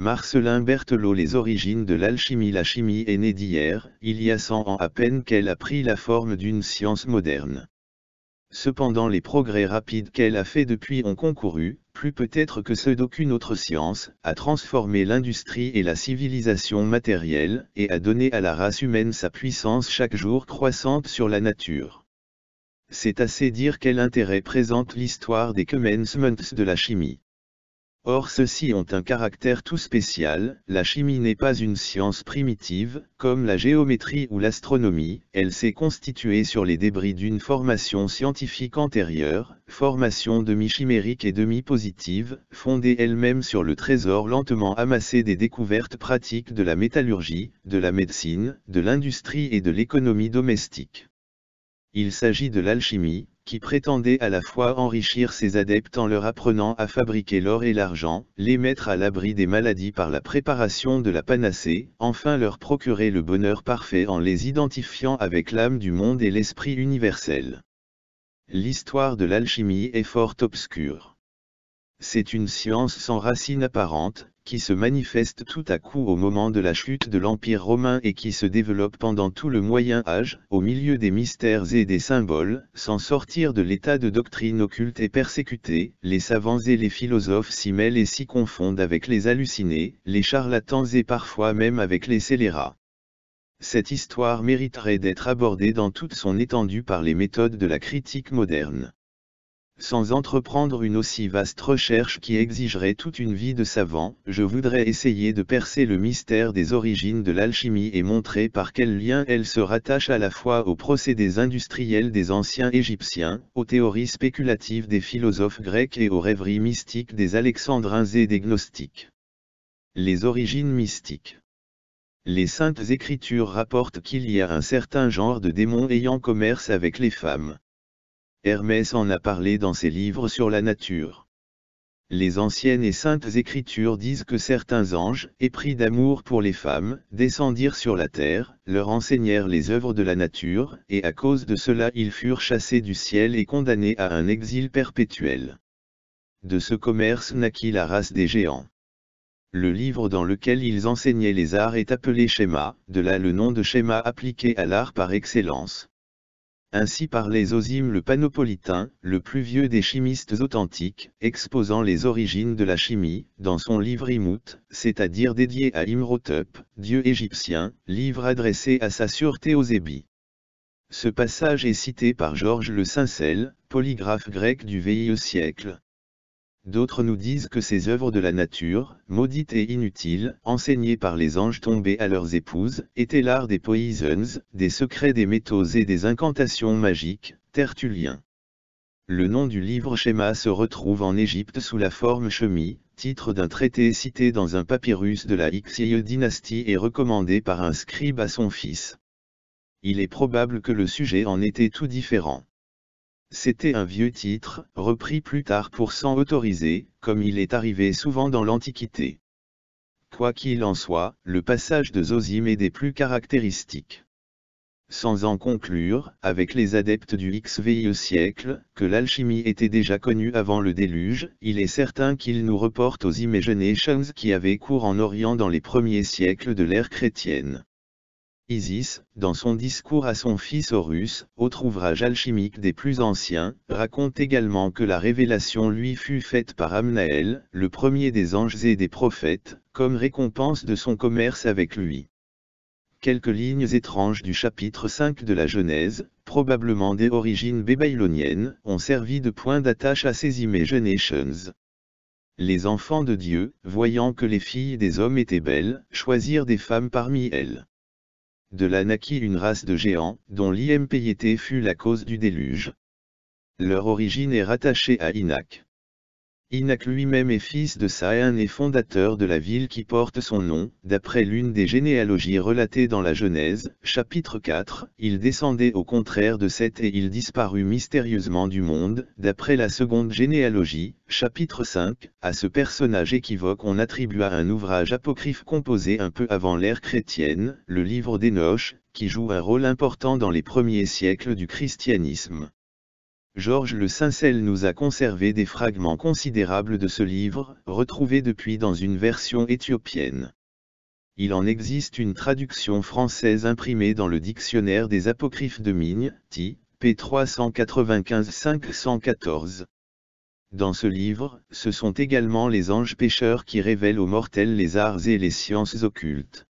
Marcelin Berthelot Les origines de l'alchimie La chimie est née d'hier, il y a 100 ans à peine qu'elle a pris la forme d'une science moderne. Cependant les progrès rapides qu'elle a faits depuis ont concouru, plus peut-être que ceux d'aucune autre science, à transformer l'industrie et la civilisation matérielle, et à donner à la race humaine sa puissance chaque jour croissante sur la nature. C'est assez dire quel intérêt présente l'histoire des commencements » de la chimie. Or ceux-ci ont un caractère tout spécial, la chimie n'est pas une science primitive, comme la géométrie ou l'astronomie, elle s'est constituée sur les débris d'une formation scientifique antérieure, formation demi-chimérique et demi-positive, fondée elle-même sur le trésor lentement amassé des découvertes pratiques de la métallurgie, de la médecine, de l'industrie et de l'économie domestique. Il s'agit de l'alchimie, qui prétendait à la fois enrichir ses adeptes en leur apprenant à fabriquer l'or et l'argent, les mettre à l'abri des maladies par la préparation de la panacée, enfin leur procurer le bonheur parfait en les identifiant avec l'âme du monde et l'esprit universel. L'histoire de l'alchimie est fort obscure. C'est une science sans racines apparentes, qui se manifeste tout à coup au moment de la chute de l'Empire romain et qui se développe pendant tout le Moyen Âge, au milieu des mystères et des symboles, sans sortir de l'état de doctrine occulte et persécutée, les savants et les philosophes s'y mêlent et s'y confondent avec les hallucinés, les charlatans et parfois même avec les scélérats. Cette histoire mériterait d'être abordée dans toute son étendue par les méthodes de la critique moderne. Sans entreprendre une aussi vaste recherche qui exigerait toute une vie de savant, je voudrais essayer de percer le mystère des origines de l'alchimie et montrer par quels liens elle se rattache à la fois aux procédés industriels des anciens Égyptiens, aux théories spéculatives des philosophes grecs et aux rêveries mystiques des Alexandrins et des Gnostiques. Les origines mystiques les saintes écritures rapportent qu'il y a un certain genre de démons ayant commerce avec les femmes, Hermès en a parlé dans ses livres sur la nature. Les anciennes et saintes écritures disent que certains anges, épris d'amour pour les femmes, descendirent sur la terre, leur enseignèrent les œuvres de la nature, et à cause de cela ils furent chassés du ciel et condamnés à un exil perpétuel. De ce commerce naquit la race des géants. Le livre dans lequel ils enseignaient les arts est appelé schéma, de là le nom de schéma appliqué à l'art par excellence. Ainsi parlait Zosime le panopolitain, le plus vieux des chimistes authentiques, exposant les origines de la chimie, dans son livre Imout, c'est-à-dire dédié à Imhotep, dieu égyptien, livre adressé à sa sûreté aux ébis. Ce passage est cité par Georges le Sincel, polygraphe grec du VIe siècle, D'autres nous disent que ces œuvres de la nature, maudites et inutiles, enseignées par les anges tombés à leurs épouses, étaient l'art des poisons, des secrets des métaux et des incantations magiques, tertulien. Le nom du livre schéma se retrouve en Égypte sous la forme chemie, titre d'un traité cité dans un papyrus de la Xie dynastie et recommandé par un scribe à son fils. Il est probable que le sujet en était tout différent. C'était un vieux titre, repris plus tard pour s'en autoriser, comme il est arrivé souvent dans l'Antiquité. Quoi qu'il en soit, le passage de Zosim est des plus caractéristiques. Sans en conclure, avec les adeptes du XVIe siècle, que l'alchimie était déjà connue avant le déluge, il est certain qu'il nous reporte aux Imaginations qui avaient cours en Orient dans les premiers siècles de l'ère chrétienne. Isis, dans son discours à son fils Horus, autre ouvrage alchimique des plus anciens, raconte également que la révélation lui fut faite par Amnaël, le premier des anges et des prophètes, comme récompense de son commerce avec lui. Quelques lignes étranges du chapitre 5 de la Genèse, probablement des origines babyloniennes, ont servi de point d'attache à ces imaginations. Les enfants de Dieu, voyant que les filles des hommes étaient belles, choisirent des femmes parmi elles de là naquit une race de géants, dont l'IMPIT fut la cause du déluge. Leur origine est rattachée à Inak. Inac lui-même est fils de Saïn et fondateur de la ville qui porte son nom, d'après l'une des généalogies relatées dans la Genèse, chapitre 4, il descendait au contraire de Seth et il disparut mystérieusement du monde, d'après la seconde généalogie, chapitre 5, à ce personnage équivoque on attribua un ouvrage apocryphe composé un peu avant l'ère chrétienne, le livre des Noches, qui joue un rôle important dans les premiers siècles du christianisme. Georges Le Sincel nous a conservé des fragments considérables de ce livre, retrouvés depuis dans une version éthiopienne. Il en existe une traduction française imprimée dans le dictionnaire des apocryphes de Migne, T, p 395-514. Dans ce livre, ce sont également les anges pêcheurs qui révèlent aux mortels les arts et les sciences occultes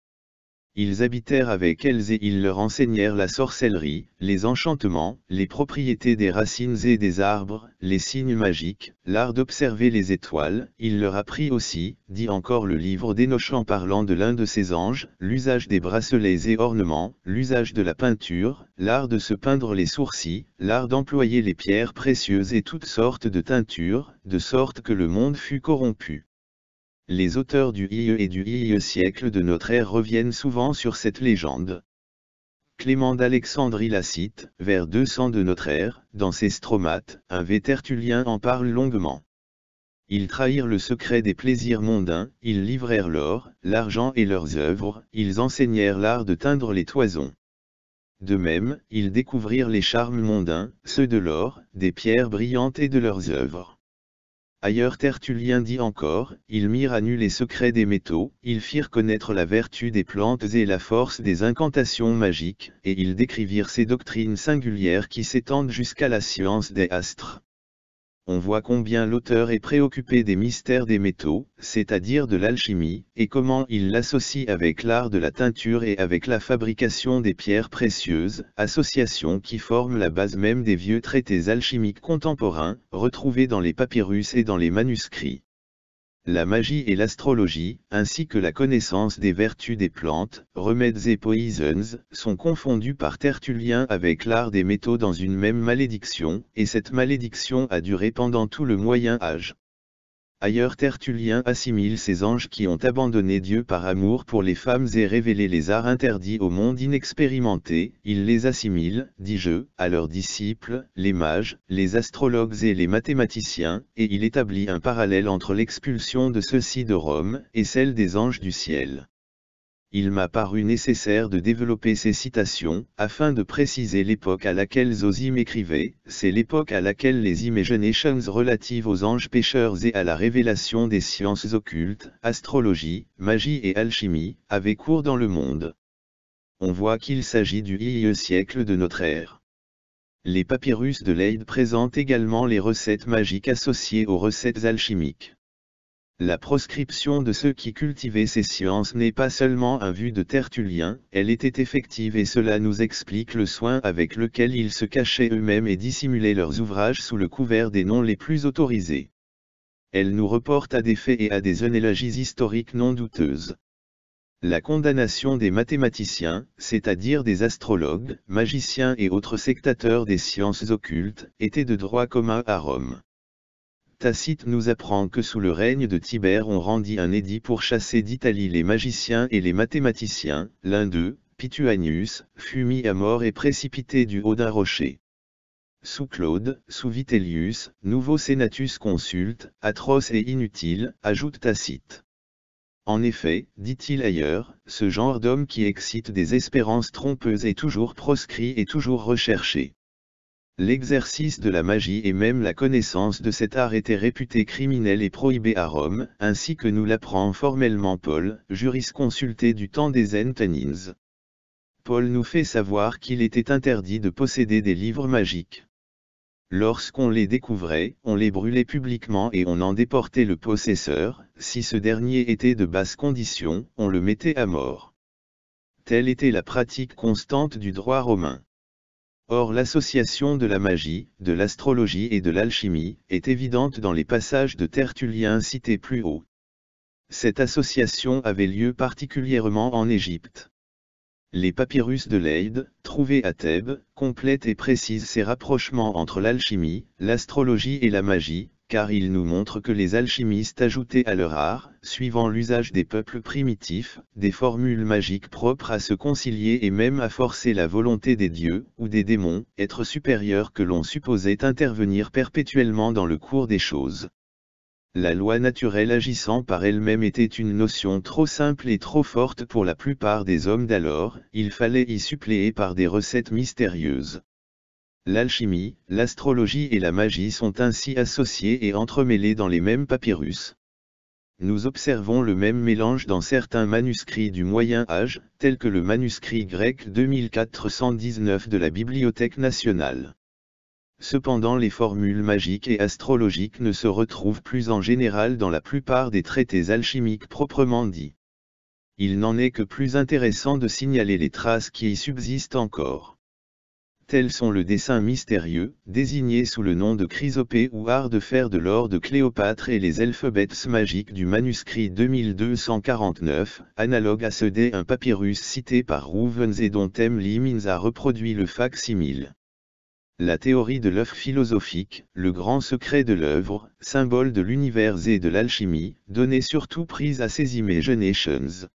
ils habitèrent avec elles et ils leur enseignèrent la sorcellerie, les enchantements, les propriétés des racines et des arbres, les signes magiques, l'art d'observer les étoiles, il leur apprit aussi, dit encore le livre d'Enoch en parlant de l'un de ses anges, l'usage des bracelets et ornements, l'usage de la peinture, l'art de se peindre les sourcils, l'art d'employer les pierres précieuses et toutes sortes de teintures, de sorte que le monde fut corrompu. Les auteurs du IE et du IE siècle de notre ère reviennent souvent sur cette légende. Clément d'Alexandrie la cite, vers 200 de notre ère, dans ses stromates, un vétertulien en parle longuement. Ils trahirent le secret des plaisirs mondains, ils livrèrent l'or, l'argent et leurs œuvres, ils enseignèrent l'art de teindre les toisons. De même, ils découvrirent les charmes mondains, ceux de l'or, des pierres brillantes et de leurs œuvres. Ailleurs Tertullien dit encore, ils mirent à nu les secrets des métaux, ils firent connaître la vertu des plantes et la force des incantations magiques, et ils décrivirent ces doctrines singulières qui s'étendent jusqu'à la science des astres on voit combien l'auteur est préoccupé des mystères des métaux, c'est-à-dire de l'alchimie, et comment il l'associe avec l'art de la teinture et avec la fabrication des pierres précieuses, association qui forment la base même des vieux traités alchimiques contemporains, retrouvés dans les papyrus et dans les manuscrits la magie et l'astrologie, ainsi que la connaissance des vertus des plantes, remèdes et poisons, sont confondus par Tertullien avec l'art des métaux dans une même malédiction, et cette malédiction a duré pendant tout le Moyen Âge. Ailleurs Tertullien assimile ces anges qui ont abandonné Dieu par amour pour les femmes et révélé les arts interdits au monde inexpérimenté, il les assimile, dis-je, à leurs disciples, les mages, les astrologues et les mathématiciens, et il établit un parallèle entre l'expulsion de ceux-ci de Rome et celle des anges du ciel il m'a paru nécessaire de développer ces citations, afin de préciser l'époque à laquelle Zosim écrivait, c'est l'époque à laquelle les imaginations relatives aux anges pêcheurs et à la révélation des sciences occultes, astrologie, magie et alchimie, avaient cours dans le monde. On voit qu'il s'agit du IE siècle de notre ère. Les papyrus de Leyde présentent également les recettes magiques associées aux recettes alchimiques. La proscription de ceux qui cultivaient ces sciences n'est pas seulement un vue de Tertullien, elle était effective et cela nous explique le soin avec lequel ils se cachaient eux-mêmes et dissimulaient leurs ouvrages sous le couvert des noms les plus autorisés. Elle nous reporte à des faits et à des analogies historiques non douteuses. La condamnation des mathématiciens, c'est-à-dire des astrologues, magiciens et autres sectateurs des sciences occultes, était de droit commun à Rome. Tacite nous apprend que sous le règne de Tibère on rendit un édit pour chasser d'Italie les magiciens et les mathématiciens, l'un d'eux, Pituanius, fut mis à mort et précipité du haut d'un rocher. Sous Claude, sous Vitellius, nouveau Sénatus consulte, atroce et inutile, ajoute Tacite. En effet, dit-il ailleurs, ce genre d'homme qui excite des espérances trompeuses est toujours proscrit et toujours recherché. L'exercice de la magie et même la connaissance de cet art étaient réputés criminels et prohibés à Rome, ainsi que nous l'apprend formellement Paul, jurisconsulté du temps des Antonines. Paul nous fait savoir qu'il était interdit de posséder des livres magiques. Lorsqu'on les découvrait, on les brûlait publiquement et on en déportait le possesseur, si ce dernier était de basse condition, on le mettait à mort. Telle était la pratique constante du droit romain. Or l'association de la magie, de l'astrologie et de l'alchimie est évidente dans les passages de Tertullien cités plus haut. Cette association avait lieu particulièrement en Égypte. Les papyrus de Leyde, trouvés à Thèbes, complètent et précisent ces rapprochements entre l'alchimie, l'astrologie et la magie, car il nous montre que les alchimistes ajoutaient à leur art, suivant l'usage des peuples primitifs, des formules magiques propres à se concilier et même à forcer la volonté des dieux, ou des démons, être supérieurs que l'on supposait intervenir perpétuellement dans le cours des choses. La loi naturelle agissant par elle-même était une notion trop simple et trop forte pour la plupart des hommes d'alors, il fallait y suppléer par des recettes mystérieuses. L'alchimie, l'astrologie et la magie sont ainsi associées et entremêlées dans les mêmes papyrus. Nous observons le même mélange dans certains manuscrits du Moyen Âge, tels que le manuscrit grec 2419 de la Bibliothèque nationale. Cependant les formules magiques et astrologiques ne se retrouvent plus en général dans la plupart des traités alchimiques proprement dits. Il n'en est que plus intéressant de signaler les traces qui y subsistent encore tels sont le dessin mystérieux, désigné sous le nom de Chrysopée ou art de fer de l'or de Cléopâtre et les alphabets magiques du manuscrit 2249, analogue à ce d'un un papyrus cité par Rouvens et dont M. Limins a reproduit le fac-simile. La théorie de l'œuvre philosophique, le grand secret de l'œuvre, symbole de l'univers et de l'alchimie, donnait surtout prise à ces imaginations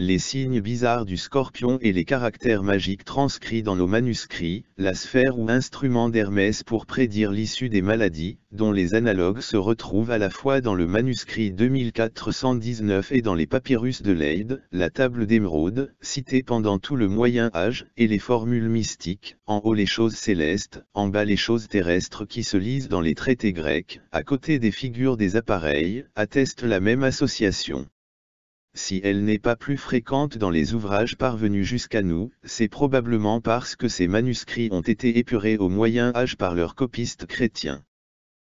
les signes bizarres du scorpion et les caractères magiques transcrits dans nos manuscrits, la sphère ou instrument d'Hermès pour prédire l'issue des maladies, dont les analogues se retrouvent à la fois dans le manuscrit 2419 et dans les papyrus de Leyde, la table d'émeraude, citée pendant tout le Moyen Âge, et les formules mystiques, en haut les choses célestes, en bas les choses terrestres qui se lisent dans les traités grecs, à côté des figures des appareils, attestent la même association. Si elle n'est pas plus fréquente dans les ouvrages parvenus jusqu'à nous, c'est probablement parce que ces manuscrits ont été épurés au Moyen Âge par leurs copistes chrétiens.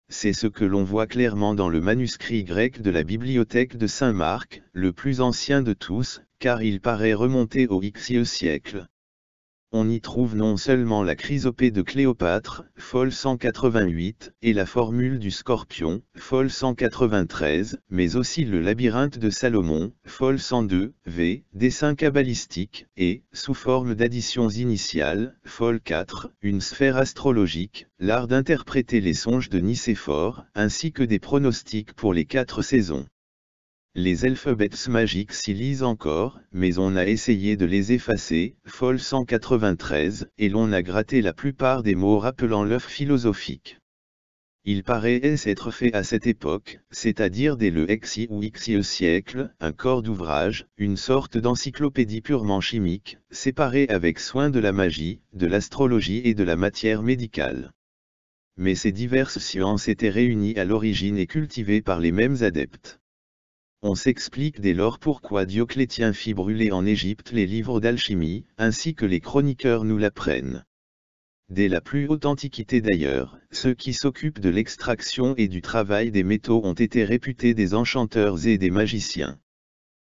C'est ce que l'on voit clairement dans le manuscrit grec de la bibliothèque de Saint-Marc, le plus ancien de tous, car il paraît remonter au Xe siècle on y trouve non seulement la chrysopée de Cléopâtre, folle 188, et la formule du scorpion, folle 193, mais aussi le labyrinthe de Salomon, folle 102, v, dessin cabalistiques et, sous forme d'additions initiales, folle 4, une sphère astrologique, l'art d'interpréter les songes de Nicéphore, ainsi que des pronostics pour les quatre saisons. Les alphabets magiques s'y lisent encore, mais on a essayé de les effacer, folle 193, et l'on a gratté la plupart des mots rappelant l'œuvre philosophique. Il paraît s'être fait à cette époque, c'est-à-dire dès le XI ou XIe siècle, un corps d'ouvrage, une sorte d'encyclopédie purement chimique, séparée avec soin de la magie, de l'astrologie et de la matière médicale. Mais ces diverses sciences étaient réunies à l'origine et cultivées par les mêmes adeptes on s'explique dès lors pourquoi Dioclétien fit brûler en Égypte les livres d'alchimie, ainsi que les chroniqueurs nous l'apprennent. Dès la plus haute antiquité d'ailleurs, ceux qui s'occupent de l'extraction et du travail des métaux ont été réputés des enchanteurs et des magiciens.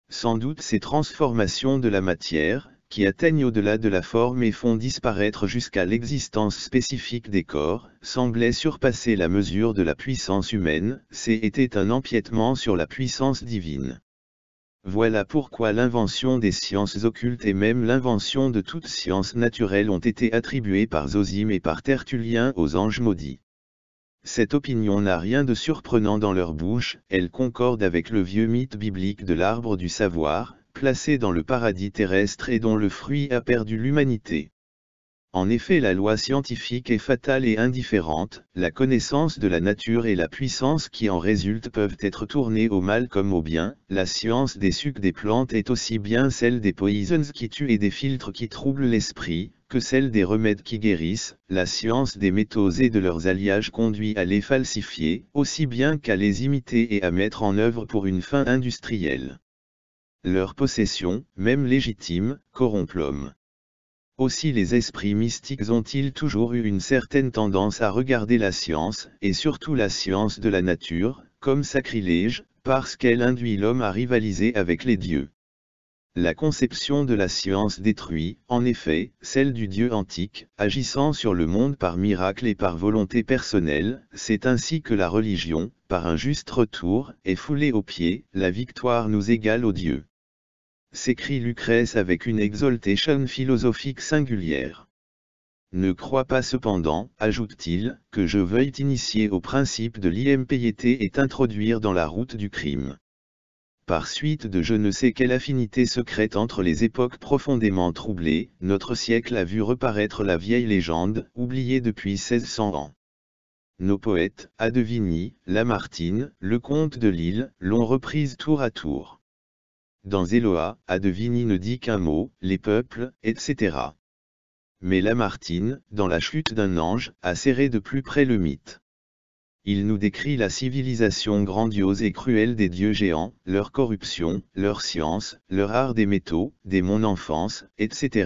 Sans doute ces transformations de la matière, qui atteignent au-delà de la forme et font disparaître jusqu'à l'existence spécifique des corps, semblait surpasser la mesure de la puissance humaine, c'était un empiètement sur la puissance divine. Voilà pourquoi l'invention des sciences occultes et même l'invention de toute science naturelle ont été attribuées par Zosime et par Tertullien aux anges maudits. Cette opinion n'a rien de surprenant dans leur bouche, elle concorde avec le vieux mythe biblique de l'arbre du savoir, placé dans le paradis terrestre et dont le fruit a perdu l'humanité. En effet la loi scientifique est fatale et indifférente, la connaissance de la nature et la puissance qui en résulte peuvent être tournées au mal comme au bien, la science des sucs des plantes est aussi bien celle des poisons qui tuent et des filtres qui troublent l'esprit, que celle des remèdes qui guérissent, la science des métaux et de leurs alliages conduit à les falsifier, aussi bien qu'à les imiter et à mettre en œuvre pour une fin industrielle. Leur possession, même légitime, corrompt l'homme. Aussi les esprits mystiques ont-ils toujours eu une certaine tendance à regarder la science, et surtout la science de la nature, comme sacrilège, parce qu'elle induit l'homme à rivaliser avec les dieux. La conception de la science détruit, en effet, celle du Dieu antique, agissant sur le monde par miracle et par volonté personnelle, c'est ainsi que la religion, par un juste retour, est foulée aux pieds, la victoire nous égale aux dieux. S'écrit Lucrèce avec une exaltation philosophique singulière. Ne crois pas cependant, ajoute-t-il, que je veuille t'initier au principe de l'IMPIété et t'introduire dans la route du crime. Par suite de je ne sais quelle affinité secrète entre les époques profondément troublées, notre siècle a vu reparaître la vieille légende, oubliée depuis 1600 ans. Nos poètes, Adevigny, Lamartine, le comte de Lille, l'ont reprise tour à tour. Dans Zéloa, Adevini ne dit qu'un mot, les peuples, etc. Mais Lamartine, dans la chute d'un ange, a serré de plus près le mythe. Il nous décrit la civilisation grandiose et cruelle des dieux géants, leur corruption, leur science, leur art des métaux, des mon enfance, etc.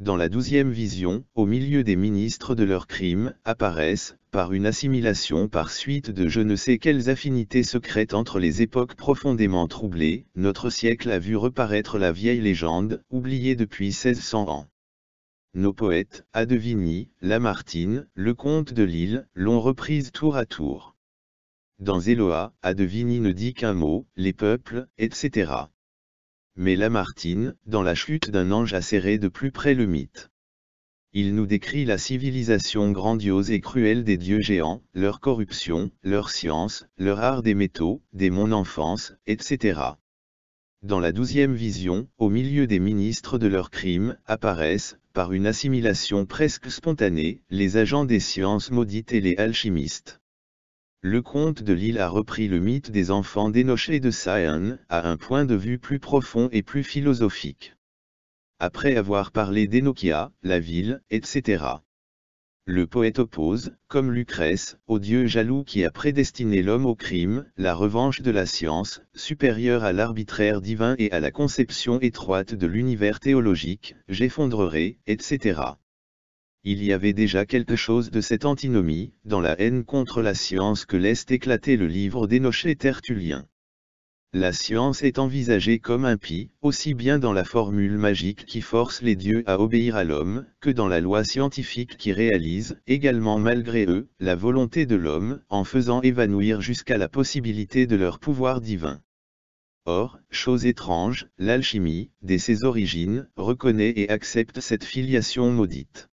Dans la douzième vision, au milieu des ministres de leurs crimes, apparaissent, par une assimilation par suite de je ne sais quelles affinités secrètes entre les époques profondément troublées, notre siècle a vu reparaître la vieille légende, oubliée depuis 1600 ans. Nos poètes, Adevigny, Lamartine, le comte de Lille, l'ont reprise tour à tour. Dans Eloa, Adevigny ne dit qu'un mot, les peuples, etc mais Lamartine, dans la chute d'un ange a serré de plus près le mythe. Il nous décrit la civilisation grandiose et cruelle des dieux géants, leur corruption, leur science, leur art des métaux, des mon enfance, etc. Dans la douzième vision, au milieu des ministres de leurs crimes, apparaissent, par une assimilation presque spontanée, les agents des sciences maudites et les alchimistes le comte de Lille a repris le mythe des enfants dénochés de Sion, à un point de vue plus profond et plus philosophique. Après avoir parlé d'Enochia, la ville, etc. Le poète oppose, comme Lucrèce, au dieu jaloux qui a prédestiné l'homme au crime, la revanche de la science, supérieure à l'arbitraire divin et à la conception étroite de l'univers théologique, j'effondrerai, etc il y avait déjà quelque chose de cette antinomie, dans la haine contre la science que laisse éclater le livre d'Énoché Tertullien. La science est envisagée comme impie, aussi bien dans la formule magique qui force les dieux à obéir à l'homme, que dans la loi scientifique qui réalise, également malgré eux, la volonté de l'homme, en faisant évanouir jusqu'à la possibilité de leur pouvoir divin. Or, chose étrange, l'alchimie, dès ses origines, reconnaît et accepte cette filiation maudite.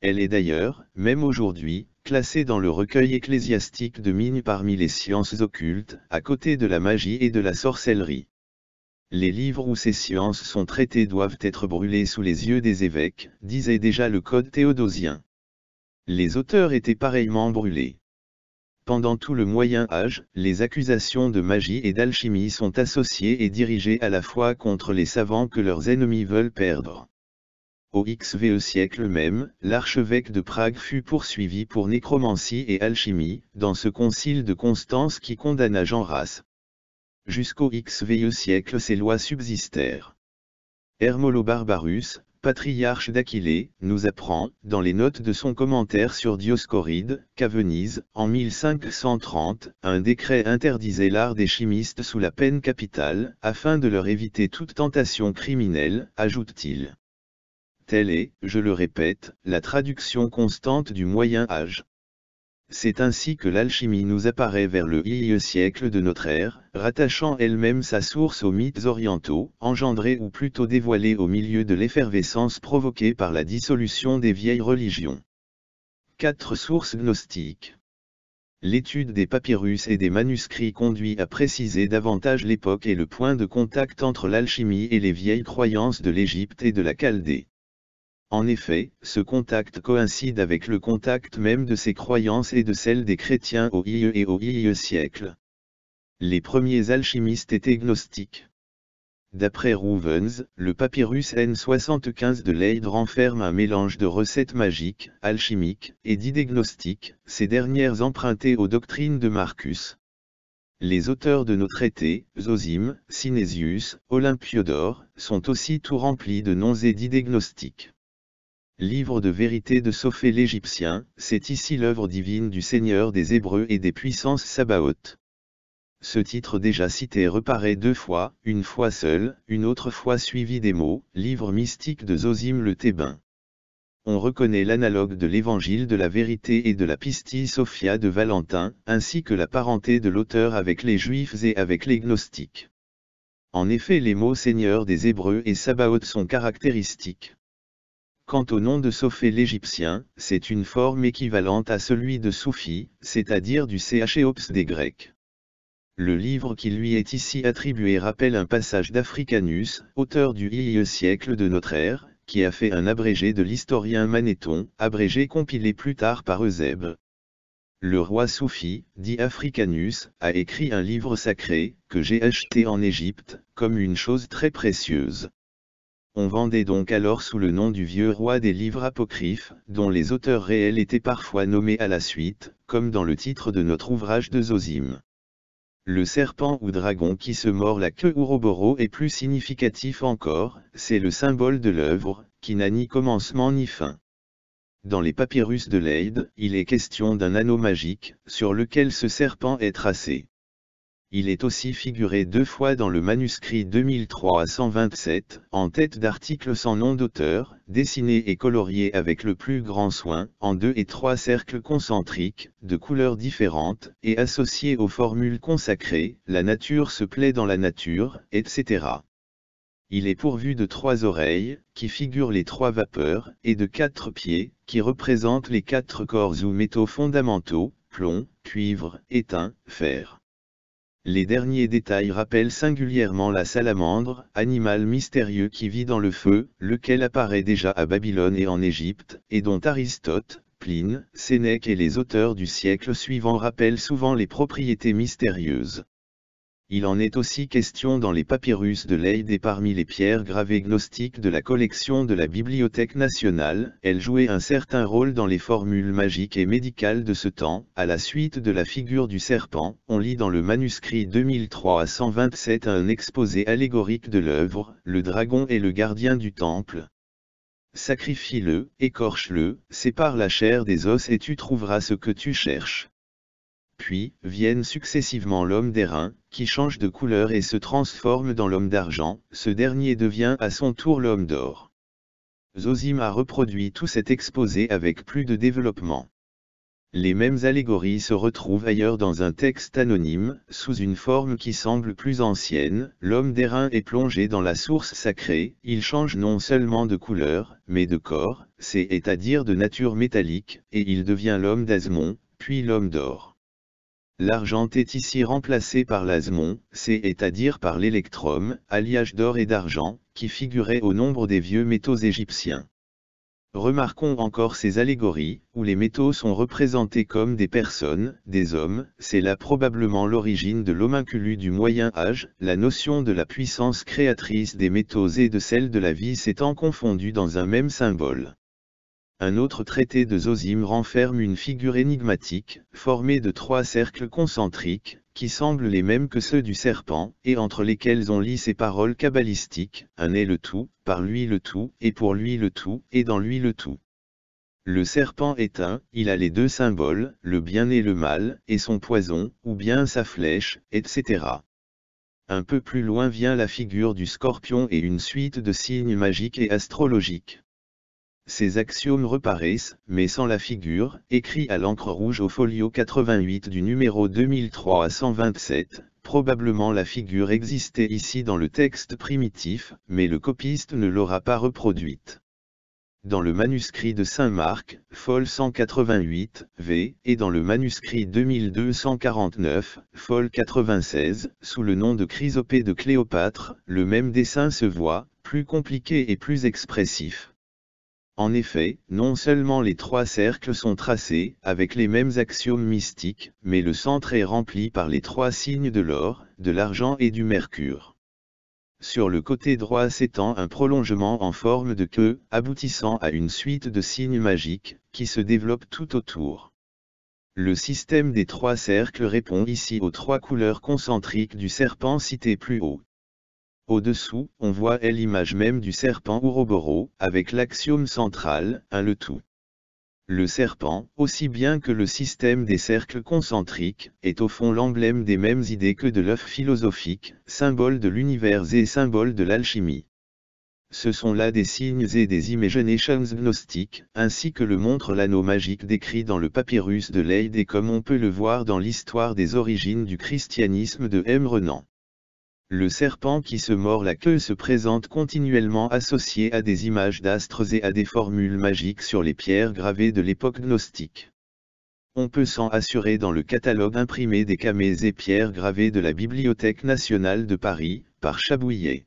Elle est d'ailleurs, même aujourd'hui, classée dans le recueil ecclésiastique de Mine parmi les sciences occultes, à côté de la magie et de la sorcellerie. Les livres où ces sciences sont traitées doivent être brûlés sous les yeux des évêques, disait déjà le Code théodosien. Les auteurs étaient pareillement brûlés. Pendant tout le Moyen Âge, les accusations de magie et d'alchimie sont associées et dirigées à la fois contre les savants que leurs ennemis veulent perdre. Au XVe siècle même, l'archevêque de Prague fut poursuivi pour nécromancie et alchimie, dans ce concile de Constance qui condamna Jean Race. Jusqu'au XVe siècle ces lois subsistèrent. Hermolo Barbarus, patriarche d'Aquilée, nous apprend, dans les notes de son commentaire sur Dioscoride, qu'à Venise, en 1530, un décret interdisait l'art des chimistes sous la peine capitale, afin de leur éviter toute tentation criminelle, ajoute-t-il. Telle est, je le répète, la traduction constante du Moyen Âge. C'est ainsi que l'alchimie nous apparaît vers le I.E. siècle de notre ère, rattachant elle-même sa source aux mythes orientaux, engendrés ou plutôt dévoilés au milieu de l'effervescence provoquée par la dissolution des vieilles religions. 4 sources gnostiques. L'étude des papyrus et des manuscrits conduit à préciser davantage l'époque et le point de contact entre l'alchimie et les vieilles croyances de l'Égypte et de la Chaldée. En effet, ce contact coïncide avec le contact même de ses croyances et de celles des chrétiens au IE et au IE siècle. Les premiers alchimistes étaient gnostiques. D'après Rouvens, le papyrus N75 de Leyde renferme un mélange de recettes magiques, alchimiques, et d'idées ces dernières empruntées aux doctrines de Marcus. Les auteurs de nos traités, Zosime, Synésius, Olympiodore, sont aussi tout remplis de noms et d'idées gnostiques. Livre de vérité de Sophée l'Égyptien, c'est ici l'œuvre divine du Seigneur des Hébreux et des puissances sabaotes. Ce titre déjà cité reparaît deux fois, une fois seul, une autre fois suivi des mots, livre mystique de Zosime le Thébain. On reconnaît l'analogue de l'évangile de la vérité et de la Pistille Sophia de Valentin, ainsi que la parenté de l'auteur avec les juifs et avec les gnostiques. En effet les mots Seigneur des Hébreux et Sabaoth sont caractéristiques. Quant au nom de Sophée l'Égyptien, c'est une forme équivalente à celui de Soufi, c'est-à-dire du Chéops des Grecs. Le livre qui lui est ici attribué rappelle un passage d'Africanus, auteur du IIe siècle de notre ère, qui a fait un abrégé de l'historien Manéthon, abrégé compilé plus tard par Eusèbe. Le roi Soufi, dit Africanus, a écrit un livre sacré, que j'ai acheté en Égypte, comme une chose très précieuse on vendait donc alors sous le nom du vieux roi des livres apocryphes, dont les auteurs réels étaient parfois nommés à la suite, comme dans le titre de notre ouvrage de Zosime. Le serpent ou dragon qui se mord la queue Roboro est plus significatif encore, c'est le symbole de l'œuvre, qui n'a ni commencement ni fin. Dans les papyrus de Leyde, il est question d'un anneau magique, sur lequel ce serpent est tracé. Il est aussi figuré deux fois dans le manuscrit 2327, en tête d'article sans nom d'auteur, dessiné et colorié avec le plus grand soin, en deux et trois cercles concentriques, de couleurs différentes, et associés aux formules consacrées, la nature se plaît dans la nature, etc. Il est pourvu de trois oreilles, qui figurent les trois vapeurs, et de quatre pieds, qui représentent les quatre corps ou métaux fondamentaux, plomb, cuivre, étain, fer. Les derniers détails rappellent singulièrement la salamandre, animal mystérieux qui vit dans le feu, lequel apparaît déjà à Babylone et en Égypte, et dont Aristote, Pline, Sénèque et les auteurs du siècle suivant rappellent souvent les propriétés mystérieuses. Il en est aussi question dans les papyrus de Leyde et parmi les pierres gravées gnostiques de la collection de la Bibliothèque nationale, elle jouait un certain rôle dans les formules magiques et médicales de ce temps. À la suite de la figure du serpent, on lit dans le manuscrit 2003 à 127 un exposé allégorique de l'œuvre, le dragon est le gardien du temple. Sacrifie-le, écorche-le, sépare la chair des os et tu trouveras ce que tu cherches. Puis, viennent successivement l'homme d'airain, qui change de couleur et se transforme dans l'homme d'argent, ce dernier devient à son tour l'homme d'or. Zosim a reproduit tout cet exposé avec plus de développement. Les mêmes allégories se retrouvent ailleurs dans un texte anonyme, sous une forme qui semble plus ancienne, l'homme d'airain est plongé dans la source sacrée, il change non seulement de couleur, mais de corps, c'est à dire de nature métallique, et il devient l'homme d'azmon, puis l'homme d'or. L'argent est ici remplacé par l'asmon, c'est-à-dire par l'électrum, alliage d'or et d'argent, qui figurait au nombre des vieux métaux égyptiens. Remarquons encore ces allégories, où les métaux sont représentés comme des personnes, des hommes, c'est là probablement l'origine de l'homunculus du Moyen Âge, la notion de la puissance créatrice des métaux et de celle de la vie s'étant confondue dans un même symbole un autre traité de Zosime renferme une figure énigmatique, formée de trois cercles concentriques, qui semblent les mêmes que ceux du serpent, et entre lesquels on lit ces paroles cabalistiques, un est le tout, par lui le tout, et pour lui le tout, et dans lui le tout. Le serpent est un, il a les deux symboles, le bien et le mal, et son poison, ou bien sa flèche, etc. Un peu plus loin vient la figure du scorpion et une suite de signes magiques et astrologiques. Ces axiomes reparaissent, mais sans la figure, écrit à l'encre rouge au folio 88 du numéro 2003 à 127, probablement la figure existait ici dans le texte primitif, mais le copiste ne l'aura pas reproduite. Dans le manuscrit de Saint-Marc, fol 188, v, et dans le manuscrit 2249, fol 96, sous le nom de Chrysopée de Cléopâtre, le même dessin se voit, plus compliqué et plus expressif. En effet, non seulement les trois cercles sont tracés avec les mêmes axiomes mystiques, mais le centre est rempli par les trois signes de l'or, de l'argent et du mercure. Sur le côté droit s'étend un prolongement en forme de queue, aboutissant à une suite de signes magiques, qui se développent tout autour. Le système des trois cercles répond ici aux trois couleurs concentriques du serpent cité plus haut. Au-dessous, on voit l'image même du serpent Ouroboros, avec l'axiome central, un le tout. Le serpent, aussi bien que le système des cercles concentriques, est au fond l'emblème des mêmes idées que de l'œuf philosophique, symbole de l'univers et symbole de l'alchimie. Ce sont là des signes et des imaginations gnostiques, ainsi que le montre l'anneau magique décrit dans le papyrus de Leyde et comme on peut le voir dans l'histoire des origines du christianisme de M. Renan. Le serpent qui se mord la queue se présente continuellement associé à des images d'astres et à des formules magiques sur les pierres gravées de l'époque gnostique. On peut s'en assurer dans le catalogue imprimé des camées et pierres gravées de la Bibliothèque nationale de Paris, par Chabouillet.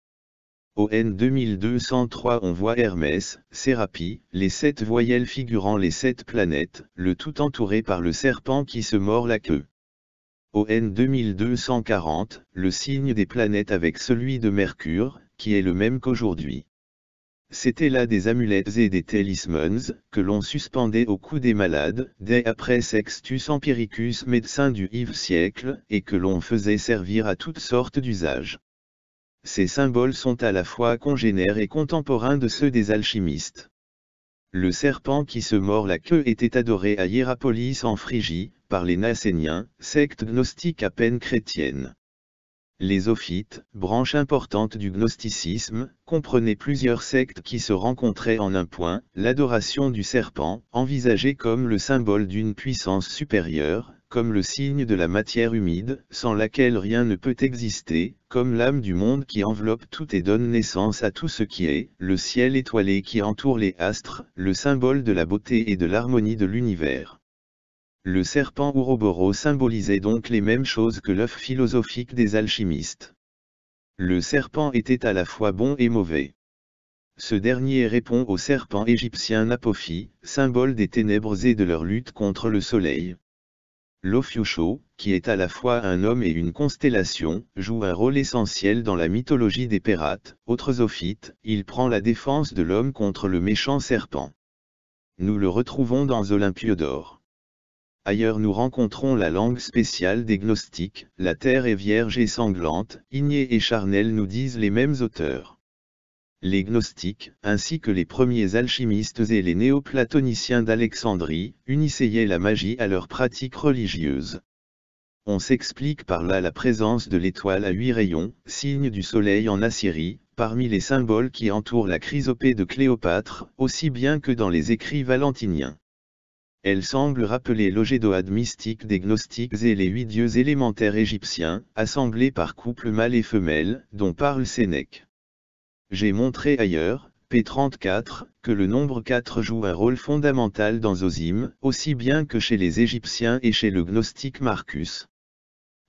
Au N2203 on voit Hermès, Sérapie, les sept voyelles figurant les sept planètes, le tout entouré par le serpent qui se mord la queue. Au N2240, le signe des planètes avec celui de Mercure, qui est le même qu'aujourd'hui. C'était là des amulettes et des talismans, que l'on suspendait au cou des malades, dès après Sextus Empiricus médecin du Ive siècle, et que l'on faisait servir à toutes sortes d'usages ces symboles sont à la fois congénères et contemporains de ceux des alchimistes. Le serpent qui se mord la queue était adoré à Hierapolis en Phrygie, par les Nasséniens, secte gnostique à peine chrétienne. Les Ophites, branche importante du gnosticisme, comprenaient plusieurs sectes qui se rencontraient en un point, l'adoration du serpent, envisagée comme le symbole d'une puissance supérieure, comme le signe de la matière humide, sans laquelle rien ne peut exister, comme l'âme du monde qui enveloppe tout et donne naissance à tout ce qui est, le ciel étoilé qui entoure les astres, le symbole de la beauté et de l'harmonie de l'univers. Le serpent Ouroboros symbolisait donc les mêmes choses que l'œuf philosophique des alchimistes. Le serpent était à la fois bon et mauvais. Ce dernier répond au serpent égyptien Napophie, symbole des ténèbres et de leur lutte contre le soleil, Lofiusho, qui est à la fois un homme et une constellation, joue un rôle essentiel dans la mythologie des Pérates, autres Ophites, il prend la défense de l'homme contre le méchant serpent. Nous le retrouvons dans Olympiodore. Ailleurs nous rencontrons la langue spéciale des gnostiques, la terre est vierge et sanglante, ignée et charnelle nous disent les mêmes auteurs les gnostiques, ainsi que les premiers alchimistes et les néoplatoniciens d'Alexandrie, unissaient la magie à leurs pratiques religieuses. On s'explique par là la présence de l'étoile à huit rayons, signe du soleil en Assyrie, parmi les symboles qui entourent la chrysopée de Cléopâtre, aussi bien que dans les écrits valentiniens. Elle semble rappeler l'ogédoade mystique des gnostiques et les huit dieux élémentaires égyptiens, assemblés par couples mâles et femelles, dont parle Sénèque. J'ai montré ailleurs, P34, que le nombre 4 joue un rôle fondamental dans Osim, aussi bien que chez les Égyptiens et chez le gnostique Marcus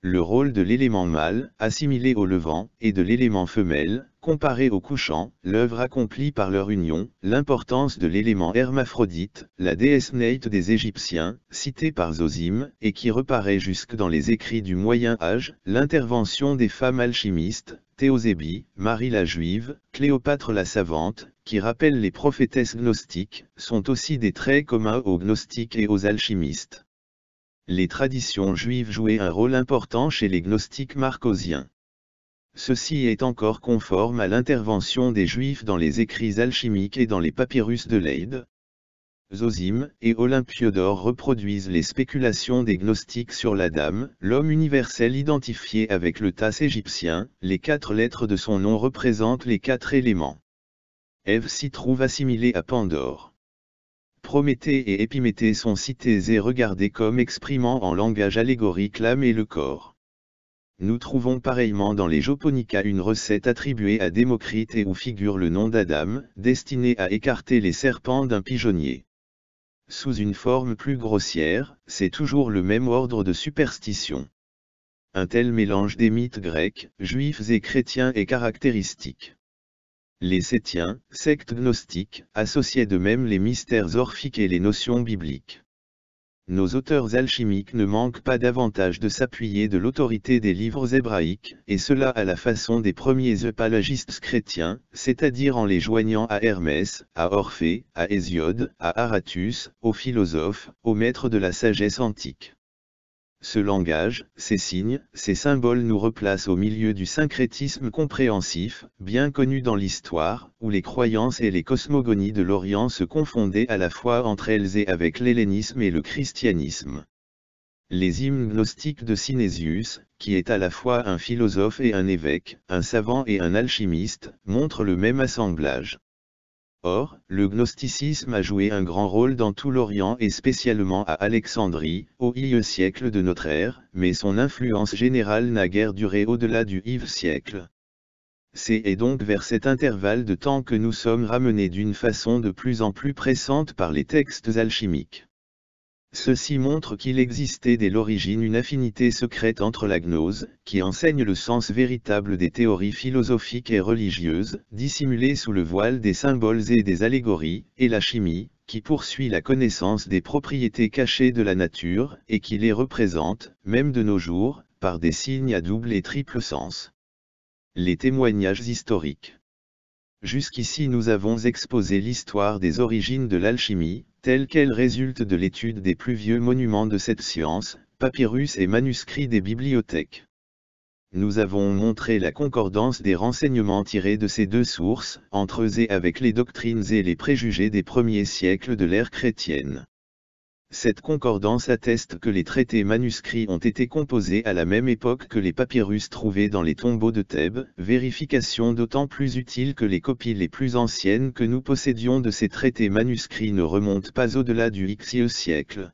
le rôle de l'élément mâle, assimilé au levant, et de l'élément femelle, comparé au couchant, l'œuvre accomplie par leur union, l'importance de l'élément hermaphrodite, la déesse Neith des Égyptiens, citée par Zosime, et qui reparaît jusque dans les écrits du Moyen Âge, l'intervention des femmes alchimistes, Théosébie, Marie la Juive, Cléopâtre la Savante, qui rappellent les prophétesses gnostiques, sont aussi des traits communs aux gnostiques et aux alchimistes les traditions juives jouaient un rôle important chez les gnostiques marcosiens. Ceci est encore conforme à l'intervention des juifs dans les écrits alchimiques et dans les papyrus de Leyde. Zosim et Olympiodore reproduisent les spéculations des gnostiques sur la dame, l'homme universel identifié avec le tasse égyptien, les quatre lettres de son nom représentent les quatre éléments. Ève s'y trouve assimilée à Pandore. Prométhée et Épiméthée sont cités et regardés comme exprimant en langage allégorique l'âme et le corps. Nous trouvons pareillement dans les Joponica une recette attribuée à Démocrite et où figure le nom d'Adam, destiné à écarter les serpents d'un pigeonnier. Sous une forme plus grossière, c'est toujours le même ordre de superstition. Un tel mélange des mythes grecs, juifs et chrétiens est caractéristique les Sétiens, sectes gnostiques, associaient de même les mystères orphiques et les notions bibliques. Nos auteurs alchimiques ne manquent pas davantage de s'appuyer de l'autorité des livres hébraïques, et cela à la façon des premiers eupalagistes chrétiens, c'est-à-dire en les joignant à Hermès, à Orphée, à Hésiode, à Aratus, aux philosophes, aux maîtres de la sagesse antique. Ce langage, ces signes, ces symboles nous replacent au milieu du syncrétisme compréhensif, bien connu dans l'histoire, où les croyances et les cosmogonies de l'Orient se confondaient à la fois entre elles et avec l'hellénisme et le christianisme. Les hymnes gnostiques de Sinésius, qui est à la fois un philosophe et un évêque, un savant et un alchimiste, montrent le même assemblage. Or, le gnosticisme a joué un grand rôle dans tout l'Orient et spécialement à Alexandrie, au IE siècle de notre ère, mais son influence générale n'a guère duré au-delà du IV siècle. C'est donc vers cet intervalle de temps que nous sommes ramenés d'une façon de plus en plus pressante par les textes alchimiques. Ceci montre qu'il existait dès l'origine une affinité secrète entre la gnose, qui enseigne le sens véritable des théories philosophiques et religieuses, dissimulées sous le voile des symboles et des allégories, et la chimie, qui poursuit la connaissance des propriétés cachées de la nature, et qui les représente, même de nos jours, par des signes à double et triple sens. Les témoignages historiques Jusqu'ici nous avons exposé l'histoire des origines de l'alchimie, telle qu'elle résulte de l'étude des plus vieux monuments de cette science, papyrus et manuscrits des bibliothèques. Nous avons montré la concordance des renseignements tirés de ces deux sources, entre eux et avec les doctrines et les préjugés des premiers siècles de l'ère chrétienne. Cette concordance atteste que les traités manuscrits ont été composés à la même époque que les papyrus trouvés dans les tombeaux de Thèbes, vérification d'autant plus utile que les copies les plus anciennes que nous possédions de ces traités manuscrits ne remontent pas au-delà du Xe siècle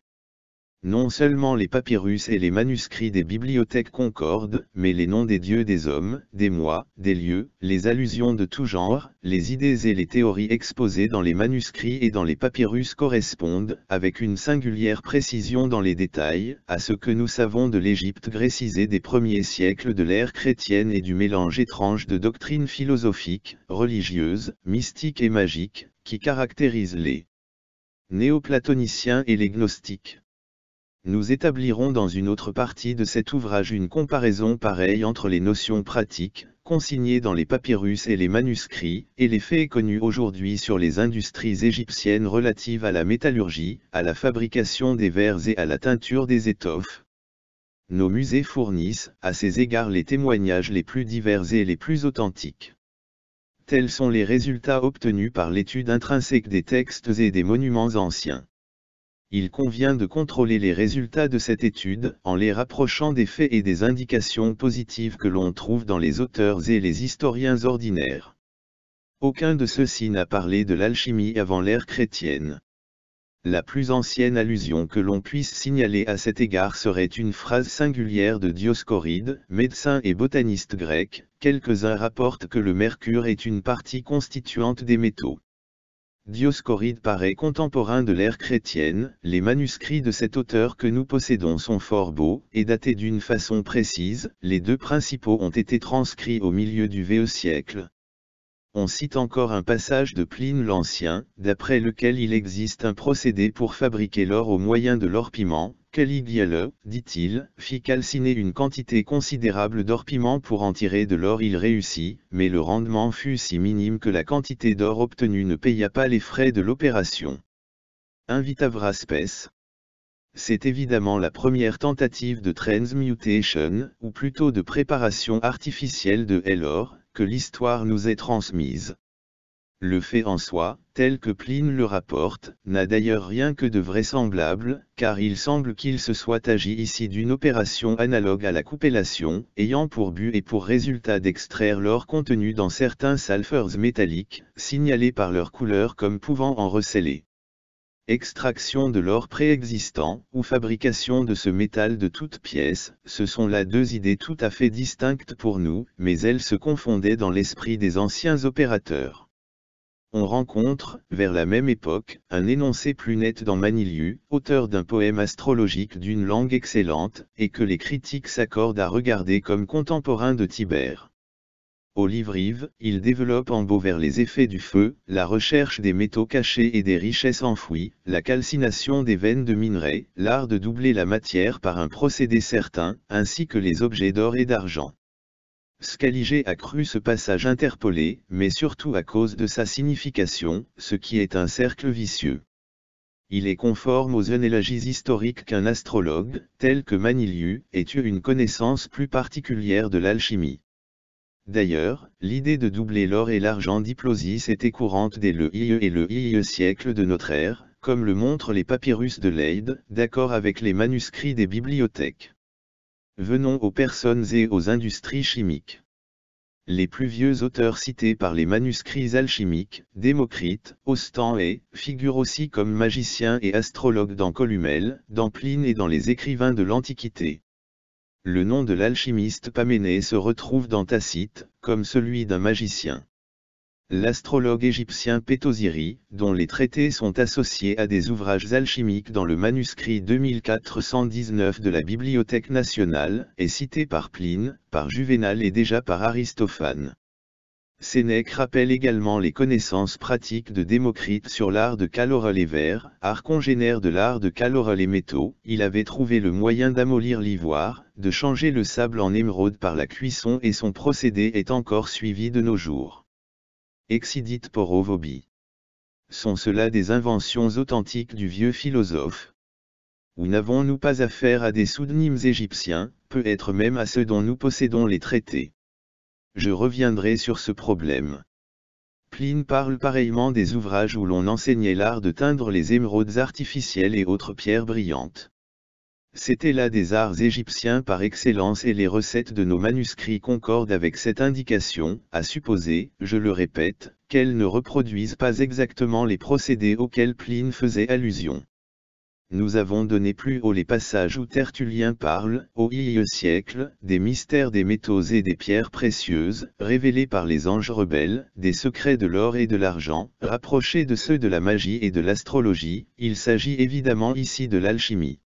non seulement les papyrus et les manuscrits des bibliothèques concordent, mais les noms des dieux des hommes, des mois, des lieux, les allusions de tout genre, les idées et les théories exposées dans les manuscrits et dans les papyrus correspondent, avec une singulière précision dans les détails, à ce que nous savons de l'Égypte grécisée des premiers siècles de l'ère chrétienne et du mélange étrange de doctrines philosophiques, religieuses, mystiques et magiques, qui caractérisent les néoplatoniciens et les gnostiques nous établirons dans une autre partie de cet ouvrage une comparaison pareille entre les notions pratiques, consignées dans les papyrus et les manuscrits, et les faits connus aujourd'hui sur les industries égyptiennes relatives à la métallurgie, à la fabrication des verres et à la teinture des étoffes. Nos musées fournissent, à ces égards, les témoignages les plus divers et les plus authentiques. Tels sont les résultats obtenus par l'étude intrinsèque des textes et des monuments anciens il convient de contrôler les résultats de cette étude en les rapprochant des faits et des indications positives que l'on trouve dans les auteurs et les historiens ordinaires. Aucun de ceux-ci n'a parlé de l'alchimie avant l'ère chrétienne. La plus ancienne allusion que l'on puisse signaler à cet égard serait une phrase singulière de Dioscoride, médecin et botaniste grec, quelques-uns rapportent que le mercure est une partie constituante des métaux. Dioscoride paraît contemporain de l'ère chrétienne, les manuscrits de cet auteur que nous possédons sont fort beaux, et datés d'une façon précise, les deux principaux ont été transcrits au milieu du VE siècle. On cite encore un passage de Pline l'Ancien, d'après lequel il existe un procédé pour fabriquer l'or au moyen de piment. Caligula, dit-il, fit calciner une quantité considérable d'or piment pour en tirer de l'or. Il réussit, mais le rendement fut si minime que la quantité d'or obtenue ne paya pas les frais de l'opération. Invita C'est évidemment la première tentative de transmutation, ou plutôt de préparation artificielle de l'or, que l'histoire nous est transmise. Le fait en soi, tel que Pline le rapporte, n'a d'ailleurs rien que de vraisemblable, car il semble qu'il se soit agi ici d'une opération analogue à la coupellation, ayant pour but et pour résultat d'extraire l'or contenu dans certains sulfurs métalliques, signalés par leur couleur comme pouvant en receler extraction de l'or préexistant, ou fabrication de ce métal de toute pièce, ce sont là deux idées tout à fait distinctes pour nous, mais elles se confondaient dans l'esprit des anciens opérateurs on rencontre, vers la même époque, un énoncé plus net dans Maniliu, auteur d'un poème astrologique d'une langue excellente, et que les critiques s'accordent à regarder comme contemporain de Tibère. Au livre Yves, il développe en beau vers les effets du feu, la recherche des métaux cachés et des richesses enfouies, la calcination des veines de minerais, l'art de doubler la matière par un procédé certain, ainsi que les objets d'or et d'argent. Scaliger a cru ce passage interpolé, mais surtout à cause de sa signification, ce qui est un cercle vicieux. Il est conforme aux analogies historiques qu'un astrologue, tel que Manilius, ait eu une connaissance plus particulière de l'alchimie. D'ailleurs, l'idée de doubler l'or et l'argent d'hyplosis était courante dès le IE et le IE siècle de notre ère, comme le montrent les papyrus de Leyde, d'accord avec les manuscrits des bibliothèques. Venons aux personnes et aux industries chimiques. Les plus vieux auteurs cités par les manuscrits alchimiques, Démocrite, Ostan et, figurent aussi comme magiciens et astrologues dans Columel, dans Pline et dans les écrivains de l'Antiquité. Le nom de l'alchimiste Paménée se retrouve dans Tacite, comme celui d'un magicien l'astrologue égyptien Pétoziri, dont les traités sont associés à des ouvrages alchimiques dans le manuscrit 2419 de la Bibliothèque nationale, est cité par Pline, par Juvénal et déjà par Aristophane. Sénèque rappelle également les connaissances pratiques de Démocrite sur l'art de calorer les verre, art congénère de l'art de calorer les métaux. Il avait trouvé le moyen d'amollir l'ivoire, de changer le sable en émeraude par la cuisson et son procédé est encore suivi de nos jours. Exidit porovobi. Sont cela des inventions authentiques du vieux philosophe Ou n'avons-nous pas affaire à des pseudonymes égyptiens, peut-être même à ceux dont nous possédons les traités Je reviendrai sur ce problème. Pline parle pareillement des ouvrages où l'on enseignait l'art de teindre les émeraudes artificielles et autres pierres brillantes. C'était là des arts égyptiens par excellence et les recettes de nos manuscrits concordent avec cette indication, à supposer, je le répète, qu'elles ne reproduisent pas exactement les procédés auxquels Pline faisait allusion. Nous avons donné plus haut les passages où Tertullien parle, au IE siècle, des mystères des métaux et des pierres précieuses, révélés par les anges rebelles, des secrets de l'or et de l'argent, rapprochés de ceux de la magie et de l'astrologie, il s'agit évidemment ici de l'alchimie.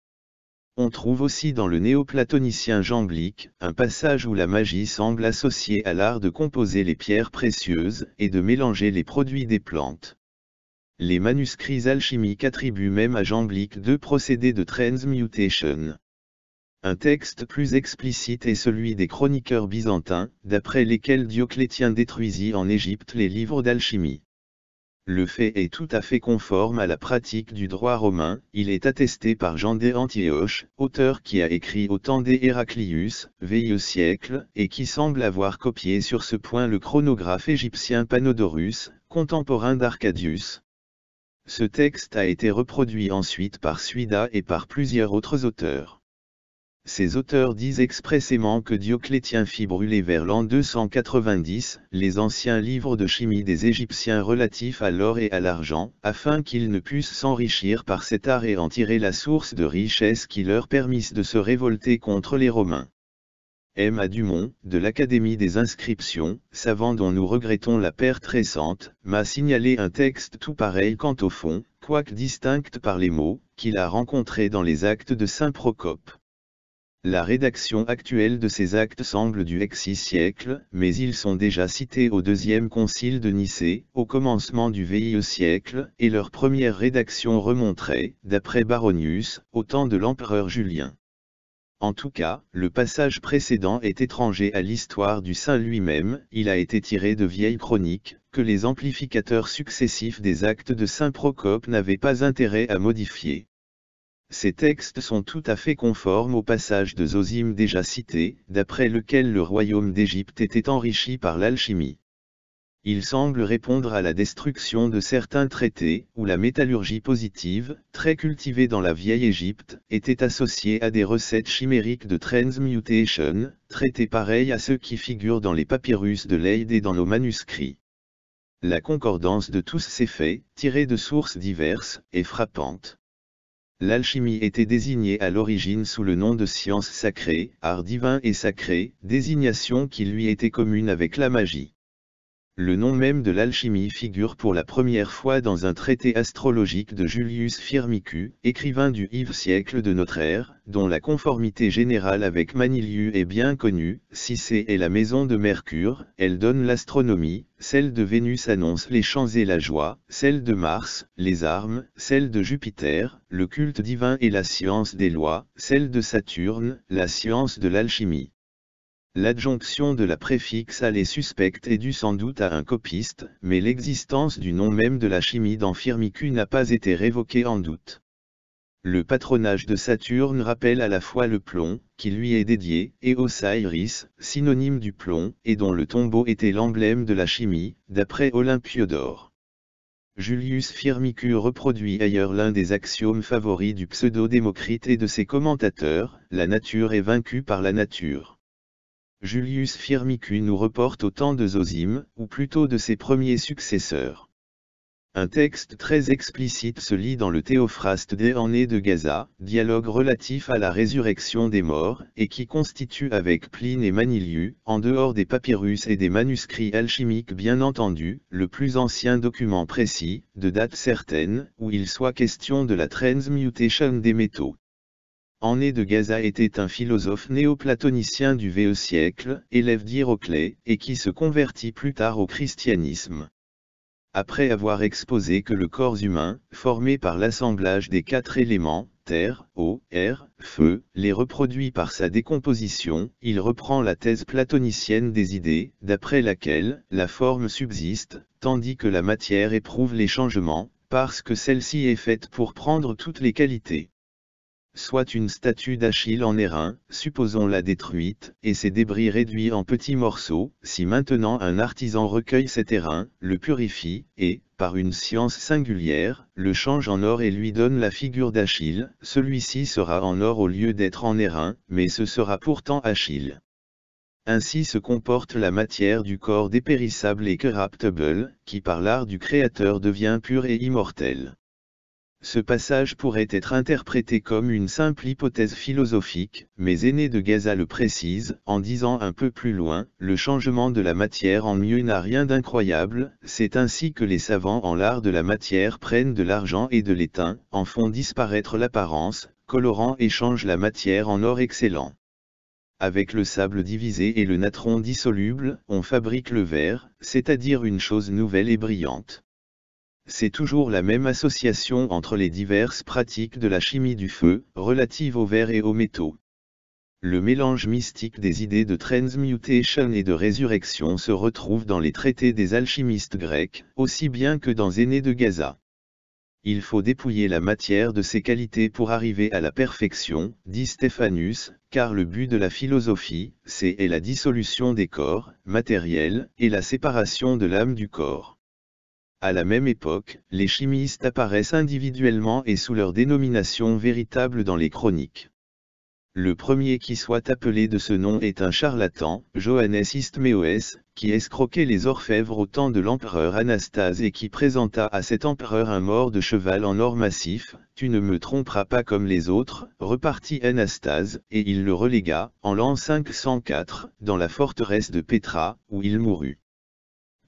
On trouve aussi dans le néoplatonicien jamblique un passage où la magie semble associée à l'art de composer les pierres précieuses et de mélanger les produits des plantes. Les manuscrits alchimiques attribuent même à Jamblique deux procédés de transmutation. Un texte plus explicite est celui des chroniqueurs byzantins, d'après lesquels Dioclétien détruisit en Égypte les livres d'alchimie. Le fait est tout à fait conforme à la pratique du droit romain, il est attesté par Jean d'Antioche, auteur qui a écrit au temps Héraclius, veille siècle, et qui semble avoir copié sur ce point le chronographe égyptien Panodorus, contemporain d'Arcadius. Ce texte a été reproduit ensuite par Suida et par plusieurs autres auteurs. Ces auteurs disent expressément que Dioclétien fit brûler vers l'an 290 les anciens livres de chimie des Égyptiens relatifs à l'or et à l'argent, afin qu'ils ne puissent s'enrichir par cet art et en tirer la source de richesse qui leur permisse de se révolter contre les Romains. M. Dumont, de l'Académie des inscriptions, savant dont nous regrettons la perte récente, m'a signalé un texte tout pareil quant au fond, quoique distinct par les mots, qu'il a rencontré dans les actes de Saint Procope. La rédaction actuelle de ces actes semble du VIe siècle, mais ils sont déjà cités au deuxième concile de Nicée, au commencement du VIe siècle, et leur première rédaction remonterait, d'après Baronius, au temps de l'empereur Julien. En tout cas, le passage précédent est étranger à l'histoire du saint lui-même, il a été tiré de vieilles chroniques, que les amplificateurs successifs des actes de saint Procope n'avaient pas intérêt à modifier. Ces textes sont tout à fait conformes au passage de Zosim déjà cité, d'après lequel le royaume d'Égypte était enrichi par l'alchimie. Il semble répondre à la destruction de certains traités, où la métallurgie positive, très cultivée dans la vieille Égypte, était associée à des recettes chimériques de transmutation, traités pareils à ceux qui figurent dans les papyrus de leyde et dans nos manuscrits. La concordance de tous ces faits, tirés de sources diverses, est frappante. L'alchimie était désignée à l'origine sous le nom de science sacrée, art divin et sacré, désignation qui lui était commune avec la magie. Le nom même de l'alchimie figure pour la première fois dans un traité astrologique de Julius Firmicu, écrivain du Ive siècle de notre ère, dont la conformité générale avec Manilius est bien connue, si est la maison de Mercure, elle donne l'astronomie, celle de Vénus annonce les chants et la joie, celle de Mars, les armes, celle de Jupiter, le culte divin et la science des lois, celle de Saturne, la science de l'alchimie. L'adjonction de la préfixe à les suspecte est due sans doute à un copiste, mais l'existence du nom même de la chimie dans Firmicu n'a pas été révoquée en doute. Le patronage de Saturne rappelle à la fois le plomb, qui lui est dédié, et Osiris, synonyme du plomb, et dont le tombeau était l'emblème de la chimie, d'après Olympiodore. Julius Firmicu reproduit ailleurs l'un des axiomes favoris du pseudo-démocrite et de ses commentateurs, la nature est vaincue par la nature. Julius Firmicus nous reporte au temps de Zosime, ou plutôt de ses premiers successeurs. Un texte très explicite se lit dans le Théophraste des Années de Gaza, dialogue relatif à la résurrection des morts, et qui constitue avec Pline et Maniliu, en dehors des papyrus et des manuscrits alchimiques bien entendu, le plus ancien document précis, de date certaine, où il soit question de la transmutation des métaux. Ané de Gaza était un philosophe néo-platonicien du VE siècle, élève d'Héroclée, et qui se convertit plus tard au christianisme. Après avoir exposé que le corps humain, formé par l'assemblage des quatre éléments, terre, eau, air, feu, les reproduit par sa décomposition, il reprend la thèse platonicienne des idées, d'après laquelle la forme subsiste, tandis que la matière éprouve les changements, parce que celle-ci est faite pour prendre toutes les qualités soit une statue d'Achille en airain, supposons la détruite, et ses débris réduits en petits morceaux, si maintenant un artisan recueille cet airain, le purifie, et, par une science singulière, le change en or et lui donne la figure d'Achille, celui-ci sera en or au lieu d'être en airain, mais ce sera pourtant Achille. Ainsi se comporte la matière du corps dépérissable et corruptible, qui par l'art du Créateur devient pur et immortel. Ce passage pourrait être interprété comme une simple hypothèse philosophique, mais Aîné de Gaza le précise, en disant un peu plus loin, le changement de la matière en mieux n'a rien d'incroyable, c'est ainsi que les savants en l'art de la matière prennent de l'argent et de l'étain, en font disparaître l'apparence, colorant et changent la matière en or excellent. Avec le sable divisé et le natron dissoluble, on fabrique le verre, c'est-à-dire une chose nouvelle et brillante c'est toujours la même association entre les diverses pratiques de la chimie du feu, relatives aux verres et aux métaux. Le mélange mystique des idées de transmutation et de résurrection se retrouve dans les traités des alchimistes grecs, aussi bien que dans Zéné de Gaza. Il faut dépouiller la matière de ses qualités pour arriver à la perfection, dit Stéphanus, car le but de la philosophie, c'est la dissolution des corps, matériels, et la séparation de l'âme du corps. À la même époque, les chimistes apparaissent individuellement et sous leur dénomination véritable dans les chroniques. Le premier qui soit appelé de ce nom est un charlatan, Johannes Istmeoès, qui escroquait les orfèvres au temps de l'empereur Anastase et qui présenta à cet empereur un mort de cheval en or massif, « Tu ne me tromperas pas comme les autres », repartit Anastase, et il le relégua, en l'an 504, dans la forteresse de Petra, où il mourut.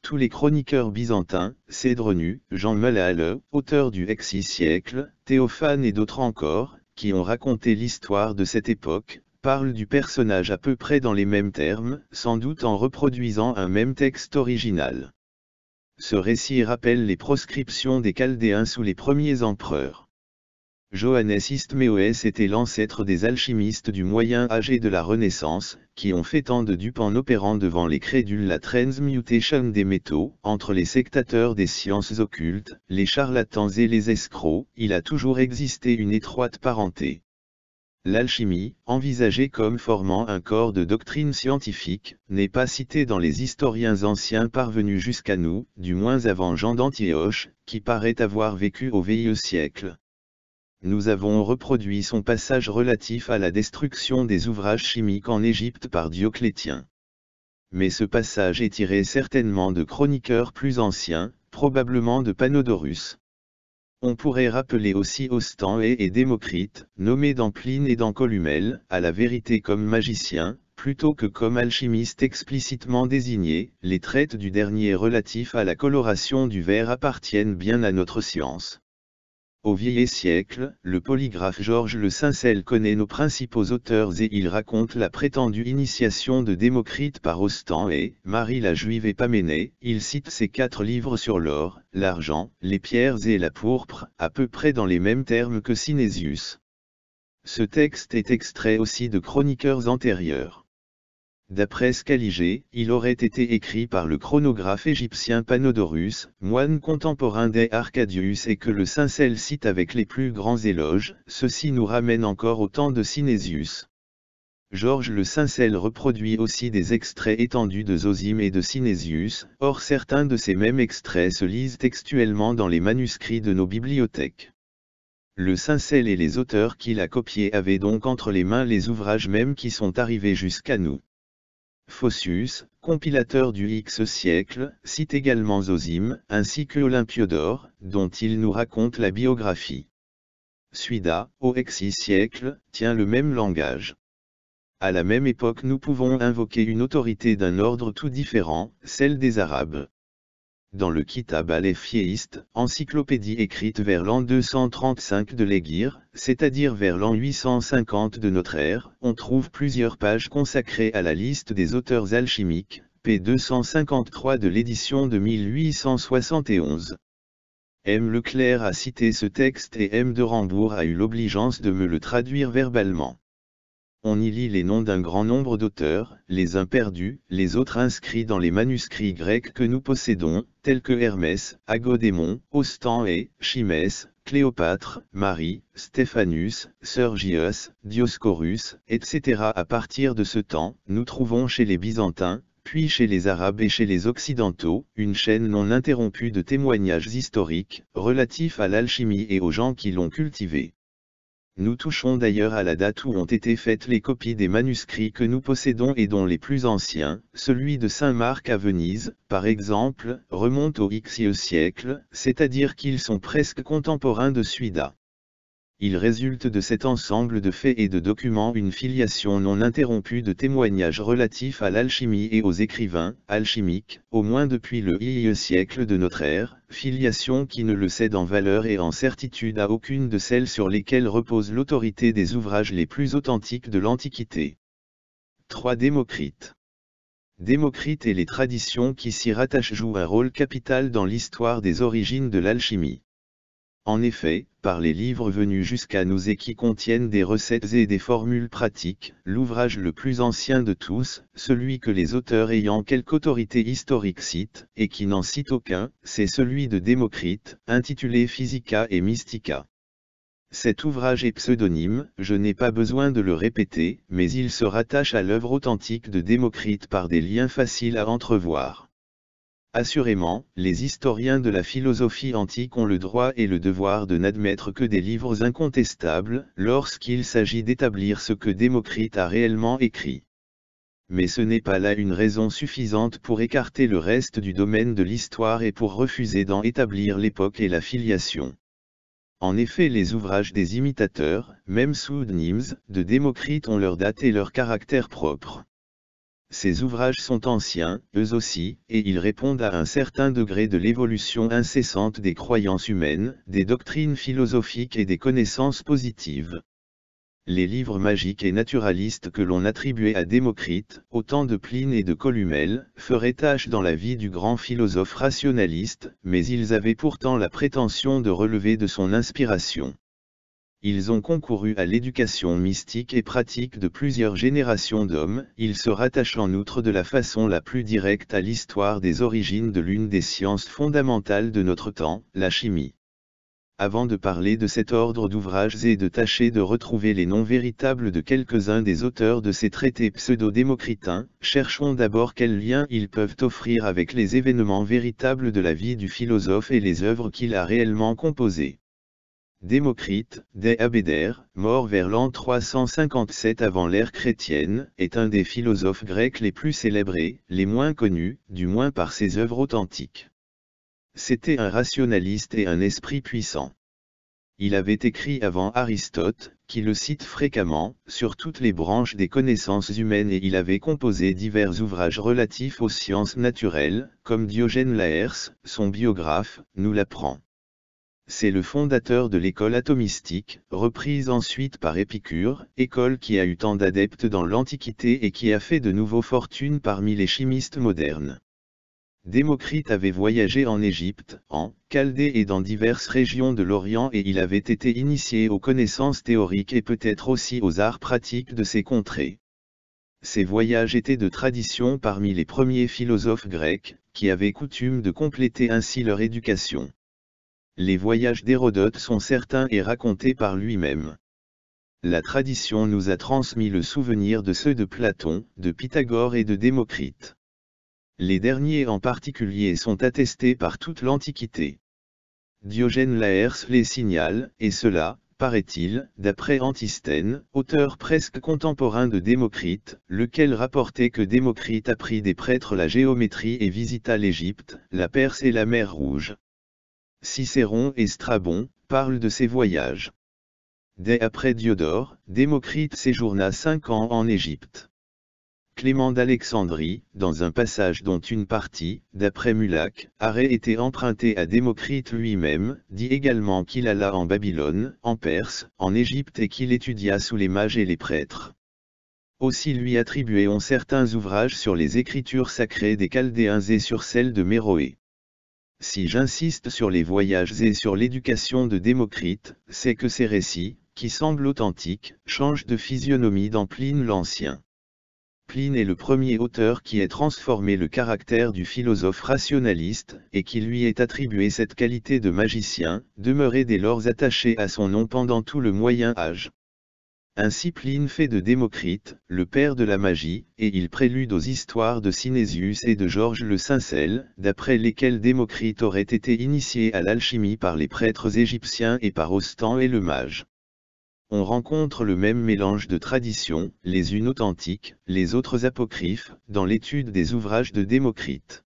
Tous les chroniqueurs byzantins, Cédrenus, Jean Malal, auteur du Hexi siècle, Théophane et d'autres encore, qui ont raconté l'histoire de cette époque, parlent du personnage à peu près dans les mêmes termes, sans doute en reproduisant un même texte original. Ce récit rappelle les proscriptions des Chaldéens sous les premiers empereurs. Johannes Istmeoès était l'ancêtre des alchimistes du Moyen Âge et de la Renaissance, qui ont fait tant de dupes en opérant devant les crédules la transmutation des métaux, entre les sectateurs des sciences occultes, les charlatans et les escrocs, il a toujours existé une étroite parenté. L'alchimie, envisagée comme formant un corps de doctrine scientifique, n'est pas citée dans les historiens anciens parvenus jusqu'à nous, du moins avant Jean d'Antioche, qui paraît avoir vécu au veilleux siècle nous avons reproduit son passage relatif à la destruction des ouvrages chimiques en Égypte par Dioclétien. Mais ce passage est tiré certainement de chroniqueurs plus anciens, probablement de Panodorus. On pourrait rappeler aussi Ostan et, Démocrite, nommés dans Pline et dans Columel, à la vérité comme magicien, plutôt que comme alchimiste explicitement désigné, les traites du dernier relatif à la coloration du verre appartiennent bien à notre science. Au vieil siècle, le polygraphe Georges Le Sincel connaît nos principaux auteurs et il raconte la prétendue initiation de Démocrite par Ostan et Marie la Juive et Paménée. Il cite ses quatre livres sur l'or, l'argent, les pierres et la pourpre, à peu près dans les mêmes termes que Synésius. Ce texte est extrait aussi de chroniqueurs antérieurs. D'après Scaliger, il aurait été écrit par le chronographe égyptien Panodorus, moine contemporain des Arcadius et que le saint cite avec les plus grands éloges, ceci nous ramène encore au temps de Sinésius. Georges le saint reproduit aussi des extraits étendus de Zosime et de Sinésius, or certains de ces mêmes extraits se lisent textuellement dans les manuscrits de nos bibliothèques. Le saint et les auteurs qu'il a copiés avaient donc entre les mains les ouvrages mêmes qui sont arrivés jusqu'à nous. Phocius, compilateur du X siècle, cite également Zosime, ainsi que Olympiodore, dont il nous raconte la biographie. Suida, au Xe siècle, tient le même langage. À la même époque nous pouvons invoquer une autorité d'un ordre tout différent, celle des Arabes dans le Kitab al encyclopédie écrite vers l'an 235 de Legir, c'est-à-dire vers l'an 850 de notre ère, on trouve plusieurs pages consacrées à la liste des auteurs alchimiques, p. 253 de l'édition de 1871. M. Leclerc a cité ce texte et M. de Rambourg a eu l'obligeance de me le traduire verbalement on y lit les noms d'un grand nombre d'auteurs, les uns perdus, les autres inscrits dans les manuscrits grecs que nous possédons, tels que Hermès, Agodémon, Ostan et Chimès, Cléopâtre, Marie, Stéphanus, Sergius, Dioscorus, etc. À partir de ce temps, nous trouvons chez les Byzantins, puis chez les Arabes et chez les Occidentaux, une chaîne non interrompue de témoignages historiques, relatifs à l'alchimie et aux gens qui l'ont cultivée. Nous touchons d'ailleurs à la date où ont été faites les copies des manuscrits que nous possédons et dont les plus anciens, celui de Saint Marc à Venise, par exemple, remonte au Xe siècle, c'est-à-dire qu'ils sont presque contemporains de Suida il résulte de cet ensemble de faits et de documents une filiation non interrompue de témoignages relatifs à l'alchimie et aux écrivains, alchimiques, au moins depuis le I.E. siècle de notre ère, filiation qui ne le cède en valeur et en certitude à aucune de celles sur lesquelles repose l'autorité des ouvrages les plus authentiques de l'Antiquité. 3. Démocrite Démocrite et les traditions qui s'y rattachent jouent un rôle capital dans l'histoire des origines de l'alchimie. En effet, par les livres venus jusqu'à nous et qui contiennent des recettes et des formules pratiques, l'ouvrage le plus ancien de tous, celui que les auteurs ayant quelque autorité historique citent, et qui n'en cite aucun, c'est celui de Démocrite, intitulé Physica et Mystica. Cet ouvrage est pseudonyme, je n'ai pas besoin de le répéter, mais il se rattache à l'œuvre authentique de Démocrite par des liens faciles à entrevoir. Assurément, les historiens de la philosophie antique ont le droit et le devoir de n'admettre que des livres incontestables lorsqu'il s'agit d'établir ce que Démocrite a réellement écrit. Mais ce n'est pas là une raison suffisante pour écarter le reste du domaine de l'histoire et pour refuser d'en établir l'époque et la filiation. En effet les ouvrages des imitateurs, même sous pseudonymes, de Démocrite ont leur date et leur caractère propre. Ces ouvrages sont anciens, eux aussi, et ils répondent à un certain degré de l'évolution incessante des croyances humaines, des doctrines philosophiques et des connaissances positives. Les livres magiques et naturalistes que l'on attribuait à Démocrite, autant de Pline et de Columel, feraient tâche dans la vie du grand philosophe rationaliste, mais ils avaient pourtant la prétention de relever de son inspiration ils ont concouru à l'éducation mystique et pratique de plusieurs générations d'hommes, ils se rattachent en outre de la façon la plus directe à l'histoire des origines de l'une des sciences fondamentales de notre temps, la chimie. Avant de parler de cet ordre d'ouvrages et de tâcher de retrouver les noms véritables de quelques-uns des auteurs de ces traités pseudo-démocritains, cherchons d'abord quels liens ils peuvent offrir avec les événements véritables de la vie du philosophe et les œuvres qu'il a réellement composées. Démocrite, des Abédère, mort vers l'an 357 avant l'ère chrétienne, est un des philosophes grecs les plus célébrés, les moins connus, du moins par ses œuvres authentiques. C'était un rationaliste et un esprit puissant. Il avait écrit avant Aristote, qui le cite fréquemment, sur toutes les branches des connaissances humaines et il avait composé divers ouvrages relatifs aux sciences naturelles, comme Diogène Laërce, son biographe, nous l'apprend c'est le fondateur de l'école atomistique, reprise ensuite par Épicure, école qui a eu tant d'adeptes dans l'Antiquité et qui a fait de nouveaux fortunes parmi les chimistes modernes. Démocrite avait voyagé en Égypte, en Chaldée et dans diverses régions de l'Orient et il avait été initié aux connaissances théoriques et peut-être aussi aux arts pratiques de ces contrées. Ces voyages étaient de tradition parmi les premiers philosophes grecs, qui avaient coutume de compléter ainsi leur éducation les voyages d'Hérodote sont certains et racontés par lui-même. La tradition nous a transmis le souvenir de ceux de Platon, de Pythagore et de Démocrite. Les derniers en particulier sont attestés par toute l'Antiquité. Diogène Laërce les signale, et cela, paraît-il, d'après Antisthène, auteur presque contemporain de Démocrite, lequel rapportait que Démocrite apprit des prêtres la géométrie et visita l'Égypte, la Perse et la mer Rouge, Cicéron et Strabon, parlent de ses voyages. Dès après Diodore, Démocrite séjourna cinq ans en Égypte. Clément d'Alexandrie, dans un passage dont une partie, d'après Mulac, aurait été empruntée à Démocrite lui-même, dit également qu'il alla en Babylone, en Perse, en Égypte et qu'il étudia sous les mages et les prêtres. Aussi lui attribué ont certains ouvrages sur les écritures sacrées des Chaldéens et sur celles de Méroé. Si j'insiste sur les voyages et sur l'éducation de Démocrite, c'est que ces récits, qui semblent authentiques, changent de physionomie dans Pline l'Ancien. Pline est le premier auteur qui ait transformé le caractère du philosophe rationaliste, et qui lui est attribué cette qualité de magicien, demeuré dès lors attaché à son nom pendant tout le Moyen Âge. Ainsi Pline fait de Démocrite, le père de la magie, et il prélude aux histoires de Cinésius et de Georges le Sincel, d'après lesquelles Démocrite aurait été initié à l'alchimie par les prêtres égyptiens et par Ostan et le mage. On rencontre le même mélange de traditions, les unes authentiques, les autres apocryphes, dans l'étude des ouvrages de Démocrite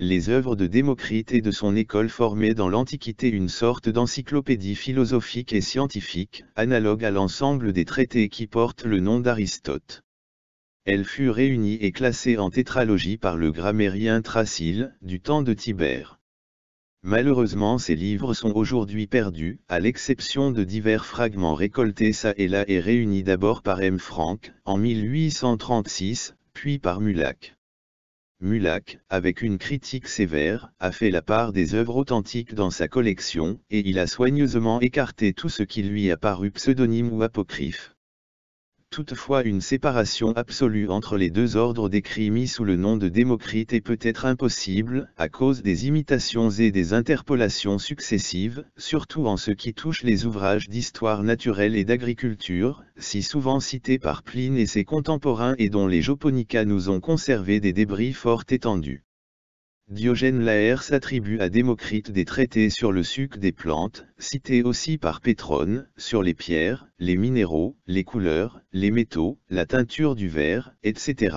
les œuvres de Démocrite et de son école formaient dans l'Antiquité une sorte d'encyclopédie philosophique et scientifique, analogue à l'ensemble des traités qui portent le nom d'Aristote. Elle fut réunie et classée en tétralogie par le grammairien Tracile, du temps de Tibère. Malheureusement ces livres sont aujourd'hui perdus, à l'exception de divers fragments récoltés ça et là et réunis d'abord par M. Franck, en 1836, puis par Mulac. Mulac, avec une critique sévère, a fait la part des œuvres authentiques dans sa collection, et il a soigneusement écarté tout ce qui lui a paru pseudonyme ou apocryphe. Toutefois une séparation absolue entre les deux ordres décrits mis sous le nom de Démocrite est peut-être impossible, à cause des imitations et des interpolations successives, surtout en ce qui touche les ouvrages d'histoire naturelle et d'agriculture, si souvent cités par Pline et ses contemporains et dont les Joponica nous ont conservé des débris fort étendus. Diogène Laër s'attribue à Démocrite des traités sur le suc des plantes, cités aussi par Pétrone, sur les pierres, les minéraux, les couleurs, les métaux, la teinture du verre, etc.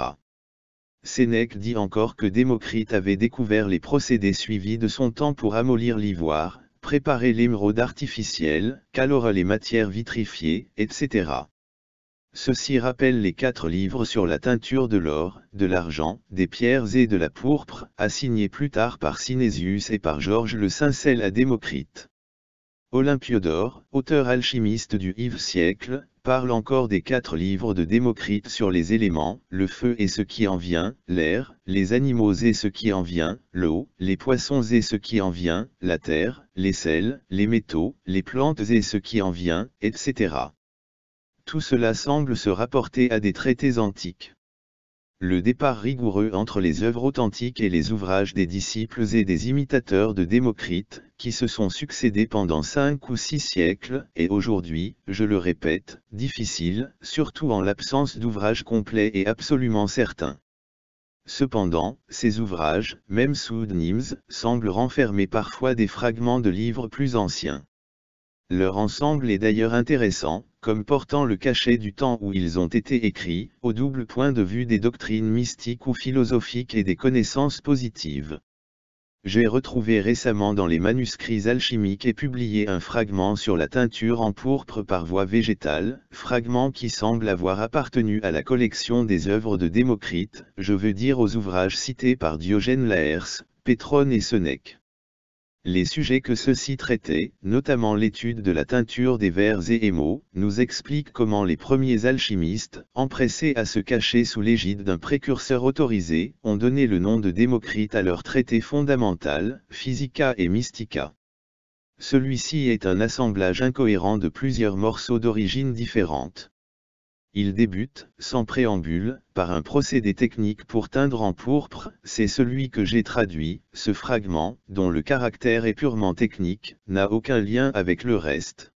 Sénèque dit encore que Démocrite avait découvert les procédés suivis de son temps pour amollir l'ivoire, préparer l'émeraude artificielle, calorer les matières vitrifiées, etc. Ceci rappelle les quatre livres sur la teinture de l'or, de l'argent, des pierres et de la pourpre, assignés plus tard par Sinésius et par Georges le Sincel à Démocrite. Olympiodore, auteur alchimiste du Ive siècle, parle encore des quatre livres de Démocrite sur les éléments, le feu et ce qui en vient, l'air, les animaux et ce qui en vient, l'eau, les poissons et ce qui en vient, la terre, les sels, les métaux, les plantes et ce qui en vient, etc. Tout cela semble se rapporter à des traités antiques. Le départ rigoureux entre les œuvres authentiques et les ouvrages des disciples et des imitateurs de Démocrite, qui se sont succédés pendant cinq ou six siècles, est aujourd'hui, je le répète, difficile, surtout en l'absence d'ouvrages complets et absolument certains. Cependant, ces ouvrages, même sous Nîmes, semblent renfermer parfois des fragments de livres plus anciens. Leur ensemble est d'ailleurs intéressant, comme portant le cachet du temps où ils ont été écrits, au double point de vue des doctrines mystiques ou philosophiques et des connaissances positives. J'ai retrouvé récemment dans les manuscrits alchimiques et publié un fragment sur la teinture en pourpre par voie végétale, fragment qui semble avoir appartenu à la collection des œuvres de Démocrite, je veux dire aux ouvrages cités par Diogène Laërce, Pétrone et Senec. Les sujets que ceux-ci traitaient, notamment l'étude de la teinture des vers et émaux, nous expliquent comment les premiers alchimistes, empressés à se cacher sous l'égide d'un précurseur autorisé, ont donné le nom de Démocrite à leur traité fondamental, Physica et Mystica. Celui-ci est un assemblage incohérent de plusieurs morceaux d'origine différente. Il débute, sans préambule, par un procédé technique pour teindre en pourpre, c'est celui que j'ai traduit, ce fragment, dont le caractère est purement technique, n'a aucun lien avec le reste.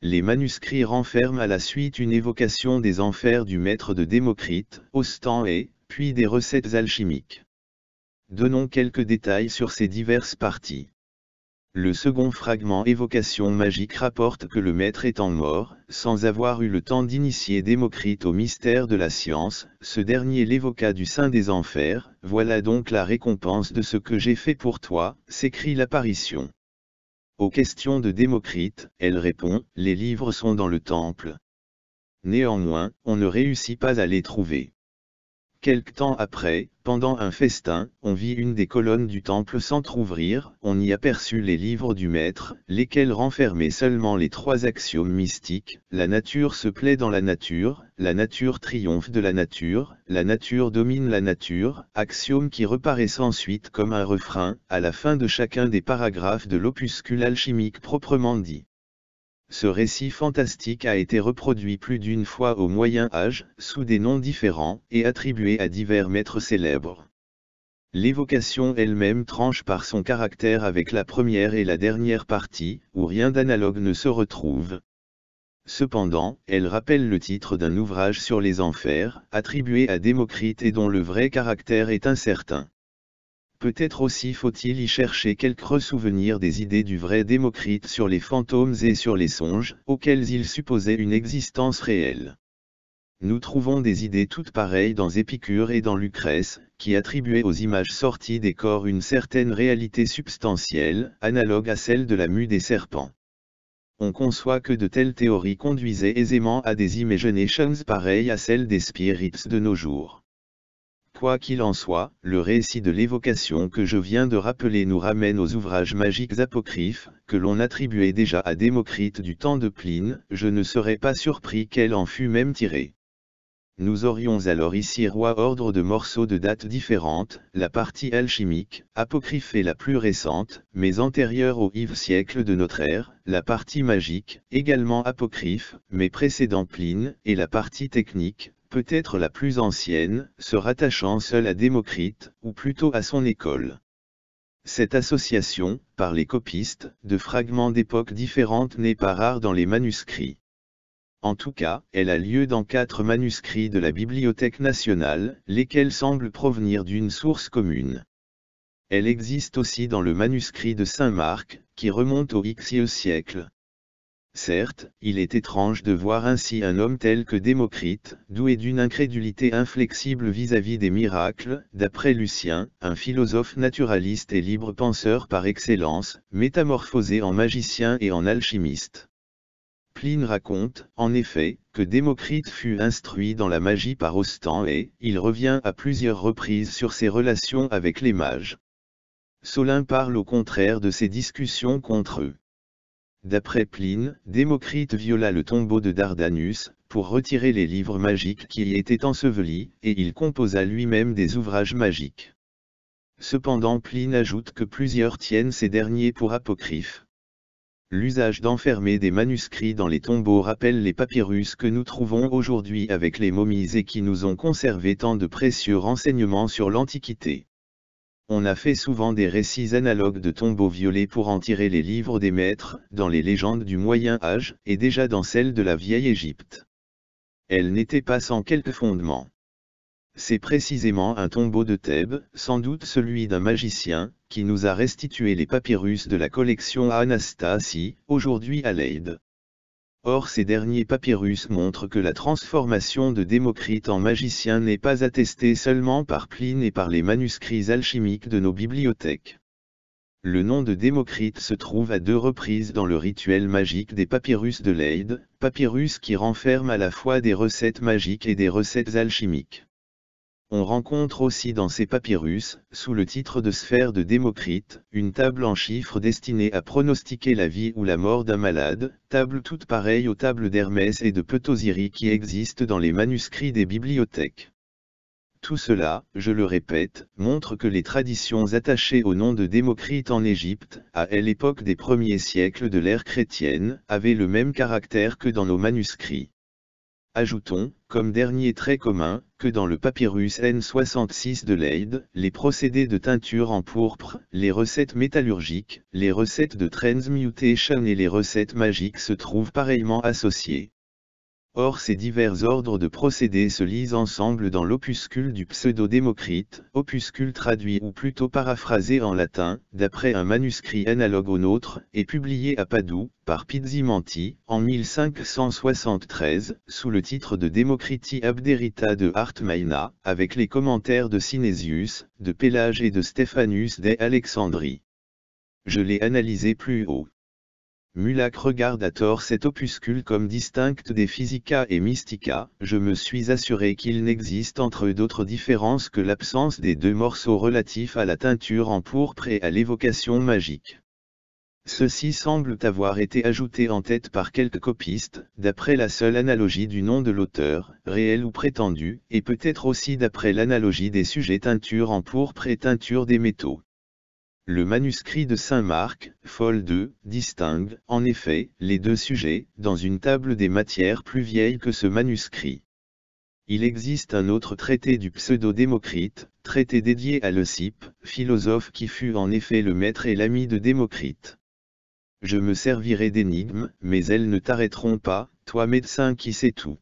Les manuscrits renferment à la suite une évocation des enfers du maître de Démocrite, Ostan et, puis des recettes alchimiques. Donnons quelques détails sur ces diverses parties. Le second fragment Évocation magique rapporte que le maître étant mort, sans avoir eu le temps d'initier Démocrite au mystère de la science, ce dernier l'évoqua du sein des enfers, voilà donc la récompense de ce que j'ai fait pour toi, s'écrit l'apparition. Aux questions de Démocrite, elle répond, les livres sont dans le temple. Néanmoins, on ne réussit pas à les trouver. Quelque temps après, pendant un festin, on vit une des colonnes du temple s'entr'ouvrir, on y aperçut les livres du maître, lesquels renfermaient seulement les trois axiomes mystiques, la nature se plaît dans la nature, la nature triomphe de la nature, la nature domine la nature, axiomes qui reparaissent ensuite comme un refrain, à la fin de chacun des paragraphes de l'opuscule alchimique proprement dit ce récit fantastique a été reproduit plus d'une fois au Moyen Âge, sous des noms différents, et attribué à divers maîtres célèbres. L'évocation elle-même tranche par son caractère avec la première et la dernière partie, où rien d'analogue ne se retrouve. Cependant, elle rappelle le titre d'un ouvrage sur les enfers, attribué à Démocrite et dont le vrai caractère est incertain. Peut-être aussi faut-il y chercher quelques ressouvenirs des idées du vrai Démocrite sur les fantômes et sur les songes, auxquels il supposait une existence réelle. Nous trouvons des idées toutes pareilles dans Épicure et dans Lucrèce, qui attribuaient aux images sorties des corps une certaine réalité substantielle, analogue à celle de la mue des serpents. On conçoit que de telles théories conduisaient aisément à des imaginations pareilles à celles des spirits de nos jours. Quoi qu'il en soit, le récit de l'évocation que je viens de rappeler nous ramène aux ouvrages magiques apocryphes, que l'on attribuait déjà à Démocrite du temps de Pline, je ne serais pas surpris qu'elle en fût même tirée. Nous aurions alors ici roi ordre de morceaux de dates différentes, la partie alchimique, apocryphe et la plus récente, mais antérieure au IVe siècle de notre ère, la partie magique, également apocryphe, mais précédant Pline, et la partie technique, peut-être la plus ancienne, se rattachant seule à Démocrite, ou plutôt à son école. Cette association, par les copistes, de fragments d'époques différentes n'est pas rare dans les manuscrits. En tout cas, elle a lieu dans quatre manuscrits de la Bibliothèque nationale, lesquels semblent provenir d'une source commune. Elle existe aussi dans le manuscrit de Saint-Marc, qui remonte au Xe siècle. Certes, il est étrange de voir ainsi un homme tel que Démocrite, doué d'une incrédulité inflexible vis-à-vis des miracles, d'après Lucien, un philosophe naturaliste et libre penseur par excellence, métamorphosé en magicien et en alchimiste. Pline raconte, en effet, que Démocrite fut instruit dans la magie par Ostan et, il revient à plusieurs reprises sur ses relations avec les mages. Solin parle au contraire de ses discussions contre eux. D'après Pline, Démocrite viola le tombeau de Dardanus, pour retirer les livres magiques qui y étaient ensevelis, et il composa lui-même des ouvrages magiques. Cependant Pline ajoute que plusieurs tiennent ces derniers pour apocryphes. L'usage d'enfermer des manuscrits dans les tombeaux rappelle les papyrus que nous trouvons aujourd'hui avec les momies et qui nous ont conservé tant de précieux renseignements sur l'Antiquité on a fait souvent des récits analogues de tombeaux violets pour en tirer les livres des maîtres, dans les légendes du Moyen Âge et déjà dans celles de la vieille Égypte. Elles n'étaient pas sans quelque fondement. C'est précisément un tombeau de Thèbes, sans doute celui d'un magicien, qui nous a restitué les papyrus de la collection Anastasie, aujourd'hui à Leyde. Or ces derniers papyrus montrent que la transformation de Démocrite en magicien n'est pas attestée seulement par Pline et par les manuscrits alchimiques de nos bibliothèques. Le nom de Démocrite se trouve à deux reprises dans le rituel magique des papyrus de Leyde, papyrus qui renferme à la fois des recettes magiques et des recettes alchimiques. On rencontre aussi dans ces papyrus, sous le titre de sphère de Démocrite, une table en chiffres destinée à pronostiquer la vie ou la mort d'un malade, table toute pareille aux tables d'Hermès et de Petosiri qui existent dans les manuscrits des bibliothèques. Tout cela, je le répète, montre que les traditions attachées au nom de Démocrite en Égypte, à l'époque des premiers siècles de l'ère chrétienne, avaient le même caractère que dans nos manuscrits. Ajoutons, comme dernier trait commun, que dans le papyrus N66 de Leyde, les procédés de teinture en pourpre, les recettes métallurgiques, les recettes de transmutation et les recettes magiques se trouvent pareillement associés. Or ces divers ordres de procédés se lisent ensemble dans l'opuscule du pseudo-démocrite, opuscule traduit ou plutôt paraphrasé en latin, d'après un manuscrit analogue au nôtre, et publié à Padoue, par Pizzimanti, en 1573, sous le titre de Democriti Abderita de Artmaina, avec les commentaires de Sinésius, de Pélage et de Stéphanus des Alexandrie. Je l'ai analysé plus haut. Mulac regarde à tort cet opuscule comme distinct des Physica et Mystica, je me suis assuré qu'il n'existe entre eux d'autres différences que l'absence des deux morceaux relatifs à la teinture en pourpre et à l'évocation magique. Ceux-ci semblent avoir été ajoutés en tête par quelques copistes, d'après la seule analogie du nom de l'auteur, réel ou prétendu, et peut-être aussi d'après l'analogie des sujets teinture en pourpre et teinture des métaux. Le manuscrit de Saint-Marc, Fol 2, distingue, en effet, les deux sujets, dans une table des matières plus vieille que ce manuscrit. Il existe un autre traité du pseudo-Démocrite, traité dédié à Leucippe, philosophe qui fut en effet le maître et l'ami de Démocrite. Je me servirai d'énigmes, mais elles ne t'arrêteront pas, toi médecin qui sais tout.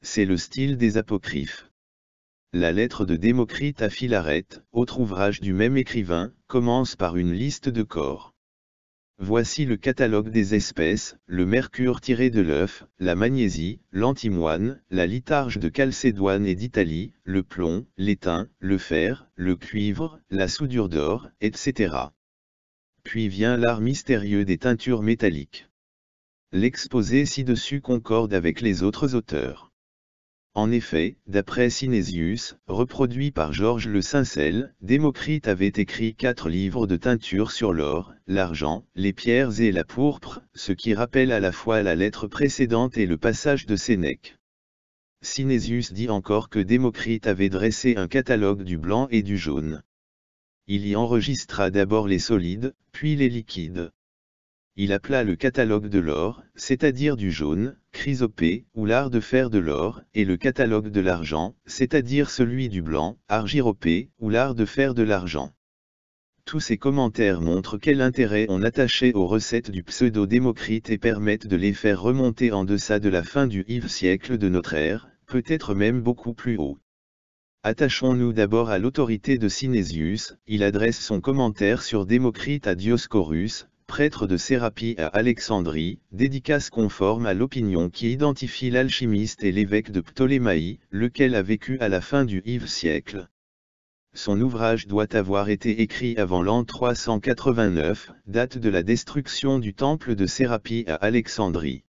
C'est le style des apocryphes. La lettre de Démocrite à Philarète, autre ouvrage du même écrivain, commence par une liste de corps. Voici le catalogue des espèces, le mercure tiré de l'œuf, la magnésie, l'antimoine, la litarge de Calcédoine et d'Italie, le plomb, l'étain, le fer, le cuivre, la soudure d'or, etc. Puis vient l'art mystérieux des teintures métalliques. L'exposé ci-dessus concorde avec les autres auteurs. En effet, d'après Synésius, reproduit par Georges le Sincel, Démocrite avait écrit quatre livres de teinture sur l'or, l'argent, les pierres et la pourpre, ce qui rappelle à la fois la lettre précédente et le passage de Sénèque. Synésius dit encore que Démocrite avait dressé un catalogue du blanc et du jaune. Il y enregistra d'abord les solides, puis les liquides il appela le catalogue de l'or, c'est-à-dire du jaune, chrysopée, ou l'art de faire de l'or, et le catalogue de l'argent, c'est-à-dire celui du blanc, argyropée, ou l'art de faire de l'argent. Tous ces commentaires montrent quel intérêt on attachait aux recettes du pseudo-démocrite et permettent de les faire remonter en deçà de la fin du Ive siècle de notre ère, peut-être même beaucoup plus haut. Attachons-nous d'abord à l'autorité de Synesius. il adresse son commentaire sur Démocrite à Dioscorus, prêtre de Sérapie à Alexandrie, dédicace conforme à l'opinion qui identifie l'alchimiste et l'évêque de Ptolémaïe, lequel a vécu à la fin du Yves siècle. Son ouvrage doit avoir été écrit avant l'an 389, date de la destruction du temple de Sérapie à Alexandrie.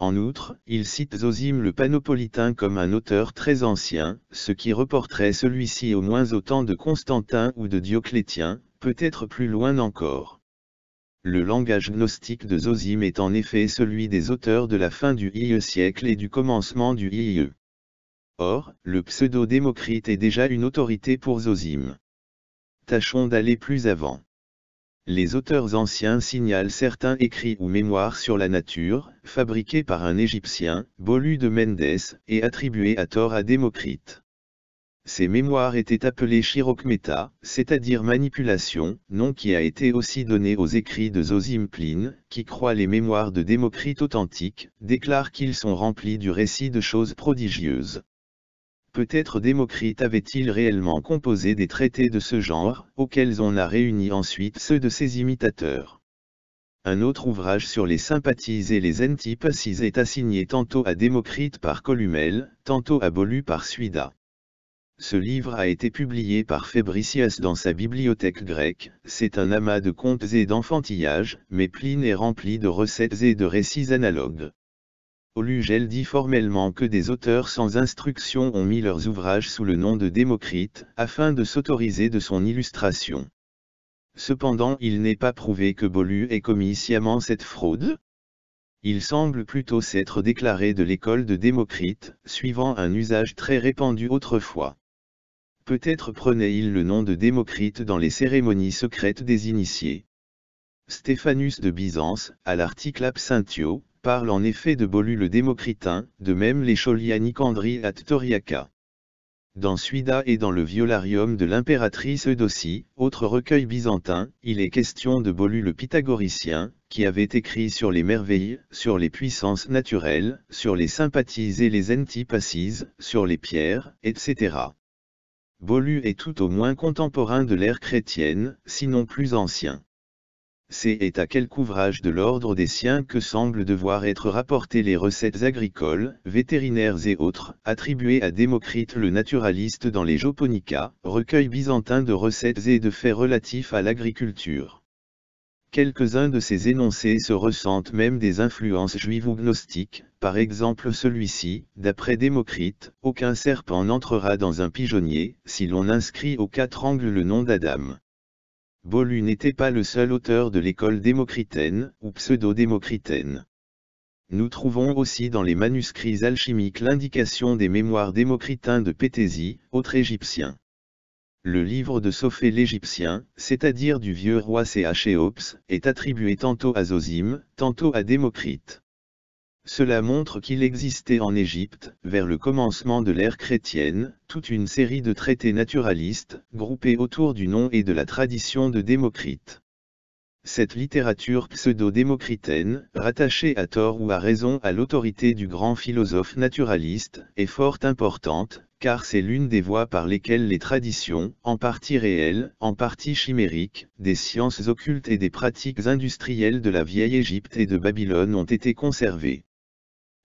En outre, il cite Zosime le Panopolitain comme un auteur très ancien, ce qui reporterait celui-ci au moins au temps de Constantin ou de Dioclétien, peut-être plus loin encore. Le langage gnostique de Zosim est en effet celui des auteurs de la fin du IE siècle et du commencement du IE. Or, le pseudo-démocrite est déjà une autorité pour Zosim. Tâchons d'aller plus avant. Les auteurs anciens signalent certains écrits ou mémoires sur la nature, fabriqués par un Égyptien, Bolu de Mendes, et attribués à tort à Démocrite. Ces mémoires étaient appelées chirokmeta, c'est-à-dire manipulation, nom qui a été aussi donné aux écrits de Pline, qui croit les mémoires de Démocrite authentiques, déclare qu'ils sont remplis du récit de choses prodigieuses. Peut-être Démocrite avait-il réellement composé des traités de ce genre, auxquels on a réuni ensuite ceux de ses imitateurs. Un autre ouvrage sur les sympathies et les antipathies est assigné tantôt à Démocrite par Columel, tantôt à Bolu par Suida. Ce livre a été publié par Fabricius dans sa bibliothèque grecque, c'est un amas de contes et d'enfantillages, mais Pline est rempli de recettes et de récits analogues. Olugel dit formellement que des auteurs sans instruction ont mis leurs ouvrages sous le nom de Démocrite, afin de s'autoriser de son illustration. Cependant il n'est pas prouvé que Bolu ait commis sciemment cette fraude. Il semble plutôt s'être déclaré de l'école de Démocrite, suivant un usage très répandu autrefois peut-être prenait-il le nom de Démocrite dans les cérémonies secrètes des initiés. Stéphanus de Byzance, à l'article Absintio, parle en effet de Bolu le Démocritain, de même les Cholianicandri Toriaca. Dans Suida et dans le Violarium de l'impératrice Eudocie, autre recueil byzantin, il est question de Bolu le Pythagoricien, qui avait écrit sur les merveilles, sur les puissances naturelles, sur les sympathies et les antipathies, sur les pierres, etc. Bolu est tout au moins contemporain de l'ère chrétienne, sinon plus ancien. C'est à quelque ouvrage de l'ordre des siens que semblent devoir être rapportées les recettes agricoles, vétérinaires et autres, attribuées à Démocrite le naturaliste dans les Joponica, recueil byzantin de recettes et de faits relatifs à l'agriculture. Quelques-uns de ces énoncés se ressentent même des influences juives ou gnostiques, par exemple celui-ci, d'après Démocrite, aucun serpent n'entrera dans un pigeonnier, si l'on inscrit aux quatre angles le nom d'Adam. Bolu n'était pas le seul auteur de l'école démocritaine, ou pseudo-démocritaine. Nous trouvons aussi dans les manuscrits alchimiques l'indication des mémoires démocritains de Pétésie, autre égyptien. Le livre de Sophée l'Égyptien, c'est-à-dire du vieux roi Chéops, est attribué tantôt à Zosime, tantôt à Démocrite. Cela montre qu'il existait en Égypte, vers le commencement de l'ère chrétienne, toute une série de traités naturalistes, groupés autour du nom et de la tradition de Démocrite. Cette littérature pseudo-démocritaine, rattachée à tort ou à raison à l'autorité du grand philosophe naturaliste, est fort importante, car c'est l'une des voies par lesquelles les traditions, en partie réelles, en partie chimériques, des sciences occultes et des pratiques industrielles de la vieille Égypte et de Babylone ont été conservées.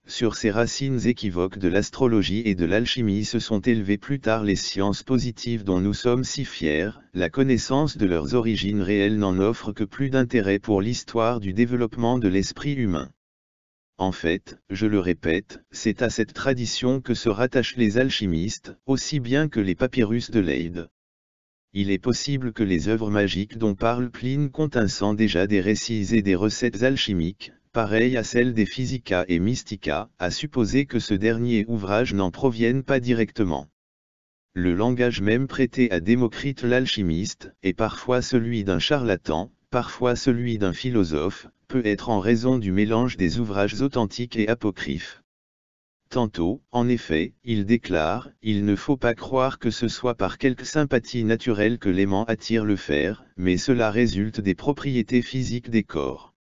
Sur ces racines équivoques de l'astrologie et de l'alchimie se sont élevées plus tard les sciences positives dont nous sommes si fiers, la connaissance de leurs origines réelles n'en offre que plus d'intérêt pour l'histoire du développement de l'esprit humain. En fait, je le répète, c'est à cette tradition que se rattachent les alchimistes, aussi bien que les papyrus de Leyde. Il est possible que les œuvres magiques dont parle Pline contiennent déjà des récits et des recettes alchimiques, pareilles à celles des Physica et Mystica, à supposer que ce dernier ouvrage n'en provienne pas directement. Le langage même prêté à Démocrite l'alchimiste, est parfois celui d'un charlatan, parfois celui d'un philosophe, peut être en raison du mélange des ouvrages authentiques et apocryphes. Tantôt, en effet, il déclare, il ne faut pas croire que ce soit par quelque sympathie naturelle que l'aimant attire le fer, mais cela résulte des propriétés physiques des corps.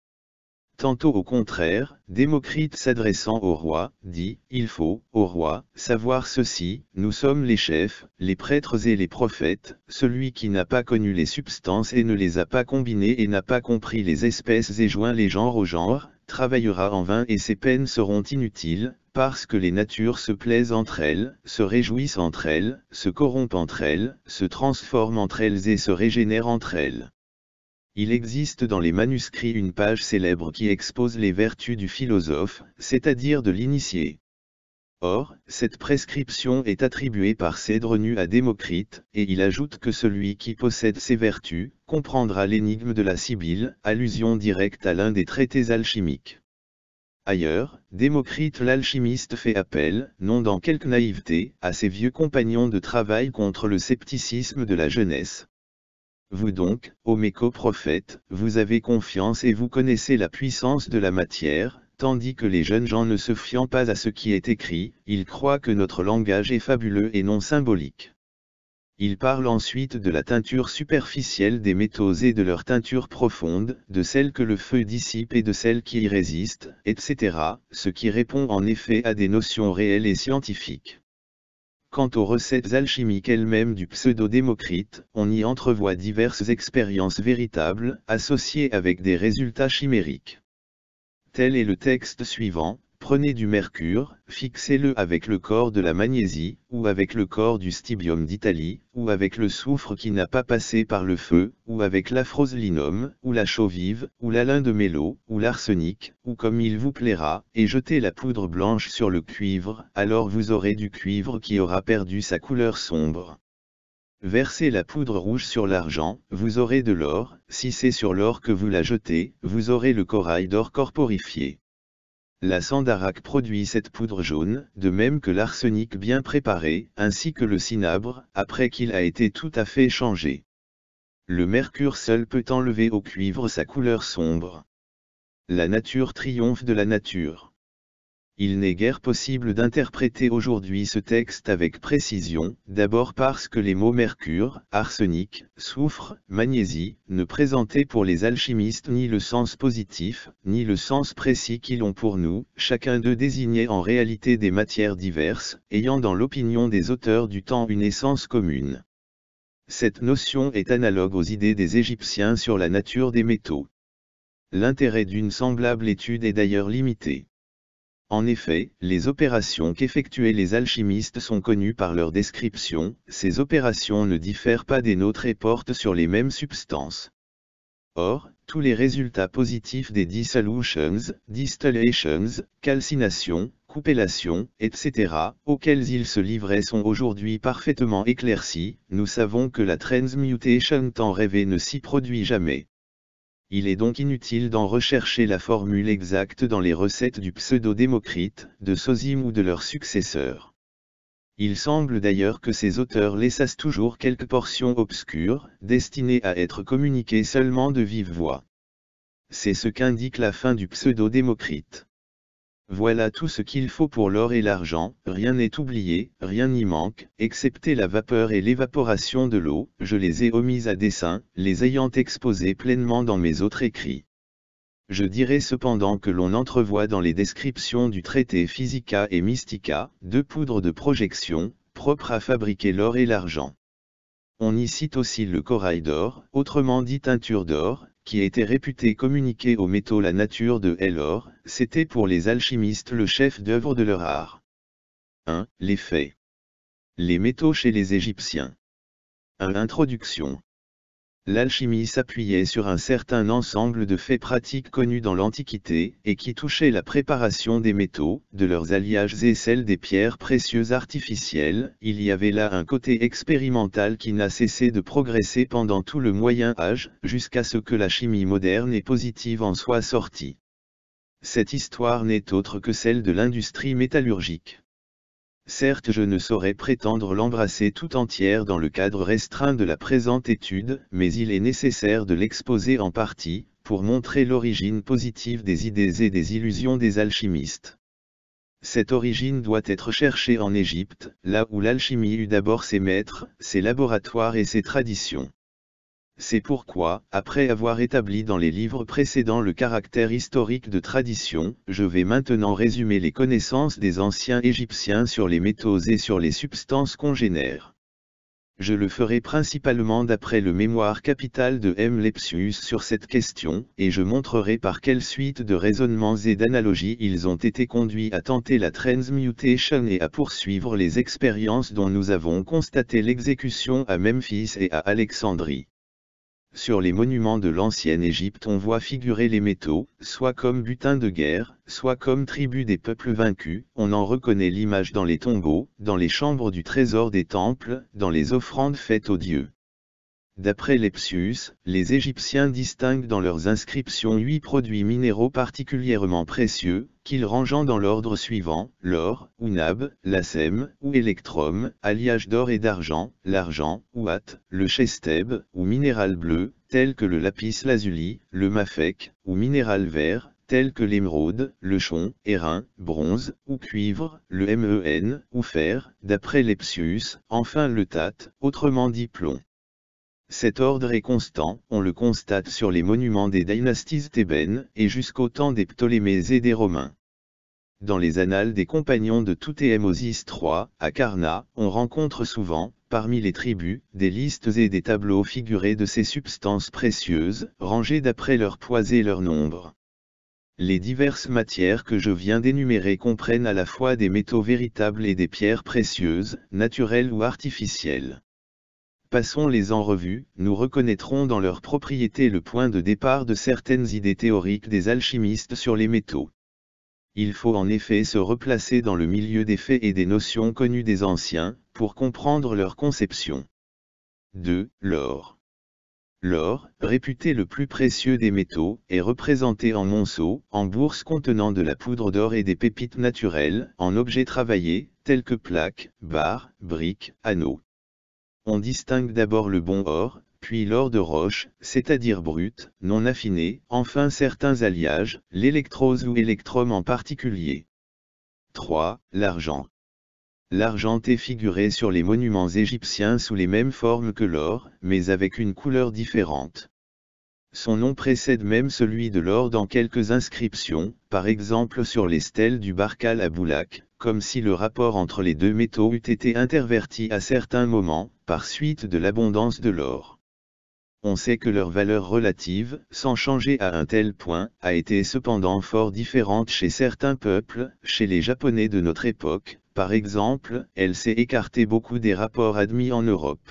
Tantôt au contraire, Démocrite s'adressant au roi, dit, Il faut, au roi, savoir ceci, nous sommes les chefs, les prêtres et les prophètes, celui qui n'a pas connu les substances et ne les a pas combinées et n'a pas compris les espèces et joint les genres au genre, travaillera en vain et ses peines seront inutiles, parce que les natures se plaisent entre elles, se réjouissent entre elles, se corrompent entre elles, se transforment entre elles et se régénèrent entre elles. Il existe dans les manuscrits une page célèbre qui expose les vertus du philosophe, c'est-à-dire de l'initié. Or, cette prescription est attribuée par Cédrenu à Démocrite, et il ajoute que celui qui possède ces vertus, comprendra l'énigme de la Sibylle, allusion directe à l'un des traités alchimiques. Ailleurs, Démocrite l'alchimiste fait appel, non dans quelque naïveté, à ses vieux compagnons de travail contre le scepticisme de la jeunesse. Vous donc, ô méco prophètes, vous avez confiance et vous connaissez la puissance de la matière, tandis que les jeunes gens ne se fiant pas à ce qui est écrit, ils croient que notre langage est fabuleux et non symbolique. Ils parlent ensuite de la teinture superficielle des métaux et de leur teinture profonde, de celle que le feu dissipe et de celle qui y résiste, etc., ce qui répond en effet à des notions réelles et scientifiques. Quant aux recettes alchimiques elles-mêmes du pseudo-démocrite, on y entrevoit diverses expériences véritables, associées avec des résultats chimériques. Tel est le texte suivant, Prenez du mercure, fixez-le avec le corps de la magnésie, ou avec le corps du stibium d'Italie, ou avec le soufre qui n'a pas passé par le feu, ou avec l'aphroslinum, ou la chaux vive, ou l'alin de mélo, ou l'arsenic, ou comme il vous plaira, et jetez la poudre blanche sur le cuivre, alors vous aurez du cuivre qui aura perdu sa couleur sombre. Versez la poudre rouge sur l'argent, vous aurez de l'or, si c'est sur l'or que vous la jetez, vous aurez le corail d'or corporifié. La sandarac produit cette poudre jaune, de même que l'arsenic bien préparé, ainsi que le cinabre, après qu'il a été tout à fait changé. Le mercure seul peut enlever au cuivre sa couleur sombre. La nature triomphe de la nature il n'est guère possible d'interpréter aujourd'hui ce texte avec précision, d'abord parce que les mots mercure, arsenic, soufre, magnésie, ne présentaient pour les alchimistes ni le sens positif, ni le sens précis qu'ils ont pour nous, chacun d'eux désignait en réalité des matières diverses, ayant dans l'opinion des auteurs du temps une essence commune. Cette notion est analogue aux idées des Égyptiens sur la nature des métaux. L'intérêt d'une semblable étude est d'ailleurs limité. En effet, les opérations qu'effectuaient les alchimistes sont connues par leur description, ces opérations ne diffèrent pas des nôtres et portent sur les mêmes substances. Or, tous les résultats positifs des dissolutions, distillations, calcinations, coupellations, etc., auxquels ils se livraient sont aujourd'hui parfaitement éclaircis, nous savons que la transmutation tant rêvée ne s'y produit jamais. Il est donc inutile d'en rechercher la formule exacte dans les recettes du pseudo-démocrite, de Sosime ou de leurs successeurs. Il semble d'ailleurs que ces auteurs laissassent toujours quelques portions obscures, destinées à être communiquées seulement de vive voix. C'est ce qu'indique la fin du pseudo-démocrite. Voilà tout ce qu'il faut pour l'or et l'argent, rien n'est oublié, rien n'y manque, excepté la vapeur et l'évaporation de l'eau, je les ai omises à dessein, les ayant exposées pleinement dans mes autres écrits. Je dirais cependant que l'on entrevoit dans les descriptions du traité Physica et Mystica, deux poudres de projection, propres à fabriquer l'or et l'argent. On y cite aussi le corail d'or, autrement dit teinture d'or, qui était réputé communiquer aux métaux la nature de l'or, c'était pour les alchimistes le chef d'œuvre de leur art. 1. Les faits. Les métaux chez les Égyptiens. 1. Introduction l'alchimie s'appuyait sur un certain ensemble de faits pratiques connus dans l'Antiquité, et qui touchaient la préparation des métaux, de leurs alliages et celle des pierres précieuses artificielles, il y avait là un côté expérimental qui n'a cessé de progresser pendant tout le Moyen Âge, jusqu'à ce que la chimie moderne et positive en soit sortie. Cette histoire n'est autre que celle de l'industrie métallurgique. Certes je ne saurais prétendre l'embrasser tout entière dans le cadre restreint de la présente étude, mais il est nécessaire de l'exposer en partie, pour montrer l'origine positive des idées et des illusions des alchimistes. Cette origine doit être cherchée en Égypte, là où l'alchimie eut d'abord ses maîtres, ses laboratoires et ses traditions. C'est pourquoi, après avoir établi dans les livres précédents le caractère historique de tradition, je vais maintenant résumer les connaissances des anciens Égyptiens sur les métaux et sur les substances congénères. Je le ferai principalement d'après le mémoire capital de M. Lepsius sur cette question, et je montrerai par quelle suite de raisonnements et d'analogies ils ont été conduits à tenter la transmutation et à poursuivre les expériences dont nous avons constaté l'exécution à Memphis et à Alexandrie. Sur les monuments de l'ancienne Égypte on voit figurer les métaux, soit comme butin de guerre, soit comme tribut des peuples vaincus, on en reconnaît l'image dans les tombeaux, dans les chambres du trésor des temples, dans les offrandes faites aux dieux. D'après Lepsius, les Égyptiens distinguent dans leurs inscriptions huit produits minéraux particulièrement précieux, qu'il rangeant dans l'ordre suivant, l'or, ou nab, la ou électrum, alliage d'or et d'argent, l'argent, ou hâte, le chesteb, ou minéral bleu, tel que le lapis lazuli, le mafek, ou minéral vert, tel que l'émeraude, le chon, airain, bronze, ou cuivre, le men, ou fer, d'après Lepsius, enfin le tat, autrement dit plomb. Cet ordre est constant, on le constate sur les monuments des dynasties thébaines et jusqu'au temps des Ptolémées et des Romains. Dans les annales des compagnons de Toutéhémosis III, à Karna, on rencontre souvent, parmi les tribus, des listes et des tableaux figurés de ces substances précieuses, rangées d'après leur poids et leur nombre. Les diverses matières que je viens d'énumérer comprennent à la fois des métaux véritables et des pierres précieuses, naturelles ou artificielles passons-les en revue, nous reconnaîtrons dans leurs propriétés le point de départ de certaines idées théoriques des alchimistes sur les métaux. Il faut en effet se replacer dans le milieu des faits et des notions connues des anciens, pour comprendre leur conception. 2. L'or. L'or, réputé le plus précieux des métaux, est représenté en monceaux, en bourse contenant de la poudre d'or et des pépites naturelles, en objets travaillés, tels que plaques, barres, briques, anneaux. On distingue d'abord le bon or, puis l'or de roche, c'est-à-dire brut, non affiné, enfin certains alliages, l'électrose ou électrum en particulier. 3. L'argent. L'argent est figuré sur les monuments égyptiens sous les mêmes formes que l'or, mais avec une couleur différente. Son nom précède même celui de l'or dans quelques inscriptions, par exemple sur les stèles du Barkal à Boulak, comme si le rapport entre les deux métaux eût été interverti à certains moments, par suite de l'abondance de l'or. On sait que leur valeur relative, sans changer à un tel point, a été cependant fort différente chez certains peuples, chez les Japonais de notre époque, par exemple, elle s'est écartée beaucoup des rapports admis en Europe.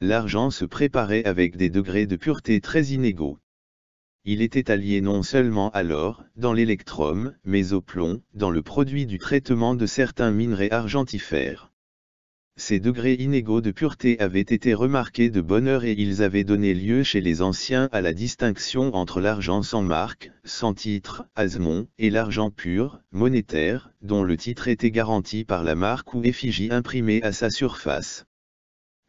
L'argent se préparait avec des degrés de pureté très inégaux il était allié non seulement à l'or, dans l'électrum, mais au plomb, dans le produit du traitement de certains minerais argentifères. Ces degrés inégaux de pureté avaient été remarqués de bonne heure et ils avaient donné lieu chez les anciens à la distinction entre l'argent sans marque, sans titre, asmon, et l'argent pur, monétaire, dont le titre était garanti par la marque ou effigie imprimée à sa surface.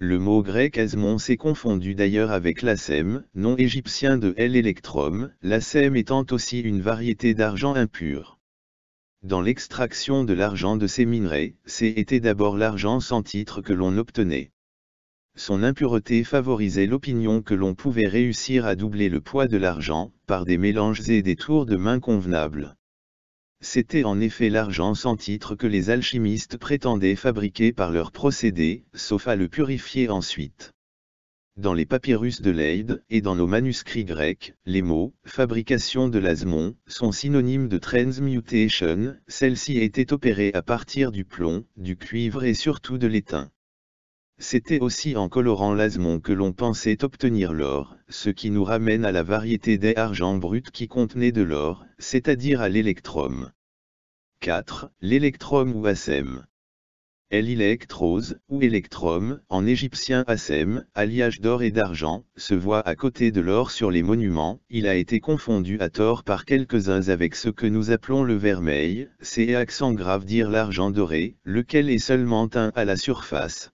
Le mot grec asmon s'est confondu d'ailleurs avec l'asem, nom égyptien de l'électrum, l'asem étant aussi une variété d'argent impur. Dans l'extraction de l'argent de ces minerais, c'était d'abord l'argent sans titre que l'on obtenait. Son impureté favorisait l'opinion que l'on pouvait réussir à doubler le poids de l'argent, par des mélanges et des tours de main convenables. C'était en effet l'argent sans titre que les alchimistes prétendaient fabriquer par leur procédé, sauf à le purifier ensuite. Dans les papyrus de Leyde et dans nos manuscrits grecs, les mots « fabrication de l'asmon » sont synonymes de transmutation, celle-ci était opérée à partir du plomb, du cuivre et surtout de l'étain. C'était aussi en colorant l'asmon que l'on pensait obtenir l'or, ce qui nous ramène à la variété des argents bruts qui contenait de l'or, c'est-à-dire à, l'électrome. l'électrum. 4. L'électrum ou asem. L'électrose, ou électrum, en égyptien asem, alliage d'or et d'argent, se voit à côté de l'or sur les monuments, il a été confondu à tort par quelques-uns avec ce que nous appelons le vermeil, c'est accent grave dire l'argent doré, lequel est seulement teint à la surface.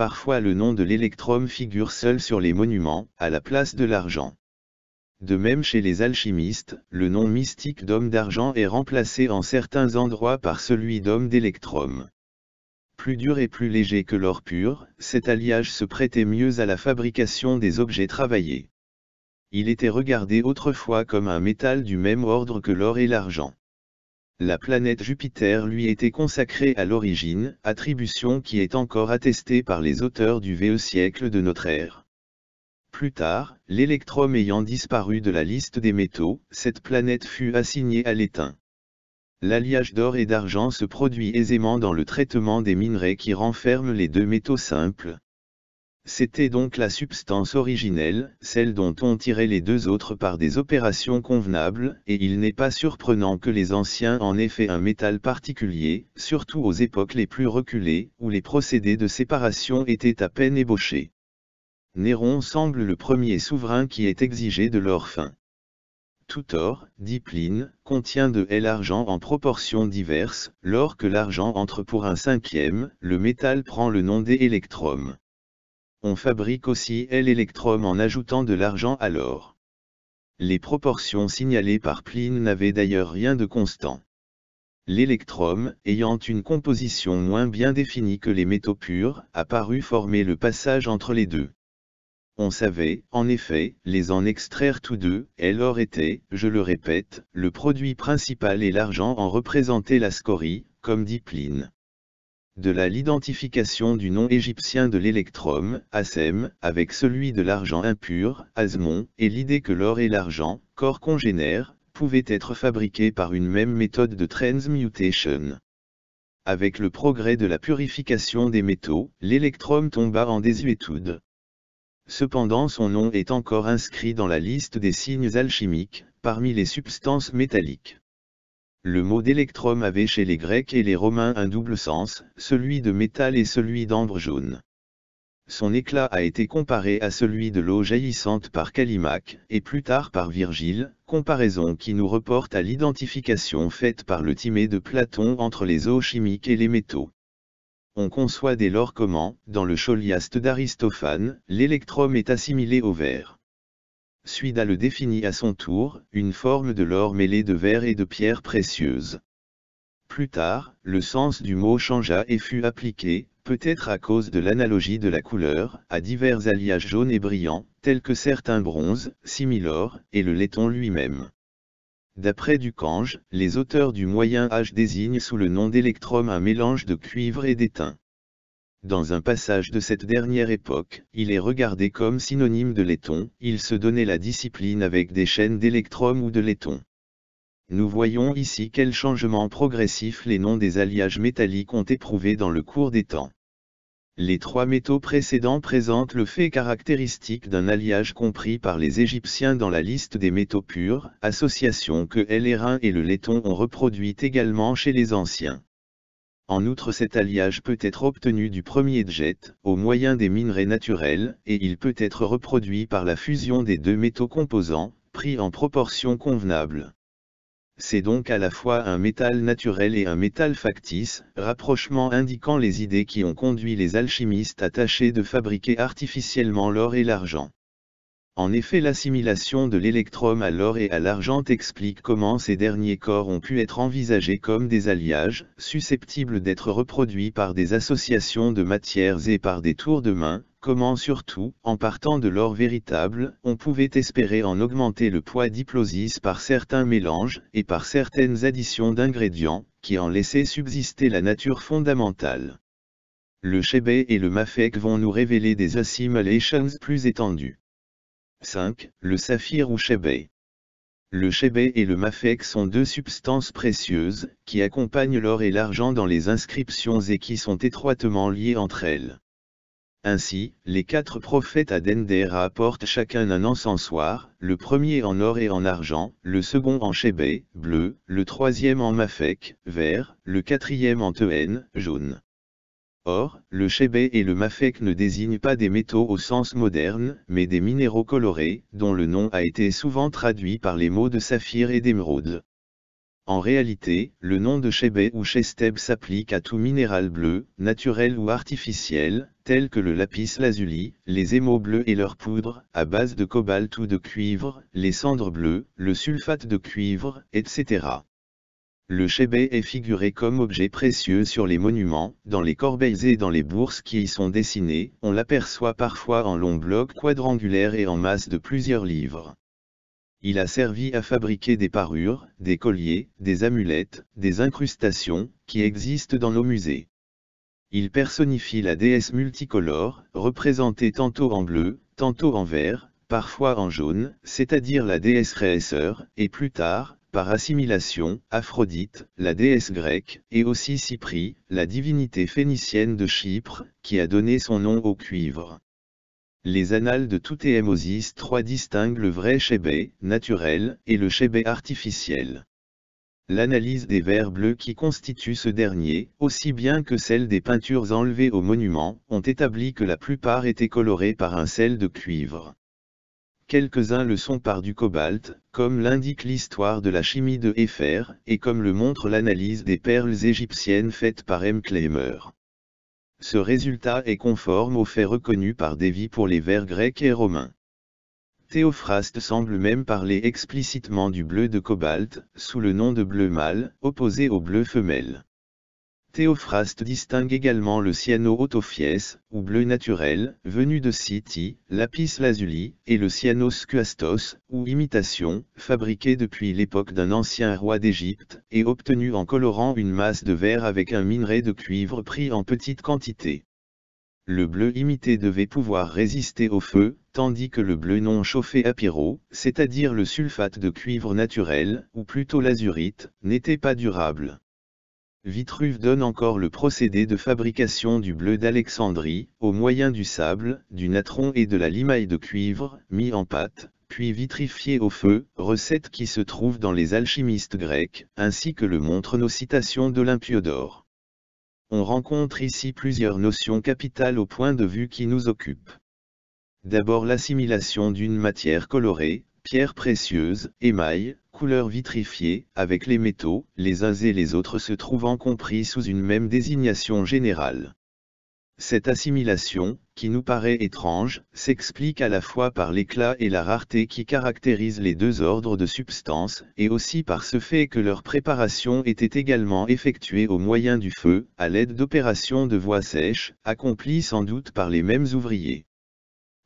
Parfois le nom de l'électrum figure seul sur les monuments, à la place de l'argent. De même chez les alchimistes, le nom mystique d'homme d'argent est remplacé en certains endroits par celui d'homme d'électrum. Plus dur et plus léger que l'or pur, cet alliage se prêtait mieux à la fabrication des objets travaillés. Il était regardé autrefois comme un métal du même ordre que l'or et l'argent la planète Jupiter lui était consacrée à l'origine, attribution qui est encore attestée par les auteurs du VE siècle de notre ère. Plus tard, l'électrum ayant disparu de la liste des métaux, cette planète fut assignée à l'étain. L'alliage d'or et d'argent se produit aisément dans le traitement des minerais qui renferment les deux métaux simples. C'était donc la substance originelle, celle dont on tirait les deux autres par des opérations convenables, et il n'est pas surprenant que les anciens en aient fait un métal particulier, surtout aux époques les plus reculées, où les procédés de séparation étaient à peine ébauchés. Néron semble le premier souverain qui est exigé de leur fin. Tout or, dit Pline, contient de l'argent en proportions diverses, lorsque que l'argent entre pour un cinquième, le métal prend le nom d'électrum on fabrique aussi l'électrum en ajoutant de l'argent à l'or. Les proportions signalées par Pline n'avaient d'ailleurs rien de constant. L'électrum, ayant une composition moins bien définie que les métaux purs, a paru former le passage entre les deux. On savait, en effet, les en extraire tous deux, et l'or était, je le répète, le produit principal et l'argent en représentait la scorie, comme dit Pline de là l'identification du nom égyptien de l'électrum, Asem, avec celui de l'argent impur, Asmon, et l'idée que l'or et l'argent, corps congénères, pouvaient être fabriqués par une même méthode de transmutation. Avec le progrès de la purification des métaux, l'électrum tomba en désuétude. Cependant son nom est encore inscrit dans la liste des signes alchimiques, parmi les substances métalliques. Le mot d'électrum avait chez les Grecs et les Romains un double sens, celui de métal et celui d'ambre jaune. Son éclat a été comparé à celui de l'eau jaillissante par Callimaque, et plus tard par Virgile, comparaison qui nous reporte à l'identification faite par le Timée de Platon entre les eaux chimiques et les métaux. On conçoit dès lors comment, dans le Choliaste d'Aristophane, l'électrum est assimilé au verre. Suida le définit à son tour, une forme de l'or mêlée de verre et de pierres précieuses. Plus tard, le sens du mot changea et fut appliqué, peut-être à cause de l'analogie de la couleur, à divers alliages jaunes et brillants, tels que certains bronzes, similor, et le laiton lui-même. D'après Ducange, les auteurs du Moyen Âge désignent sous le nom d'électrum un mélange de cuivre et d'étain. Dans un passage de cette dernière époque, il est regardé comme synonyme de laiton, il se donnait la discipline avec des chaînes d'électrum ou de laiton. Nous voyons ici quel changement progressif les noms des alliages métalliques ont éprouvé dans le cours des temps. Les trois métaux précédents présentent le fait caractéristique d'un alliage compris par les Égyptiens dans la liste des métaux purs, association que l'airain et le laiton ont reproduite également chez les anciens. En outre cet alliage peut être obtenu du premier jet au moyen des minerais naturels et il peut être reproduit par la fusion des deux métaux composants, pris en proportion convenable. C'est donc à la fois un métal naturel et un métal factice, rapprochement indiquant les idées qui ont conduit les alchimistes à tâcher de fabriquer artificiellement l'or et l'argent. En effet l'assimilation de l'électrum à l'or et à l'argent explique comment ces derniers corps ont pu être envisagés comme des alliages, susceptibles d'être reproduits par des associations de matières et par des tours de main, comment surtout, en partant de l'or véritable, on pouvait espérer en augmenter le poids d'hyplosis par certains mélanges et par certaines additions d'ingrédients, qui en laissaient subsister la nature fondamentale. Le Chebet et le Mafek vont nous révéler des assimilations plus étendues. 5. Le saphir ou chebé. Le chebé et le mafek sont deux substances précieuses, qui accompagnent l'or et l'argent dans les inscriptions et qui sont étroitement liées entre elles. Ainsi, les quatre prophètes à Dendera apportent chacun un encensoir, le premier en or et en argent, le second en chebé, bleu, le troisième en mafek, vert, le quatrième en tehen, jaune. Or, le chébé et le mafek ne désignent pas des métaux au sens moderne, mais des minéraux colorés, dont le nom a été souvent traduit par les mots de saphir et d'émeraude. En réalité, le nom de chébé ou chesteb s'applique à tout minéral bleu, naturel ou artificiel, tel que le lapis lazuli, les émaux bleus et leur poudre, à base de cobalt ou de cuivre, les cendres bleues, le sulfate de cuivre, etc. Le chébet est figuré comme objet précieux sur les monuments, dans les corbeilles et dans les bourses qui y sont dessinées, on l'aperçoit parfois en longs blocs quadrangulaires et en masse de plusieurs livres. Il a servi à fabriquer des parures, des colliers, des amulettes, des incrustations, qui existent dans nos musées. Il personnifie la déesse multicolore, représentée tantôt en bleu, tantôt en vert, parfois en jaune, c'est-à-dire la déesse réesseur, et plus tard, par assimilation, Aphrodite, la déesse grecque, et aussi Cyprie, la divinité phénicienne de Chypre, qui a donné son nom au cuivre. Les annales de Toutéhémosis III distinguent le vrai chébé naturel et le chébé artificiel. L'analyse des vers bleus qui constituent ce dernier, aussi bien que celle des peintures enlevées au monument, ont établi que la plupart étaient colorées par un sel de cuivre. Quelques-uns le sont par du cobalt, comme l'indique l'histoire de la chimie de Heffer, et comme le montre l'analyse des perles égyptiennes faites par M. Klemer. Ce résultat est conforme aux faits reconnus par Davy pour les vers grecs et romains. Théophraste semble même parler explicitement du bleu de cobalt, sous le nom de bleu mâle, opposé au bleu femelle. Théophraste distingue également le cyano-autophies, ou bleu naturel, venu de Siti, lapis lazuli, et le scuastos, ou imitation, fabriqué depuis l'époque d'un ancien roi d'Égypte, et obtenu en colorant une masse de verre avec un minerai de cuivre pris en petite quantité. Le bleu imité devait pouvoir résister au feu, tandis que le bleu non chauffé à pyro, c'est-à-dire le sulfate de cuivre naturel, ou plutôt l'azurite, n'était pas durable. Vitruve donne encore le procédé de fabrication du bleu d'Alexandrie, au moyen du sable, du natron et de la limaille de cuivre, mis en pâte, puis vitrifié au feu, recette qui se trouve dans les alchimistes grecs, ainsi que le montrent nos citations de On rencontre ici plusieurs notions capitales au point de vue qui nous occupe. D'abord l'assimilation d'une matière colorée, pierre précieuse, émail, couleur vitrifiées, avec les métaux, les uns et les autres se trouvant compris sous une même désignation générale. Cette assimilation, qui nous paraît étrange, s'explique à la fois par l'éclat et la rareté qui caractérisent les deux ordres de substances, et aussi par ce fait que leur préparation était également effectuée au moyen du feu, à l'aide d'opérations de voie sèche, accomplies sans doute par les mêmes ouvriers.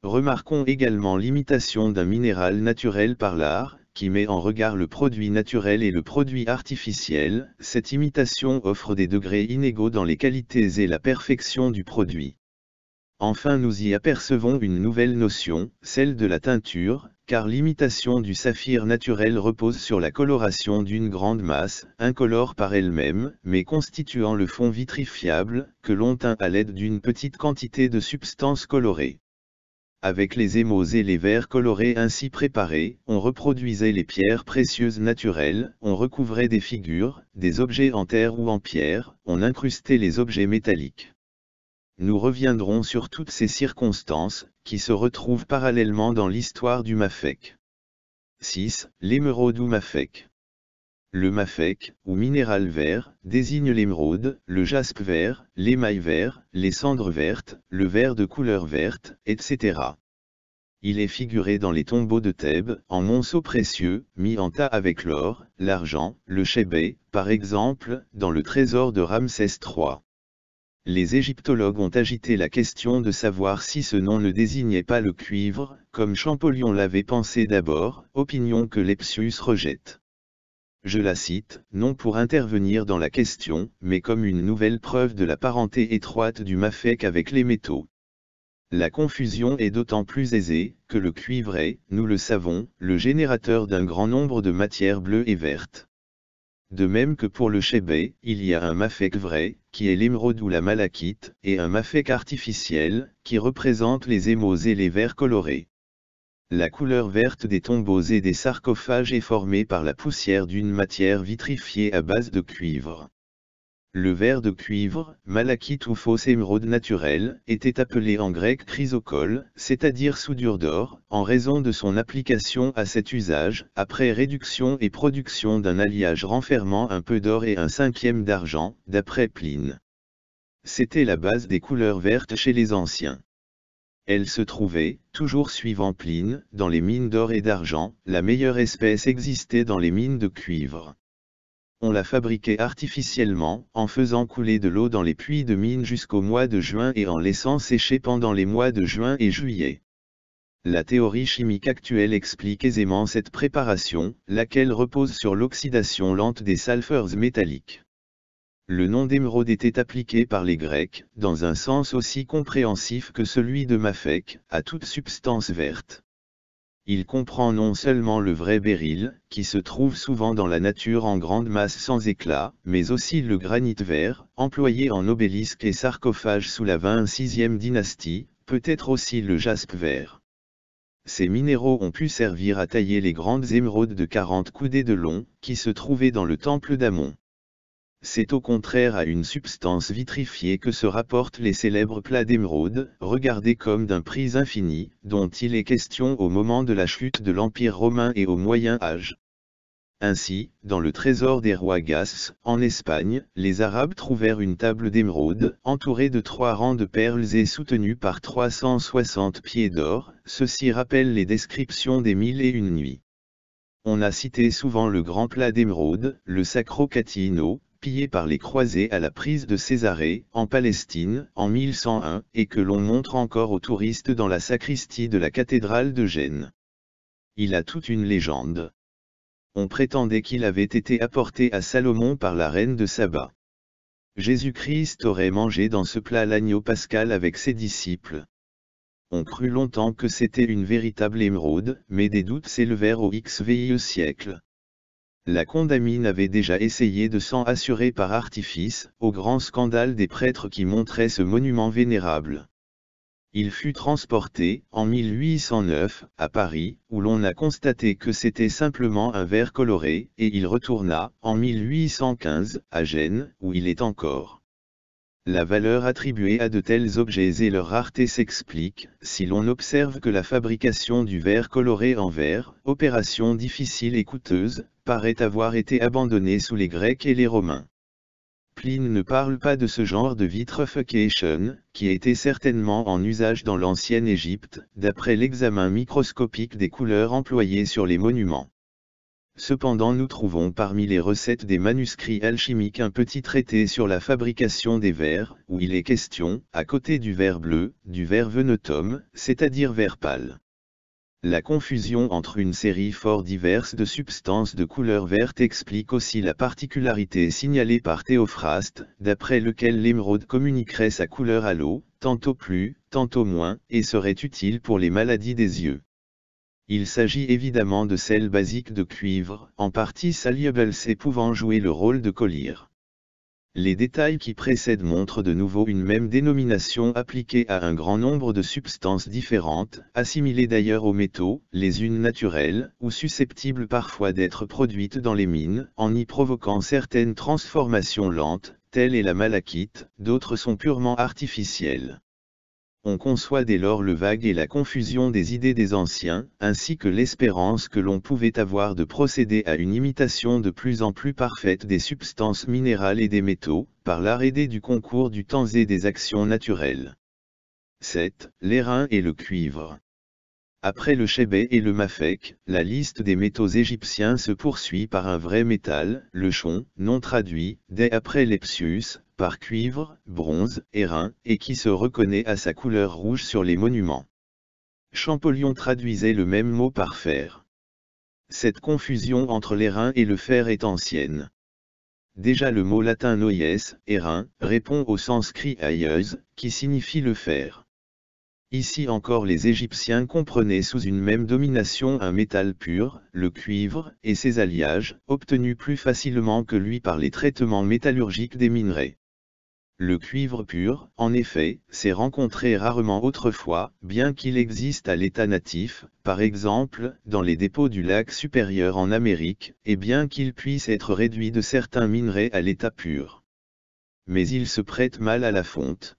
Remarquons également l'imitation d'un minéral naturel par l'art, qui met en regard le produit naturel et le produit artificiel, cette imitation offre des degrés inégaux dans les qualités et la perfection du produit. Enfin nous y apercevons une nouvelle notion, celle de la teinture, car l'imitation du saphir naturel repose sur la coloration d'une grande masse, incolore par elle-même, mais constituant le fond vitrifiable, que l'on teint à l'aide d'une petite quantité de substances colorées avec les émaux et les verres colorés ainsi préparés, on reproduisait les pierres précieuses naturelles, on recouvrait des figures, des objets en terre ou en pierre, on incrustait les objets métalliques. Nous reviendrons sur toutes ces circonstances, qui se retrouvent parallèlement dans l'histoire du Mafek. 6. L'émeraude ou Mafek. Le mafek, ou minéral vert, désigne l'émeraude, le jaspe vert, l'émail vert, les cendres vertes, le vert de couleur verte, etc. Il est figuré dans les tombeaux de Thèbes, en monceaux précieux, mis en tas avec l'or, l'argent, le chébé, par exemple, dans le trésor de Ramsès III. Les égyptologues ont agité la question de savoir si ce nom ne désignait pas le cuivre, comme Champollion l'avait pensé d'abord, opinion que Lepsius rejette je la cite, non pour intervenir dans la question, mais comme une nouvelle preuve de la parenté étroite du Mafek avec les métaux. La confusion est d'autant plus aisée, que le cuivre est, nous le savons, le générateur d'un grand nombre de matières bleues et vertes. De même que pour le chébé, il y a un mafek vrai, qui est l'émeraude ou la malachite, et un mafek artificiel, qui représente les émaux et les verts colorés. La couleur verte des tombeaux et des sarcophages est formée par la poussière d'une matière vitrifiée à base de cuivre. Le verre de cuivre, malachite ou fausse émeraude naturelle, était appelé en grec chrysocole, c'est-à-dire soudure d'or, en raison de son application à cet usage, après réduction et production d'un alliage renfermant un peu d'or et un cinquième d'argent, d'après Pline. C'était la base des couleurs vertes chez les anciens. Elle se trouvait, toujours suivant Pline, dans les mines d'or et d'argent, la meilleure espèce existait dans les mines de cuivre. On la fabriquait artificiellement, en faisant couler de l'eau dans les puits de mine jusqu'au mois de juin et en laissant sécher pendant les mois de juin et juillet. La théorie chimique actuelle explique aisément cette préparation, laquelle repose sur l'oxydation lente des sulfures métalliques le nom d'émeraude était appliqué par les Grecs, dans un sens aussi compréhensif que celui de Mafek à toute substance verte. Il comprend non seulement le vrai béryl, qui se trouve souvent dans la nature en grande masse sans éclat, mais aussi le granit vert, employé en obélisques et sarcophages sous la 26e dynastie, peut-être aussi le jaspe vert. Ces minéraux ont pu servir à tailler les grandes émeraudes de 40 coudées de long, qui se trouvaient dans le temple d'Amon c'est au contraire à une substance vitrifiée que se rapportent les célèbres plats d'émeraude, regardés comme d'un prix infini, dont il est question au moment de la chute de l'Empire romain et au Moyen Âge. Ainsi, dans le trésor des rois Gas, en Espagne, les Arabes trouvèrent une table d'émeraude, entourée de trois rangs de perles et soutenue par 360 pieds d'or, ceci rappelle les descriptions des mille et une nuits. On a cité souvent le grand plat d'émeraude, le sacro catino, pillé par les croisés à la prise de Césarée, en Palestine, en 1101, et que l'on montre encore aux touristes dans la sacristie de la cathédrale de Gênes. Il a toute une légende. On prétendait qu'il avait été apporté à Salomon par la reine de Saba. Jésus-Christ aurait mangé dans ce plat l'agneau pascal avec ses disciples. On crut longtemps que c'était une véritable émeraude, mais des doutes s'élevèrent au XVIe siècle la condamine avait déjà essayé de s'en assurer par artifice, au grand scandale des prêtres qui montraient ce monument vénérable. Il fut transporté, en 1809, à Paris, où l'on a constaté que c'était simplement un verre coloré, et il retourna, en 1815, à Gênes, où il est encore. La valeur attribuée à de tels objets et leur rareté s'explique, si l'on observe que la fabrication du verre coloré en verre, opération difficile et coûteuse, paraît avoir été abandonné sous les Grecs et les Romains. Pline ne parle pas de ce genre de vitrification, qui était certainement en usage dans l'ancienne Égypte, d'après l'examen microscopique des couleurs employées sur les monuments. Cependant nous trouvons parmi les recettes des manuscrits alchimiques un petit traité sur la fabrication des verres, où il est question, à côté du verre bleu, du verre venotum, c'est-à-dire verre pâle. La confusion entre une série fort diverse de substances de couleur verte explique aussi la particularité signalée par Théophraste, d'après lequel l'émeraude communiquerait sa couleur à l'eau, tantôt plus, tantôt moins, et serait utile pour les maladies des yeux. Il s'agit évidemment de sel basique de cuivre, en partie solubles, et pouvant jouer le rôle de collyre. Les détails qui précèdent montrent de nouveau une même dénomination appliquée à un grand nombre de substances différentes, assimilées d'ailleurs aux métaux, les unes naturelles, ou susceptibles parfois d'être produites dans les mines, en y provoquant certaines transformations lentes, telle est la malachite, d'autres sont purement artificielles on conçoit dès lors le vague et la confusion des idées des anciens, ainsi que l'espérance que l'on pouvait avoir de procéder à une imitation de plus en plus parfaite des substances minérales et des métaux, par l'arrêté du concours du temps et des actions naturelles. 7. reins et le cuivre. Après le chébet et le mafek, la liste des métaux égyptiens se poursuit par un vrai métal, le chon, non traduit, dès après l'epsius, par cuivre, bronze, airain, et qui se reconnaît à sa couleur rouge sur les monuments. Champollion traduisait le même mot par fer. Cette confusion entre l'airain et le fer est ancienne. Déjà le mot latin Noyes, airain, répond au sanskrit aïeuse, qui signifie le fer. Ici encore les Égyptiens comprenaient sous une même domination un métal pur, le cuivre, et ses alliages, obtenus plus facilement que lui par les traitements métallurgiques des minerais. Le cuivre pur, en effet, s'est rencontré rarement autrefois, bien qu'il existe à l'état natif, par exemple, dans les dépôts du lac supérieur en Amérique, et bien qu'il puisse être réduit de certains minerais à l'état pur. Mais il se prête mal à la fonte.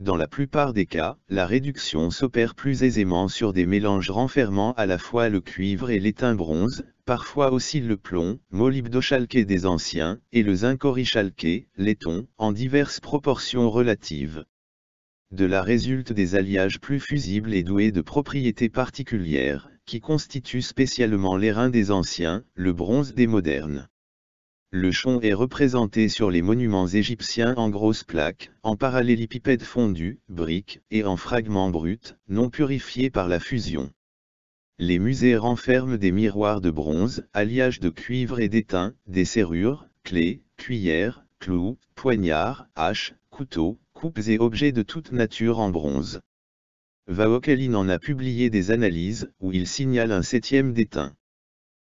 Dans la plupart des cas, la réduction s'opère plus aisément sur des mélanges renfermant à la fois le cuivre et l'étain bronze, parfois aussi le plomb, molybdochalqué des anciens, et le zinc laiton, en diverses proportions relatives. De là résultent des alliages plus fusibles et doués de propriétés particulières, qui constituent spécialement les reins des anciens, le bronze des modernes. Le chon est représenté sur les monuments égyptiens en grosses plaques, en parallélépipèdes fondu, briques, et en fragments bruts, non purifiés par la fusion. Les musées renferment des miroirs de bronze, alliage de cuivre et d'étain, des serrures, clés, cuillères, clous, poignards, haches, couteaux, coupes et objets de toute nature en bronze. Vaokalin en a publié des analyses, où il signale un septième d'étain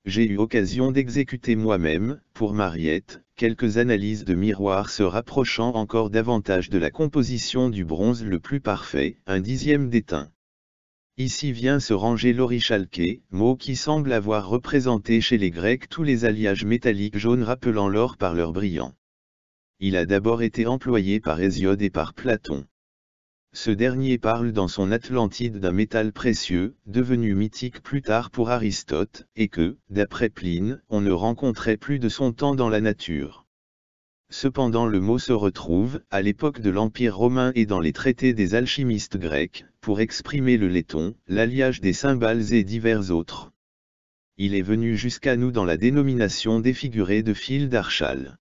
j'ai eu occasion d'exécuter moi-même, pour Mariette, quelques analyses de miroir se rapprochant encore davantage de la composition du bronze le plus parfait, un dixième d'étain. Ici vient se ranger l'orichalqué, mot qui semble avoir représenté chez les Grecs tous les alliages métalliques jaunes rappelant l'or par leur brillant. Il a d'abord été employé par Hésiode et par Platon ce dernier parle dans son Atlantide d'un métal précieux, devenu mythique plus tard pour Aristote, et que, d'après Pline, on ne rencontrait plus de son temps dans la nature. Cependant le mot se retrouve, à l'époque de l'Empire romain et dans les traités des alchimistes grecs, pour exprimer le laiton, l'alliage des cymbales et divers autres. Il est venu jusqu'à nous dans la dénomination défigurée de fil d'archal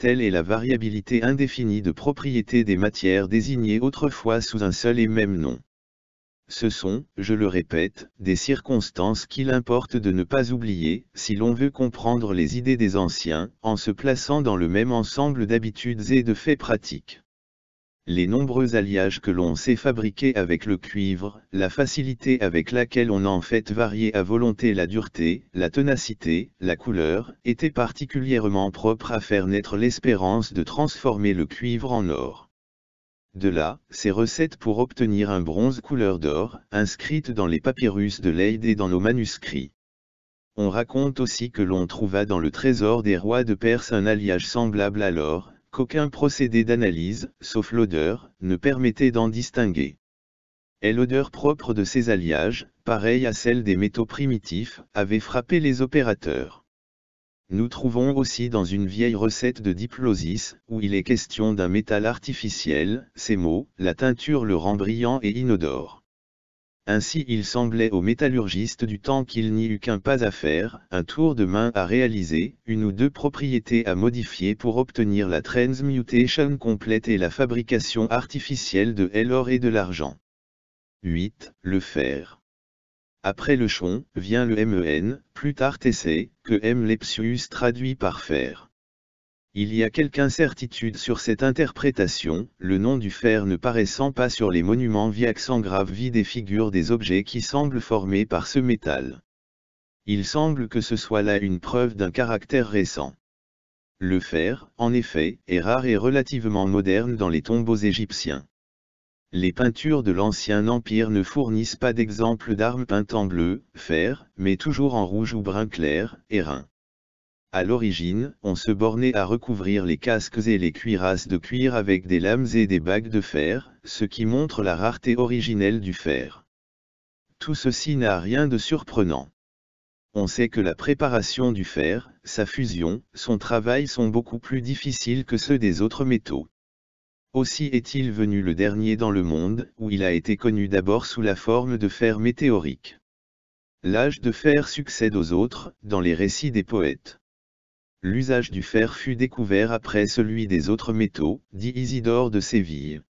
telle est la variabilité indéfinie de propriétés des matières désignées autrefois sous un seul et même nom. Ce sont, je le répète, des circonstances qu'il importe de ne pas oublier, si l'on veut comprendre les idées des anciens, en se plaçant dans le même ensemble d'habitudes et de faits pratiques les nombreux alliages que l'on sait fabriquer avec le cuivre, la facilité avec laquelle on en fait varier à volonté la dureté, la tenacité, la couleur, étaient particulièrement propres à faire naître l'espérance de transformer le cuivre en or. De là, ces recettes pour obtenir un bronze couleur d'or, inscrites dans les papyrus de Leyde et dans nos manuscrits. On raconte aussi que l'on trouva dans le trésor des rois de Perse un alliage semblable à l'or, qu'aucun procédé d'analyse, sauf l'odeur, ne permettait d'en distinguer. Et l'odeur propre de ces alliages, pareille à celle des métaux primitifs, avait frappé les opérateurs. Nous trouvons aussi dans une vieille recette de Diplosis, où il est question d'un métal artificiel, ces mots, la teinture le rend brillant et inodore. Ainsi il semblait aux métallurgistes du temps qu'il n'y eut qu'un pas à faire, un tour de main à réaliser, une ou deux propriétés à modifier pour obtenir la transmutation complète et la fabrication artificielle de l'or et de l'argent. 8. Le fer. Après le chon, vient le MEN, plus tard TC, que M. Lepsius traduit par fer. Il y a quelque incertitude sur cette interprétation, le nom du fer ne paraissant pas sur les monuments accent grave vie des figures des objets qui semblent formés par ce métal. Il semble que ce soit là une preuve d'un caractère récent. Le fer, en effet, est rare et relativement moderne dans les tombeaux égyptiens. Les peintures de l'Ancien Empire ne fournissent pas d'exemples d'armes peintes en bleu, fer, mais toujours en rouge ou brun clair, et rein à l'origine, on se bornait à recouvrir les casques et les cuirasses de cuir avec des lames et des bagues de fer, ce qui montre la rareté originelle du fer. Tout ceci n'a rien de surprenant. On sait que la préparation du fer, sa fusion, son travail sont beaucoup plus difficiles que ceux des autres métaux. Aussi est-il venu le dernier dans le monde, où il a été connu d'abord sous la forme de fer météorique. L'âge de fer succède aux autres, dans les récits des poètes. L'usage du fer fut découvert après celui des autres métaux, dit Isidore de Séville.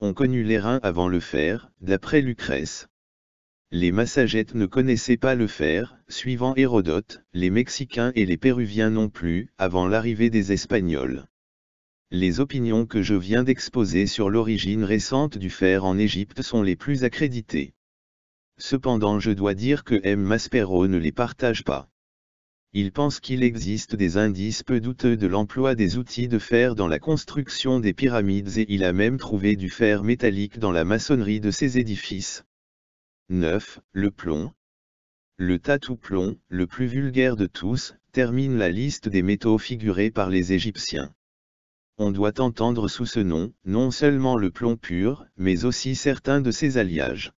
On connut reins avant le fer, d'après Lucrèce. Les massagètes ne connaissaient pas le fer, suivant Hérodote, les Mexicains et les Péruviens non plus, avant l'arrivée des Espagnols. Les opinions que je viens d'exposer sur l'origine récente du fer en Égypte sont les plus accréditées. Cependant je dois dire que M. Maspero ne les partage pas il pense qu'il existe des indices peu douteux de l'emploi des outils de fer dans la construction des pyramides et il a même trouvé du fer métallique dans la maçonnerie de ces édifices. 9. Le plomb. Le tatou plomb, le plus vulgaire de tous, termine la liste des métaux figurés par les Égyptiens. On doit entendre sous ce nom, non seulement le plomb pur, mais aussi certains de ses alliages.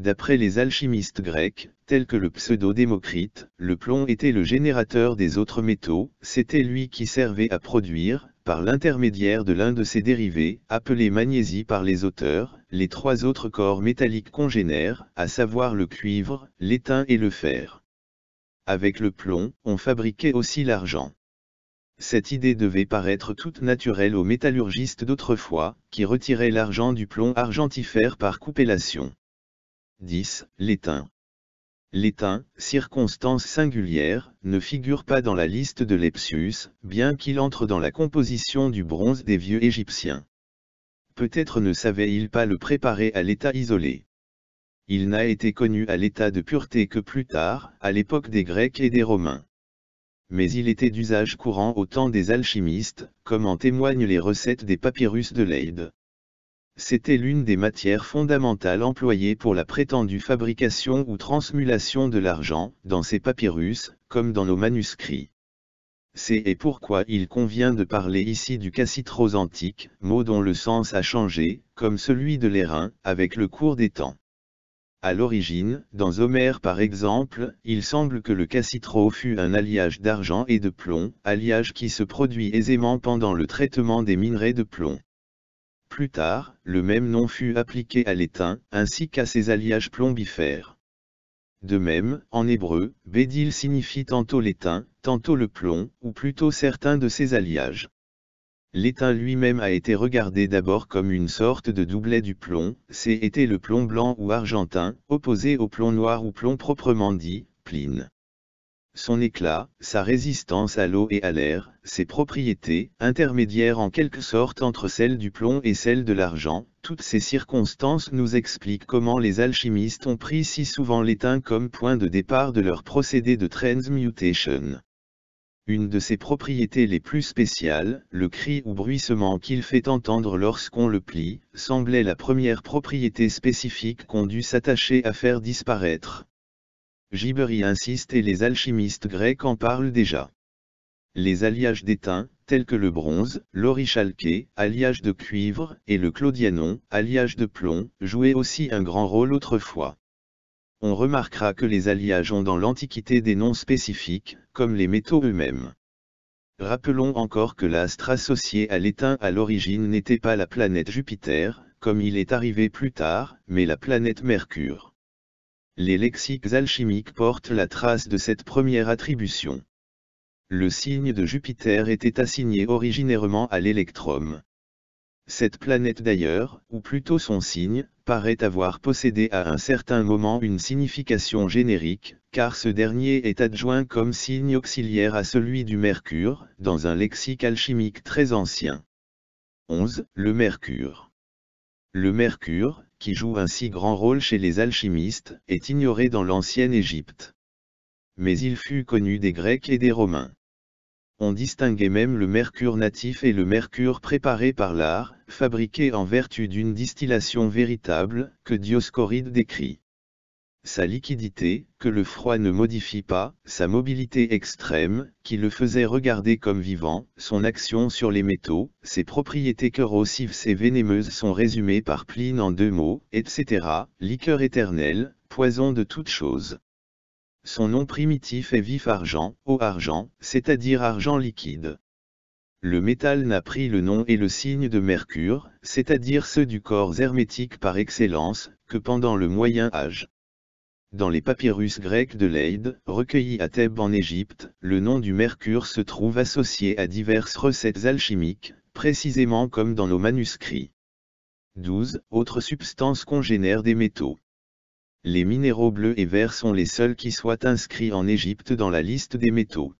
D'après les alchimistes grecs, tels que le pseudo-démocrite, le plomb était le générateur des autres métaux, c'était lui qui servait à produire, par l'intermédiaire de l'un de ses dérivés, appelé magnésie par les auteurs, les trois autres corps métalliques congénères, à savoir le cuivre, l'étain et le fer. Avec le plomb, on fabriquait aussi l'argent. Cette idée devait paraître toute naturelle aux métallurgistes d'autrefois, qui retiraient l'argent du plomb argentifère par coupellation. 10. L'étain. L'étain, circonstance singulière, ne figure pas dans la liste de Lepsius, bien qu'il entre dans la composition du bronze des vieux Égyptiens. Peut-être ne savait-il pas le préparer à l'état isolé. Il n'a été connu à l'état de pureté que plus tard, à l'époque des Grecs et des Romains. Mais il était d'usage courant au temps des alchimistes, comme en témoignent les recettes des papyrus de Leyde c'était l'une des matières fondamentales employées pour la prétendue fabrication ou transmulation de l'argent, dans ces papyrus, comme dans nos manuscrits. C'est et pourquoi il convient de parler ici du cassitros antique, mot dont le sens a changé, comme celui de l'airain, avec le cours des temps. À l'origine, dans Homère par exemple, il semble que le cassitro fut un alliage d'argent et de plomb, alliage qui se produit aisément pendant le traitement des minerais de plomb. Plus tard, le même nom fut appliqué à l'étain, ainsi qu'à ses alliages plombifères. De même, en hébreu, bédil signifie tantôt l'étain, tantôt le plomb, ou plutôt certains de ses alliages. L'étain lui-même a été regardé d'abord comme une sorte de doublet du plomb, c'est le plomb blanc ou argentin, opposé au plomb noir ou plomb proprement dit, Pline son éclat, sa résistance à l'eau et à l'air, ses propriétés, intermédiaires en quelque sorte entre celles du plomb et celles de l'argent, toutes ces circonstances nous expliquent comment les alchimistes ont pris si souvent l'étain comme point de départ de leur procédé de transmutation. Une de ses propriétés les plus spéciales, le cri ou bruissement qu'il fait entendre lorsqu'on le plie, semblait la première propriété spécifique qu'on dut s'attacher à faire disparaître. Giberi insiste et les alchimistes grecs en parlent déjà. Les alliages d'étain, tels que le bronze, l'orichalqué, alliage de cuivre, et le claudianon, alliage de plomb, jouaient aussi un grand rôle autrefois. On remarquera que les alliages ont dans l'Antiquité des noms spécifiques, comme les métaux eux-mêmes. Rappelons encore que l'astre associé à l'étain à l'origine n'était pas la planète Jupiter, comme il est arrivé plus tard, mais la planète Mercure les lexiques alchimiques portent la trace de cette première attribution. Le signe de Jupiter était assigné originairement à l'électrum. Cette planète d'ailleurs, ou plutôt son signe, paraît avoir possédé à un certain moment une signification générique, car ce dernier est adjoint comme signe auxiliaire à celui du mercure, dans un lexique alchimique très ancien. 11. Le mercure. Le mercure, qui joue un si grand rôle chez les alchimistes, est ignoré dans l'ancienne Égypte. Mais il fut connu des Grecs et des Romains. On distinguait même le mercure natif et le mercure préparé par l'art, fabriqué en vertu d'une distillation véritable, que Dioscoride décrit sa liquidité, que le froid ne modifie pas, sa mobilité extrême, qui le faisait regarder comme vivant, son action sur les métaux, ses propriétés corrosives et vénémeuses sont résumées par Pline en deux mots, etc., liqueur éternelle, poison de toutes choses. Son nom primitif est vif argent, eau argent, c'est-à-dire argent liquide. Le métal n'a pris le nom et le signe de mercure, c'est-à-dire ceux du corps hermétique par excellence, que pendant le Moyen Âge. Dans les papyrus grecs de Leyde, recueillis à Thèbes en Égypte, le nom du mercure se trouve associé à diverses recettes alchimiques, précisément comme dans nos manuscrits. 12. Autres substances congénères des métaux. Les minéraux bleus et verts sont les seuls qui soient inscrits en Égypte dans la liste des métaux.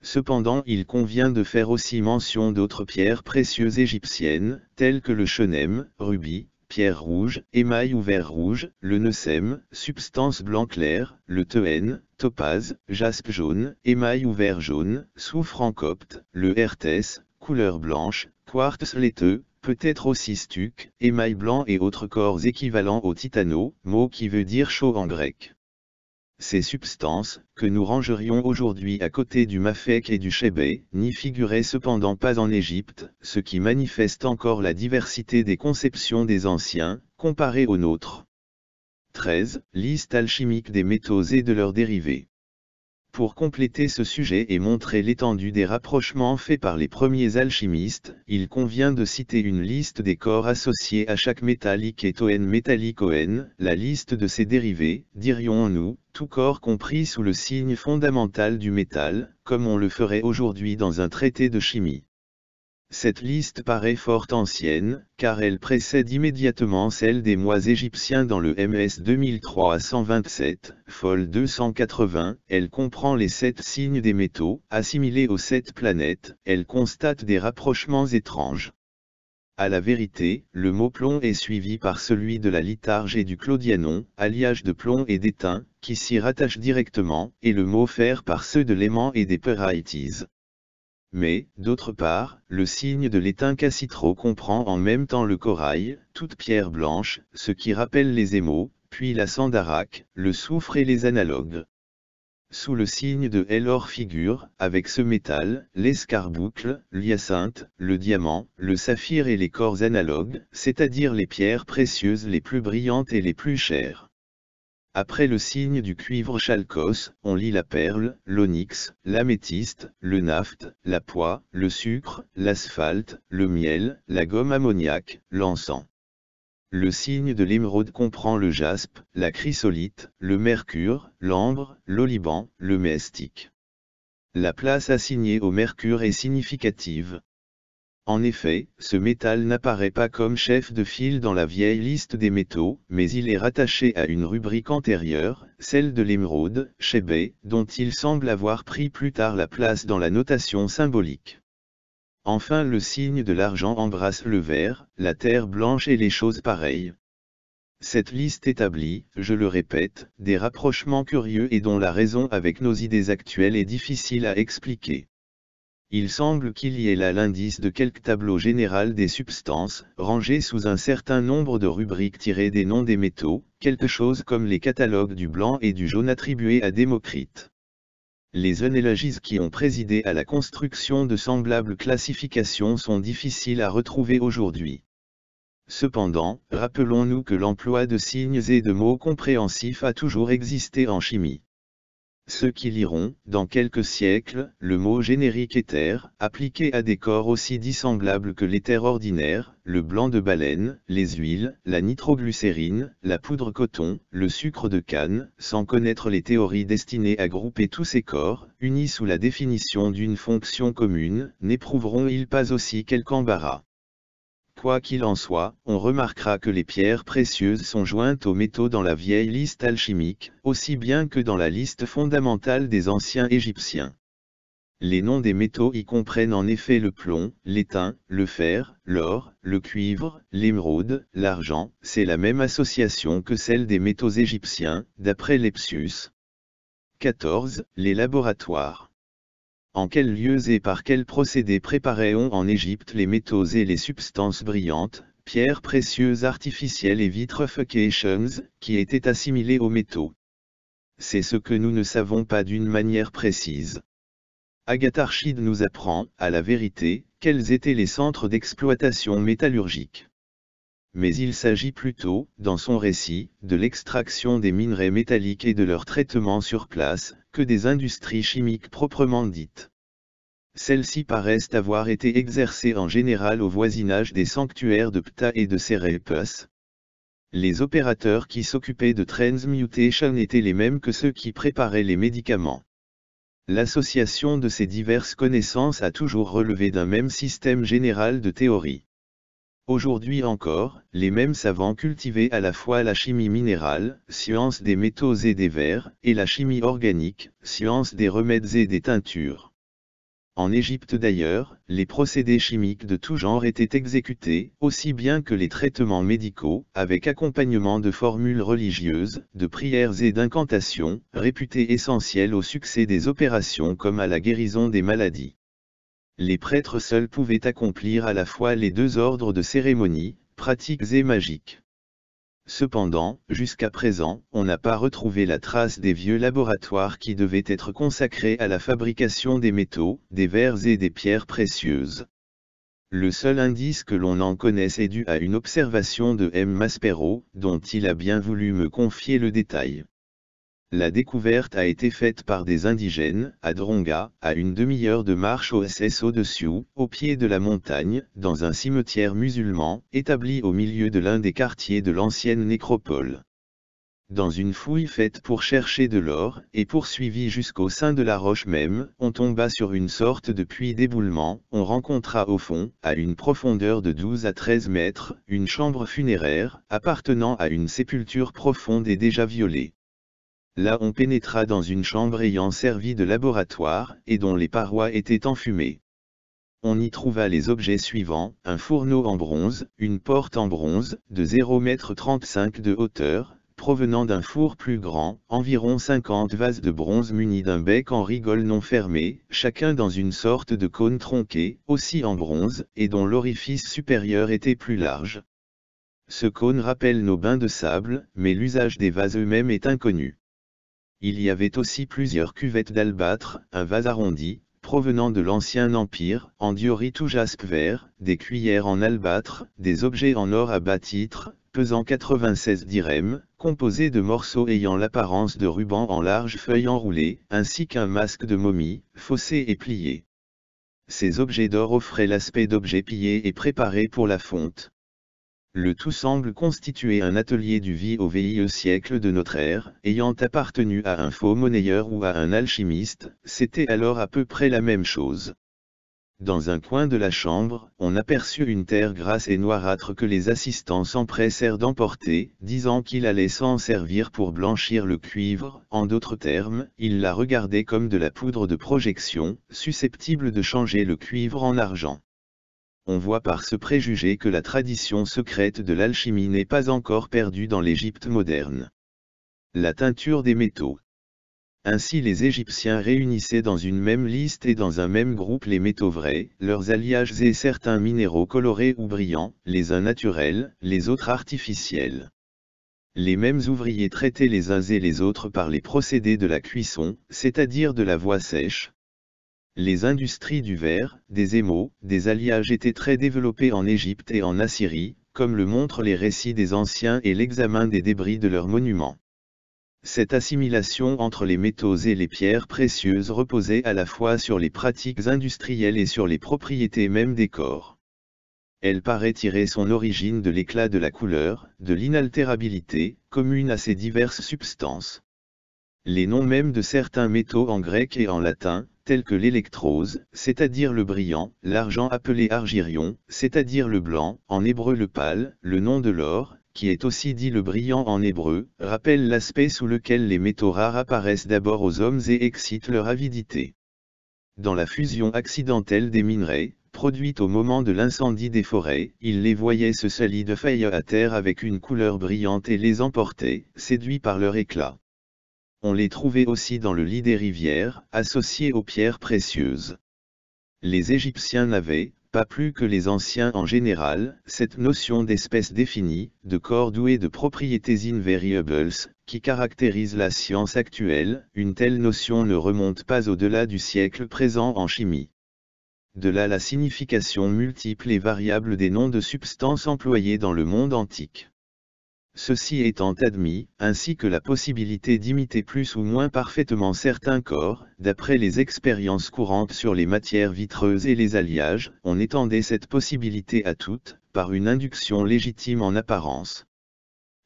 Cependant il convient de faire aussi mention d'autres pierres précieuses égyptiennes, telles que le chenem, rubis, pierre rouge, émail ou vert rouge, le neusem, substance blanc clair, le teen, topaze, jaspe jaune, émail ou vert jaune, soufre en copte, le hertès, couleur blanche, quartz laiteux, peut-être aussi stuc, émail blanc et autres corps équivalents au titano, mot qui veut dire chaud en grec ces substances, que nous rangerions aujourd'hui à côté du Mafek et du Chebé, n'y figuraient cependant pas en Égypte, ce qui manifeste encore la diversité des conceptions des anciens, comparées aux nôtres. 13. Liste alchimique des métaux et de leurs dérivés. Pour compléter ce sujet et montrer l'étendue des rapprochements faits par les premiers alchimistes, il convient de citer une liste des corps associés à chaque métallique et métallique ON, la liste de ses dérivés, dirions-nous, tout corps compris sous le signe fondamental du métal, comme on le ferait aujourd'hui dans un traité de chimie. Cette liste paraît fort ancienne, car elle précède immédiatement celle des mois égyptiens dans le MS 2003 à Fol 280, elle comprend les sept signes des métaux, assimilés aux sept planètes, elle constate des rapprochements étranges. À la vérité, le mot plomb est suivi par celui de la litharge et du clodianon, alliage de plomb et d'étain, qui s'y rattachent directement, et le mot fer par ceux de l'aimant et des peraites. Mais, d'autre part, le signe de l'étain cassitro comprend en même temps le corail, toute pierre blanche, ce qui rappelle les émaux, puis la sandarac, le soufre et les analogues. Sous le signe de Elor figure, avec ce métal, l'escarboucle, l'hyacinthe, le diamant, le saphir et les corps analogues, c'est-à-dire les pierres précieuses les plus brillantes et les plus chères. Après le signe du cuivre chalcos, on lit la perle, l'onyx, l'améthyste, le naphte, la poix, le sucre, l'asphalte, le miel, la gomme ammoniaque, l'encens. Le signe de l'émeraude comprend le jaspe, la chrysolite, le mercure, l'ambre, l'oliban, le mestique. La place assignée au mercure est significative. En effet, ce métal n'apparaît pas comme chef de file dans la vieille liste des métaux, mais il est rattaché à une rubrique antérieure, celle de l'émeraude, B, dont il semble avoir pris plus tard la place dans la notation symbolique. Enfin le signe de l'argent embrasse le vert, la terre blanche et les choses pareilles. Cette liste établit, je le répète, des rapprochements curieux et dont la raison avec nos idées actuelles est difficile à expliquer. Il semble qu'il y ait là l'indice de quelque tableau général des substances, rangées sous un certain nombre de rubriques tirées des noms des métaux, quelque chose comme les catalogues du blanc et du jaune attribués à Démocrite les onélogistes qui ont présidé à la construction de semblables classifications sont difficiles à retrouver aujourd'hui. Cependant, rappelons-nous que l'emploi de signes et de mots compréhensifs a toujours existé en chimie. Ceux qui liront, dans quelques siècles, le mot générique éther, appliqué à des corps aussi dissemblables que l'éther ordinaire, le blanc de baleine, les huiles, la nitroglycérine, la poudre coton, le sucre de canne, sans connaître les théories destinées à grouper tous ces corps, unis sous la définition d'une fonction commune, n'éprouveront-ils pas aussi quelque embarras Quoi qu'il en soit, on remarquera que les pierres précieuses sont jointes aux métaux dans la vieille liste alchimique, aussi bien que dans la liste fondamentale des anciens Égyptiens. Les noms des métaux y comprennent en effet le plomb, l'étain, le fer, l'or, le cuivre, l'émeraude, l'argent, c'est la même association que celle des métaux égyptiens, d'après Lepsius. 14. Les laboratoires en quels lieux et par quels procédés préparaient on en Égypte les métaux et les substances brillantes, pierres précieuses artificielles et vitrefications, qui étaient assimilées aux métaux C'est ce que nous ne savons pas d'une manière précise. Agatharchide nous apprend, à la vérité, quels étaient les centres d'exploitation métallurgique mais il s'agit plutôt, dans son récit, de l'extraction des minerais métalliques et de leur traitement sur place, que des industries chimiques proprement dites. Celles-ci paraissent avoir été exercées en général au voisinage des sanctuaires de Ptah et de Serepus. Les opérateurs qui s'occupaient de transmutation étaient les mêmes que ceux qui préparaient les médicaments. L'association de ces diverses connaissances a toujours relevé d'un même système général de théorie. Aujourd'hui encore, les mêmes savants cultivaient à la fois la chimie minérale, science des métaux et des verres, et la chimie organique, science des remèdes et des teintures. En Égypte d'ailleurs, les procédés chimiques de tout genre étaient exécutés, aussi bien que les traitements médicaux, avec accompagnement de formules religieuses, de prières et d'incantations, réputées essentielles au succès des opérations comme à la guérison des maladies les prêtres seuls pouvaient accomplir à la fois les deux ordres de cérémonies, pratiques et magiques. Cependant, jusqu'à présent, on n'a pas retrouvé la trace des vieux laboratoires qui devaient être consacrés à la fabrication des métaux, des verres et des pierres précieuses. Le seul indice que l'on en connaisse est dû à une observation de M. Maspero, dont il a bien voulu me confier le détail. La découverte a été faite par des indigènes, à Dronga, à une demi-heure de marche au SS au-dessus, au pied de la montagne, dans un cimetière musulman, établi au milieu de l'un des quartiers de l'ancienne nécropole. Dans une fouille faite pour chercher de l'or, et poursuivie jusqu'au sein de la roche même, on tomba sur une sorte de puits d'éboulement, on rencontra au fond, à une profondeur de 12 à 13 mètres, une chambre funéraire, appartenant à une sépulture profonde et déjà violée. Là on pénétra dans une chambre ayant servi de laboratoire et dont les parois étaient enfumées. On y trouva les objets suivants, un fourneau en bronze, une porte en bronze, de 0,35 m de hauteur, provenant d'un four plus grand, environ 50 vases de bronze munis d'un bec en rigole non fermé, chacun dans une sorte de cône tronqué, aussi en bronze, et dont l'orifice supérieur était plus large. Ce cône rappelle nos bains de sable, mais l'usage des vases eux-mêmes est inconnu. Il y avait aussi plusieurs cuvettes d'albâtre, un vase arrondi, provenant de l'ancien empire, en diorite ou jaspe vert, des cuillères en albâtre, des objets en or à bas titre, pesant 96 dirèmes, composés de morceaux ayant l'apparence de rubans en larges feuilles enroulées, ainsi qu'un masque de momie, faussé et plié. Ces objets d'or offraient l'aspect d'objets pillés et préparés pour la fonte. Le tout semble constituer un atelier du vie au VIe siècle de notre ère, ayant appartenu à un faux monnayeur ou à un alchimiste, c'était alors à peu près la même chose. Dans un coin de la chambre, on aperçut une terre grasse et noirâtre que les assistants s'empressèrent d'emporter, disant qu'il allait s'en servir pour blanchir le cuivre, en d'autres termes, il la regardait comme de la poudre de projection, susceptible de changer le cuivre en argent on voit par ce préjugé que la tradition secrète de l'alchimie n'est pas encore perdue dans l'Égypte moderne. La teinture des métaux. Ainsi les Égyptiens réunissaient dans une même liste et dans un même groupe les métaux vrais, leurs alliages et certains minéraux colorés ou brillants, les uns naturels, les autres artificiels. Les mêmes ouvriers traitaient les uns et les autres par les procédés de la cuisson, c'est-à-dire de la voie sèche, les industries du verre, des émaux, des alliages étaient très développées en Égypte et en Assyrie, comme le montrent les récits des anciens et l'examen des débris de leurs monuments. Cette assimilation entre les métaux et les pierres précieuses reposait à la fois sur les pratiques industrielles et sur les propriétés mêmes des corps. Elle paraît tirer son origine de l'éclat de la couleur, de l'inaltérabilité, commune à ces diverses substances. Les noms mêmes de certains métaux en grec et en latin, tels que l'électrose, c'est-à-dire le brillant, l'argent appelé argirion, c'est-à-dire le blanc, en hébreu le pâle, le nom de l'or, qui est aussi dit le brillant en hébreu, rappelle l'aspect sous lequel les métaux rares apparaissent d'abord aux hommes et excitent leur avidité. Dans la fusion accidentelle des minerais, produite au moment de l'incendie des forêts, il les voyait se salir de feuilles à terre avec une couleur brillante et les emportait, séduits par leur éclat on les trouvait aussi dans le lit des rivières, associés aux pierres précieuses. Les Égyptiens n'avaient, pas plus que les anciens en général, cette notion d'espèce définie, de corps doué de propriétés invariables, qui caractérise la science actuelle, une telle notion ne remonte pas au-delà du siècle présent en chimie. De là la signification multiple et variable des noms de substances employés dans le monde antique. Ceci étant admis, ainsi que la possibilité d'imiter plus ou moins parfaitement certains corps, d'après les expériences courantes sur les matières vitreuses et les alliages, on étendait cette possibilité à toutes, par une induction légitime en apparence.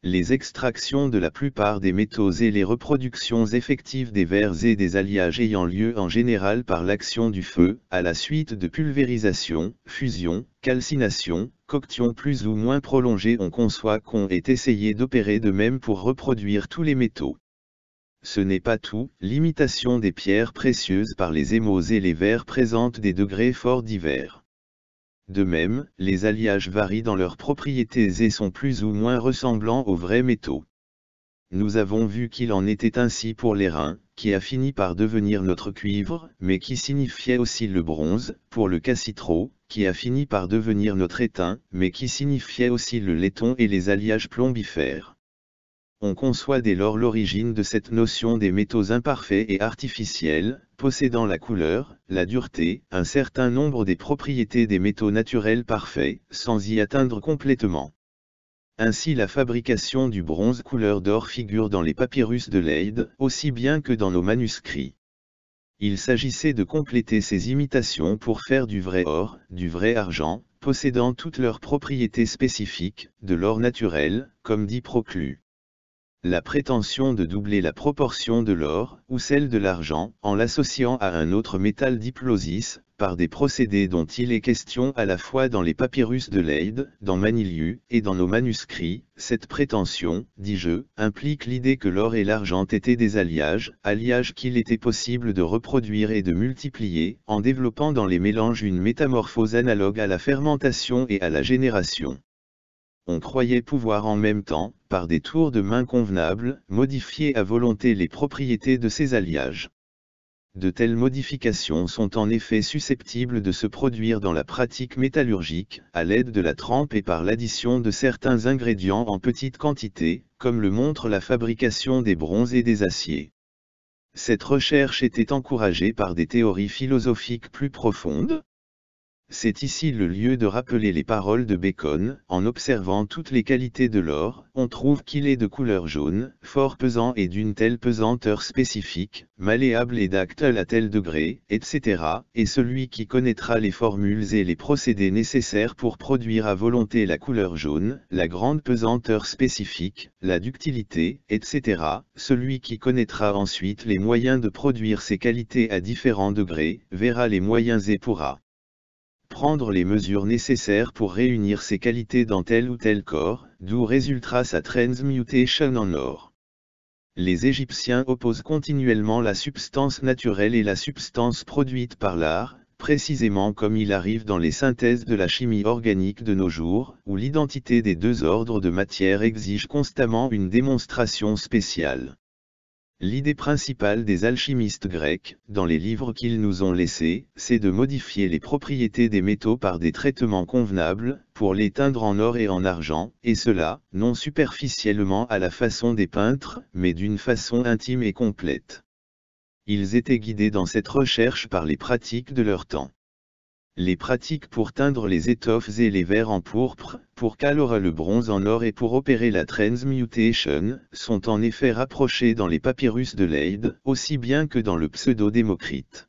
Les extractions de la plupart des métaux et les reproductions effectives des vers et des alliages ayant lieu en général par l'action du feu, à la suite de pulvérisation, fusion, calcination, coction plus ou moins prolongée on conçoit qu'on ait essayé d'opérer de même pour reproduire tous les métaux. Ce n'est pas tout, l'imitation des pierres précieuses par les émaux et les verres présente des degrés fort divers. De même, les alliages varient dans leurs propriétés et sont plus ou moins ressemblants aux vrais métaux. Nous avons vu qu'il en était ainsi pour les reins, qui a fini par devenir notre cuivre, mais qui signifiait aussi le bronze, pour le cassitro, qui a fini par devenir notre étain, mais qui signifiait aussi le laiton et les alliages plombifères. On conçoit dès lors l'origine de cette notion des métaux imparfaits et artificiels, possédant la couleur, la dureté, un certain nombre des propriétés des métaux naturels parfaits, sans y atteindre complètement. Ainsi la fabrication du bronze couleur d'or figure dans les papyrus de Leyde, aussi bien que dans nos manuscrits. Il s'agissait de compléter ces imitations pour faire du vrai or, du vrai argent, possédant toutes leurs propriétés spécifiques, de l'or naturel, comme dit Proclus la prétention de doubler la proportion de l'or ou celle de l'argent en l'associant à un autre métal diplosis, par des procédés dont il est question à la fois dans les papyrus de Leyde, dans Manilius, et dans nos manuscrits, cette prétention, dis-je, implique l'idée que l'or et l'argent étaient des alliages, alliages qu'il était possible de reproduire et de multiplier, en développant dans les mélanges une métamorphose analogue à la fermentation et à la génération on croyait pouvoir en même temps par des tours de main convenables, modifier à volonté les propriétés de ces alliages. De telles modifications sont en effet susceptibles de se produire dans la pratique métallurgique, à l'aide de la trempe et par l'addition de certains ingrédients en petite quantité, comme le montre la fabrication des bronzes et des aciers. Cette recherche était encouragée par des théories philosophiques plus profondes, c'est ici le lieu de rappeler les paroles de Bacon, en observant toutes les qualités de l'or, on trouve qu'il est de couleur jaune, fort pesant et d'une telle pesanteur spécifique, malléable et d'acte à tel degré, etc., et celui qui connaîtra les formules et les procédés nécessaires pour produire à volonté la couleur jaune, la grande pesanteur spécifique, la ductilité, etc., celui qui connaîtra ensuite les moyens de produire ces qualités à différents degrés, verra les moyens et pourra prendre les mesures nécessaires pour réunir ces qualités dans tel ou tel corps, d'où résultera sa transmutation en or. Les Égyptiens opposent continuellement la substance naturelle et la substance produite par l'art, précisément comme il arrive dans les synthèses de la chimie organique de nos jours, où l'identité des deux ordres de matière exige constamment une démonstration spéciale. L'idée principale des alchimistes grecs, dans les livres qu'ils nous ont laissés, c'est de modifier les propriétés des métaux par des traitements convenables, pour les teindre en or et en argent, et cela, non superficiellement à la façon des peintres, mais d'une façon intime et complète. Ils étaient guidés dans cette recherche par les pratiques de leur temps les pratiques pour teindre les étoffes et les verres en pourpre, pour calorer le bronze en or et pour opérer la transmutation, sont en effet rapprochées dans les papyrus de Leyde, aussi bien que dans le pseudo-démocrite.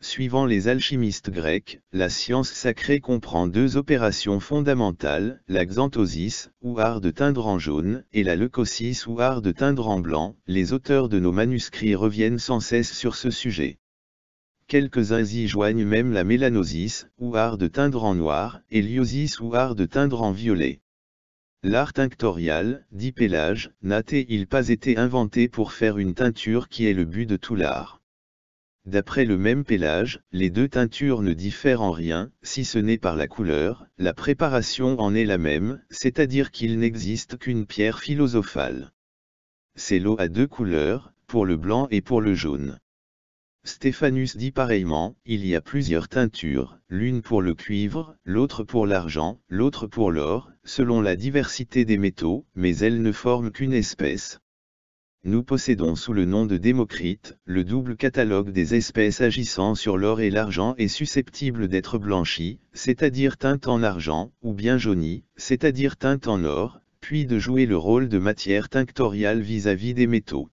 Suivant les alchimistes grecs, la science sacrée comprend deux opérations fondamentales, la xanthosis, ou art de teindre en jaune, et la leucosis ou art de teindre en blanc. Les auteurs de nos manuscrits reviennent sans cesse sur ce sujet quelques-uns y joignent même la mélanosis, ou art de teindre en noir, et l'iosis ou art de teindre en violet. L'art tinctorial, dit Pélage, n'a-t-il pas été inventé pour faire une teinture qui est le but de tout l'art D'après le même Pélage, les deux teintures ne diffèrent en rien, si ce n'est par la couleur, la préparation en est la même, c'est-à-dire qu'il n'existe qu'une pierre philosophale. C'est l'eau à deux couleurs, pour le blanc et pour le jaune. Stéphanus dit pareillement, il y a plusieurs teintures, l'une pour le cuivre, l'autre pour l'argent, l'autre pour l'or, selon la diversité des métaux, mais elles ne forment qu'une espèce. Nous possédons sous le nom de Démocrite, le double catalogue des espèces agissant sur l'or et l'argent est susceptible d'être blanchi, c'est-à-dire teinte en argent, ou bien jauni, c'est-à-dire teinte en or, puis de jouer le rôle de matière tinctoriale vis à -vis des métaux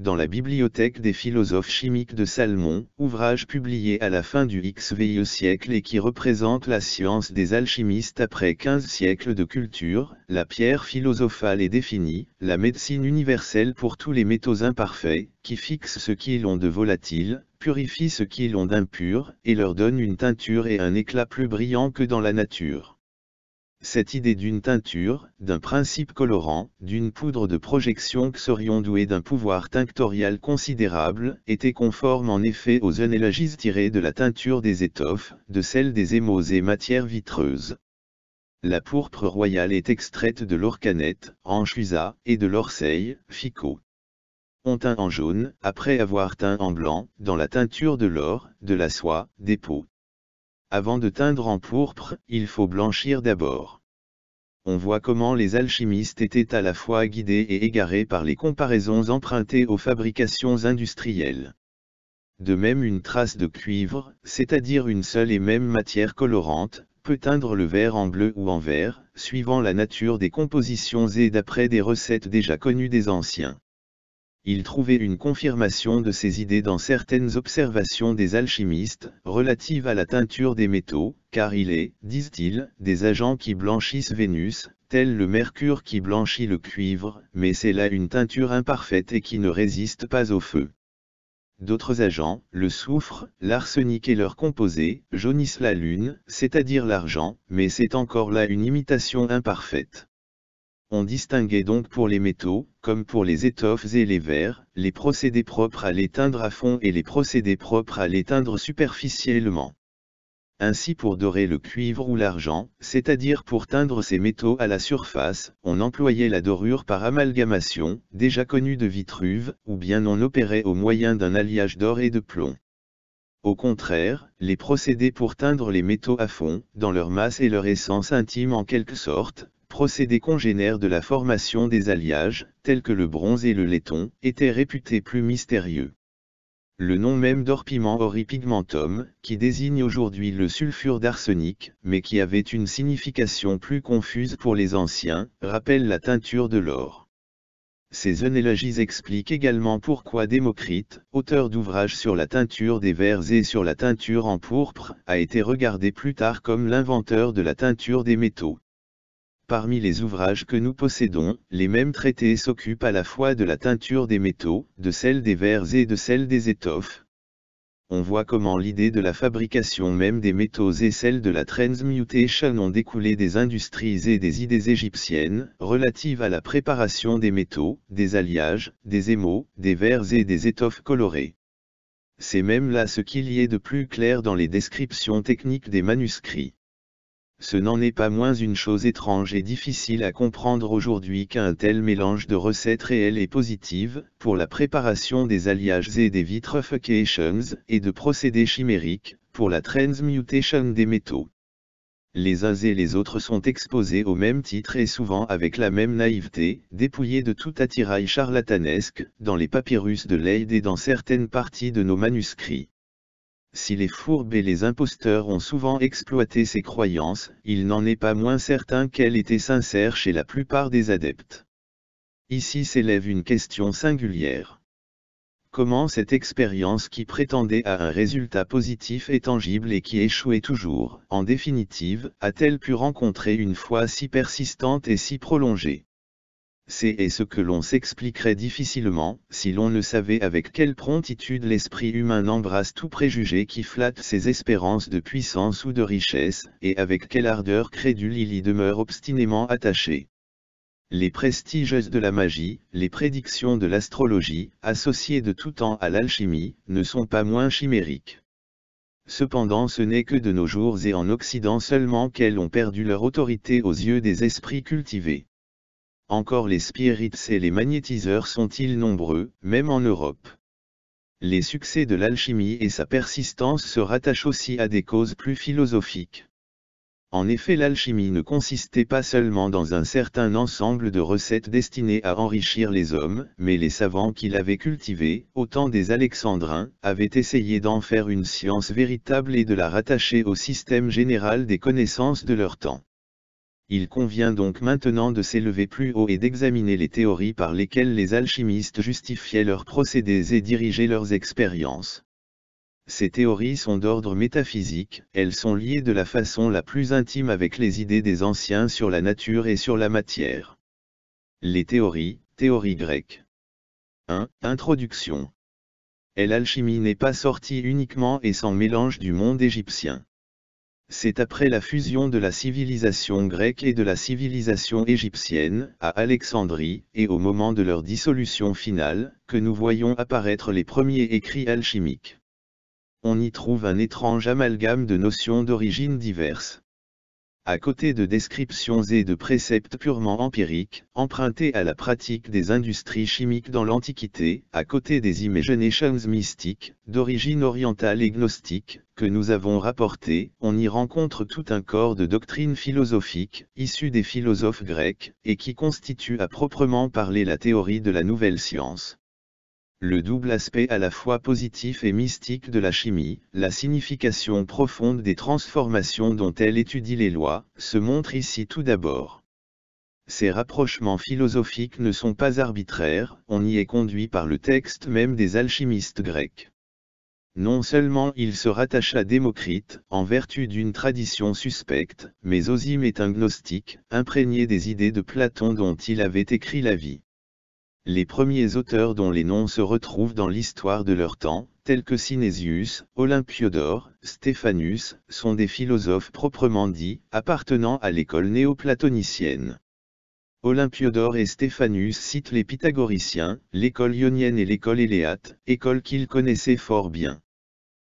dans la bibliothèque des philosophes chimiques de Salmon, ouvrage publié à la fin du XVIe siècle et qui représente la science des alchimistes après 15 siècles de culture, la pierre philosophale est définie, la médecine universelle pour tous les métaux imparfaits, qui fixe ce qu'ils ont de volatile, purifie ce qu'ils ont d'impur, et leur donne une teinture et un éclat plus brillant que dans la nature cette idée d'une teinture, d'un principe colorant, d'une poudre de projection que serions doués d'un pouvoir tinctorial considérable, était conforme en effet aux analogies tirées de la teinture des étoffes, de celle des émaux et matières vitreuses. La pourpre royale est extraite de l'orcanette, (Anchusa) et de l'orseille, fico. On teint en jaune, après avoir teint en blanc, dans la teinture de l'or, de la soie, des peaux. Avant de teindre en pourpre, il faut blanchir d'abord. On voit comment les alchimistes étaient à la fois guidés et égarés par les comparaisons empruntées aux fabrications industrielles. De même une trace de cuivre, c'est-à-dire une seule et même matière colorante, peut teindre le vert en bleu ou en vert, suivant la nature des compositions et d'après des recettes déjà connues des anciens il trouvait une confirmation de ses idées dans certaines observations des alchimistes, relatives à la teinture des métaux, car il est, disent-ils, des agents qui blanchissent Vénus, tel le mercure qui blanchit le cuivre, mais c'est là une teinture imparfaite et qui ne résiste pas au feu. D'autres agents, le soufre, l'arsenic et leurs composés, jaunissent la lune, c'est-à-dire l'argent, mais c'est encore là une imitation imparfaite. On distinguait donc pour les métaux, comme pour les étoffes et les verres, les procédés propres à l'éteindre à fond et les procédés propres à l'éteindre superficiellement. Ainsi pour dorer le cuivre ou l'argent, c'est-à-dire pour teindre ces métaux à la surface, on employait la dorure par amalgamation, déjà connue de Vitruve, ou bien on opérait au moyen d'un alliage d'or et de plomb. Au contraire, les procédés pour teindre les métaux à fond, dans leur masse et leur essence intime en quelque sorte, procédés congénères de la formation des alliages, tels que le bronze et le laiton, étaient réputés plus mystérieux. Le nom même d'orpiment oripigmentum, qui désigne aujourd'hui le sulfure d'arsenic, mais qui avait une signification plus confuse pour les anciens, rappelle la teinture de l'or. Ces onélogies expliquent également pourquoi Démocrite, auteur d'ouvrages sur la teinture des vers et sur la teinture en pourpre, a été regardé plus tard comme l'inventeur de la teinture des métaux. Parmi les ouvrages que nous possédons, les mêmes traités s'occupent à la fois de la teinture des métaux, de celle des verres et de celle des étoffes. On voit comment l'idée de la fabrication même des métaux et celle de la transmutation ont découlé des industries et des idées égyptiennes, relatives à la préparation des métaux, des alliages, des émaux, des verres et des étoffes colorées. C'est même là ce qu'il y est de plus clair dans les descriptions techniques des manuscrits ce n'en est pas moins une chose étrange et difficile à comprendre aujourd'hui qu'un tel mélange de recettes réelles et positives, pour la préparation des alliages et des vitrifications, et de procédés chimériques, pour la transmutation des métaux. Les uns et les autres sont exposés au même titre et souvent avec la même naïveté, dépouillés de tout attirail charlatanesque, dans les papyrus de Leyde et dans certaines parties de nos manuscrits. Si les fourbes et les imposteurs ont souvent exploité ces croyances, il n'en est pas moins certain qu'elles étaient sincères chez la plupart des adeptes. Ici s'élève une question singulière. Comment cette expérience qui prétendait à un résultat positif et tangible et qui échouait toujours, en définitive, a-t-elle pu rencontrer une foi si persistante et si prolongée c'est ce que l'on s'expliquerait difficilement, si l'on ne savait avec quelle promptitude l'esprit humain embrasse tout préjugé qui flatte ses espérances de puissance ou de richesse, et avec quelle ardeur crédule il y demeure obstinément attaché. Les prestigieuses de la magie, les prédictions de l'astrologie, associées de tout temps à l'alchimie, ne sont pas moins chimériques. Cependant ce n'est que de nos jours et en Occident seulement qu'elles ont perdu leur autorité aux yeux des esprits cultivés. Encore les spirits et les magnétiseurs sont-ils nombreux, même en Europe. Les succès de l'alchimie et sa persistance se rattachent aussi à des causes plus philosophiques. En effet l'alchimie ne consistait pas seulement dans un certain ensemble de recettes destinées à enrichir les hommes, mais les savants qui l'avaient cultivée, au temps des Alexandrins, avaient essayé d'en faire une science véritable et de la rattacher au système général des connaissances de leur temps. Il convient donc maintenant de s'élever plus haut et d'examiner les théories par lesquelles les alchimistes justifiaient leurs procédés et dirigeaient leurs expériences. Ces théories sont d'ordre métaphysique, elles sont liées de la façon la plus intime avec les idées des anciens sur la nature et sur la matière. Les théories, théories grecques. 1. Introduction. l'alchimie n'est pas sortie uniquement et sans mélange du monde égyptien. C'est après la fusion de la civilisation grecque et de la civilisation égyptienne, à Alexandrie, et au moment de leur dissolution finale, que nous voyons apparaître les premiers écrits alchimiques. On y trouve un étrange amalgame de notions d'origine diverses à côté de descriptions et de préceptes purement empiriques, empruntés à la pratique des industries chimiques dans l'Antiquité, à côté des imaginations mystiques, d'origine orientale et gnostique, que nous avons rapportées, on y rencontre tout un corps de doctrines philosophiques, issues des philosophes grecs, et qui constitue à proprement parler la théorie de la nouvelle science le double aspect à la fois positif et mystique de la chimie, la signification profonde des transformations dont elle étudie les lois, se montre ici tout d'abord. Ces rapprochements philosophiques ne sont pas arbitraires, on y est conduit par le texte même des alchimistes grecs. Non seulement il se rattache à Démocrite, en vertu d'une tradition suspecte, mais Ozime est un gnostique, imprégné des idées de Platon dont il avait écrit la vie les premiers auteurs dont les noms se retrouvent dans l'histoire de leur temps, tels que Synesius, Olympiodore, Stéphanus, sont des philosophes proprement dits, appartenant à l'école néoplatonicienne. Olympiodore et Stéphanus citent les pythagoriciens, l'école ionienne et l'école éléate, école qu'ils connaissaient fort bien.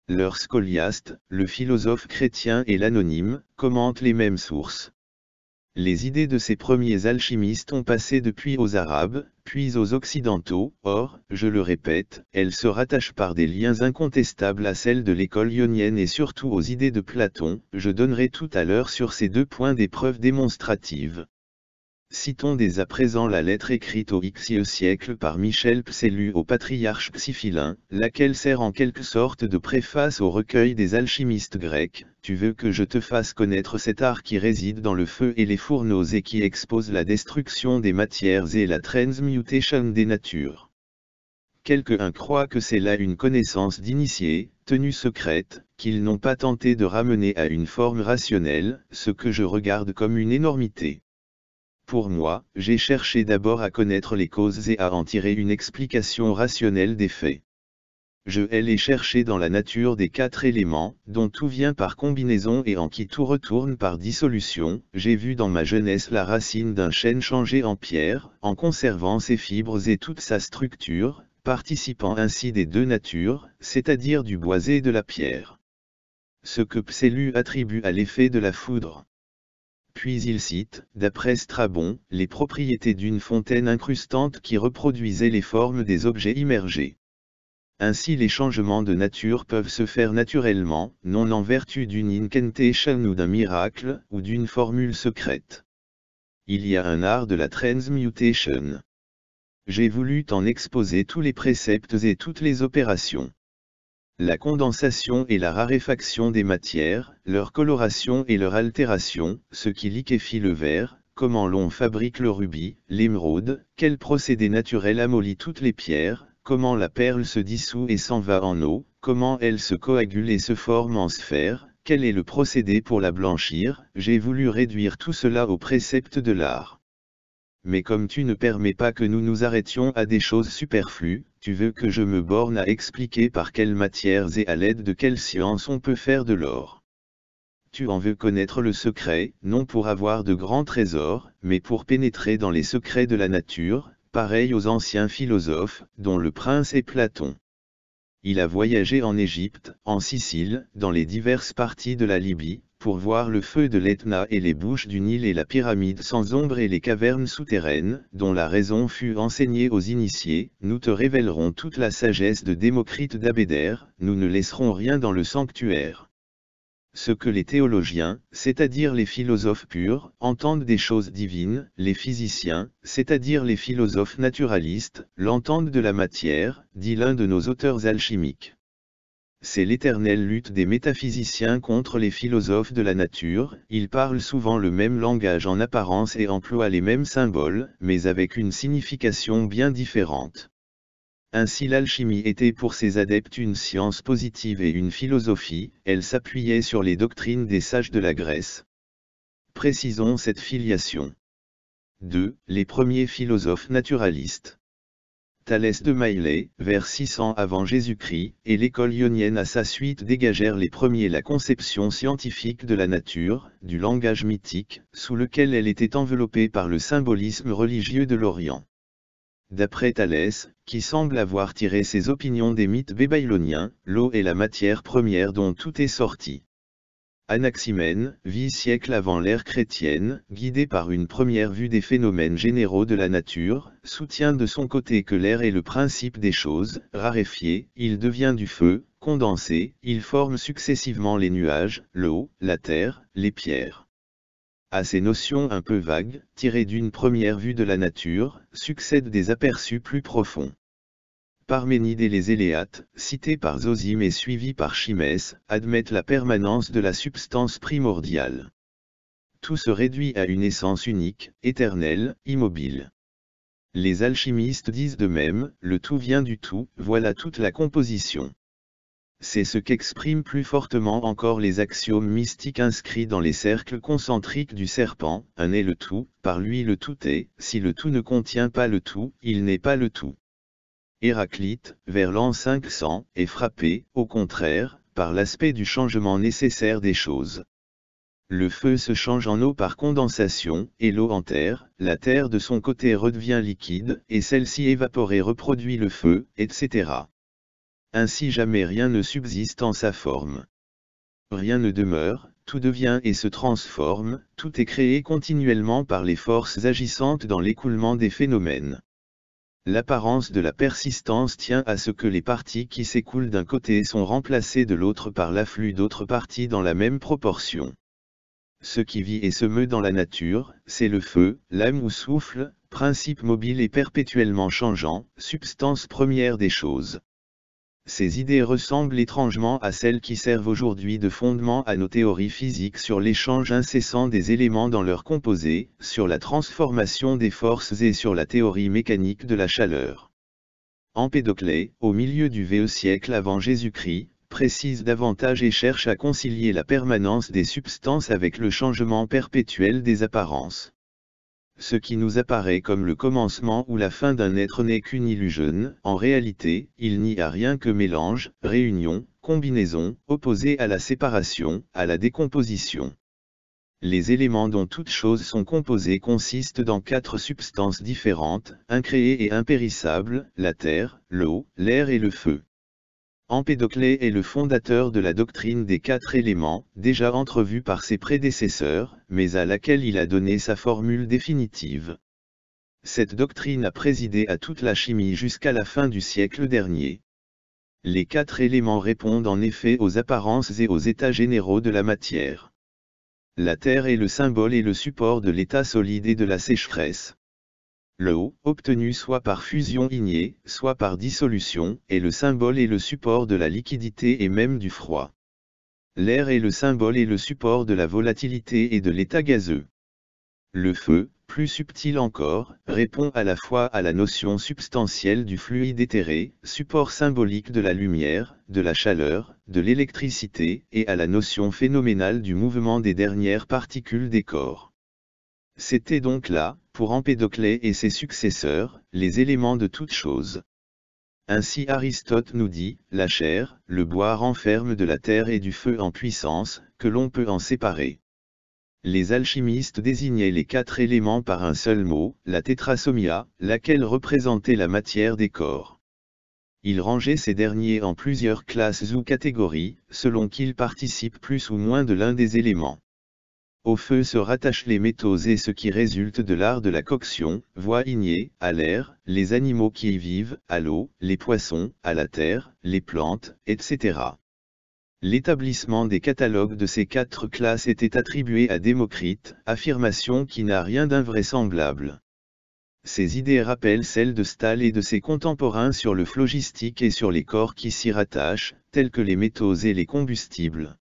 Leur scoliaste, le philosophe chrétien et l'anonyme, commentent les mêmes sources les idées de ces premiers alchimistes ont passé depuis aux Arabes, puis aux Occidentaux, or, je le répète, elles se rattachent par des liens incontestables à celles de l'école ionienne et surtout aux idées de Platon, je donnerai tout à l'heure sur ces deux points des preuves démonstratives, Citons dès à présent la lettre écrite au Xe siècle par Michel Psélu au patriarche Psiphilin, laquelle sert en quelque sorte de préface au recueil des alchimistes grecs. Tu veux que je te fasse connaître cet art qui réside dans le feu et les fourneaux et qui expose la destruction des matières et la transmutation des natures. Quelques-uns croient que c'est là une connaissance d'initiés, tenue secrète, qu'ils n'ont pas tenté de ramener à une forme rationnelle, ce que je regarde comme une énormité. Pour moi, j'ai cherché d'abord à connaître les causes et à en tirer une explication rationnelle des faits. Je l'ai les chercher dans la nature des quatre éléments, dont tout vient par combinaison et en qui tout retourne par dissolution, j'ai vu dans ma jeunesse la racine d'un chêne changer en pierre, en conservant ses fibres et toute sa structure, participant ainsi des deux natures, c'est-à-dire du boisé et de la pierre. Ce que Pselu attribue à l'effet de la foudre. Puis il cite, d'après Strabon, les propriétés d'une fontaine incrustante qui reproduisait les formes des objets immergés. Ainsi les changements de nature peuvent se faire naturellement, non en vertu d'une incantation ou d'un miracle, ou d'une formule secrète. Il y a un art de la transmutation. J'ai voulu t'en exposer tous les préceptes et toutes les opérations la condensation et la raréfaction des matières, leur coloration et leur altération, ce qui liquéfie le verre, comment l'on fabrique le rubis, l'émeraude, quel procédé naturel amollit toutes les pierres, comment la perle se dissout et s'en va en eau, comment elle se coagule et se forme en sphère, quel est le procédé pour la blanchir, j'ai voulu réduire tout cela au précepte de l'art mais comme tu ne permets pas que nous nous arrêtions à des choses superflues, tu veux que je me borne à expliquer par quelles matières et à l'aide de quelles sciences on peut faire de l'or. Tu en veux connaître le secret, non pour avoir de grands trésors, mais pour pénétrer dans les secrets de la nature, pareil aux anciens philosophes, dont le prince est Platon. Il a voyagé en Égypte, en Sicile, dans les diverses parties de la Libye, pour voir le feu de l'Etna et les bouches du Nil et la pyramide sans ombre et les cavernes souterraines, dont la raison fut enseignée aux initiés, nous te révélerons toute la sagesse de Démocrite d'Abéder, nous ne laisserons rien dans le sanctuaire. Ce que les théologiens, c'est-à-dire les philosophes purs, entendent des choses divines, les physiciens, c'est-à-dire les philosophes naturalistes, l'entendent de la matière, dit l'un de nos auteurs alchimiques c'est l'éternelle lutte des métaphysiciens contre les philosophes de la nature, ils parlent souvent le même langage en apparence et emploient les mêmes symboles, mais avec une signification bien différente. Ainsi l'alchimie était pour ses adeptes une science positive et une philosophie, elle s'appuyait sur les doctrines des sages de la Grèce. Précisons cette filiation. 2. Les premiers philosophes naturalistes. Thalès de Maïlé, vers 600 avant Jésus-Christ, et l'école ionienne à sa suite dégagèrent les premiers la conception scientifique de la nature, du langage mythique, sous lequel elle était enveloppée par le symbolisme religieux de l'Orient. D'après Thalès, qui semble avoir tiré ses opinions des mythes bébaïloniens, l'eau est la matière première dont tout est sorti. Anaximène vie siècle avant l'ère chrétienne, guidé par une première vue des phénomènes généraux de la nature, soutient de son côté que l'air est le principe des choses, raréfié, il devient du feu, condensé, il forme successivement les nuages, l'eau, la terre, les pierres. À ces notions un peu vagues, tirées d'une première vue de la nature, succèdent des aperçus plus profonds. Parménide et les Éléates, cités par Zosime et suivis par Chimès, admettent la permanence de la substance primordiale. Tout se réduit à une essence unique, éternelle, immobile. Les alchimistes disent de même, le tout vient du tout, voilà toute la composition. C'est ce qu'expriment plus fortement encore les axiomes mystiques inscrits dans les cercles concentriques du serpent, un est le tout, par lui le tout est, si le tout ne contient pas le tout, il n'est pas le tout. Héraclite, vers l'an 500, est frappé, au contraire, par l'aspect du changement nécessaire des choses. Le feu se change en eau par condensation, et l'eau en terre, la terre de son côté redevient liquide, et celle-ci évaporée reproduit le feu, etc. Ainsi jamais rien ne subsiste en sa forme. Rien ne demeure, tout devient et se transforme, tout est créé continuellement par les forces agissantes dans l'écoulement des phénomènes. L'apparence de la persistance tient à ce que les parties qui s'écoulent d'un côté sont remplacées de l'autre par l'afflux d'autres parties dans la même proportion. Ce qui vit et se meut dans la nature, c'est le feu, l'âme ou souffle, principe mobile et perpétuellement changeant, substance première des choses ces idées ressemblent étrangement à celles qui servent aujourd'hui de fondement à nos théories physiques sur l'échange incessant des éléments dans leur composé, sur la transformation des forces et sur la théorie mécanique de la chaleur. Empédocle, au milieu du VE siècle avant Jésus-Christ, précise davantage et cherche à concilier la permanence des substances avec le changement perpétuel des apparences ce qui nous apparaît comme le commencement ou la fin d'un être n'est qu'une illusion, en réalité, il n'y a rien que mélange, réunion, combinaison, opposé à la séparation, à la décomposition. Les éléments dont toutes choses sont composées consistent dans quatre substances différentes, incréées et impérissables, la terre, l'eau, l'air et le feu. Empédoclée est le fondateur de la doctrine des quatre éléments, déjà entrevue par ses prédécesseurs, mais à laquelle il a donné sa formule définitive. Cette doctrine a présidé à toute la chimie jusqu'à la fin du siècle dernier. Les quatre éléments répondent en effet aux apparences et aux états généraux de la matière. La terre est le symbole et le support de l'état solide et de la sécheresse. L'eau, obtenue soit par fusion ignée, soit par dissolution, est le symbole et le support de la liquidité et même du froid. L'air est le symbole et le support de la volatilité et de l'état gazeux. Le feu, plus subtil encore, répond à la fois à la notion substantielle du fluide éthéré, support symbolique de la lumière, de la chaleur, de l'électricité, et à la notion phénoménale du mouvement des dernières particules des corps. C'était donc là, pour Empédocle et ses successeurs, les éléments de toute chose. Ainsi Aristote nous dit, la chair, le bois renferme de la terre et du feu en puissance, que l'on peut en séparer. Les alchimistes désignaient les quatre éléments par un seul mot, la tétrasomia, laquelle représentait la matière des corps. Ils rangeaient ces derniers en plusieurs classes ou catégories, selon qu'ils participent plus ou moins de l'un des éléments. Au feu se rattachent les métaux et ce qui résulte de l'art de la coction, voie ignée, à l'air, les animaux qui y vivent, à l'eau, les poissons, à la terre, les plantes, etc. L'établissement des catalogues de ces quatre classes était attribué à Démocrite, affirmation qui n'a rien d'invraisemblable. Ces idées rappellent celles de Stahl et de ses contemporains sur le phlogistique et sur les corps qui s'y rattachent, tels que les métaux et les combustibles.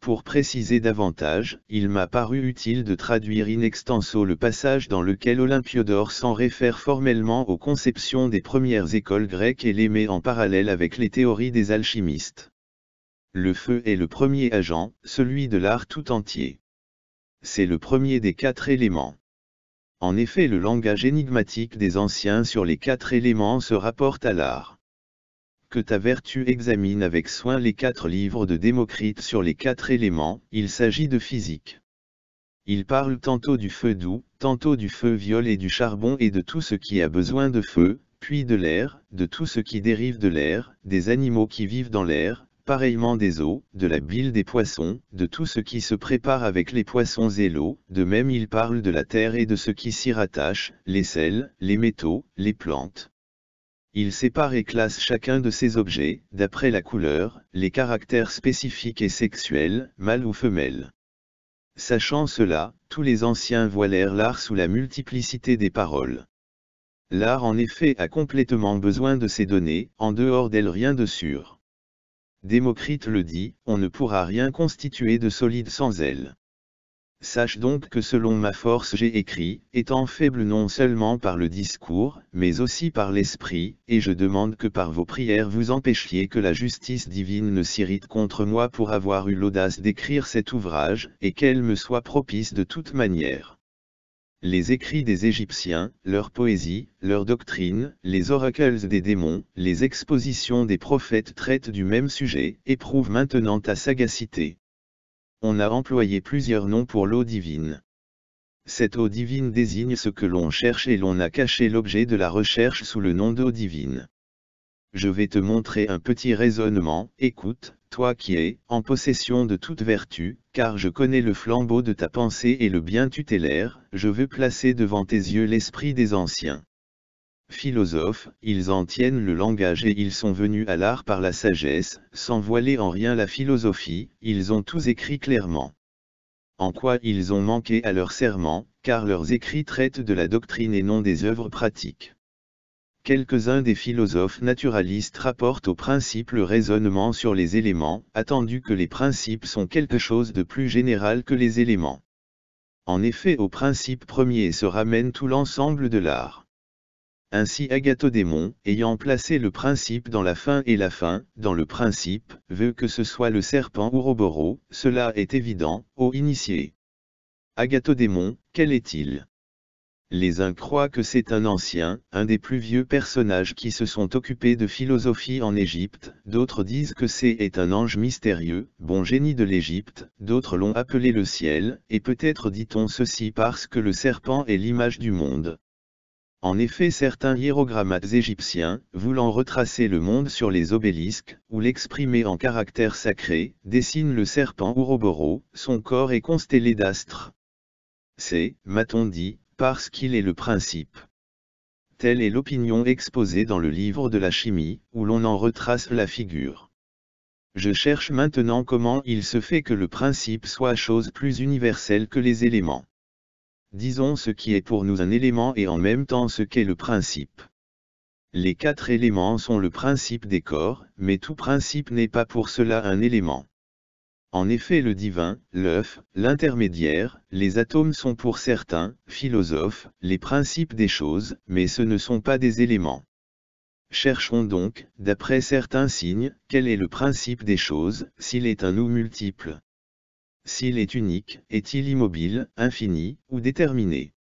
Pour préciser davantage, il m'a paru utile de traduire in extenso le passage dans lequel Olympiodore s'en réfère formellement aux conceptions des premières écoles grecques et les met en parallèle avec les théories des alchimistes. Le feu est le premier agent, celui de l'art tout entier. C'est le premier des quatre éléments. En effet le langage énigmatique des anciens sur les quatre éléments se rapporte à l'art que ta vertu examine avec soin les quatre livres de Démocrite sur les quatre éléments, il s'agit de physique. Il parle tantôt du feu doux, tantôt du feu viol et du charbon et de tout ce qui a besoin de feu, puis de l'air, de tout ce qui dérive de l'air, des animaux qui vivent dans l'air, pareillement des eaux, de la bile des poissons, de tout ce qui se prépare avec les poissons et l'eau, de même il parle de la terre et de ce qui s'y rattache, les sels, les métaux, les plantes. Il sépare et classe chacun de ces objets, d'après la couleur, les caractères spécifiques et sexuels, mâle ou femelle. Sachant cela, tous les anciens voilèrent l'art sous la multiplicité des paroles. L'art en effet a complètement besoin de ces données, en dehors d'elles rien de sûr. Démocrite le dit, on ne pourra rien constituer de solide sans elles. Sache donc que selon ma force j'ai écrit, étant faible non seulement par le discours, mais aussi par l'esprit, et je demande que par vos prières vous empêchiez que la justice divine ne s'irrite contre moi pour avoir eu l'audace d'écrire cet ouvrage, et qu'elle me soit propice de toute manière. Les écrits des Égyptiens, leur poésie, leur doctrine, les oracles des démons, les expositions des prophètes traitent du même sujet, éprouvent maintenant ta sagacité on a employé plusieurs noms pour l'eau divine. Cette eau divine désigne ce que l'on cherche et l'on a caché l'objet de la recherche sous le nom d'eau divine. Je vais te montrer un petit raisonnement, écoute, toi qui es en possession de toute vertu, car je connais le flambeau de ta pensée et le bien tutélaire, je veux placer devant tes yeux l'esprit des anciens. Philosophes, ils en tiennent le langage et ils sont venus à l'art par la sagesse, sans voiler en rien la philosophie, ils ont tous écrit clairement. En quoi ils ont manqué à leur serment, car leurs écrits traitent de la doctrine et non des œuvres pratiques. Quelques-uns des philosophes naturalistes rapportent au principe le raisonnement sur les éléments, attendu que les principes sont quelque chose de plus général que les éléments. En effet au principe premier se ramène tout l'ensemble de l'art. Ainsi Agathodémon, ayant placé le principe dans la fin et la fin, dans le principe, veut que ce soit le serpent ou Roboro, cela est évident, ô initié. Agathodémon, quel est-il Les uns croient que c'est un ancien, un des plus vieux personnages qui se sont occupés de philosophie en Égypte, d'autres disent que c'est un ange mystérieux, bon génie de l'Égypte, d'autres l'ont appelé le ciel, et peut-être dit-on ceci parce que le serpent est l'image du monde. En effet certains hiérogrammates égyptiens, voulant retracer le monde sur les obélisques, ou l'exprimer en caractères sacrés, dessinent le serpent Ouroboros, son corps est constellé d'astres. C'est, m'a-t-on dit, parce qu'il est le principe. Telle est l'opinion exposée dans le livre de la chimie, où l'on en retrace la figure. Je cherche maintenant comment il se fait que le principe soit chose plus universelle que les éléments. Disons ce qui est pour nous un élément et en même temps ce qu'est le principe. Les quatre éléments sont le principe des corps, mais tout principe n'est pas pour cela un élément. En effet le divin, l'œuf, l'intermédiaire, les atomes sont pour certains, philosophes, les principes des choses, mais ce ne sont pas des éléments. Cherchons donc, d'après certains signes, quel est le principe des choses, s'il est un ou multiple. S'il est unique, est-il immobile, infini, ou déterminé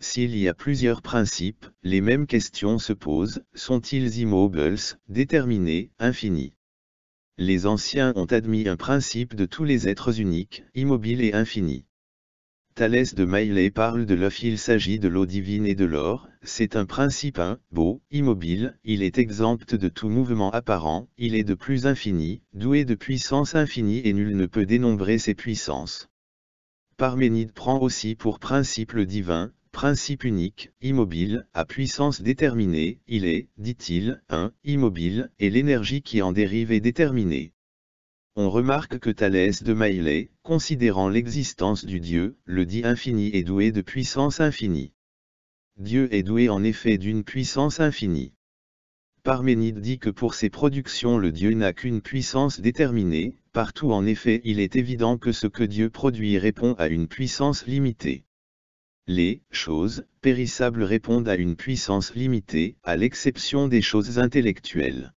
S'il y a plusieurs principes, les mêmes questions se posent, sont-ils immobiles, déterminés, infinis Les anciens ont admis un principe de tous les êtres uniques, immobiles et infinis. Thalès de Maillet parle de l'œuf il s'agit de l'eau divine et de l'or, c'est un principe un, hein, beau, immobile, il est exempt de tout mouvement apparent, il est de plus infini, doué de puissance infinie et nul ne peut dénombrer ses puissances. Parménide prend aussi pour principe le divin, principe unique, immobile, à puissance déterminée, il est, dit-il, un, immobile, et l'énergie qui en dérive est déterminée on remarque que Thalès de Maillet, considérant l'existence du Dieu, le dit infini est doué de puissance infinie. Dieu est doué en effet d'une puissance infinie. Parménide dit que pour ses productions le Dieu n'a qu'une puissance déterminée, partout en effet il est évident que ce que Dieu produit répond à une puissance limitée. Les choses périssables répondent à une puissance limitée, à l'exception des choses intellectuelles.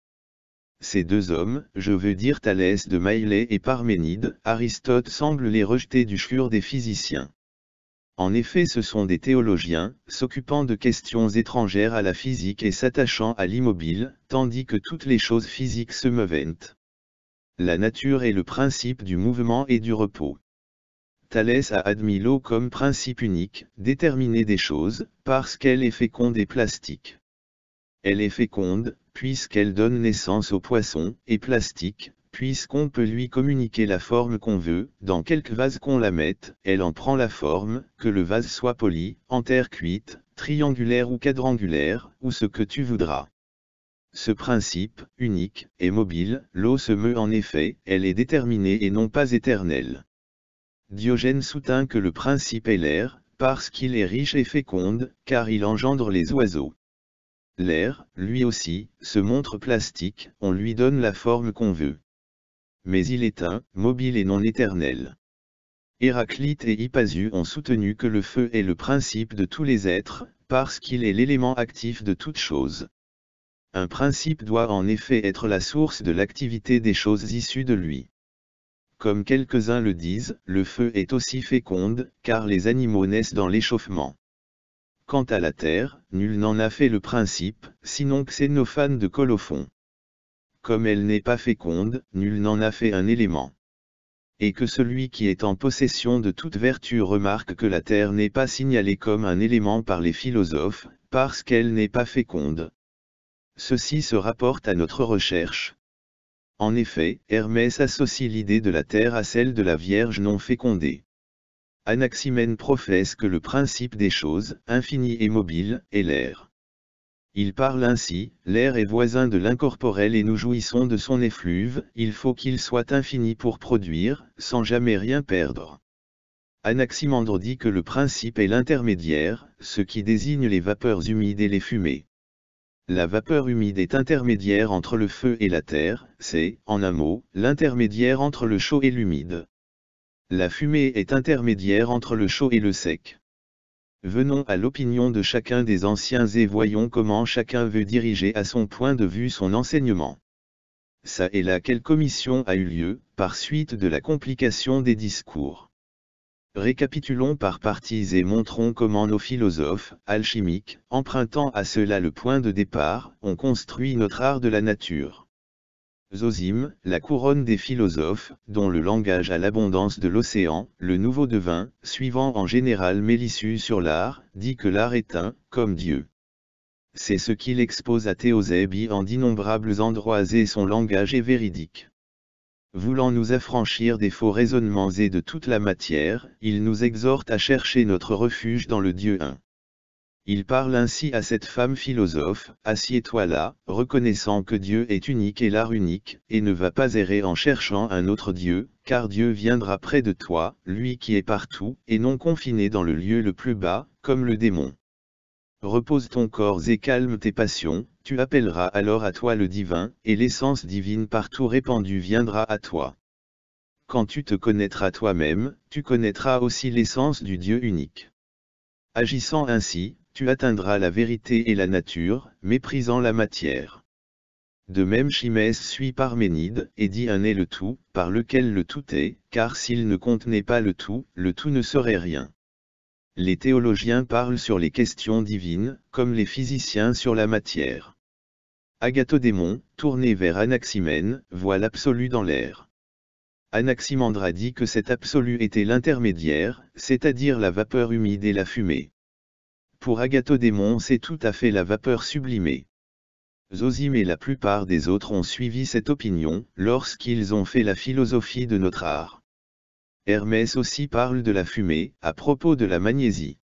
Ces deux hommes, je veux dire Thalès de Maillet et Parménide, Aristote semble les rejeter du chur des physiciens. En effet ce sont des théologiens, s'occupant de questions étrangères à la physique et s'attachant à l'immobile, tandis que toutes les choses physiques se meuvent. La nature est le principe du mouvement et du repos. Thalès a admis l'eau comme principe unique, déterminé des choses, parce qu'elle est féconde et plastique. Elle est féconde, puisqu'elle donne naissance aux poissons, et plastique, puisqu'on peut lui communiquer la forme qu'on veut, dans quelque vase qu'on la mette, elle en prend la forme, que le vase soit poli, en terre cuite, triangulaire ou quadrangulaire, ou ce que tu voudras. Ce principe, unique, et mobile, l'eau se meut en effet, elle est déterminée et non pas éternelle. Diogène soutint que le principe est l'air, parce qu'il est riche et féconde, car il engendre les oiseaux. L'air, lui aussi, se montre plastique, on lui donne la forme qu'on veut. Mais il est un, mobile et non éternel. Héraclite et Ipazu ont soutenu que le feu est le principe de tous les êtres, parce qu'il est l'élément actif de toute chose. Un principe doit en effet être la source de l'activité des choses issues de lui. Comme quelques-uns le disent, le feu est aussi féconde, car les animaux naissent dans l'échauffement. Quant à la terre, nul n'en a fait le principe, sinon Xénophane de Colophon. Comme elle n'est pas féconde, nul n'en a fait un élément. Et que celui qui est en possession de toute vertu remarque que la terre n'est pas signalée comme un élément par les philosophes, parce qu'elle n'est pas féconde. Ceci se rapporte à notre recherche. En effet, Hermès associe l'idée de la terre à celle de la Vierge non fécondée. Anaximène professe que le principe des choses, infini et mobile, est l'air. Il parle ainsi, l'air est voisin de l'incorporel et nous jouissons de son effluve, il faut qu'il soit infini pour produire, sans jamais rien perdre. Anaximandre dit que le principe est l'intermédiaire, ce qui désigne les vapeurs humides et les fumées. La vapeur humide est intermédiaire entre le feu et la terre, c'est, en un mot, l'intermédiaire entre le chaud et l'humide. La fumée est intermédiaire entre le chaud et le sec. Venons à l'opinion de chacun des anciens et voyons comment chacun veut diriger à son point de vue son enseignement. Ça et là quelle commission a eu lieu, par suite de la complication des discours. Récapitulons par parties et montrons comment nos philosophes, alchimiques, empruntant à cela le point de départ, ont construit notre art de la nature. Zosim, la couronne des philosophes, dont le langage a l'abondance de l'océan, le nouveau devin, suivant en général Mélissus sur l'art, dit que l'art est un, comme Dieu. C'est ce qu'il expose à Théozébi en d'innombrables endroits et son langage est véridique. Voulant nous affranchir des faux raisonnements et de toute la matière, il nous exhorte à chercher notre refuge dans le Dieu un. Il parle ainsi à cette femme philosophe, assieds-toi là, reconnaissant que Dieu est unique et l'art unique, et ne va pas errer en cherchant un autre Dieu, car Dieu viendra près de toi, lui qui est partout, et non confiné dans le lieu le plus bas, comme le démon. Repose ton corps et calme tes passions, tu appelleras alors à toi le divin, et l'essence divine partout répandue viendra à toi. Quand tu te connaîtras toi-même, tu connaîtras aussi l'essence du Dieu unique. Agissant ainsi, tu atteindras la vérité et la nature, méprisant la matière. De même Chimès suit Parménide, et dit un est le tout, par lequel le tout est, car s'il ne contenait pas le tout, le tout ne serait rien. Les théologiens parlent sur les questions divines, comme les physiciens sur la matière. Agathodémon, tourné vers Anaximène, voit l'absolu dans l'air. Anaximandra a dit que cet absolu était l'intermédiaire, c'est-à-dire la vapeur humide et la fumée. Pour Agathodémon c'est tout à fait la vapeur sublimée. Zosime et la plupart des autres ont suivi cette opinion lorsqu'ils ont fait la philosophie de notre art. Hermès aussi parle de la fumée, à propos de la magnésie.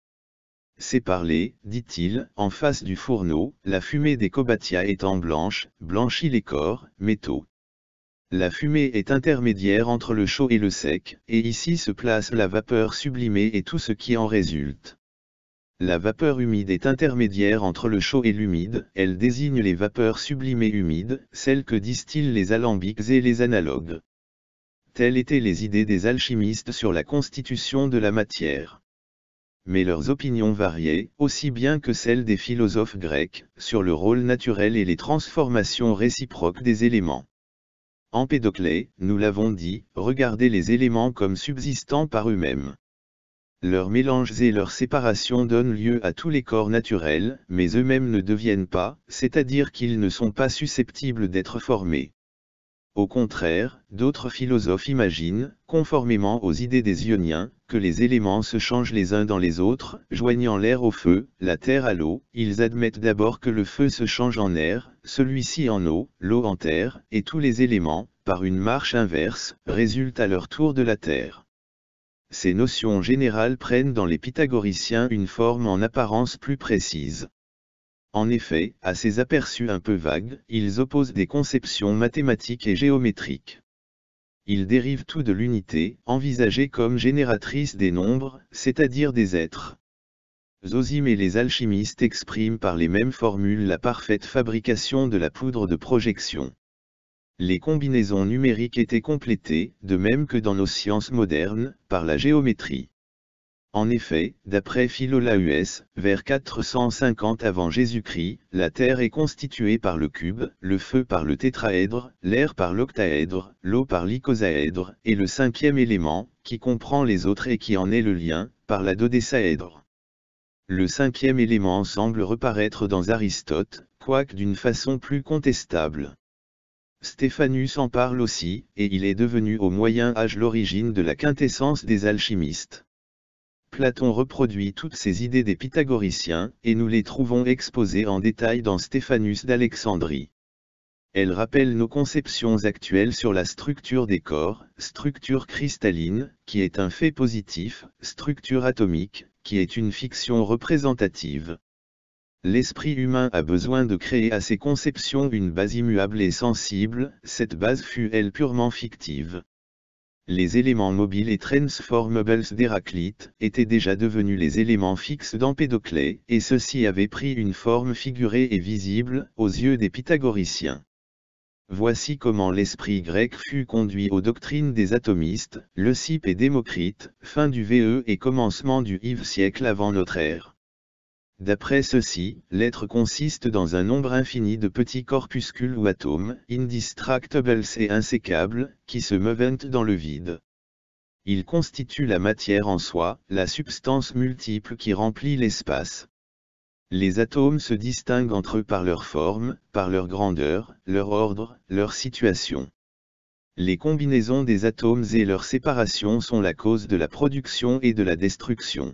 C'est parlé, dit-il, en face du fourneau, la fumée des cobatia étant blanche, blanchit les corps, métaux. La fumée est intermédiaire entre le chaud et le sec, et ici se place la vapeur sublimée et tout ce qui en résulte. La vapeur humide est intermédiaire entre le chaud et l'humide, elle désigne les vapeurs sublimées humides, celles que distillent les alambics et les analogues. Telles étaient les idées des alchimistes sur la constitution de la matière. Mais leurs opinions variaient, aussi bien que celles des philosophes grecs, sur le rôle naturel et les transformations réciproques des éléments. Empédoclée, nous l'avons dit, regardait les éléments comme subsistants par eux-mêmes leurs mélanges et leurs séparations donnent lieu à tous les corps naturels, mais eux-mêmes ne deviennent pas, c'est-à-dire qu'ils ne sont pas susceptibles d'être formés. Au contraire, d'autres philosophes imaginent, conformément aux idées des Ioniens, que les éléments se changent les uns dans les autres, joignant l'air au feu, la terre à l'eau, ils admettent d'abord que le feu se change en air, celui-ci en eau, l'eau en terre, et tous les éléments, par une marche inverse, résultent à leur tour de la terre ces notions générales prennent dans les pythagoriciens une forme en apparence plus précise. En effet, à ces aperçus un peu vagues, ils opposent des conceptions mathématiques et géométriques. Ils dérivent tout de l'unité, envisagée comme génératrice des nombres, c'est-à-dire des êtres. Zosime et les alchimistes expriment par les mêmes formules la parfaite fabrication de la poudre de projection les combinaisons numériques étaient complétées, de même que dans nos sciences modernes, par la géométrie. En effet, d'après Philolaus, vers 450 avant Jésus-Christ, la Terre est constituée par le cube, le feu par le tétraèdre, l'air par l'octaèdre, l'eau par l'icosaèdre, et le cinquième élément, qui comprend les autres et qui en est le lien, par la dodécaèdre. Le cinquième élément semble reparaître dans Aristote, quoique d'une façon plus contestable. Stéphanus en parle aussi, et il est devenu au Moyen Âge l'origine de la quintessence des alchimistes. Platon reproduit toutes ces idées des pythagoriciens, et nous les trouvons exposées en détail dans Stéphanus d'Alexandrie. Elle rappelle nos conceptions actuelles sur la structure des corps, structure cristalline, qui est un fait positif, structure atomique, qui est une fiction représentative, L'esprit humain a besoin de créer à ses conceptions une base immuable et sensible, cette base fut-elle purement fictive. Les éléments mobiles et transformables d'Héraclite étaient déjà devenus les éléments fixes d'Empédocle et ceux-ci avaient pris une forme figurée et visible, aux yeux des pythagoriciens. Voici comment l'esprit grec fut conduit aux doctrines des atomistes, Leucippe et Démocrite, fin du VE et commencement du IV siècle avant notre ère. D'après ceci, l'être consiste dans un nombre infini de petits corpuscules ou atomes, indistractables et insécables, qui se meuvent dans le vide. Ils constituent la matière en soi, la substance multiple qui remplit l'espace. Les atomes se distinguent entre eux par leur forme, par leur grandeur, leur ordre, leur situation. Les combinaisons des atomes et leur séparation sont la cause de la production et de la destruction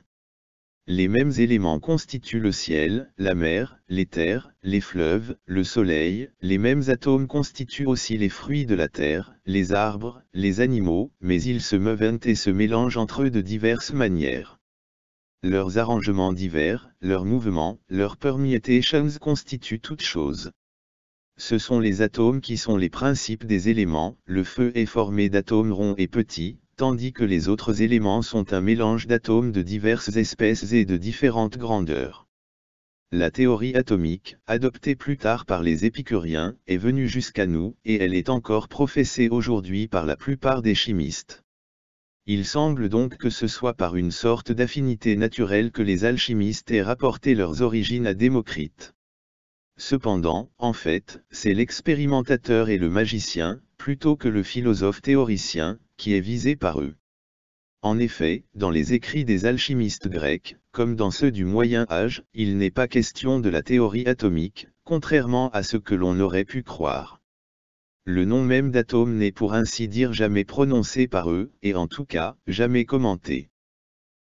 les mêmes éléments constituent le ciel, la mer, les terres, les fleuves, le soleil, les mêmes atomes constituent aussi les fruits de la terre, les arbres, les animaux, mais ils se meuvent et se mélangent entre eux de diverses manières. Leurs arrangements divers, leurs mouvements, leurs permutations constituent toutes choses. Ce sont les atomes qui sont les principes des éléments, le feu est formé d'atomes ronds et petits, tandis que les autres éléments sont un mélange d'atomes de diverses espèces et de différentes grandeurs. La théorie atomique, adoptée plus tard par les épicuriens, est venue jusqu'à nous et elle est encore professée aujourd'hui par la plupart des chimistes. Il semble donc que ce soit par une sorte d'affinité naturelle que les alchimistes aient rapporté leurs origines à Démocrite. Cependant, en fait, c'est l'expérimentateur et le magicien, plutôt que le philosophe théoricien, qui est visé par eux. En effet, dans les écrits des alchimistes grecs, comme dans ceux du Moyen Âge, il n'est pas question de la théorie atomique, contrairement à ce que l'on aurait pu croire. Le nom même d'atome n'est pour ainsi dire jamais prononcé par eux, et en tout cas, jamais commenté.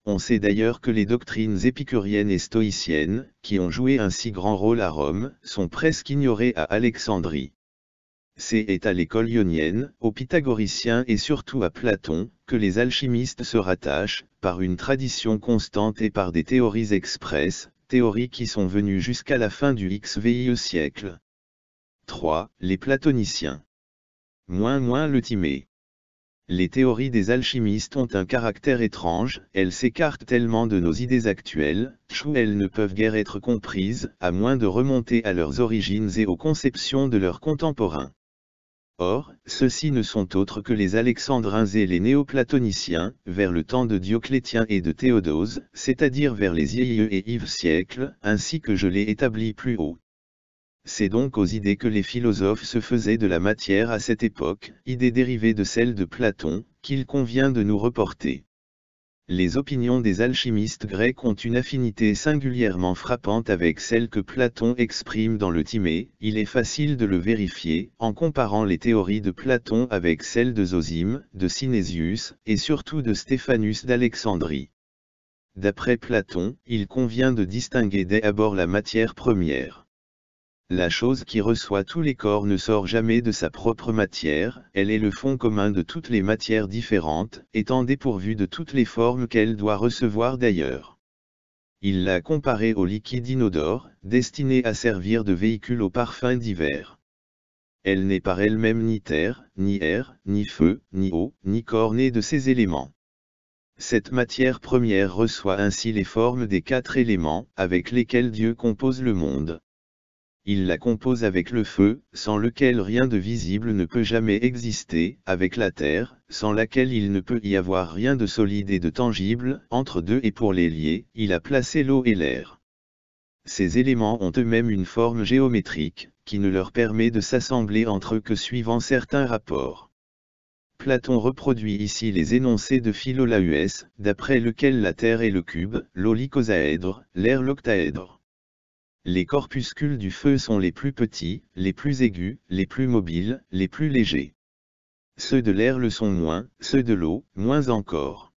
On sait d'ailleurs que les doctrines épicuriennes et stoïciennes, qui ont joué un si grand rôle à Rome, sont presque ignorées à Alexandrie c'est à l'école ionienne, aux pythagoriciens et surtout à Platon, que les alchimistes se rattachent, par une tradition constante et par des théories expresses, théories qui sont venues jusqu'à la fin du XVIe siècle. 3. Les platoniciens. Moins moins le Timé. Les théories des alchimistes ont un caractère étrange, elles s'écartent tellement de nos idées actuelles, elles ne peuvent guère être comprises, à moins de remonter à leurs origines et aux conceptions de leurs contemporains. Or, ceux-ci ne sont autres que les alexandrins et les néoplatoniciens, vers le temps de Dioclétien et de Théodose, c'est-à-dire vers les IIe et Yves siècles, ainsi que je l'ai établi plus haut. C'est donc aux idées que les philosophes se faisaient de la matière à cette époque, idées dérivées de celles de Platon, qu'il convient de nous reporter les opinions des alchimistes grecs ont une affinité singulièrement frappante avec celle que Platon exprime dans le Timée, il est facile de le vérifier, en comparant les théories de Platon avec celles de Zosime, de Sinésius, et surtout de Stéphanus d'Alexandrie. D'après Platon, il convient de distinguer dès abord la matière première. La chose qui reçoit tous les corps ne sort jamais de sa propre matière, elle est le fond commun de toutes les matières différentes, étant dépourvue de toutes les formes qu'elle doit recevoir d'ailleurs. Il l'a comparée au liquide inodore, destiné à servir de véhicule aux parfums divers. Elle n'est par elle-même ni terre, ni air, ni feu, ni eau, ni corps né de ses éléments. Cette matière première reçoit ainsi les formes des quatre éléments avec lesquels Dieu compose le monde il la compose avec le feu, sans lequel rien de visible ne peut jamais exister, avec la terre, sans laquelle il ne peut y avoir rien de solide et de tangible, entre deux et pour les lier, il a placé l'eau et l'air. Ces éléments ont eux-mêmes une forme géométrique, qui ne leur permet de s'assembler entre eux que suivant certains rapports. Platon reproduit ici les énoncés de Philolaus, d'après lequel la Terre est le cube, l'eau l'icosaèdre, l'air l'octaèdre. Les corpuscules du feu sont les plus petits, les plus aigus, les plus mobiles, les plus légers. Ceux de l'air le sont moins, ceux de l'eau, moins encore.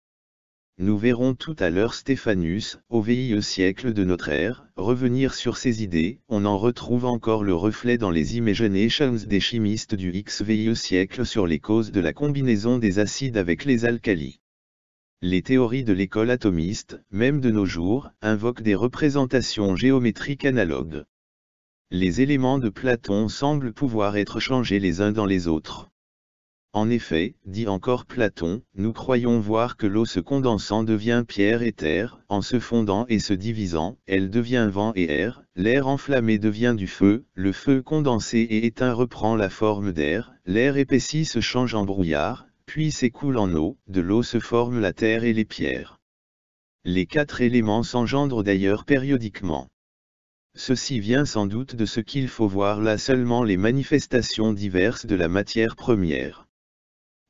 Nous verrons tout à l'heure Stéphanus, au VIe siècle de notre ère, revenir sur ces idées, on en retrouve encore le reflet dans les Imaginations des chimistes du XVIe siècle sur les causes de la combinaison des acides avec les alcalis les théories de l'école atomiste, même de nos jours, invoquent des représentations géométriques analogues. Les éléments de Platon semblent pouvoir être changés les uns dans les autres. En effet, dit encore Platon, nous croyons voir que l'eau se condensant devient pierre et terre, en se fondant et se divisant, elle devient vent et air, l'air enflammé devient du feu, le feu condensé et éteint reprend la forme d'air, l'air épaissi se change en brouillard, s'écoule en eau, de l'eau se forment la terre et les pierres. Les quatre éléments s'engendrent d'ailleurs périodiquement. Ceci vient sans doute de ce qu'il faut voir là seulement les manifestations diverses de la matière première.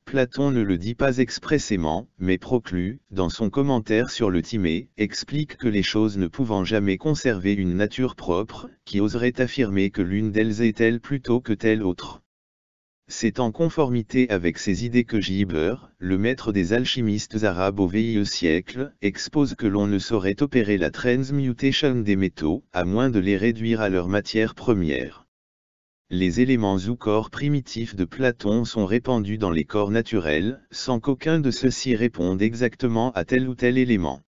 Platon ne le dit pas expressément, mais Proclus, dans son commentaire sur le Timée, explique que les choses ne pouvant jamais conserver une nature propre, qui oserait affirmer que l'une d'elles est telle plutôt que telle autre. C'est en conformité avec ces idées que Giber, le maître des alchimistes arabes au VIe siècle, expose que l'on ne saurait opérer la transmutation des métaux, à moins de les réduire à leur matière première. Les éléments ou corps primitifs de Platon sont répandus dans les corps naturels, sans qu'aucun de ceux-ci réponde exactement à tel ou tel élément.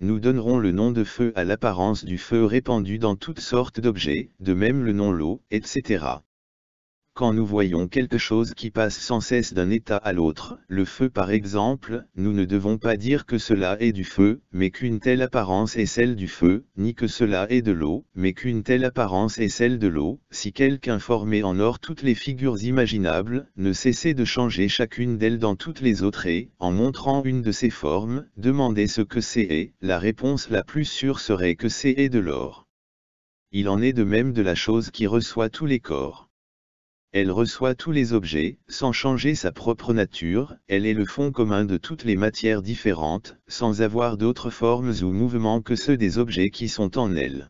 Nous donnerons le nom de feu à l'apparence du feu répandu dans toutes sortes d'objets, de même le nom l'eau, etc. Quand nous voyons quelque chose qui passe sans cesse d'un état à l'autre, le feu par exemple, nous ne devons pas dire que cela est du feu, mais qu'une telle apparence est celle du feu, ni que cela est de l'eau, mais qu'une telle apparence est celle de l'eau, si quelqu'un formait en or toutes les figures imaginables, ne cessait de changer chacune d'elles dans toutes les autres et, en montrant une de ces formes, demandait ce que c'est la réponse la plus sûre serait que c'est de l'or. Il en est de même de la chose qui reçoit tous les corps. Elle reçoit tous les objets, sans changer sa propre nature, elle est le fond commun de toutes les matières différentes, sans avoir d'autres formes ou mouvements que ceux des objets qui sont en elle.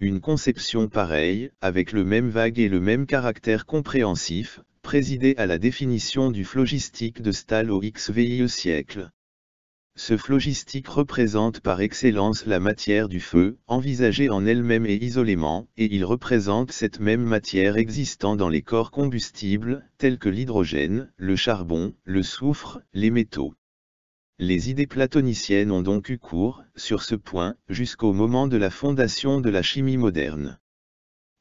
Une conception pareille, avec le même vague et le même caractère compréhensif, présidait à la définition du phlogistique de Stahl au XVIe siècle. Ce phlogistique représente par excellence la matière du feu, envisagée en elle-même et isolément, et il représente cette même matière existant dans les corps combustibles, tels que l'hydrogène, le charbon, le soufre, les métaux. Les idées platoniciennes ont donc eu cours, sur ce point, jusqu'au moment de la fondation de la chimie moderne.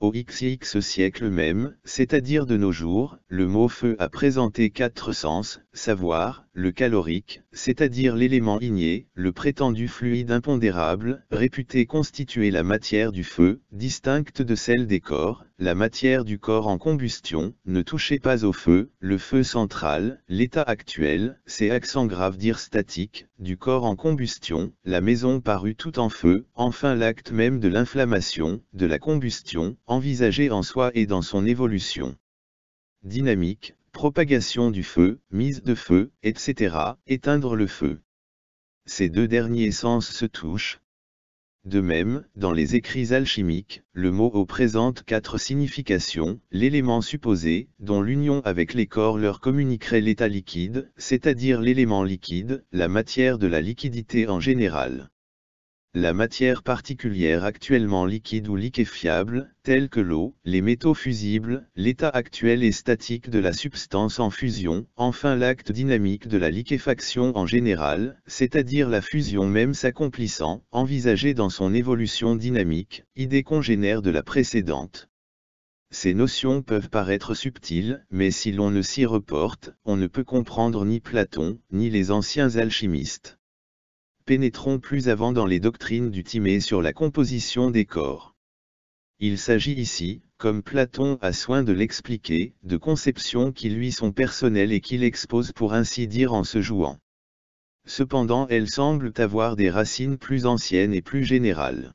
Au XX siècle même, c'est-à-dire de nos jours, le mot feu a présenté quatre sens, savoir, le calorique, c'est-à-dire l'élément igné, le prétendu fluide impondérable, réputé constituer la matière du feu, distincte de celle des corps, la matière du corps en combustion, ne touchait pas au feu, le feu central, l'état actuel, c'est accents grave dire statique, du corps en combustion, la maison parut tout en feu, enfin l'acte même de l'inflammation, de la combustion, envisagé en soi et dans son évolution dynamique, propagation du feu, mise de feu, etc., éteindre le feu. Ces deux derniers sens se touchent. De même, dans les écrits alchimiques, le mot présente quatre significations, l'élément supposé, dont l'union avec les corps leur communiquerait l'état liquide, c'est-à-dire l'élément liquide, la matière de la liquidité en général la matière particulière actuellement liquide ou liquéfiable, telle que l'eau, les métaux fusibles, l'état actuel et statique de la substance en fusion, enfin l'acte dynamique de la liquéfaction en général, c'est-à-dire la fusion même s'accomplissant, envisagée dans son évolution dynamique, idée congénère de la précédente. Ces notions peuvent paraître subtiles, mais si l'on ne s'y reporte, on ne peut comprendre ni Platon, ni les anciens alchimistes pénétrons plus avant dans les doctrines du Timée sur la composition des corps. Il s'agit ici, comme Platon a soin de l'expliquer, de conceptions qui lui sont personnelles et qu'il expose pour ainsi dire en se jouant. Cependant elles semblent avoir des racines plus anciennes et plus générales.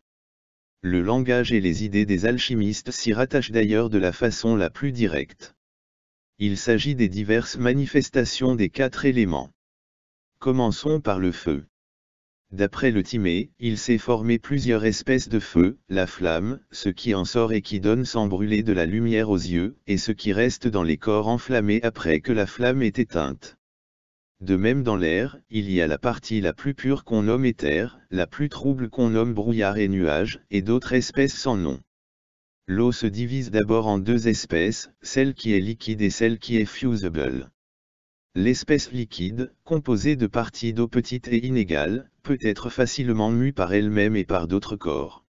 Le langage et les idées des alchimistes s'y rattachent d'ailleurs de la façon la plus directe. Il s'agit des diverses manifestations des quatre éléments. Commençons par le feu. D'après le Timé, il s'est formé plusieurs espèces de feu, la flamme, ce qui en sort et qui donne sans brûler de la lumière aux yeux, et ce qui reste dans les corps enflammés après que la flamme est éteinte. De même dans l'air, il y a la partie la plus pure qu'on nomme éther, la plus trouble qu'on nomme brouillard et nuage, et d'autres espèces sans nom. L'eau se divise d'abord en deux espèces, celle qui est liquide et celle qui est fusible. L'espèce liquide, composée de parties d'eau petites et inégales, peut être facilement mue par elle-même et par d'autres corps.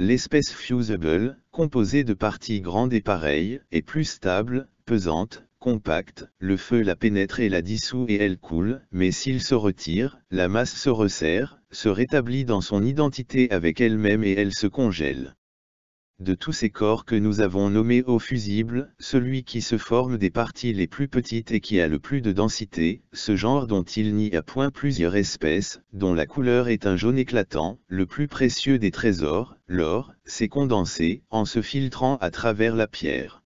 L'espèce fusible, composée de parties grandes et pareilles, est plus stable, pesante, compacte, le feu la pénètre et la dissout et elle coule, mais s'il se retire, la masse se resserre, se rétablit dans son identité avec elle-même et elle se congèle de tous ces corps que nous avons nommés au fusible, celui qui se forme des parties les plus petites et qui a le plus de densité, ce genre dont il n'y a point plusieurs espèces, dont la couleur est un jaune éclatant, le plus précieux des trésors, l'or, s'est condensé, en se filtrant à travers la pierre.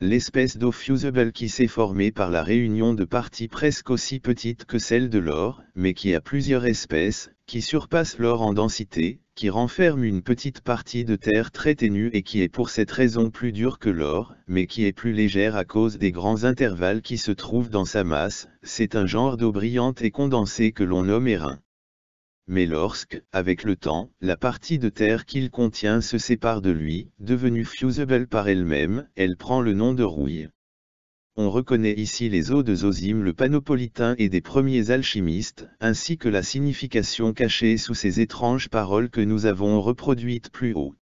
L'espèce d'eau fusible qui s'est formée par la réunion de parties presque aussi petites que celle de l'or, mais qui a plusieurs espèces, qui surpassent l'or en densité, qui renferme une petite partie de terre très ténue et qui est pour cette raison plus dure que l'or, mais qui est plus légère à cause des grands intervalles qui se trouvent dans sa masse, c'est un genre d'eau brillante et condensée que l'on nomme airain. Mais lorsque, avec le temps, la partie de terre qu'il contient se sépare de lui, devenue fusible par elle-même, elle prend le nom de rouille on reconnaît ici les eaux de Zosime le panopolitain et des premiers alchimistes, ainsi que la signification cachée sous ces étranges paroles que nous avons reproduites plus haut.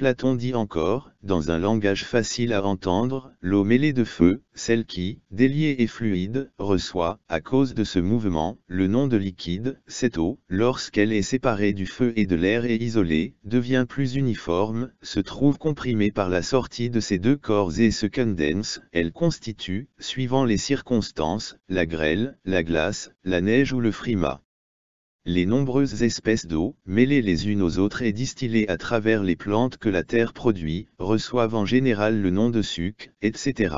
Platon dit encore, dans un langage facile à entendre, l'eau mêlée de feu, celle qui, déliée et fluide, reçoit, à cause de ce mouvement, le nom de liquide, cette eau, lorsqu'elle est séparée du feu et de l'air et isolée, devient plus uniforme, se trouve comprimée par la sortie de ces deux corps et se condense, elle constitue, suivant les circonstances, la grêle, la glace, la neige ou le frimat les nombreuses espèces d'eau, mêlées les unes aux autres et distillées à travers les plantes que la terre produit, reçoivent en général le nom de sucre, etc.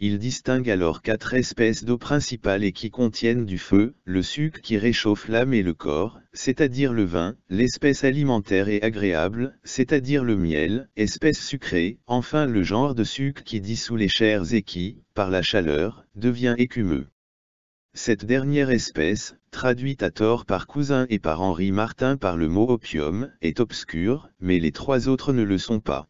Il distingue alors quatre espèces d'eau principales et qui contiennent du feu, le sucre qui réchauffe l'âme et le corps, c'est-à-dire le vin, l'espèce alimentaire et agréable, c'est-à-dire le miel, espèce sucrée, enfin le genre de sucre qui dissout les chairs et qui, par la chaleur, devient écumeux. Cette dernière espèce, traduite à tort par cousin et par Henri Martin par le mot opium, est obscure, mais les trois autres ne le sont pas.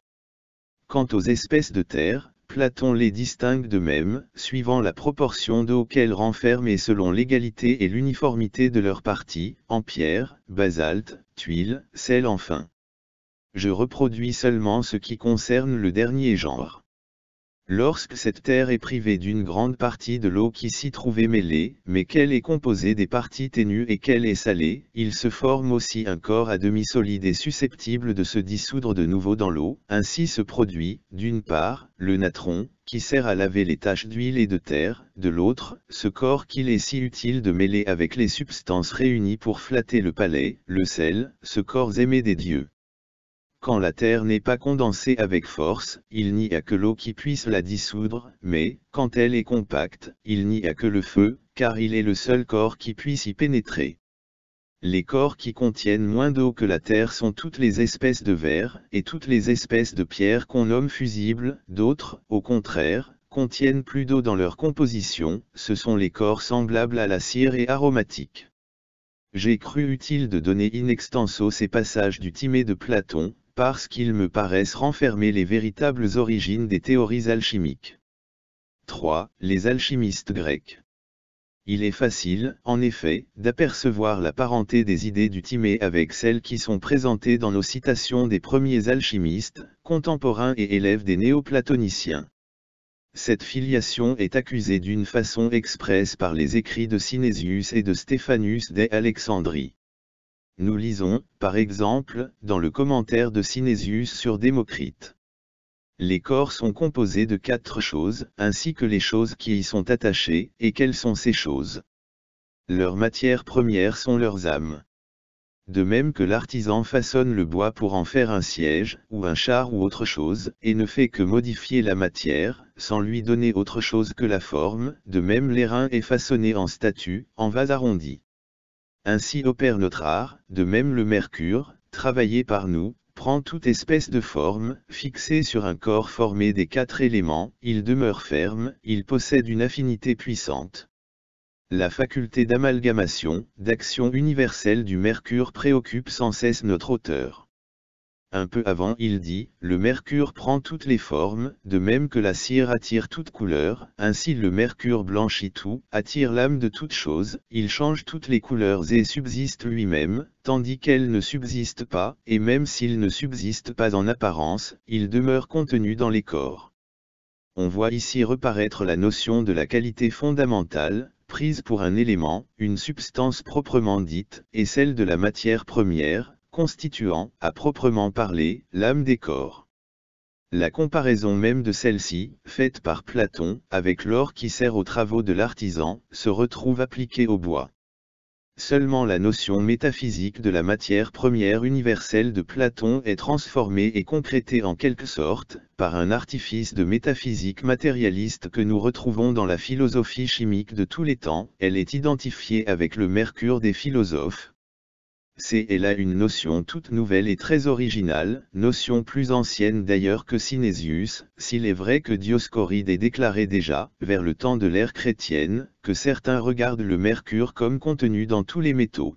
Quant aux espèces de terre, Platon les distingue de même, suivant la proportion d'eau qu'elles renferment et selon l'égalité et l'uniformité de leurs parties, en pierre, basalte, tuile, sel enfin. Je reproduis seulement ce qui concerne le dernier genre lorsque cette terre est privée d'une grande partie de l'eau qui s'y trouvait mêlée, mais qu'elle est composée des parties ténues et qu'elle est salée, il se forme aussi un corps à demi solide et susceptible de se dissoudre de nouveau dans l'eau. Ainsi se produit, d'une part, le natron, qui sert à laver les taches d'huile et de terre, de l'autre, ce corps qu'il est si utile de mêler avec les substances réunies pour flatter le palais, le sel, ce corps aimé des dieux. Quand la Terre n'est pas condensée avec force, il n'y a que l'eau qui puisse la dissoudre, mais, quand elle est compacte, il n'y a que le feu, car il est le seul corps qui puisse y pénétrer. Les corps qui contiennent moins d'eau que la Terre sont toutes les espèces de verre, et toutes les espèces de pierre qu'on nomme fusibles, d'autres, au contraire, contiennent plus d'eau dans leur composition, ce sont les corps semblables à la cire et aromatiques. J'ai cru utile de donner in extenso ces passages du Timée de Platon, parce qu'ils me paraissent renfermer les véritables origines des théories alchimiques. 3. Les alchimistes grecs. Il est facile, en effet, d'apercevoir la parenté des idées du Timée avec celles qui sont présentées dans nos citations des premiers alchimistes, contemporains et élèves des néoplatoniciens. Cette filiation est accusée d'une façon expresse par les écrits de Synésius et de Stéphanus d'Alexandrie. Nous lisons, par exemple, dans le commentaire de Sinésius sur Démocrite. Les corps sont composés de quatre choses, ainsi que les choses qui y sont attachées, et quelles sont ces choses Leurs matières premières sont leurs âmes. De même que l'artisan façonne le bois pour en faire un siège, ou un char ou autre chose, et ne fait que modifier la matière, sans lui donner autre chose que la forme, de même l'airain est façonné en statue, en vase arrondi. Ainsi opère notre art, de même le mercure, travaillé par nous, prend toute espèce de forme, fixé sur un corps formé des quatre éléments, il demeure ferme, il possède une affinité puissante. La faculté d'amalgamation, d'action universelle du mercure préoccupe sans cesse notre auteur. Un peu avant il dit, le mercure prend toutes les formes, de même que la cire attire toute couleur, ainsi le mercure blanchit tout, attire l'âme de toute chose, il change toutes les couleurs et subsiste lui-même, tandis qu'elle ne subsiste pas, et même s'il ne subsiste pas en apparence, il demeure contenu dans les corps. On voit ici reparaître la notion de la qualité fondamentale, prise pour un élément, une substance proprement dite, et celle de la matière première, constituant, à proprement parler, l'âme des corps. La comparaison même de celle-ci, faite par Platon, avec l'or qui sert aux travaux de l'artisan, se retrouve appliquée au bois. Seulement la notion métaphysique de la matière première universelle de Platon est transformée et concrétée en quelque sorte, par un artifice de métaphysique matérialiste que nous retrouvons dans la philosophie chimique de tous les temps, elle est identifiée avec le mercure des philosophes, c'est là une notion toute nouvelle et très originale, notion plus ancienne d'ailleurs que Sinésius, s'il est vrai que Dioscoride est déclaré déjà, vers le temps de l'ère chrétienne, que certains regardent le mercure comme contenu dans tous les métaux.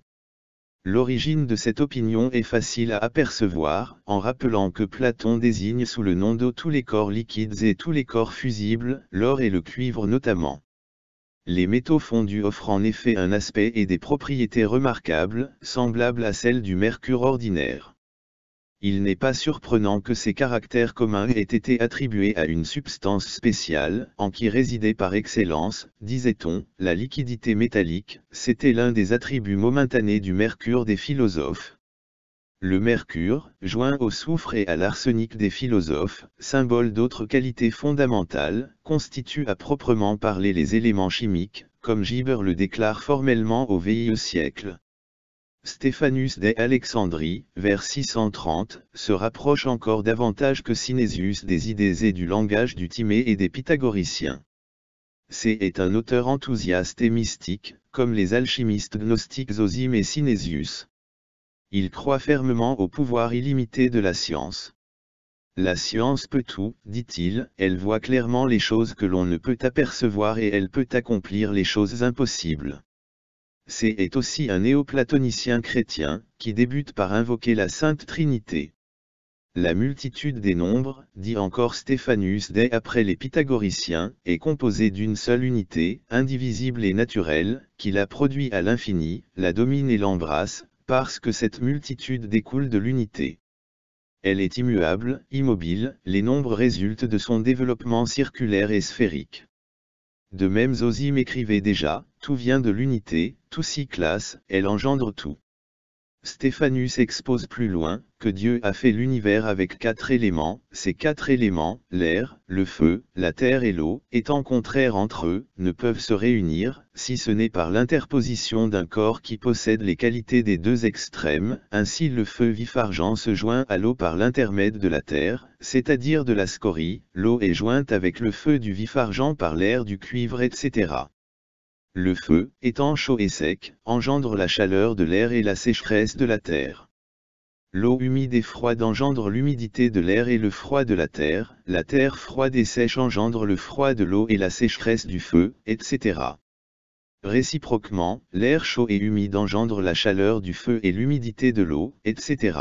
L'origine de cette opinion est facile à apercevoir, en rappelant que Platon désigne sous le nom d'eau tous les corps liquides et tous les corps fusibles, l'or et le cuivre notamment. Les métaux fondus offrent en effet un aspect et des propriétés remarquables, semblables à celles du mercure ordinaire. Il n'est pas surprenant que ces caractères communs aient été attribués à une substance spéciale, en qui résidait par excellence, disait-on, la liquidité métallique, c'était l'un des attributs momentanés du mercure des philosophes, le mercure, joint au soufre et à l'arsenic des philosophes, symbole d'autres qualités fondamentales, constitue à proprement parler les éléments chimiques, comme Giber le déclare formellement au VIe siècle. Stéphanus d'Alexandrie, vers 630, se rapproche encore davantage que Sinésius des idées et du langage du Timée et des pythagoriciens. C est un auteur enthousiaste et mystique, comme les alchimistes gnostiques Osime et Sinésius il croit fermement au pouvoir illimité de la science. La science peut tout, dit-il, elle voit clairement les choses que l'on ne peut apercevoir et elle peut accomplir les choses impossibles. C est aussi un néoplatonicien chrétien, qui débute par invoquer la Sainte Trinité. La multitude des nombres, dit encore Stéphanus dès après les pythagoriciens, est composée d'une seule unité, indivisible et naturelle, qui la produit à l'infini, la domine et l'embrasse, parce que cette multitude découle de l'unité. Elle est immuable, immobile, les nombres résultent de son développement circulaire et sphérique. De même Zosime écrivait déjà, tout vient de l'unité, tout s'y classe, elle engendre tout. Stéphanus expose plus loin que Dieu a fait l'univers avec quatre éléments, ces quatre éléments, l'air, le feu, la terre et l'eau, étant contraires entre eux, ne peuvent se réunir, si ce n'est par l'interposition d'un corps qui possède les qualités des deux extrêmes, ainsi le feu vif argent se joint à l'eau par l'intermède de la terre, c'est-à-dire de la scorie, l'eau est jointe avec le feu du vif argent par l'air du cuivre etc. Le feu, étant chaud et sec, engendre la chaleur de l'air et la sécheresse de la terre. L'eau humide et froide engendre l'humidité de l'air et le froid de la terre, la terre froide et sèche engendre le froid de l'eau et la sécheresse du feu, etc. Réciproquement, l'air chaud et humide engendre la chaleur du feu et l'humidité de l'eau, etc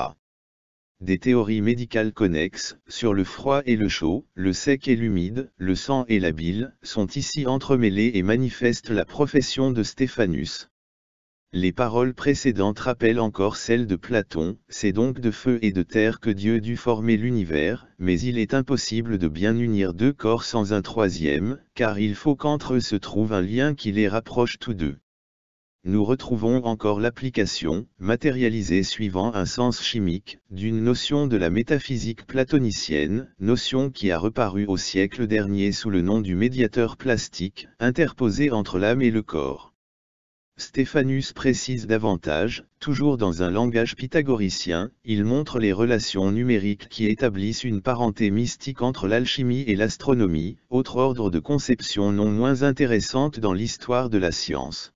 des théories médicales connexes, sur le froid et le chaud, le sec et l'humide, le sang et la bile, sont ici entremêlées et manifestent la profession de Stéphanus. Les paroles précédentes rappellent encore celles de Platon, c'est donc de feu et de terre que Dieu dut former l'univers, mais il est impossible de bien unir deux corps sans un troisième, car il faut qu'entre eux se trouve un lien qui les rapproche tous deux nous retrouvons encore l'application, matérialisée suivant un sens chimique, d'une notion de la métaphysique platonicienne, notion qui a reparu au siècle dernier sous le nom du médiateur plastique, interposé entre l'âme et le corps. Stéphanus précise davantage, toujours dans un langage pythagoricien, il montre les relations numériques qui établissent une parenté mystique entre l'alchimie et l'astronomie, autre ordre de conception non moins intéressante dans l'histoire de la science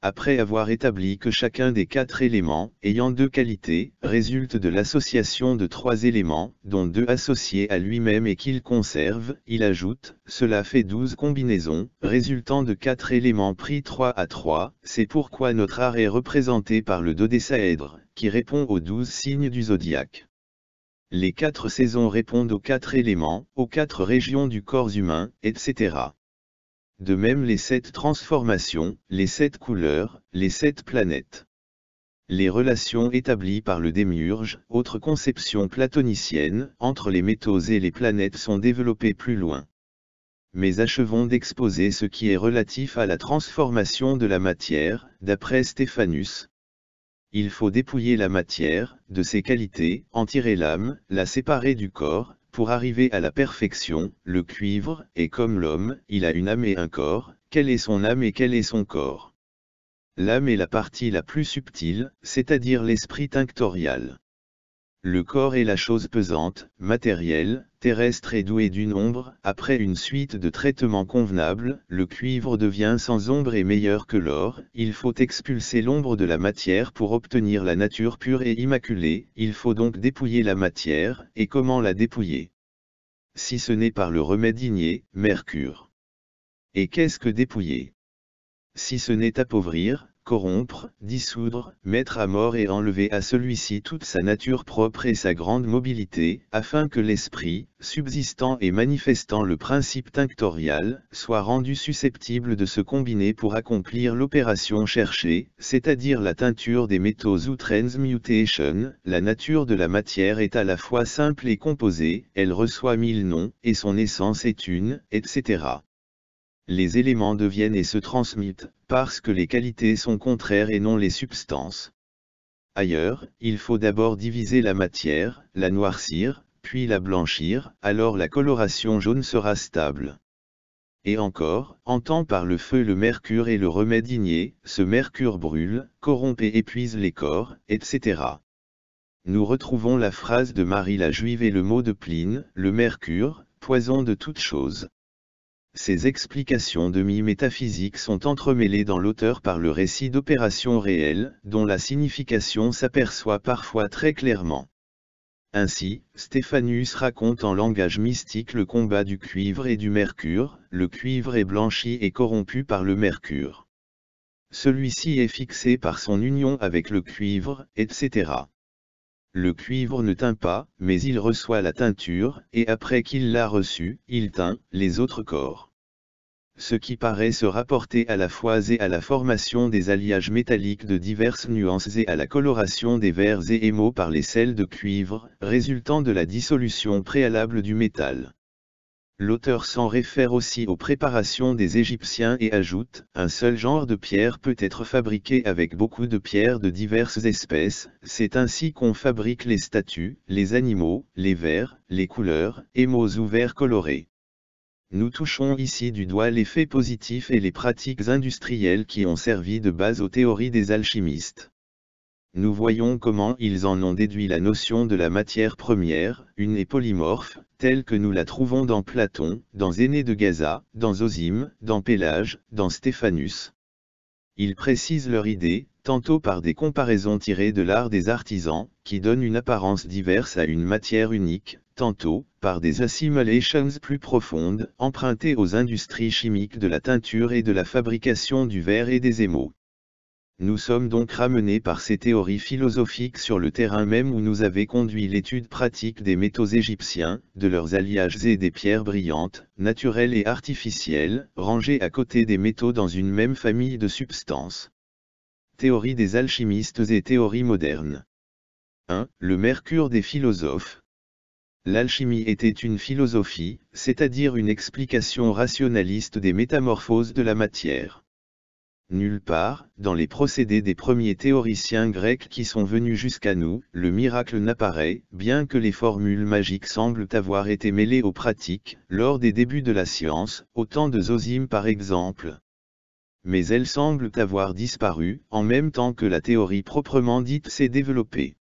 après avoir établi que chacun des quatre éléments ayant deux qualités résulte de l'association de trois éléments, dont deux associés à lui-même et qu'il conserve, il ajoute, cela fait douze combinaisons, résultant de quatre éléments pris trois à trois, c'est pourquoi notre art est représenté par le dodécaèdre, qui répond aux douze signes du zodiaque. Les quatre saisons répondent aux quatre éléments, aux quatre régions du corps humain, etc. De même les sept transformations, les sept couleurs, les sept planètes. Les relations établies par le démiurge, autre conception platonicienne, entre les métaux et les planètes sont développées plus loin. Mais achevons d'exposer ce qui est relatif à la transformation de la matière, d'après Stéphanus. Il faut dépouiller la matière, de ses qualités, en tirer l'âme, la séparer du corps, pour arriver à la perfection, le cuivre, est comme l'homme, il a une âme et un corps, quelle est son âme et quel est son corps L'âme est la partie la plus subtile, c'est-à-dire l'esprit tinctorial. Le corps est la chose pesante, matérielle, terrestre et doué d'une ombre, après une suite de traitements convenables, le cuivre devient sans ombre et meilleur que l'or, il faut expulser l'ombre de la matière pour obtenir la nature pure et immaculée, il faut donc dépouiller la matière, et comment la dépouiller Si ce n'est par le remède igné, mercure. Et qu'est-ce que dépouiller Si ce n'est appauvrir, corrompre, dissoudre, mettre à mort et enlever à celui-ci toute sa nature propre et sa grande mobilité, afin que l'esprit, subsistant et manifestant le principe tinctorial, soit rendu susceptible de se combiner pour accomplir l'opération cherchée, c'est-à-dire la teinture des métaux ou transmutation, la nature de la matière est à la fois simple et composée, elle reçoit mille noms, et son essence est une, etc les éléments deviennent et se transmettent, parce que les qualités sont contraires et non les substances. Ailleurs, il faut d'abord diviser la matière, la noircir, puis la blanchir, alors la coloration jaune sera stable. Et encore, entend par le feu le mercure et le remède igné, ce mercure brûle, corrompt et épuise les corps, etc. Nous retrouvons la phrase de Marie la Juive et le mot de Pline, le mercure, poison de toutes choses. Ces explications demi-métaphysiques sont entremêlées dans l'auteur par le récit d'opérations réelles, dont la signification s'aperçoit parfois très clairement. Ainsi, Stéphanus raconte en langage mystique le combat du cuivre et du mercure, le cuivre est blanchi et corrompu par le mercure. Celui-ci est fixé par son union avec le cuivre, etc. Le cuivre ne teint pas, mais il reçoit la teinture, et après qu'il l'a reçue, il teint les autres corps ce qui paraît se rapporter à la fois et à la formation des alliages métalliques de diverses nuances et à la coloration des verres et émaux par les sels de cuivre, résultant de la dissolution préalable du métal. L'auteur s'en réfère aussi aux préparations des Égyptiens et ajoute, un seul genre de pierre peut être fabriqué avec beaucoup de pierres de diverses espèces, c'est ainsi qu'on fabrique les statues, les animaux, les verres, les couleurs, émaux ou verres colorés. Nous touchons ici du doigt l'effet positif et les pratiques industrielles qui ont servi de base aux théories des alchimistes. Nous voyons comment ils en ont déduit la notion de la matière première, une et polymorphe, telle que nous la trouvons dans Platon, dans Énée de Gaza, dans Ozime, dans Pélage, dans Stéphanus. Ils précisent leur idée, tantôt par des comparaisons tirées de l'art des artisans, qui donnent une apparence diverse à une matière unique, tantôt, par des assimilations plus profondes, empruntées aux industries chimiques de la teinture et de la fabrication du verre et des émaux. Nous sommes donc ramenés par ces théories philosophiques sur le terrain même où nous avait conduit l'étude pratique des métaux égyptiens, de leurs alliages et des pierres brillantes, naturelles et artificielles, rangées à côté des métaux dans une même famille de substances. Théorie des alchimistes et théorie moderne. 1. Le mercure des philosophes. L'alchimie était une philosophie, c'est-à-dire une explication rationaliste des métamorphoses de la matière. Nulle part, dans les procédés des premiers théoriciens grecs qui sont venus jusqu'à nous, le miracle n'apparaît, bien que les formules magiques semblent avoir été mêlées aux pratiques, lors des débuts de la science, au temps de Zosime par exemple. Mais elles semblent avoir disparu, en même temps que la théorie proprement dite s'est développée.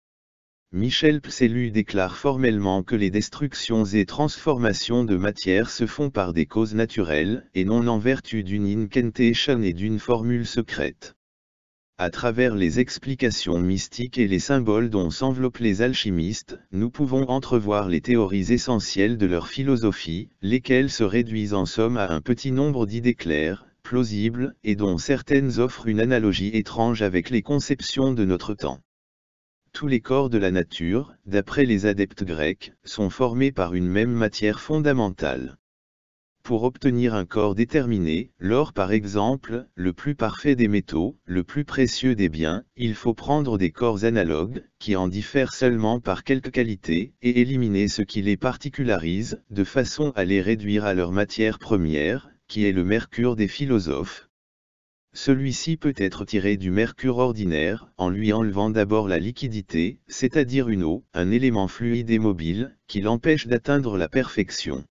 Michel Psellu déclare formellement que les destructions et transformations de matière se font par des causes naturelles et non en vertu d'une incantation et d'une formule secrète. À travers les explications mystiques et les symboles dont s'enveloppent les alchimistes, nous pouvons entrevoir les théories essentielles de leur philosophie, lesquelles se réduisent en somme à un petit nombre d'idées claires, plausibles, et dont certaines offrent une analogie étrange avec les conceptions de notre temps. Tous les corps de la nature, d'après les adeptes grecs, sont formés par une même matière fondamentale. Pour obtenir un corps déterminé, l'or par exemple, le plus parfait des métaux, le plus précieux des biens, il faut prendre des corps analogues, qui en diffèrent seulement par quelques qualités, et éliminer ce qui les particularise, de façon à les réduire à leur matière première, qui est le mercure des philosophes, celui-ci peut être tiré du mercure ordinaire en lui enlevant d'abord la liquidité, c'est-à-dire une eau, un élément fluide et mobile, qui l'empêche d'atteindre la perfection.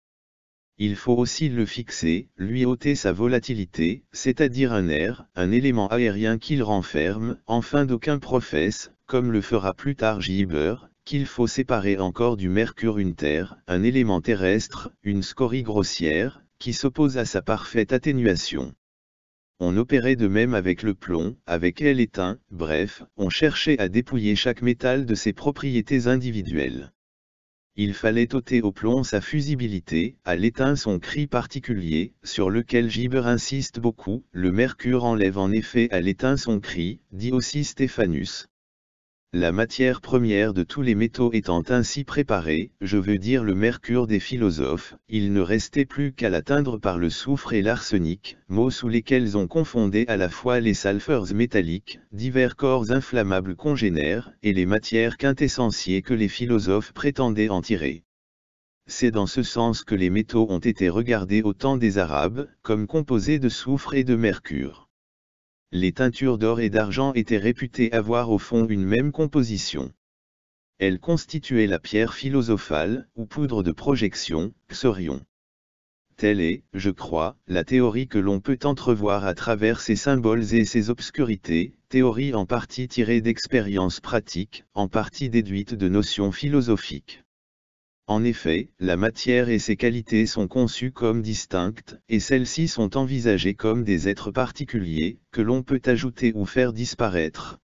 Il faut aussi le fixer, lui ôter sa volatilité, c'est-à-dire un air, un élément aérien qu'il renferme, enfin d'aucun professe, comme le fera plus tard Gibber, qu'il faut séparer encore du mercure une terre, un élément terrestre, une scorie grossière, qui s'oppose à sa parfaite atténuation on opérait de même avec le plomb, avec l'étain, bref, on cherchait à dépouiller chaque métal de ses propriétés individuelles. Il fallait ôter au plomb sa fusibilité, à l'étain son cri particulier, sur lequel Giber insiste beaucoup, le mercure enlève en effet à l'étain son cri, dit aussi Stéphanus la matière première de tous les métaux étant ainsi préparée, je veux dire le mercure des philosophes, il ne restait plus qu'à l'atteindre par le soufre et l'arsenic, mots sous lesquels ont confondé à la fois les sulfurs métalliques, divers corps inflammables congénères, et les matières quintessentiées que les philosophes prétendaient en tirer. C'est dans ce sens que les métaux ont été regardés au temps des Arabes, comme composés de soufre et de mercure les teintures d'or et d'argent étaient réputées avoir au fond une même composition. Elles constituaient la pierre philosophale, ou poudre de projection, xorion. Telle est, je crois, la théorie que l'on peut entrevoir à travers ces symboles et ces obscurités, théorie en partie tirée d'expériences pratiques, en partie déduite de notions philosophiques. En effet, la matière et ses qualités sont conçues comme distinctes, et celles-ci sont envisagées comme des êtres particuliers, que l'on peut ajouter ou faire disparaître.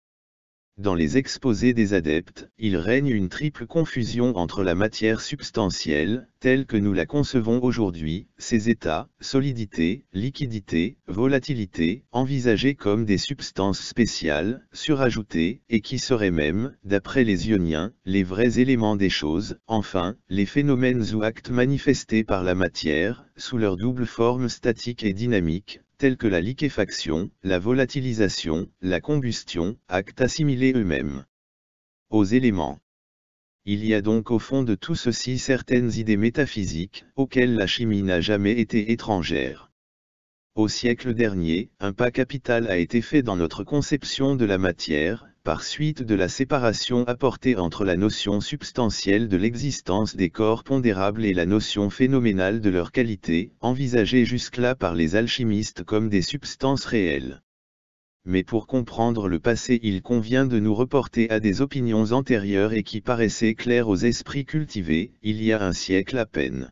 Dans les exposés des adeptes, il règne une triple confusion entre la matière substantielle, telle que nous la concevons aujourd'hui, ses états, solidité, liquidité, volatilité, envisagés comme des substances spéciales, surajoutées, et qui seraient même, d'après les ioniens, les vrais éléments des choses, enfin, les phénomènes ou actes manifestés par la matière, sous leur double forme statique et dynamique, tels que la liquéfaction, la volatilisation, la combustion, actes assimilés eux-mêmes aux éléments. Il y a donc au fond de tout ceci certaines idées métaphysiques, auxquelles la chimie n'a jamais été étrangère. Au siècle dernier, un pas capital a été fait dans notre conception de la matière, par suite de la séparation apportée entre la notion substantielle de l'existence des corps pondérables et la notion phénoménale de leur qualité, envisagée jusque-là par les alchimistes comme des substances réelles. Mais pour comprendre le passé il convient de nous reporter à des opinions antérieures et qui paraissaient claires aux esprits cultivés, il y a un siècle à peine.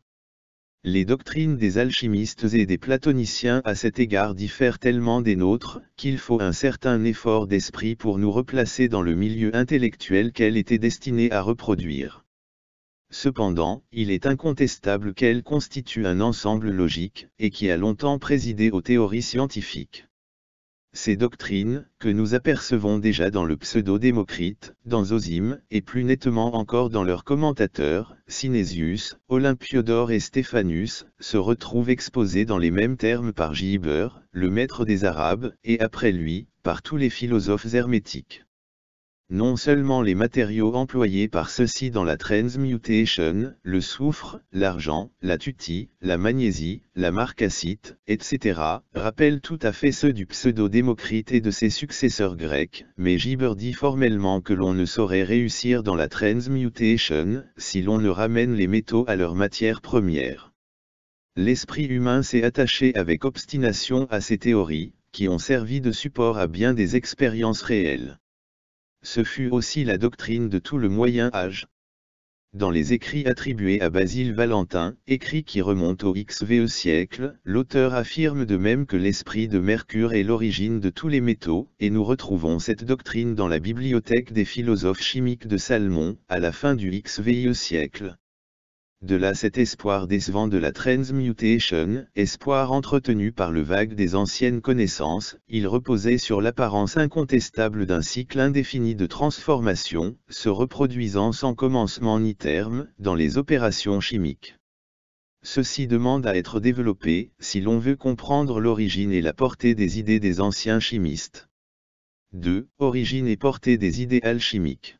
Les doctrines des alchimistes et des platoniciens à cet égard diffèrent tellement des nôtres, qu'il faut un certain effort d'esprit pour nous replacer dans le milieu intellectuel qu'elle était destinée à reproduire. Cependant, il est incontestable qu'elle constitue un ensemble logique, et qui a longtemps présidé aux théories scientifiques. Ces doctrines, que nous apercevons déjà dans le pseudo-démocrite, dans Zosime, et plus nettement encore dans leurs commentateurs, Sinésius, Olympiodore et Stéphanus, se retrouvent exposées dans les mêmes termes par Giber, le maître des Arabes, et après lui, par tous les philosophes hermétiques non seulement les matériaux employés par ceux-ci dans la transmutation, le soufre, l'argent, la tutie, la magnésie, la marcassite, etc., rappellent tout à fait ceux du pseudo-démocrite et de ses successeurs grecs, mais Gibber dit formellement que l'on ne saurait réussir dans la transmutation si l'on ne ramène les métaux à leur matière première. L'esprit humain s'est attaché avec obstination à ces théories, qui ont servi de support à bien des expériences réelles ce fut aussi la doctrine de tout le Moyen Âge. Dans les écrits attribués à Basile Valentin, écrits qui remontent au XVe siècle, l'auteur affirme de même que l'esprit de Mercure est l'origine de tous les métaux, et nous retrouvons cette doctrine dans la bibliothèque des philosophes chimiques de Salmon, à la fin du XVe siècle de là cet espoir décevant de la transmutation, espoir entretenu par le vague des anciennes connaissances, il reposait sur l'apparence incontestable d'un cycle indéfini de transformation, se reproduisant sans commencement ni terme, dans les opérations chimiques. Ceci demande à être développé, si l'on veut comprendre l'origine et la portée des idées des anciens chimistes. 2. Origine et portée des idées alchimiques.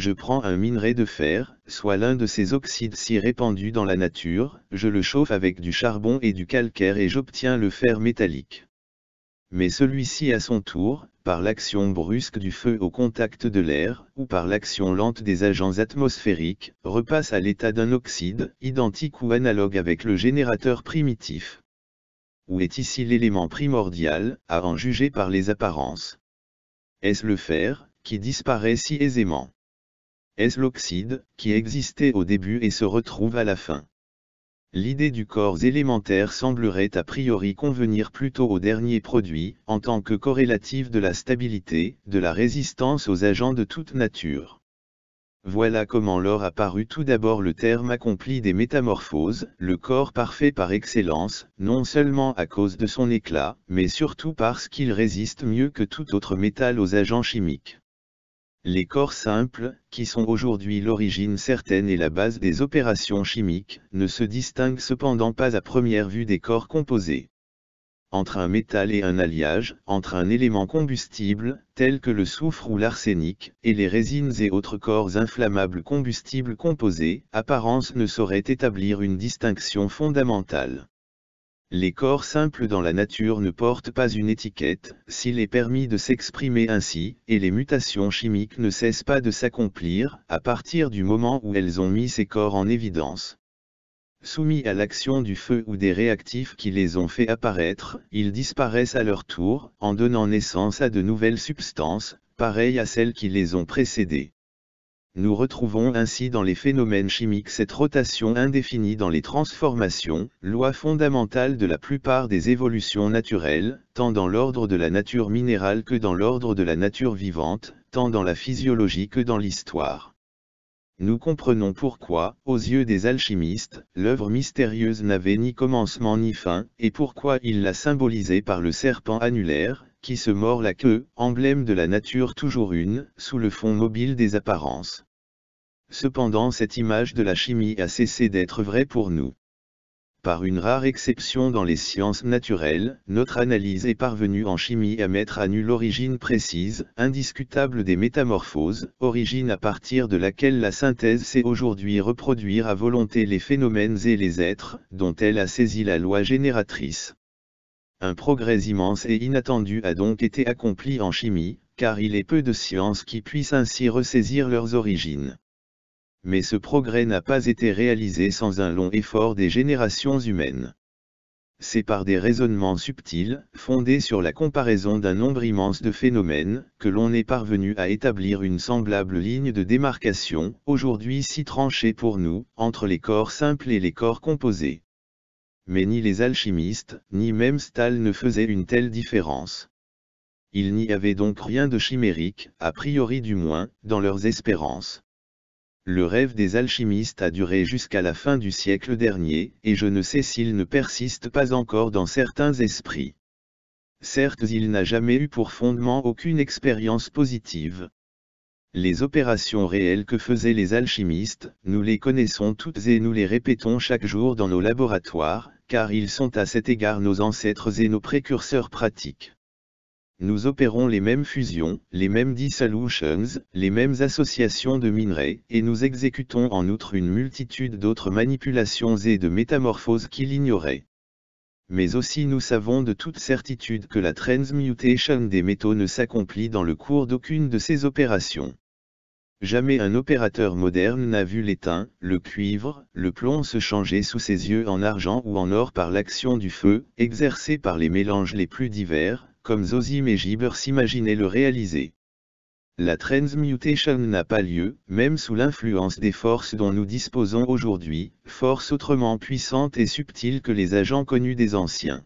Je prends un minerai de fer, soit l'un de ces oxydes si répandus dans la nature, je le chauffe avec du charbon et du calcaire et j'obtiens le fer métallique. Mais celui-ci à son tour, par l'action brusque du feu au contact de l'air, ou par l'action lente des agents atmosphériques, repasse à l'état d'un oxyde, identique ou analogue avec le générateur primitif. Où est ici l'élément primordial, à en juger par les apparences Est-ce le fer, qui disparaît si aisément est l'oxyde, qui existait au début et se retrouve à la fin. L'idée du corps élémentaire semblerait a priori convenir plutôt au dernier produit, en tant que corrélative de la stabilité, de la résistance aux agents de toute nature. Voilà comment l'or apparut tout d'abord le terme accompli des métamorphoses, le corps parfait par excellence, non seulement à cause de son éclat, mais surtout parce qu'il résiste mieux que tout autre métal aux agents chimiques. Les corps simples, qui sont aujourd'hui l'origine certaine et la base des opérations chimiques, ne se distinguent cependant pas à première vue des corps composés. Entre un métal et un alliage, entre un élément combustible, tel que le soufre ou l'arsenic, et les résines et autres corps inflammables combustibles composés, apparence ne saurait établir une distinction fondamentale. Les corps simples dans la nature ne portent pas une étiquette, s'il est permis de s'exprimer ainsi, et les mutations chimiques ne cessent pas de s'accomplir, à partir du moment où elles ont mis ces corps en évidence. Soumis à l'action du feu ou des réactifs qui les ont fait apparaître, ils disparaissent à leur tour, en donnant naissance à de nouvelles substances, pareilles à celles qui les ont précédées. Nous retrouvons ainsi dans les phénomènes chimiques cette rotation indéfinie dans les transformations, loi fondamentale de la plupart des évolutions naturelles, tant dans l'ordre de la nature minérale que dans l'ordre de la nature vivante, tant dans la physiologie que dans l'histoire. Nous comprenons pourquoi, aux yeux des alchimistes, l'œuvre mystérieuse n'avait ni commencement ni fin, et pourquoi il la symbolisée par le serpent annulaire, qui se mord la queue, emblème de la nature toujours une, sous le fond mobile des apparences. Cependant cette image de la chimie a cessé d'être vraie pour nous. Par une rare exception dans les sciences naturelles, notre analyse est parvenue en chimie à mettre à nu l'origine précise, indiscutable des métamorphoses, origine à partir de laquelle la synthèse sait aujourd'hui reproduire à volonté les phénomènes et les êtres, dont elle a saisi la loi génératrice. Un progrès immense et inattendu a donc été accompli en chimie, car il est peu de sciences qui puissent ainsi ressaisir leurs origines. Mais ce progrès n'a pas été réalisé sans un long effort des générations humaines. C'est par des raisonnements subtils, fondés sur la comparaison d'un nombre immense de phénomènes, que l'on est parvenu à établir une semblable ligne de démarcation, aujourd'hui si tranchée pour nous, entre les corps simples et les corps composés mais ni les alchimistes, ni même Stahl ne faisaient une telle différence. Il n'y avait donc rien de chimérique, a priori du moins, dans leurs espérances. Le rêve des alchimistes a duré jusqu'à la fin du siècle dernier, et je ne sais s'il ne persiste pas encore dans certains esprits. Certes il n'a jamais eu pour fondement aucune expérience positive, les opérations réelles que faisaient les alchimistes, nous les connaissons toutes et nous les répétons chaque jour dans nos laboratoires, car ils sont à cet égard nos ancêtres et nos précurseurs pratiques. Nous opérons les mêmes fusions, les mêmes dissolutions, les mêmes associations de minerais, et nous exécutons en outre une multitude d'autres manipulations et de métamorphoses qu'il ignorait mais aussi nous savons de toute certitude que la transmutation des métaux ne s'accomplit dans le cours d'aucune de ces opérations. Jamais un opérateur moderne n'a vu l'étain, le cuivre, le plomb se changer sous ses yeux en argent ou en or par l'action du feu, exercée par les mélanges les plus divers, comme et Giber s'imaginaient le réaliser. La transmutation n'a pas lieu, même sous l'influence des forces dont nous disposons aujourd'hui, forces autrement puissantes et subtiles que les agents connus des anciens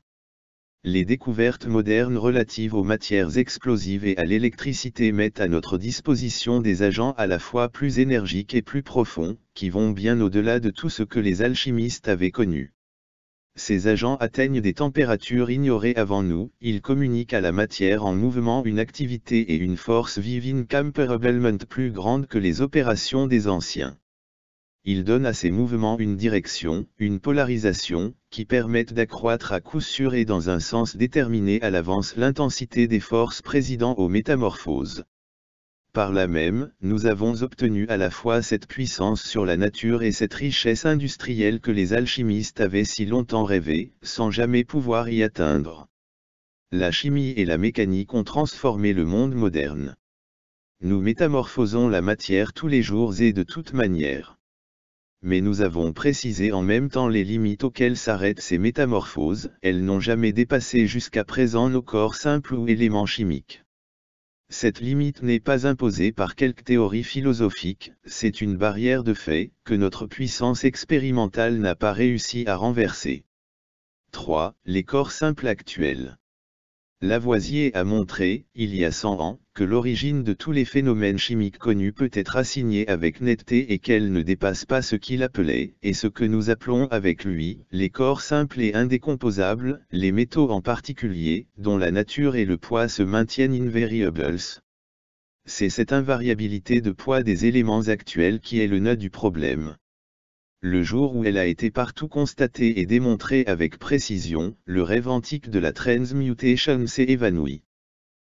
les découvertes modernes relatives aux matières explosives et à l'électricité mettent à notre disposition des agents à la fois plus énergiques et plus profonds, qui vont bien au-delà de tout ce que les alchimistes avaient connu. Ces agents atteignent des températures ignorées avant nous, ils communiquent à la matière en mouvement une activité et une force vive incomparablement plus grande que les opérations des anciens il donne à ses mouvements une direction, une polarisation, qui permettent d'accroître à coup sûr et dans un sens déterminé à l'avance l'intensité des forces présidant aux métamorphoses. Par là même, nous avons obtenu à la fois cette puissance sur la nature et cette richesse industrielle que les alchimistes avaient si longtemps rêvé, sans jamais pouvoir y atteindre. La chimie et la mécanique ont transformé le monde moderne. Nous métamorphosons la matière tous les jours et de toute manière mais nous avons précisé en même temps les limites auxquelles s'arrêtent ces métamorphoses, elles n'ont jamais dépassé jusqu'à présent nos corps simples ou éléments chimiques. Cette limite n'est pas imposée par quelque théorie philosophique, c'est une barrière de fait, que notre puissance expérimentale n'a pas réussi à renverser. 3. Les corps simples actuels. Lavoisier a montré, il y a 100 ans, que l'origine de tous les phénomènes chimiques connus peut être assignée avec netteté et qu'elle ne dépasse pas ce qu'il appelait, et ce que nous appelons avec lui, les corps simples et indécomposables, les métaux en particulier, dont la nature et le poids se maintiennent invariables. C'est cette invariabilité de poids des éléments actuels qui est le nœud du problème. Le jour où elle a été partout constatée et démontrée avec précision, le rêve antique de la transmutation s'est évanoui.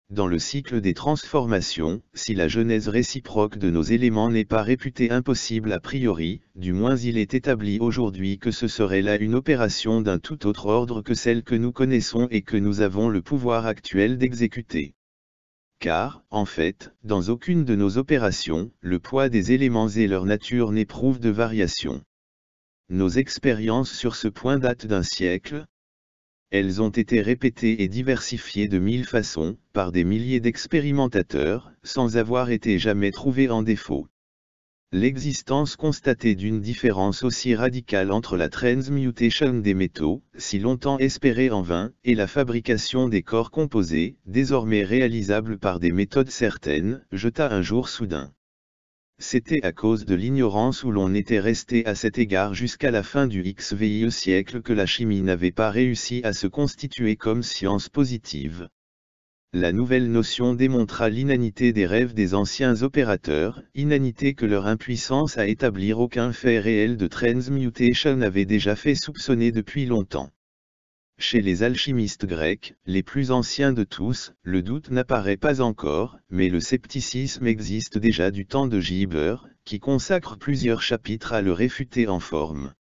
Dans le cycle des transformations, si la genèse réciproque de nos éléments n'est pas réputée impossible a priori, du moins il est établi aujourd'hui que ce serait là une opération d'un tout autre ordre que celle que nous connaissons et que nous avons le pouvoir actuel d'exécuter. Car, en fait, dans aucune de nos opérations, le poids des éléments et leur nature n'éprouvent de variation. Nos expériences sur ce point datent d'un siècle, elles ont été répétées et diversifiées de mille façons, par des milliers d'expérimentateurs, sans avoir été jamais trouvées en défaut. L'existence constatée d'une différence aussi radicale entre la transmutation des métaux, si longtemps espérée en vain, et la fabrication des corps composés, désormais réalisables par des méthodes certaines, jeta un jour soudain c'était à cause de l'ignorance où l'on était resté à cet égard jusqu'à la fin du XVIe siècle que la chimie n'avait pas réussi à se constituer comme science positive. La nouvelle notion démontra l'inanité des rêves des anciens opérateurs, inanité que leur impuissance à établir aucun fait réel de transmutation avait déjà fait soupçonner depuis longtemps. Chez les alchimistes grecs, les plus anciens de tous, le doute n'apparaît pas encore, mais le scepticisme existe déjà du temps de Giber, qui consacre plusieurs chapitres à le réfuter en forme.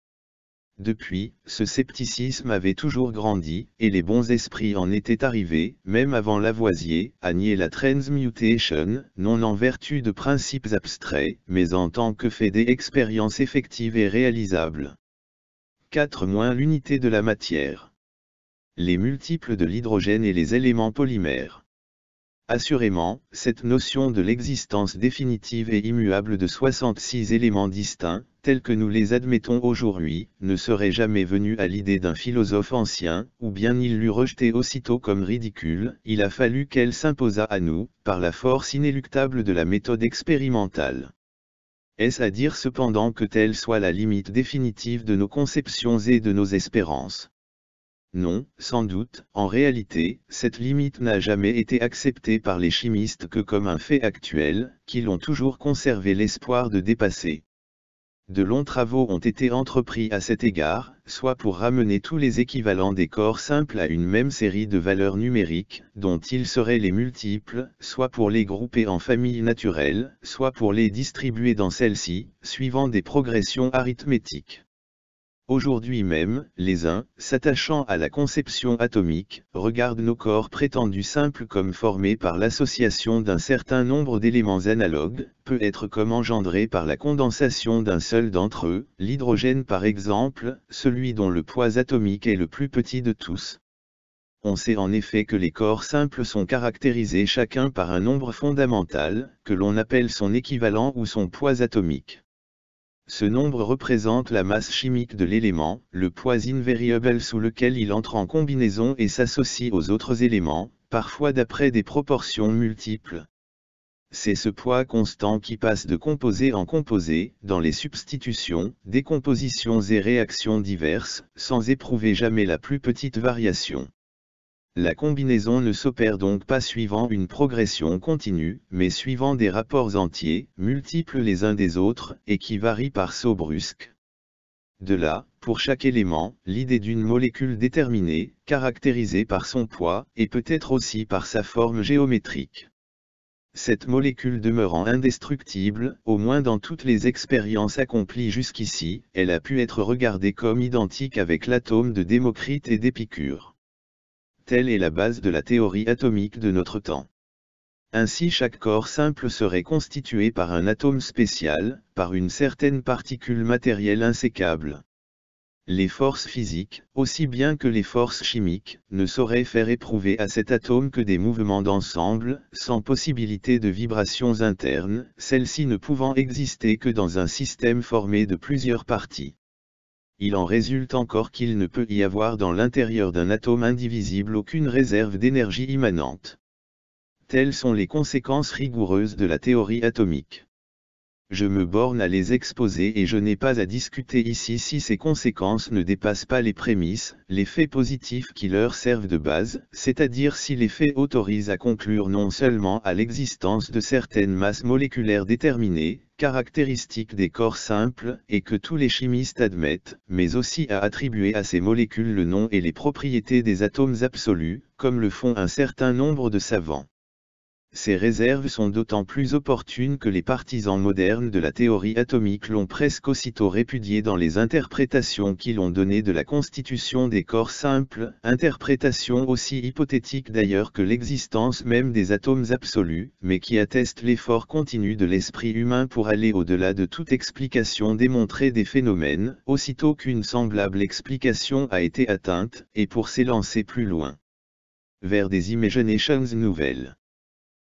Depuis, ce scepticisme avait toujours grandi, et les bons esprits en étaient arrivés, même avant Lavoisier, à nier la transmutation, non en vertu de principes abstraits, mais en tant que fait des expériences effectives et réalisables. 4- L'unité de la matière les multiples de l'hydrogène et les éléments polymères. Assurément, cette notion de l'existence définitive et immuable de 66 éléments distincts, tels que nous les admettons aujourd'hui, ne serait jamais venue à l'idée d'un philosophe ancien, ou bien il l'eût rejetée aussitôt comme ridicule, il a fallu qu'elle s'imposât à nous, par la force inéluctable de la méthode expérimentale. Est-ce à dire cependant que telle soit la limite définitive de nos conceptions et de nos espérances non, sans doute, en réalité, cette limite n'a jamais été acceptée par les chimistes que comme un fait actuel, qui l'ont toujours conservé l'espoir de dépasser. De longs travaux ont été entrepris à cet égard, soit pour ramener tous les équivalents des corps simples à une même série de valeurs numériques, dont ils seraient les multiples, soit pour les grouper en familles naturelles, soit pour les distribuer dans celles-ci, suivant des progressions arithmétiques. Aujourd'hui même, les uns, s'attachant à la conception atomique, regardent nos corps prétendus simples comme formés par l'association d'un certain nombre d'éléments analogues, peut être comme engendrés par la condensation d'un seul d'entre eux, l'hydrogène par exemple, celui dont le poids atomique est le plus petit de tous. On sait en effet que les corps simples sont caractérisés chacun par un nombre fondamental, que l'on appelle son équivalent ou son poids atomique. Ce nombre représente la masse chimique de l'élément, le poids invariable sous lequel il entre en combinaison et s'associe aux autres éléments, parfois d'après des proportions multiples. C'est ce poids constant qui passe de composé en composé, dans les substitutions, décompositions et réactions diverses, sans éprouver jamais la plus petite variation. La combinaison ne s'opère donc pas suivant une progression continue, mais suivant des rapports entiers, multiples les uns des autres, et qui varient par saut brusque. De là, pour chaque élément, l'idée d'une molécule déterminée, caractérisée par son poids, et peut-être aussi par sa forme géométrique. Cette molécule demeurant indestructible, au moins dans toutes les expériences accomplies jusqu'ici, elle a pu être regardée comme identique avec l'atome de Démocrite et d'Épicure. Telle est la base de la théorie atomique de notre temps. Ainsi chaque corps simple serait constitué par un atome spécial, par une certaine particule matérielle insécable. Les forces physiques, aussi bien que les forces chimiques, ne sauraient faire éprouver à cet atome que des mouvements d'ensemble, sans possibilité de vibrations internes, celles-ci ne pouvant exister que dans un système formé de plusieurs parties il en résulte encore qu'il ne peut y avoir dans l'intérieur d'un atome indivisible aucune réserve d'énergie immanente. Telles sont les conséquences rigoureuses de la théorie atomique je me borne à les exposer et je n'ai pas à discuter ici si ces conséquences ne dépassent pas les prémices, les faits positifs qui leur servent de base, c'est-à-dire si les faits autorisent à conclure non seulement à l'existence de certaines masses moléculaires déterminées, caractéristiques des corps simples et que tous les chimistes admettent, mais aussi à attribuer à ces molécules le nom et les propriétés des atomes absolus, comme le font un certain nombre de savants ces réserves sont d'autant plus opportunes que les partisans modernes de la théorie atomique l'ont presque aussitôt répudiée dans les interprétations qu'ils ont données de la constitution des corps simples, interprétations aussi hypothétiques d'ailleurs que l'existence même des atomes absolus, mais qui attestent l'effort continu de l'esprit humain pour aller au-delà de toute explication démontrée des phénomènes, aussitôt qu'une semblable explication a été atteinte, et pour s'élancer plus loin vers des imaginations nouvelles.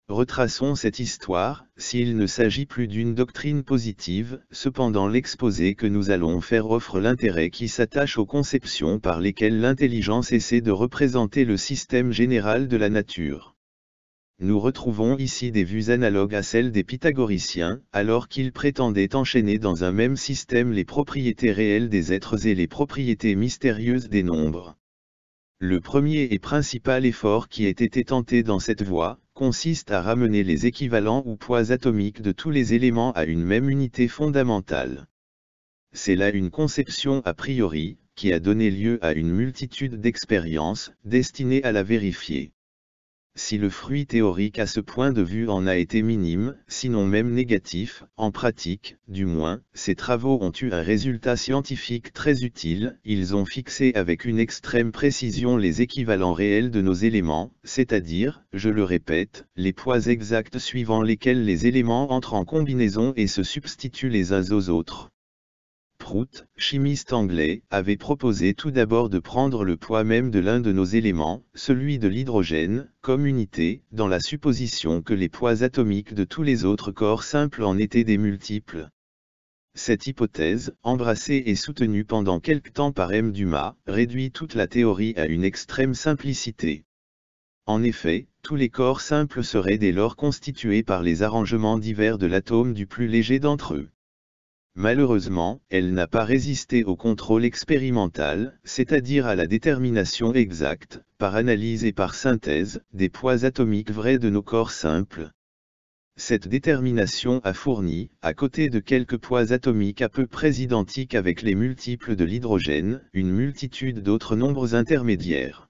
Retraçons cette histoire, s'il ne s'agit plus d'une doctrine positive, cependant l'exposé que nous allons faire offre l'intérêt qui s'attache aux conceptions par lesquelles l'intelligence essaie de représenter le système général de la nature. Nous retrouvons ici des vues analogues à celles des pythagoriciens, alors qu'ils prétendaient enchaîner dans un même système les propriétés réelles des êtres et les propriétés mystérieuses des nombres. Le premier et principal effort qui ait été tenté dans cette voie, consiste à ramener les équivalents ou poids atomiques de tous les éléments à une même unité fondamentale. C'est là une conception a priori, qui a donné lieu à une multitude d'expériences, destinées à la vérifier. Si le fruit théorique à ce point de vue en a été minime, sinon même négatif, en pratique, du moins, ces travaux ont eu un résultat scientifique très utile, ils ont fixé avec une extrême précision les équivalents réels de nos éléments, c'est-à-dire, je le répète, les poids exacts suivant lesquels les éléments entrent en combinaison et se substituent les uns aux autres. Prout, chimiste anglais, avait proposé tout d'abord de prendre le poids même de l'un de nos éléments, celui de l'hydrogène, comme unité, dans la supposition que les poids atomiques de tous les autres corps simples en étaient des multiples. Cette hypothèse, embrassée et soutenue pendant quelque temps par M. Dumas, réduit toute la théorie à une extrême simplicité. En effet, tous les corps simples seraient dès lors constitués par les arrangements divers de l'atome du plus léger d'entre eux. Malheureusement, elle n'a pas résisté au contrôle expérimental, c'est-à-dire à la détermination exacte, par analyse et par synthèse, des poids atomiques vrais de nos corps simples. Cette détermination a fourni, à côté de quelques poids atomiques à peu près identiques avec les multiples de l'hydrogène, une multitude d'autres nombres intermédiaires.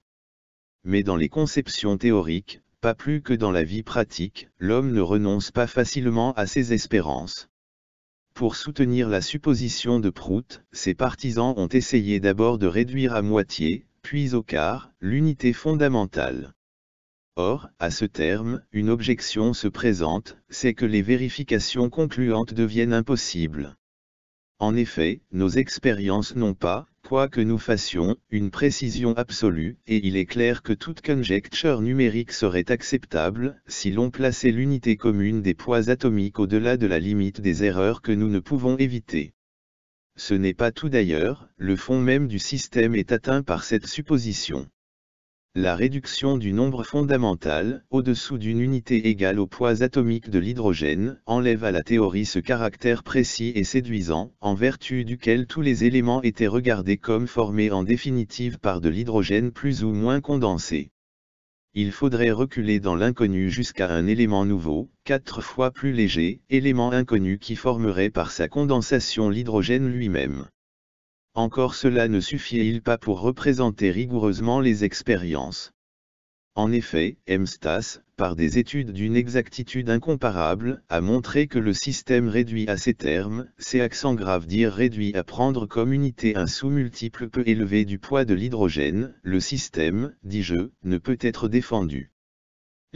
Mais dans les conceptions théoriques, pas plus que dans la vie pratique, l'homme ne renonce pas facilement à ses espérances. Pour soutenir la supposition de Prout, ses partisans ont essayé d'abord de réduire à moitié, puis au quart, l'unité fondamentale. Or, à ce terme, une objection se présente, c'est que les vérifications concluantes deviennent impossibles. En effet, nos expériences n'ont pas, quoi que nous fassions, une précision absolue, et il est clair que toute conjecture numérique serait acceptable, si l'on plaçait l'unité commune des poids atomiques au-delà de la limite des erreurs que nous ne pouvons éviter. Ce n'est pas tout d'ailleurs, le fond même du système est atteint par cette supposition la réduction du nombre fondamental, au-dessous d'une unité égale au poids atomique de l'hydrogène, enlève à la théorie ce caractère précis et séduisant, en vertu duquel tous les éléments étaient regardés comme formés en définitive par de l'hydrogène plus ou moins condensé. Il faudrait reculer dans l'inconnu jusqu'à un élément nouveau, quatre fois plus léger, élément inconnu qui formerait par sa condensation l'hydrogène lui-même. Encore cela ne suffit-il pas pour représenter rigoureusement les expériences En effet, MSTAS, par des études d'une exactitude incomparable, a montré que le système réduit à ces termes, c'est accent grave dire réduit à prendre comme unité un sous-multiple peu élevé du poids de l'hydrogène, le système, dis-je, ne peut être défendu.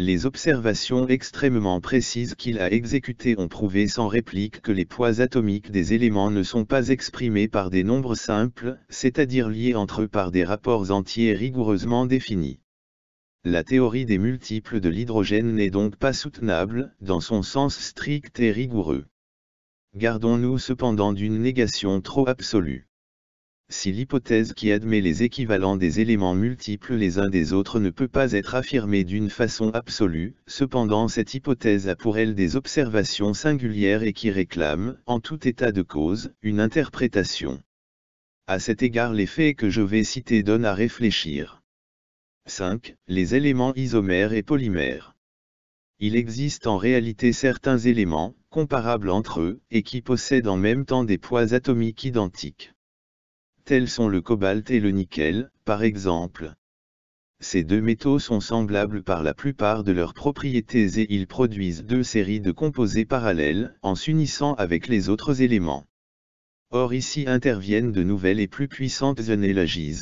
Les observations extrêmement précises qu'il a exécutées ont prouvé sans réplique que les poids atomiques des éléments ne sont pas exprimés par des nombres simples, c'est-à-dire liés entre eux par des rapports entiers rigoureusement définis. La théorie des multiples de l'hydrogène n'est donc pas soutenable, dans son sens strict et rigoureux. Gardons-nous cependant d'une négation trop absolue. Si l'hypothèse qui admet les équivalents des éléments multiples les uns des autres ne peut pas être affirmée d'une façon absolue, cependant cette hypothèse a pour elle des observations singulières et qui réclament, en tout état de cause, une interprétation. À cet égard les faits que je vais citer donnent à réfléchir. 5. Les éléments isomères et polymères. Il existe en réalité certains éléments, comparables entre eux, et qui possèdent en même temps des poids atomiques identiques tels sont le cobalt et le nickel, par exemple. Ces deux métaux sont semblables par la plupart de leurs propriétés et ils produisent deux séries de composés parallèles en s'unissant avec les autres éléments. Or ici interviennent de nouvelles et plus puissantes analogies.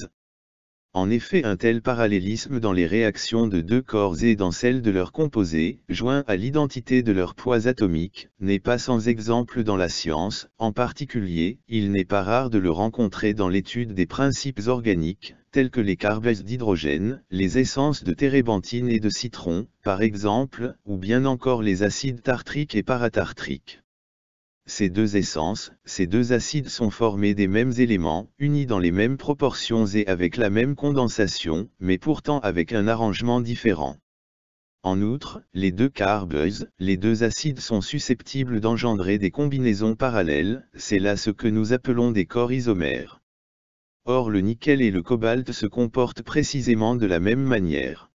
En effet un tel parallélisme dans les réactions de deux corps et dans celles de leurs composés, joint à l'identité de leurs poids atomiques, n'est pas sans exemple dans la science, en particulier, il n'est pas rare de le rencontrer dans l'étude des principes organiques, tels que les carbes d'hydrogène, les essences de térébenthine et de citron, par exemple, ou bien encore les acides tartriques et paratartriques ces deux essences, ces deux acides sont formés des mêmes éléments, unis dans les mêmes proportions et avec la même condensation, mais pourtant avec un arrangement différent. En outre, les deux carbes, les deux acides sont susceptibles d'engendrer des combinaisons parallèles, c'est là ce que nous appelons des corps isomères. Or le nickel et le cobalt se comportent précisément de la même manière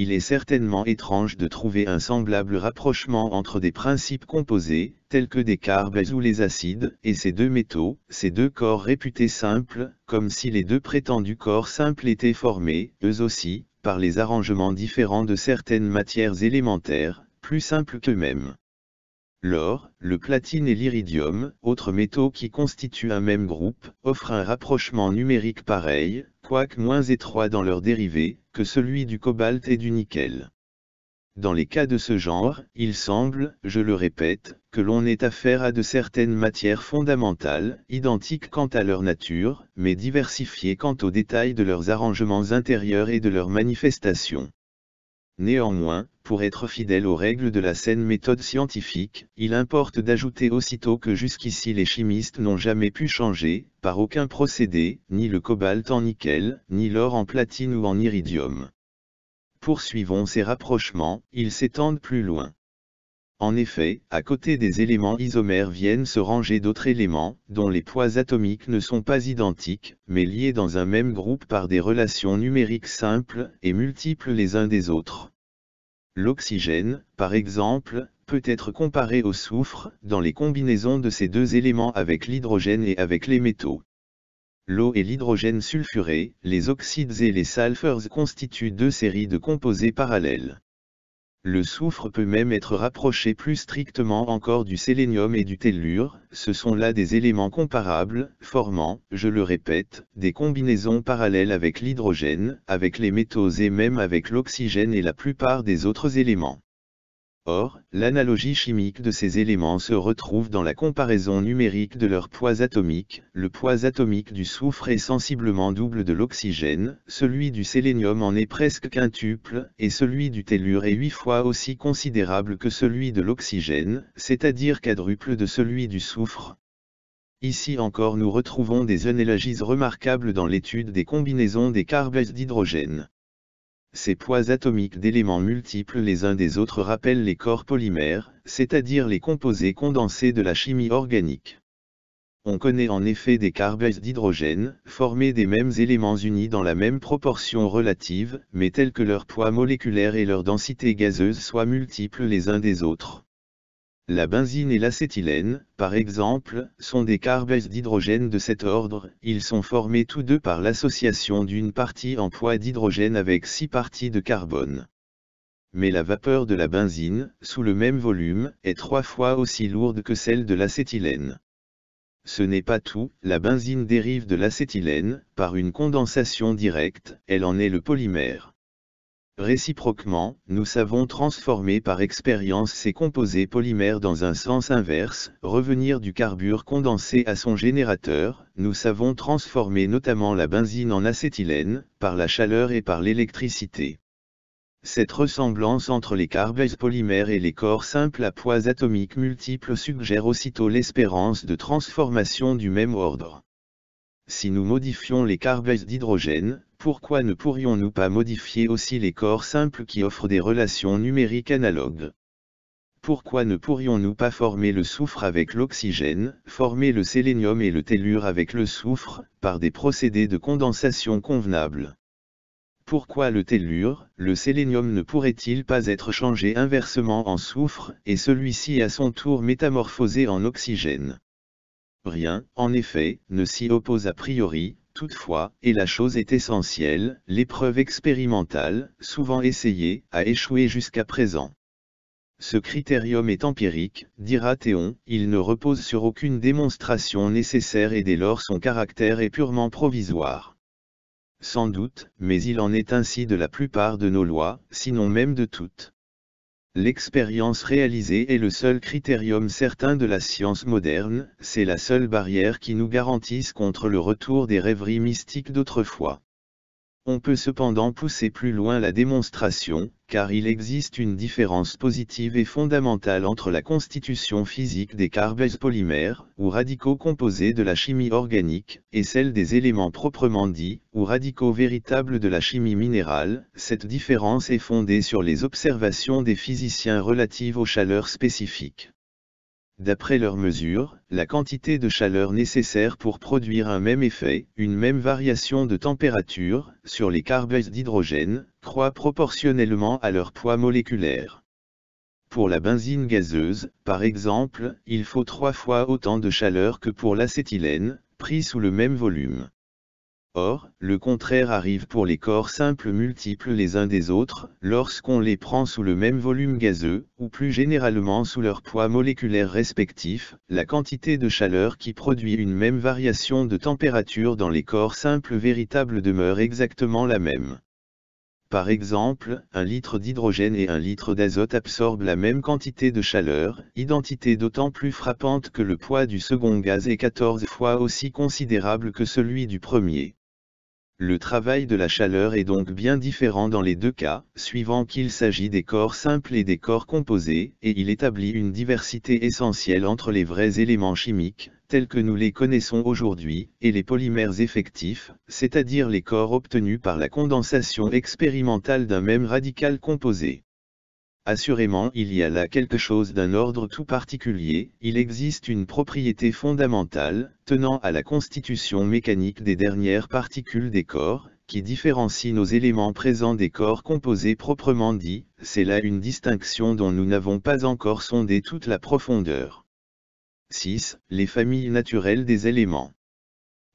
il est certainement étrange de trouver un semblable rapprochement entre des principes composés, tels que des carbes ou les acides, et ces deux métaux, ces deux corps réputés simples, comme si les deux prétendus corps simples étaient formés, eux aussi, par les arrangements différents de certaines matières élémentaires, plus simples qu'eux-mêmes. L'or, le platine et l'iridium, autres métaux qui constituent un même groupe, offrent un rapprochement numérique pareil, quoique moins étroit dans leurs dérivés, que celui du cobalt et du nickel. Dans les cas de ce genre, il semble, je le répète, que l'on ait affaire à de certaines matières fondamentales, identiques quant à leur nature, mais diversifiées quant aux détails de leurs arrangements intérieurs et de leurs manifestations. Néanmoins, pour être fidèle aux règles de la saine méthode scientifique, il importe d'ajouter aussitôt que jusqu'ici les chimistes n'ont jamais pu changer, par aucun procédé, ni le cobalt en nickel, ni l'or en platine ou en iridium. Poursuivons ces rapprochements, ils s'étendent plus loin. En effet, à côté des éléments isomères viennent se ranger d'autres éléments, dont les poids atomiques ne sont pas identiques, mais liés dans un même groupe par des relations numériques simples et multiples les uns des autres. L'oxygène, par exemple, peut être comparé au soufre dans les combinaisons de ces deux éléments avec l'hydrogène et avec les métaux. L'eau et l'hydrogène sulfuré, les oxydes et les sulfurs constituent deux séries de composés parallèles. Le soufre peut même être rapproché plus strictement encore du sélénium et du tellure, ce sont là des éléments comparables, formant, je le répète, des combinaisons parallèles avec l'hydrogène, avec les métaux et même avec l'oxygène et la plupart des autres éléments. Or, l'analogie chimique de ces éléments se retrouve dans la comparaison numérique de leurs poids atomiques, Le poids atomique du soufre est sensiblement double de l'oxygène, celui du sélénium en est presque quintuple, et celui du tellure est huit fois aussi considérable que celui de l'oxygène, c'est-à-dire quadruple de celui du soufre. Ici encore nous retrouvons des analogies remarquables dans l'étude des combinaisons des carbures d'hydrogène ces poids atomiques d'éléments multiples les uns des autres rappellent les corps polymères, c'est-à-dire les composés condensés de la chimie organique. On connaît en effet des carbures d'hydrogène, formés des mêmes éléments unis dans la même proportion relative, mais tels que leur poids moléculaire et leur densité gazeuse soient multiples les uns des autres. La benzine et l'acétylène, par exemple, sont des carbèses d'hydrogène de cet ordre, ils sont formés tous deux par l'association d'une partie en poids d'hydrogène avec six parties de carbone. Mais la vapeur de la benzine, sous le même volume, est trois fois aussi lourde que celle de l'acétylène. Ce n'est pas tout, la benzine dérive de l'acétylène, par une condensation directe, elle en est le polymère. Réciproquement, nous savons transformer par expérience ces composés polymères dans un sens inverse, revenir du carbure condensé à son générateur, nous savons transformer notamment la benzine en acétylène, par la chaleur et par l'électricité. Cette ressemblance entre les carbèses polymères et les corps simples à poids atomiques multiples suggère aussitôt l'espérance de transformation du même ordre. Si nous modifions les carbèses d'hydrogène, pourquoi ne pourrions-nous pas modifier aussi les corps simples qui offrent des relations numériques analogues Pourquoi ne pourrions-nous pas former le soufre avec l'oxygène, former le sélénium et le tellure avec le soufre, par des procédés de condensation convenables Pourquoi le tellure, le sélénium ne pourrait-il pas être changé inversement en soufre, et celui-ci à son tour métamorphosé en oxygène Rien, en effet, ne s'y oppose a priori, Toutefois, et la chose est essentielle, l'épreuve expérimentale, souvent essayée, a échoué jusqu'à présent. Ce critérium est empirique, dira Théon, il ne repose sur aucune démonstration nécessaire et dès lors son caractère est purement provisoire. Sans doute, mais il en est ainsi de la plupart de nos lois, sinon même de toutes l'expérience réalisée est le seul critérium certain de la science moderne, c'est la seule barrière qui nous garantisse contre le retour des rêveries mystiques d'autrefois. On peut cependant pousser plus loin la démonstration, car il existe une différence positive et fondamentale entre la constitution physique des polymères, ou radicaux composés de la chimie organique, et celle des éléments proprement dits, ou radicaux véritables de la chimie minérale. Cette différence est fondée sur les observations des physiciens relatives aux chaleurs spécifiques d'après leurs mesures, la quantité de chaleur nécessaire pour produire un même effet, une même variation de température, sur les carbures d'hydrogène, croît proportionnellement à leur poids moléculaire. Pour la benzine gazeuse, par exemple, il faut trois fois autant de chaleur que pour l'acétylène, pris sous le même volume. Or, le contraire arrive pour les corps simples multiples les uns des autres, lorsqu'on les prend sous le même volume gazeux, ou plus généralement sous leur poids moléculaire respectif, la quantité de chaleur qui produit une même variation de température dans les corps simples véritables demeure exactement la même. Par exemple, un litre d'hydrogène et un litre d'azote absorbent la même quantité de chaleur, identité d'autant plus frappante que le poids du second gaz est 14 fois aussi considérable que celui du premier. Le travail de la chaleur est donc bien différent dans les deux cas, suivant qu'il s'agit des corps simples et des corps composés, et il établit une diversité essentielle entre les vrais éléments chimiques, tels que nous les connaissons aujourd'hui, et les polymères effectifs, c'est-à-dire les corps obtenus par la condensation expérimentale d'un même radical composé. Assurément il y a là quelque chose d'un ordre tout particulier, il existe une propriété fondamentale, tenant à la constitution mécanique des dernières particules des corps, qui différencie nos éléments présents des corps composés proprement dits, c'est là une distinction dont nous n'avons pas encore sondé toute la profondeur. 6. Les familles naturelles des éléments.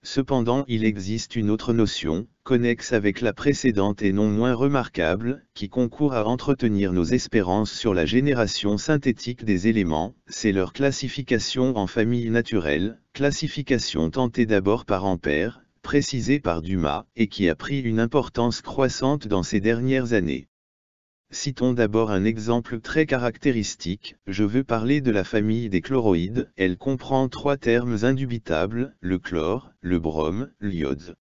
Cependant il existe une autre notion, connexe avec la précédente et non moins remarquable, qui concourt à entretenir nos espérances sur la génération synthétique des éléments, c'est leur classification en famille naturelle, classification tentée d'abord par Ampère, précisée par Dumas, et qui a pris une importance croissante dans ces dernières années. Citons d'abord un exemple très caractéristique, je veux parler de la famille des chloroïdes, elle comprend trois termes indubitables, le chlore, le brome, l'iode.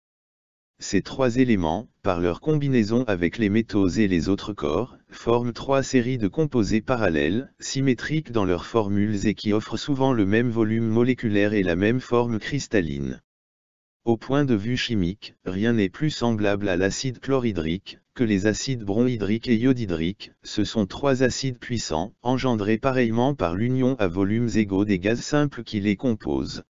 Ces trois éléments, par leur combinaison avec les métaux et les autres corps, forment trois séries de composés parallèles, symétriques dans leurs formules et qui offrent souvent le même volume moléculaire et la même forme cristalline. Au point de vue chimique, rien n'est plus semblable à l'acide chlorhydrique, que les acides bronhydriques et iodhydriques, ce sont trois acides puissants, engendrés pareillement par l'union à volumes égaux des gaz simples qui les composent.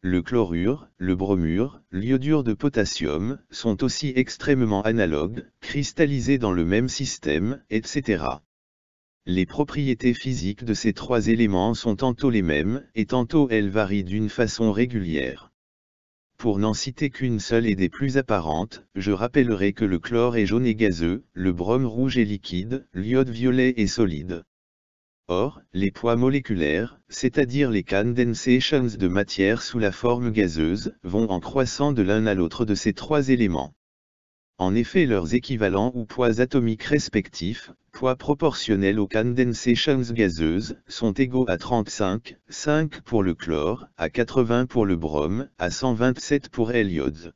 Le chlorure, le bromure, l'iodure de potassium, sont aussi extrêmement analogues, cristallisés dans le même système, etc. Les propriétés physiques de ces trois éléments sont tantôt les mêmes, et tantôt elles varient d'une façon régulière. Pour n'en citer qu'une seule et des plus apparentes, je rappellerai que le chlore est jaune et gazeux, le brome rouge est liquide, l'iode violet est solide. Or, les poids moléculaires, c'est-à-dire les condensations de matière sous la forme gazeuse, vont en croissant de l'un à l'autre de ces trois éléments en effet leurs équivalents ou poids atomiques respectifs, poids proportionnels aux condensations gazeuses, sont égaux à 35,5 pour le chlore, à 80 pour le brome, à 127 pour l'iode.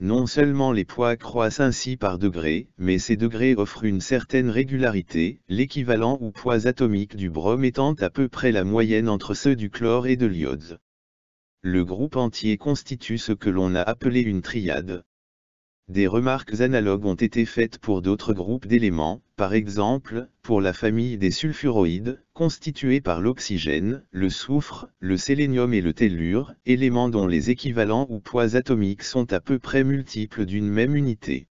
Non seulement les poids croissent ainsi par degrés, mais ces degrés offrent une certaine régularité, l'équivalent ou poids atomique du brome étant à peu près la moyenne entre ceux du chlore et de l'iode. Le groupe entier constitue ce que l'on a appelé une triade, des remarques analogues ont été faites pour d'autres groupes d'éléments, par exemple, pour la famille des sulfuroïdes, constituée par l'oxygène, le soufre, le sélénium et le tellure, éléments dont les équivalents ou poids atomiques sont à peu près multiples d'une même unité.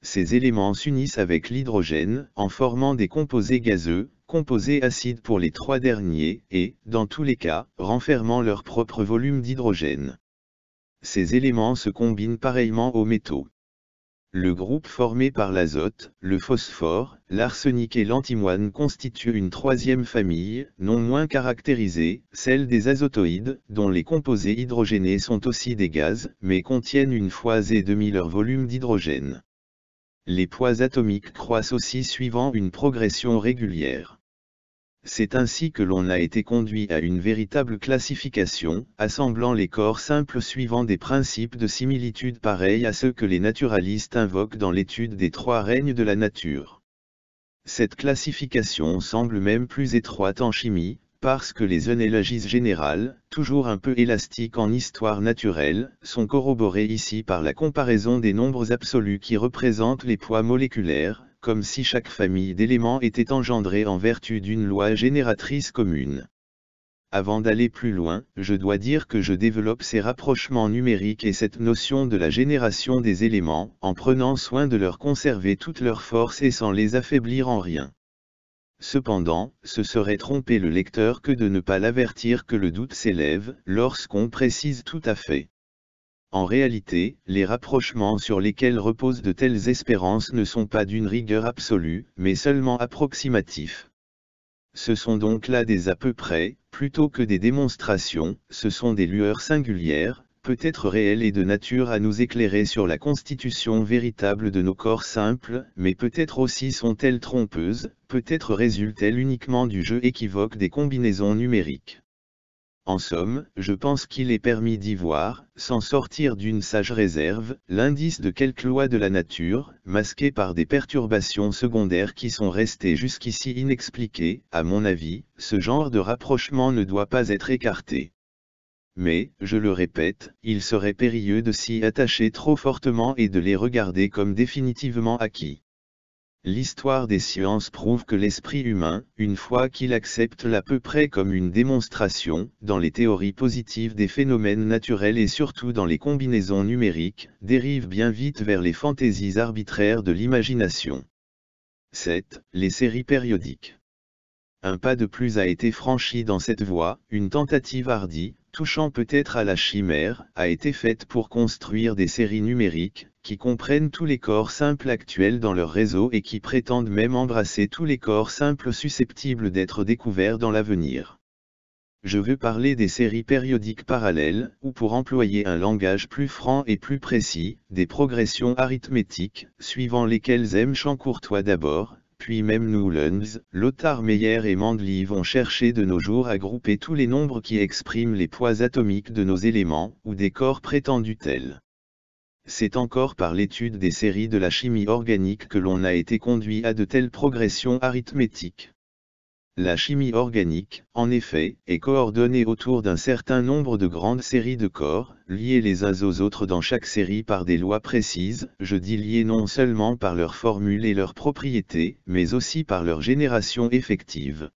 Ces éléments s'unissent avec l'hydrogène, en formant des composés gazeux, composés acides pour les trois derniers, et, dans tous les cas, renfermant leur propre volume d'hydrogène ces éléments se combinent pareillement aux métaux. Le groupe formé par l'azote, le phosphore, l'arsenic et l'antimoine constitue une troisième famille, non moins caractérisée, celle des azotoïdes, dont les composés hydrogénés sont aussi des gaz, mais contiennent une fois et demi leur volume d'hydrogène. Les poids atomiques croissent aussi suivant une progression régulière c'est ainsi que l'on a été conduit à une véritable classification, assemblant les corps simples suivant des principes de similitude pareils à ceux que les naturalistes invoquent dans l'étude des trois règnes de la nature. Cette classification semble même plus étroite en chimie, parce que les analogies générales, toujours un peu élastiques en histoire naturelle, sont corroborées ici par la comparaison des nombres absolus qui représentent les poids moléculaires, comme si chaque famille d'éléments était engendrée en vertu d'une loi génératrice commune. Avant d'aller plus loin, je dois dire que je développe ces rapprochements numériques et cette notion de la génération des éléments, en prenant soin de leur conserver toute leur force et sans les affaiblir en rien. Cependant, ce serait tromper le lecteur que de ne pas l'avertir que le doute s'élève, lorsqu'on précise tout à fait. En réalité, les rapprochements sur lesquels reposent de telles espérances ne sont pas d'une rigueur absolue, mais seulement approximatifs. Ce sont donc là des à peu près, plutôt que des démonstrations, ce sont des lueurs singulières, peut-être réelles et de nature à nous éclairer sur la constitution véritable de nos corps simples, mais peut-être aussi sont-elles trompeuses, peut-être résultent-elles uniquement du jeu équivoque des combinaisons numériques. En somme, je pense qu'il est permis d'y voir, sans sortir d'une sage réserve, l'indice de quelques loi de la nature, masquées par des perturbations secondaires qui sont restées jusqu'ici inexpliquées, à mon avis, ce genre de rapprochement ne doit pas être écarté. Mais, je le répète, il serait périlleux de s'y attacher trop fortement et de les regarder comme définitivement acquis. L'histoire des sciences prouve que l'esprit humain, une fois qu'il accepte l'à peu près comme une démonstration, dans les théories positives des phénomènes naturels et surtout dans les combinaisons numériques, dérive bien vite vers les fantaisies arbitraires de l'imagination. 7. Les séries périodiques. Un pas de plus a été franchi dans cette voie, une tentative hardie, touchant peut-être à la chimère, a été faite pour construire des séries numériques, qui comprennent tous les corps simples actuels dans leur réseau et qui prétendent même embrasser tous les corps simples susceptibles d'être découverts dans l'avenir. Je veux parler des séries périodiques parallèles, ou pour employer un langage plus franc et plus précis, des progressions arithmétiques, suivant lesquelles M. Chancourtois d'abord, puis même Newlands, Lothar Meyer et Mendeleev ont cherché de nos jours à grouper tous les nombres qui expriment les poids atomiques de nos éléments, ou des corps prétendus tels c'est encore par l'étude des séries de la chimie organique que l'on a été conduit à de telles progressions arithmétiques. La chimie organique, en effet, est coordonnée autour d'un certain nombre de grandes séries de corps, liées les uns aux autres dans chaque série par des lois précises, je dis liées non seulement par leur formule et leurs propriétés, mais aussi par leur génération effective.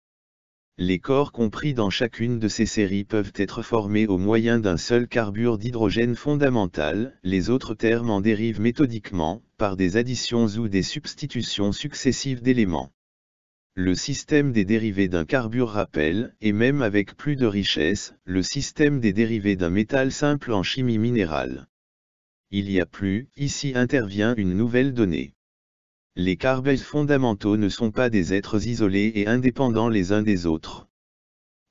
Les corps compris dans chacune de ces séries peuvent être formés au moyen d'un seul carbure d'hydrogène fondamental, les autres termes en dérivent méthodiquement, par des additions ou des substitutions successives d'éléments. Le système des dérivés d'un carbure rappelle, et même avec plus de richesse, le système des dérivés d'un métal simple en chimie minérale. Il y a plus, ici intervient une nouvelle donnée. Les carbèges fondamentaux ne sont pas des êtres isolés et indépendants les uns des autres.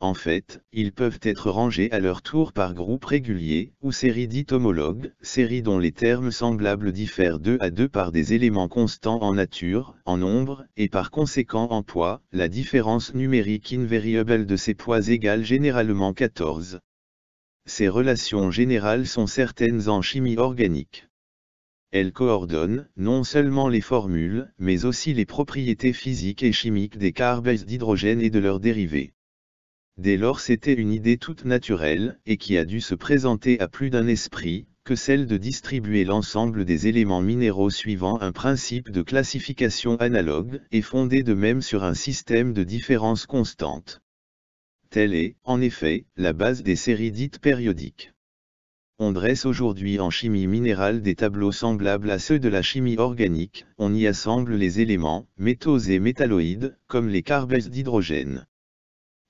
En fait, ils peuvent être rangés à leur tour par groupes réguliers, ou séries dites homologues, séries dont les termes semblables diffèrent d'eux à deux par des éléments constants en nature, en nombre, et par conséquent en poids, la différence numérique invariable de ces poids égale généralement 14. Ces relations générales sont certaines en chimie organique. Elle coordonne non seulement les formules, mais aussi les propriétés physiques et chimiques des carbènes d'hydrogène et de leurs dérivés. Dès lors c'était une idée toute naturelle, et qui a dû se présenter à plus d'un esprit, que celle de distribuer l'ensemble des éléments minéraux suivant un principe de classification analogue et fondé de même sur un système de différence constante. Telle est, en effet, la base des séries dites périodiques. On dresse aujourd'hui en chimie minérale des tableaux semblables à ceux de la chimie organique, on y assemble les éléments, métaux et métalloïdes, comme les carbures d'hydrogène.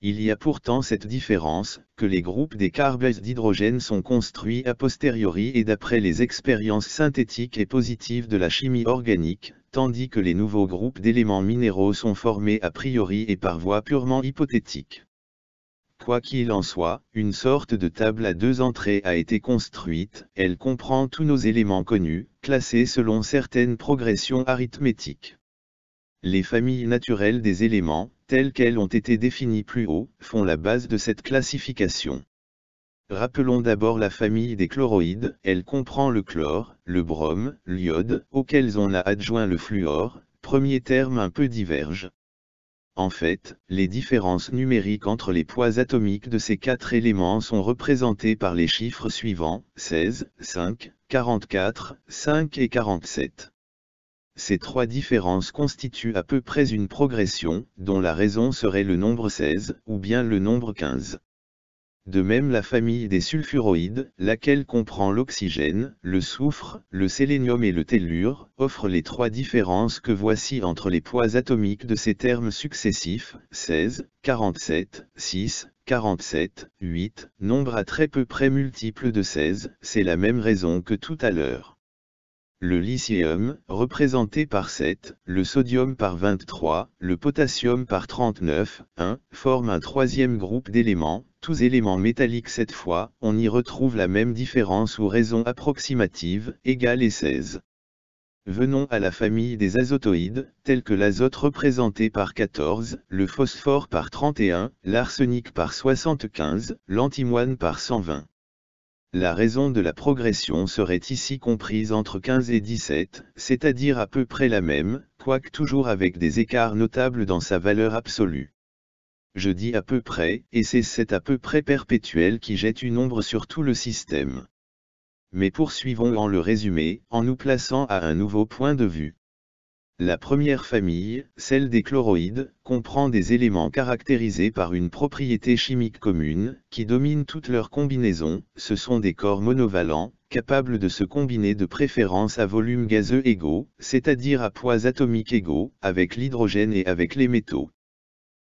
Il y a pourtant cette différence, que les groupes des carbures d'hydrogène sont construits a posteriori et d'après les expériences synthétiques et positives de la chimie organique, tandis que les nouveaux groupes d'éléments minéraux sont formés a priori et par voie purement hypothétique. Quoi qu'il en soit, une sorte de table à deux entrées a été construite, elle comprend tous nos éléments connus, classés selon certaines progressions arithmétiques. Les familles naturelles des éléments, telles qu'elles ont été définies plus haut, font la base de cette classification. Rappelons d'abord la famille des chloroïdes, elle comprend le chlore, le brome, l'iode, auxquels on a adjoint le fluor, premier terme un peu diverge, en fait, les différences numériques entre les poids atomiques de ces quatre éléments sont représentées par les chiffres suivants, 16, 5, 44, 5 et 47. Ces trois différences constituent à peu près une progression, dont la raison serait le nombre 16, ou bien le nombre 15. De même la famille des sulfuroïdes, laquelle comprend l'oxygène, le soufre, le sélénium et le tellure, offre les trois différences que voici entre les poids atomiques de ces termes successifs, 16, 47, 6, 47, 8, nombre à très peu près multiple de 16, c'est la même raison que tout à l'heure. Le lithium, représenté par 7, le sodium par 23, le potassium par 39, 1, forme un troisième groupe d'éléments, tous éléments métalliques cette fois, on y retrouve la même différence ou raison approximative, égale et 16. Venons à la famille des azotoïdes, tels que l'azote représenté par 14, le phosphore par 31, l'arsenic par 75, l'antimoine par 120. La raison de la progression serait ici comprise entre 15 et 17, c'est-à-dire à peu près la même, quoique toujours avec des écarts notables dans sa valeur absolue je dis à peu près, et c'est cet à peu près perpétuel qui jette une ombre sur tout le système. Mais poursuivons en le résumé, en nous plaçant à un nouveau point de vue. La première famille, celle des chloroïdes, comprend des éléments caractérisés par une propriété chimique commune, qui domine toutes leurs combinaisons, ce sont des corps monovalents, capables de se combiner de préférence à volume gazeux égaux, c'est-à-dire à poids atomiques égaux, avec l'hydrogène et avec les métaux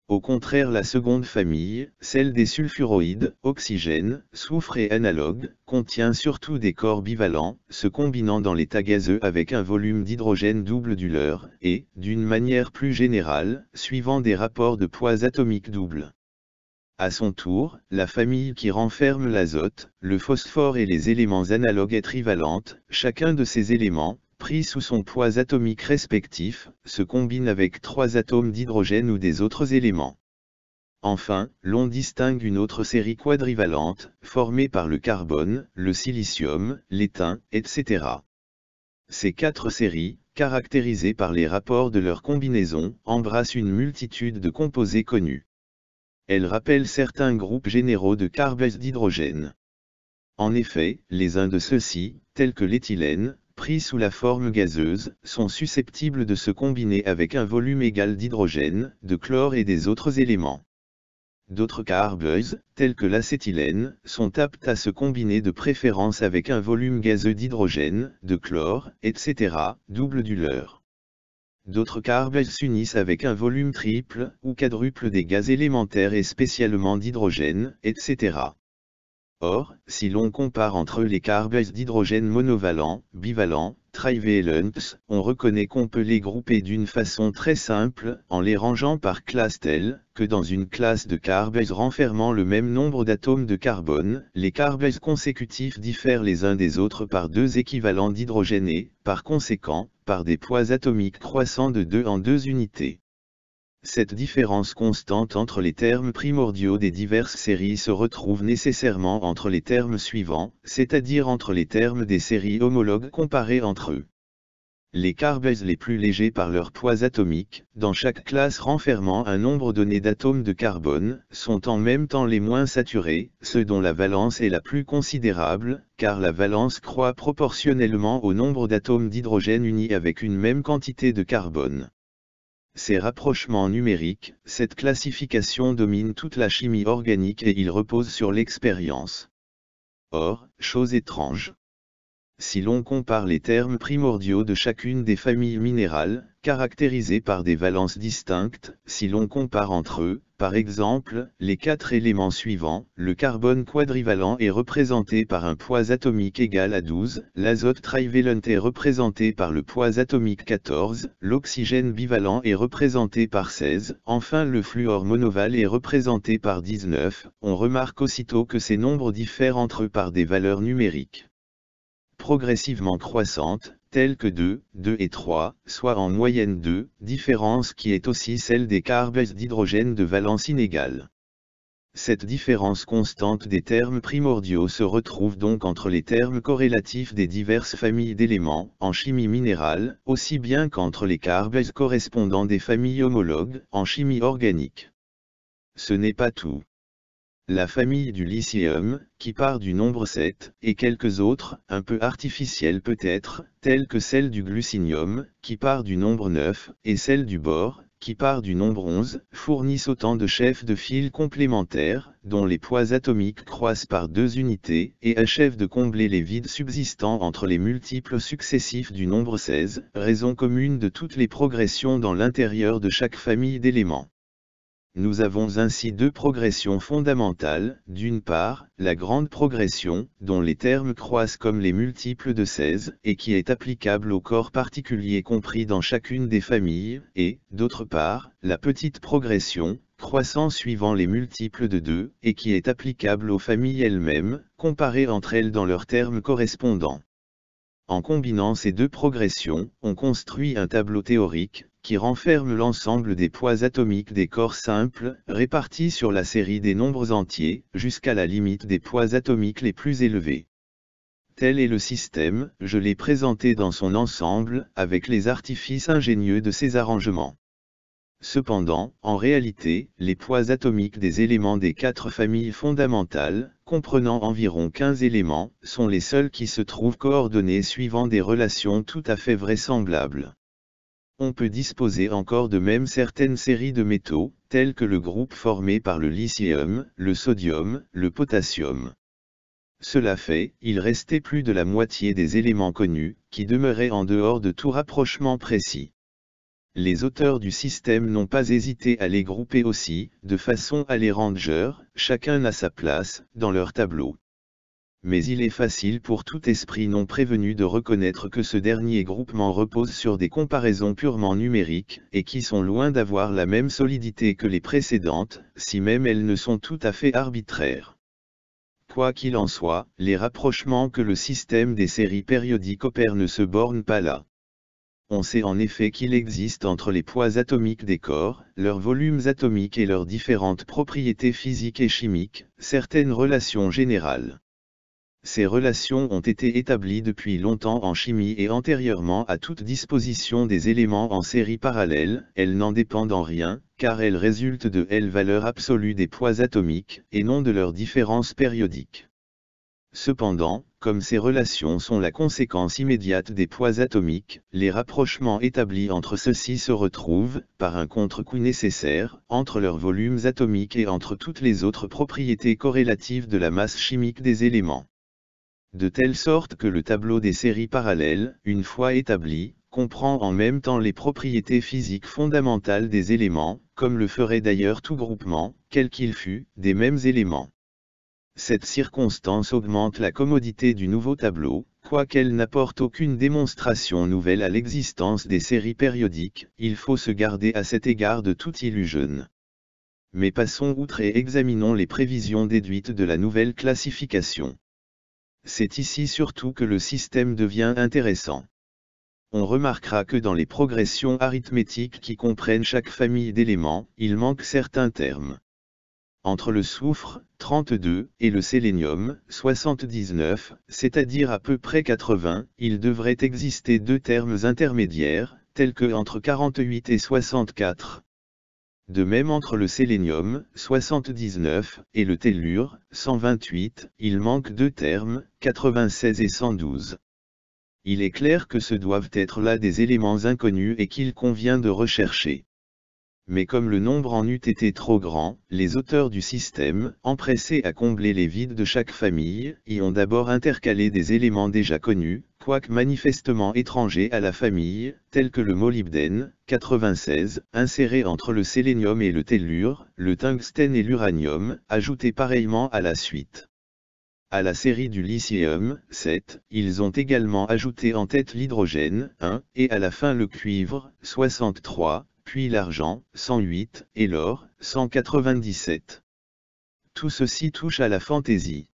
au contraire la seconde famille, celle des sulfuroïdes, oxygène, soufre et analogue, contient surtout des corps bivalents, se combinant dans l'état gazeux avec un volume d'hydrogène double du leur, et, d'une manière plus générale, suivant des rapports de poids atomiques doubles. A son tour, la famille qui renferme l'azote, le phosphore et les éléments analogues est trivalente, chacun de ces éléments, pris sous son poids atomique respectif, se combine avec trois atomes d'hydrogène ou des autres éléments. Enfin, l'on distingue une autre série quadrivalente, formée par le carbone, le silicium, l'étain, etc. Ces quatre séries, caractérisées par les rapports de leur combinaison, embrassent une multitude de composés connus. Elles rappellent certains groupes généraux de carbone d'hydrogène. En effet, les uns de ceux-ci, tels que l'éthylène, pris sous la forme gazeuse, sont susceptibles de se combiner avec un volume égal d'hydrogène, de chlore et des autres éléments. D'autres carbures, tels que l'acétylène, sont aptes à se combiner de préférence avec un volume gazeux d'hydrogène, de chlore, etc., double du leur. D'autres carbures s'unissent avec un volume triple ou quadruple des gaz élémentaires et spécialement d'hydrogène, etc. Or, si l'on compare entre les carbes d'hydrogène monovalent, bivalent, trivalent, on reconnaît qu'on peut les grouper d'une façon très simple, en les rangeant par classe telle, que dans une classe de carbes renfermant le même nombre d'atomes de carbone, les carbes consécutifs diffèrent les uns des autres par deux équivalents d'hydrogène et, par conséquent, par des poids atomiques croissants de 2 en deux unités. Cette différence constante entre les termes primordiaux des diverses séries se retrouve nécessairement entre les termes suivants, c'est-à-dire entre les termes des séries homologues comparées entre eux. Les carbèses les plus légers par leur poids atomique, dans chaque classe renfermant un nombre donné d'atomes de carbone, sont en même temps les moins saturés, ceux dont la valence est la plus considérable, car la valence croît proportionnellement au nombre d'atomes d'hydrogène unis avec une même quantité de carbone ces rapprochements numériques, cette classification domine toute la chimie organique et il repose sur l'expérience. Or, chose étrange, si l'on compare les termes primordiaux de chacune des familles minérales, caractérisées par des valences distinctes, si l'on compare entre eux, par exemple, les quatre éléments suivants, le carbone quadrivalent est représenté par un poids atomique égal à 12, l'azote trivalent est représenté par le poids atomique 14, l'oxygène bivalent est représenté par 16, enfin le fluor monoval est représenté par 19, on remarque aussitôt que ces nombres diffèrent entre eux par des valeurs numériques progressivement croissantes, telles que 2, 2 et 3, soit en moyenne 2, différence qui est aussi celle des carbes d'hydrogène de valence inégale. Cette différence constante des termes primordiaux se retrouve donc entre les termes corrélatifs des diverses familles d'éléments en chimie minérale, aussi bien qu'entre les carbes correspondants des familles homologues en chimie organique. Ce n'est pas tout la famille du lycéum, qui part du nombre 7, et quelques autres, un peu artificielles peut-être, telles que celle du Glucinium, qui part du nombre 9, et celle du Bore, qui part du nombre 11, fournissent autant de chefs de file complémentaires, dont les poids atomiques croissent par deux unités, et achèvent de combler les vides subsistants entre les multiples successifs du nombre 16, raison commune de toutes les progressions dans l'intérieur de chaque famille d'éléments nous avons ainsi deux progressions fondamentales, d'une part, la grande progression, dont les termes croissent comme les multiples de 16, et qui est applicable au corps particulier compris dans chacune des familles, et, d'autre part, la petite progression, croissant suivant les multiples de 2, et qui est applicable aux familles elles-mêmes, comparées entre elles dans leurs termes correspondants. En combinant ces deux progressions, on construit un tableau théorique, qui renferme l'ensemble des poids atomiques des corps simples, répartis sur la série des nombres entiers, jusqu'à la limite des poids atomiques les plus élevés. Tel est le système, je l'ai présenté dans son ensemble, avec les artifices ingénieux de ses arrangements. Cependant, en réalité, les poids atomiques des éléments des quatre familles fondamentales, comprenant environ 15 éléments, sont les seuls qui se trouvent coordonnés suivant des relations tout à fait vraisemblables on peut disposer encore de même certaines séries de métaux, tels que le groupe formé par le lithium, le sodium, le potassium. Cela fait, il restait plus de la moitié des éléments connus, qui demeuraient en dehors de tout rapprochement précis. Les auteurs du système n'ont pas hésité à les grouper aussi, de façon à les ranger, chacun à sa place, dans leur tableau mais il est facile pour tout esprit non prévenu de reconnaître que ce dernier groupement repose sur des comparaisons purement numériques, et qui sont loin d'avoir la même solidité que les précédentes, si même elles ne sont tout à fait arbitraires. Quoi qu'il en soit, les rapprochements que le système des séries périodiques opère ne se bornent pas là. On sait en effet qu'il existe entre les poids atomiques des corps, leurs volumes atomiques et leurs différentes propriétés physiques et chimiques, certaines relations générales ces relations ont été établies depuis longtemps en chimie et antérieurement à toute disposition des éléments en série parallèle, elles n'en dépendent en rien, car elles résultent de L valeur absolue des poids atomiques, et non de leurs différences périodiques. Cependant, comme ces relations sont la conséquence immédiate des poids atomiques, les rapprochements établis entre ceux-ci se retrouvent, par un contre-coup nécessaire, entre leurs volumes atomiques et entre toutes les autres propriétés corrélatives de la masse chimique des éléments de telle sorte que le tableau des séries parallèles, une fois établi, comprend en même temps les propriétés physiques fondamentales des éléments, comme le ferait d'ailleurs tout groupement, quel qu'il fût, des mêmes éléments. Cette circonstance augmente la commodité du nouveau tableau, quoiqu'elle n'apporte aucune démonstration nouvelle à l'existence des séries périodiques, il faut se garder à cet égard de toute illusion. Mais passons outre et examinons les prévisions déduites de la nouvelle classification c'est ici surtout que le système devient intéressant. On remarquera que dans les progressions arithmétiques qui comprennent chaque famille d'éléments, il manque certains termes. Entre le soufre, 32, et le sélénium, 79, c'est-à-dire à peu près 80, il devrait exister deux termes intermédiaires, tels que entre 48 et 64. De même entre le sélénium, 79, et le tellure, 128, il manque deux termes, 96 et 112. Il est clair que ce doivent être là des éléments inconnus et qu'il convient de rechercher. Mais comme le nombre en eût été trop grand, les auteurs du système, empressés à combler les vides de chaque famille, y ont d'abord intercalé des éléments déjà connus, quoique manifestement étrangers à la famille, tels que le molybdène, 96, inséré entre le sélénium et le tellure, le tungstène et l'uranium, ajoutés pareillement à la suite. À la série du lycéum, 7, ils ont également ajouté en tête l'hydrogène, 1, et à la fin le cuivre, 63, puis l'argent, 108, et l'or, 197. Tout ceci touche à la fantaisie.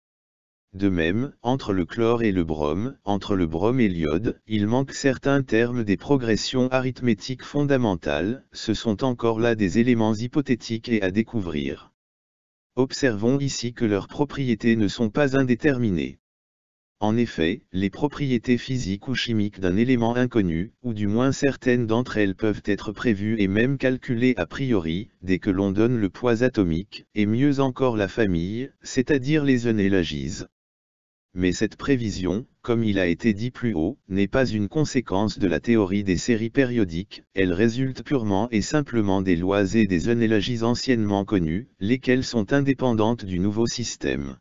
De même, entre le chlore et le brome, entre le brome et l'iode, il manque certains termes des progressions arithmétiques fondamentales, ce sont encore là des éléments hypothétiques et à découvrir. Observons ici que leurs propriétés ne sont pas indéterminées. En effet, les propriétés physiques ou chimiques d'un élément inconnu, ou du moins certaines d'entre elles peuvent être prévues et même calculées a priori, dès que l'on donne le poids atomique, et mieux encore la famille, c'est-à-dire les gise mais cette prévision, comme il a été dit plus haut, n'est pas une conséquence de la théorie des séries périodiques, elle résulte purement et simplement des lois et des analogies anciennement connues, lesquelles sont indépendantes du nouveau système.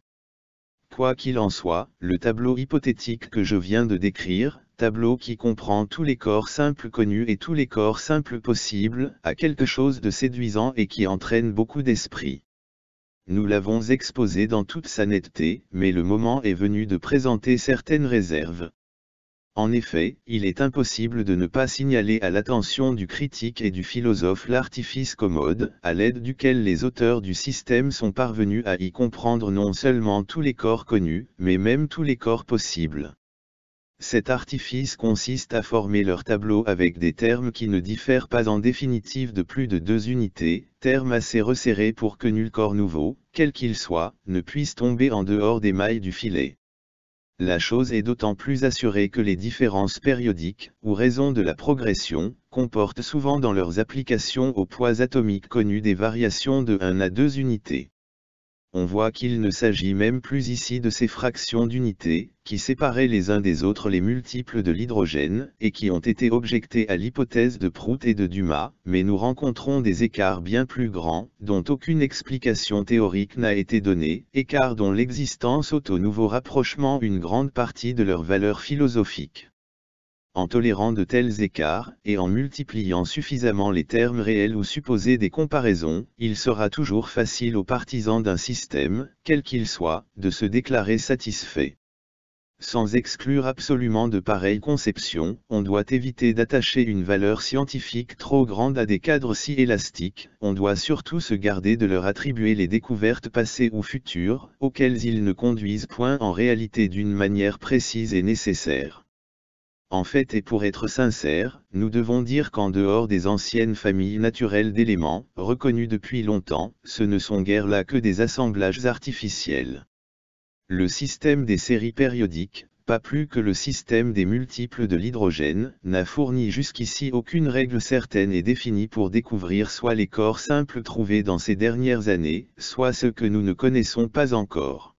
Quoi qu'il en soit, le tableau hypothétique que je viens de décrire, tableau qui comprend tous les corps simples connus et tous les corps simples possibles, a quelque chose de séduisant et qui entraîne beaucoup d'esprit nous l'avons exposé dans toute sa netteté, mais le moment est venu de présenter certaines réserves. En effet, il est impossible de ne pas signaler à l'attention du critique et du philosophe l'artifice commode, à l'aide duquel les auteurs du système sont parvenus à y comprendre non seulement tous les corps connus, mais même tous les corps possibles. Cet artifice consiste à former leur tableau avec des termes qui ne diffèrent pas en définitive de plus de deux unités, termes assez resserrés pour que nul corps nouveau, quel qu'il soit, ne puisse tomber en dehors des mailles du filet. La chose est d'autant plus assurée que les différences périodiques, ou raisons de la progression, comportent souvent dans leurs applications aux poids atomiques connus des variations de 1 à 2 unités on voit qu'il ne s'agit même plus ici de ces fractions d'unités, qui séparaient les uns des autres les multiples de l'hydrogène, et qui ont été objectées à l'hypothèse de Prout et de Dumas, mais nous rencontrons des écarts bien plus grands, dont aucune explication théorique n'a été donnée, écarts dont l'existence ôte au nouveau rapprochement une grande partie de leur valeur philosophique en tolérant de tels écarts et en multipliant suffisamment les termes réels ou supposés des comparaisons, il sera toujours facile aux partisans d'un système, quel qu'il soit, de se déclarer satisfait. Sans exclure absolument de pareilles conceptions, on doit éviter d'attacher une valeur scientifique trop grande à des cadres si élastiques, on doit surtout se garder de leur attribuer les découvertes passées ou futures, auxquelles ils ne conduisent point en réalité d'une manière précise et nécessaire. En fait et pour être sincère, nous devons dire qu'en dehors des anciennes familles naturelles d'éléments, reconnues depuis longtemps, ce ne sont guère là que des assemblages artificiels. Le système des séries périodiques, pas plus que le système des multiples de l'hydrogène, n'a fourni jusqu'ici aucune règle certaine et définie pour découvrir soit les corps simples trouvés dans ces dernières années, soit ceux que nous ne connaissons pas encore.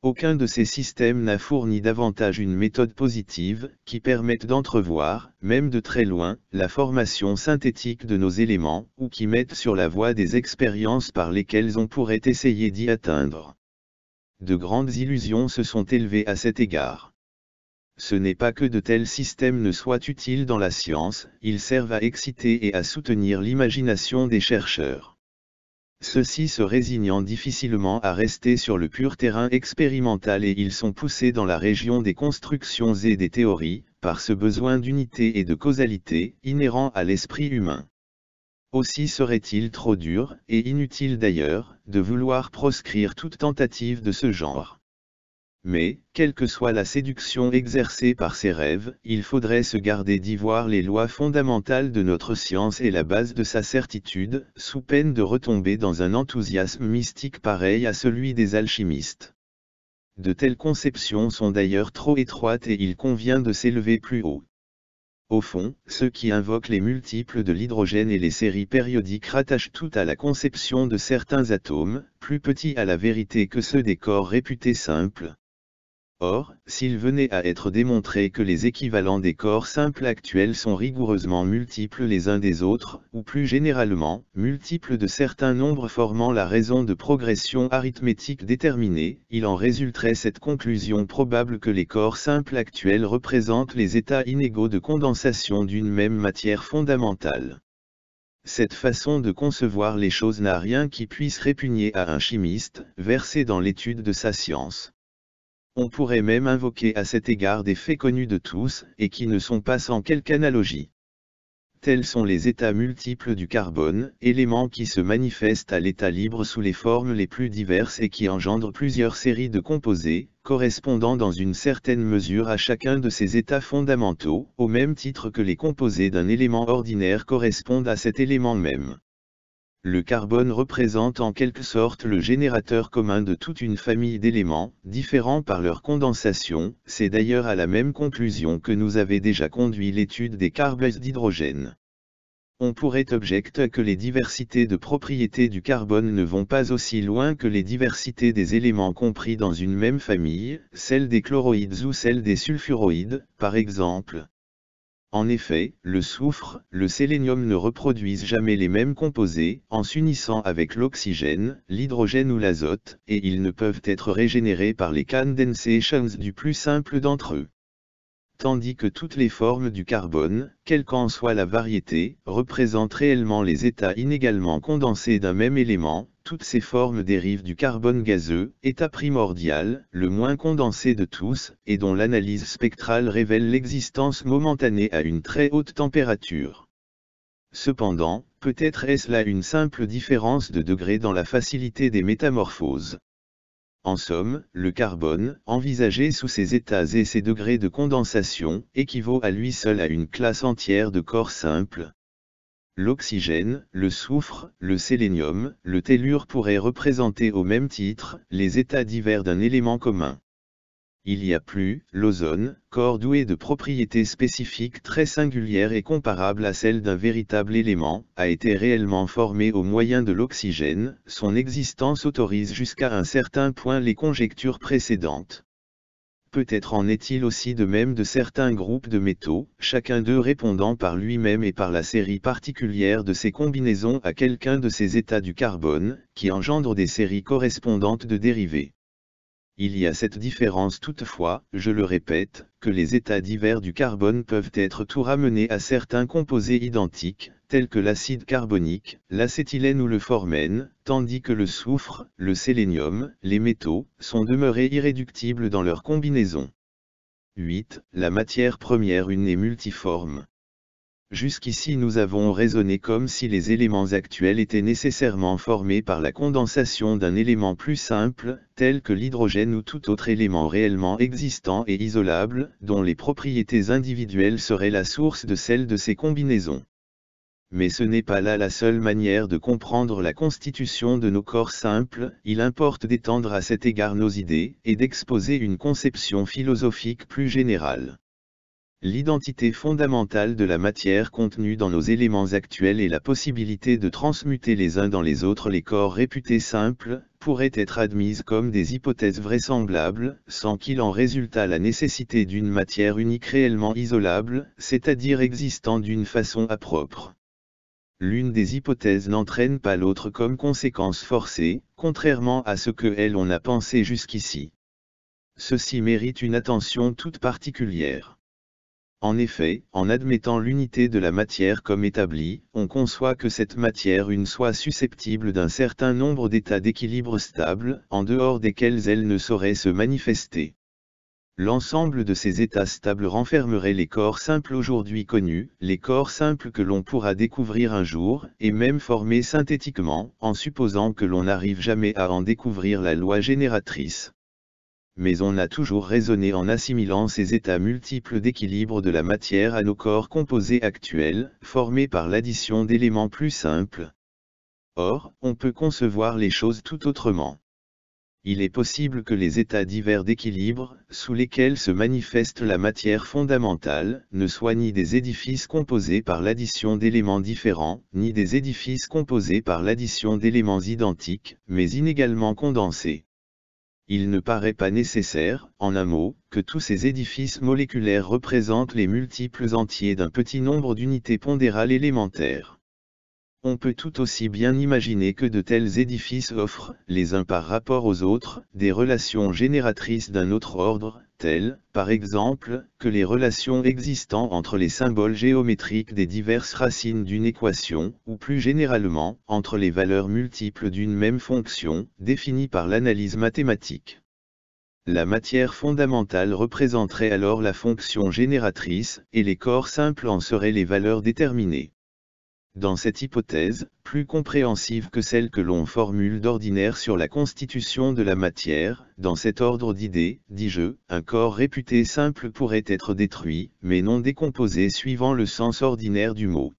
Aucun de ces systèmes n'a fourni davantage une méthode positive, qui permette d'entrevoir, même de très loin, la formation synthétique de nos éléments, ou qui mette sur la voie des expériences par lesquelles on pourrait essayer d'y atteindre. De grandes illusions se sont élevées à cet égard. Ce n'est pas que de tels systèmes ne soient utiles dans la science, ils servent à exciter et à soutenir l'imagination des chercheurs ceux-ci se résignant difficilement à rester sur le pur terrain expérimental et ils sont poussés dans la région des constructions et des théories, par ce besoin d'unité et de causalité, inhérent à l'esprit humain. Aussi serait-il trop dur, et inutile d'ailleurs, de vouloir proscrire toute tentative de ce genre. Mais, quelle que soit la séduction exercée par ces rêves, il faudrait se garder d'y voir les lois fondamentales de notre science et la base de sa certitude, sous peine de retomber dans un enthousiasme mystique pareil à celui des alchimistes. De telles conceptions sont d'ailleurs trop étroites et il convient de s'élever plus haut. Au fond, ceux qui invoquent les multiples de l'hydrogène et les séries périodiques rattachent tout à la conception de certains atomes, plus petits à la vérité que ceux des corps réputés simples. Or, s'il venait à être démontré que les équivalents des corps simples actuels sont rigoureusement multiples les uns des autres, ou plus généralement, multiples de certains nombres formant la raison de progression arithmétique déterminée, il en résulterait cette conclusion probable que les corps simples actuels représentent les états inégaux de condensation d'une même matière fondamentale. Cette façon de concevoir les choses n'a rien qui puisse répugner à un chimiste, versé dans l'étude de sa science. On pourrait même invoquer à cet égard des faits connus de tous, et qui ne sont pas sans quelque analogie. Tels sont les états multiples du carbone, éléments qui se manifestent à l'état libre sous les formes les plus diverses et qui engendrent plusieurs séries de composés, correspondant dans une certaine mesure à chacun de ces états fondamentaux, au même titre que les composés d'un élément ordinaire correspondent à cet élément même. Le carbone représente en quelque sorte le générateur commun de toute une famille d'éléments, différents par leur condensation, c'est d'ailleurs à la même conclusion que nous avait déjà conduit l'étude des carbures d'hydrogène. On pourrait objecter que les diversités de propriétés du carbone ne vont pas aussi loin que les diversités des éléments compris dans une même famille, celle des chloroïdes ou celles des sulfuroïdes, par exemple. En effet, le soufre, le sélénium ne reproduisent jamais les mêmes composés, en s'unissant avec l'oxygène, l'hydrogène ou l'azote, et ils ne peuvent être régénérés par les condensations du plus simple d'entre eux tandis que toutes les formes du carbone, quelle qu'en soit la variété, représentent réellement les états inégalement condensés d'un même élément, toutes ces formes dérivent du carbone gazeux, état primordial, le moins condensé de tous, et dont l'analyse spectrale révèle l'existence momentanée à une très haute température. Cependant, peut-être est-ce là une simple différence de degré dans la facilité des métamorphoses. En somme, le carbone, envisagé sous ses états et ses degrés de condensation, équivaut à lui seul à une classe entière de corps simples, l'oxygène, le soufre, le sélénium, le tellure pourraient représenter au même titre les états divers d'un élément commun. Il y a plus, l'ozone, corps doué de propriétés spécifiques très singulières et comparables à celles d'un véritable élément, a été réellement formé au moyen de l'oxygène, son existence autorise jusqu'à un certain point les conjectures précédentes peut-être en est-il aussi de même de certains groupes de métaux, chacun d'eux répondant par lui-même et par la série particulière de ses combinaisons à quelqu'un de ces états du carbone, qui engendre des séries correspondantes de dérivés. Il y a cette différence toutefois, je le répète, que les états divers du carbone peuvent être tout ramenés à certains composés identiques, tels que l'acide carbonique, l'acétylène ou le formène, tandis que le soufre, le sélénium, les métaux, sont demeurés irréductibles dans leur combinaison. 8. La matière première une est multiforme. Jusqu'ici nous avons raisonné comme si les éléments actuels étaient nécessairement formés par la condensation d'un élément plus simple, tel que l'hydrogène ou tout autre élément réellement existant et isolable, dont les propriétés individuelles seraient la source de celles de ces combinaisons. Mais ce n'est pas là la seule manière de comprendre la constitution de nos corps simples, il importe d'étendre à cet égard nos idées, et d'exposer une conception philosophique plus générale. L'identité fondamentale de la matière contenue dans nos éléments actuels et la possibilité de transmuter les uns dans les autres les corps réputés simples, pourraient être admises comme des hypothèses vraisemblables, sans qu'il en résultât la nécessité d'une matière unique réellement isolable, c'est-à-dire existant d'une façon à propre. L'une des hypothèses n'entraîne pas l'autre comme conséquence forcée, contrairement à ce que elle a pensé jusqu'ici. Ceci mérite une attention toute particulière. En effet, en admettant l'unité de la matière comme établie, on conçoit que cette matière une soit susceptible d'un certain nombre d'états d'équilibre stable, en dehors desquels elle ne saurait se manifester. L'ensemble de ces états stables renfermerait les corps simples aujourd'hui connus, les corps simples que l'on pourra découvrir un jour, et même former synthétiquement, en supposant que l'on n'arrive jamais à en découvrir la loi génératrice mais on a toujours raisonné en assimilant ces états multiples d'équilibre de la matière à nos corps composés actuels, formés par l'addition d'éléments plus simples. Or, on peut concevoir les choses tout autrement. Il est possible que les états divers d'équilibre, sous lesquels se manifeste la matière fondamentale, ne soient ni des édifices composés par l'addition d'éléments différents, ni des édifices composés par l'addition d'éléments identiques, mais inégalement condensés il ne paraît pas nécessaire, en un mot, que tous ces édifices moléculaires représentent les multiples entiers d'un petit nombre d'unités pondérales élémentaires. On peut tout aussi bien imaginer que de tels édifices offrent, les uns par rapport aux autres, des relations génératrices d'un autre ordre, telles, par exemple, que les relations existant entre les symboles géométriques des diverses racines d'une équation, ou plus généralement, entre les valeurs multiples d'une même fonction, définies par l'analyse mathématique. La matière fondamentale représenterait alors la fonction génératrice, et les corps simples en seraient les valeurs déterminées dans cette hypothèse, plus compréhensive que celle que l'on formule d'ordinaire sur la constitution de la matière, dans cet ordre d'idées, dis-je, un corps réputé simple pourrait être détruit, mais non décomposé suivant le sens ordinaire du mot.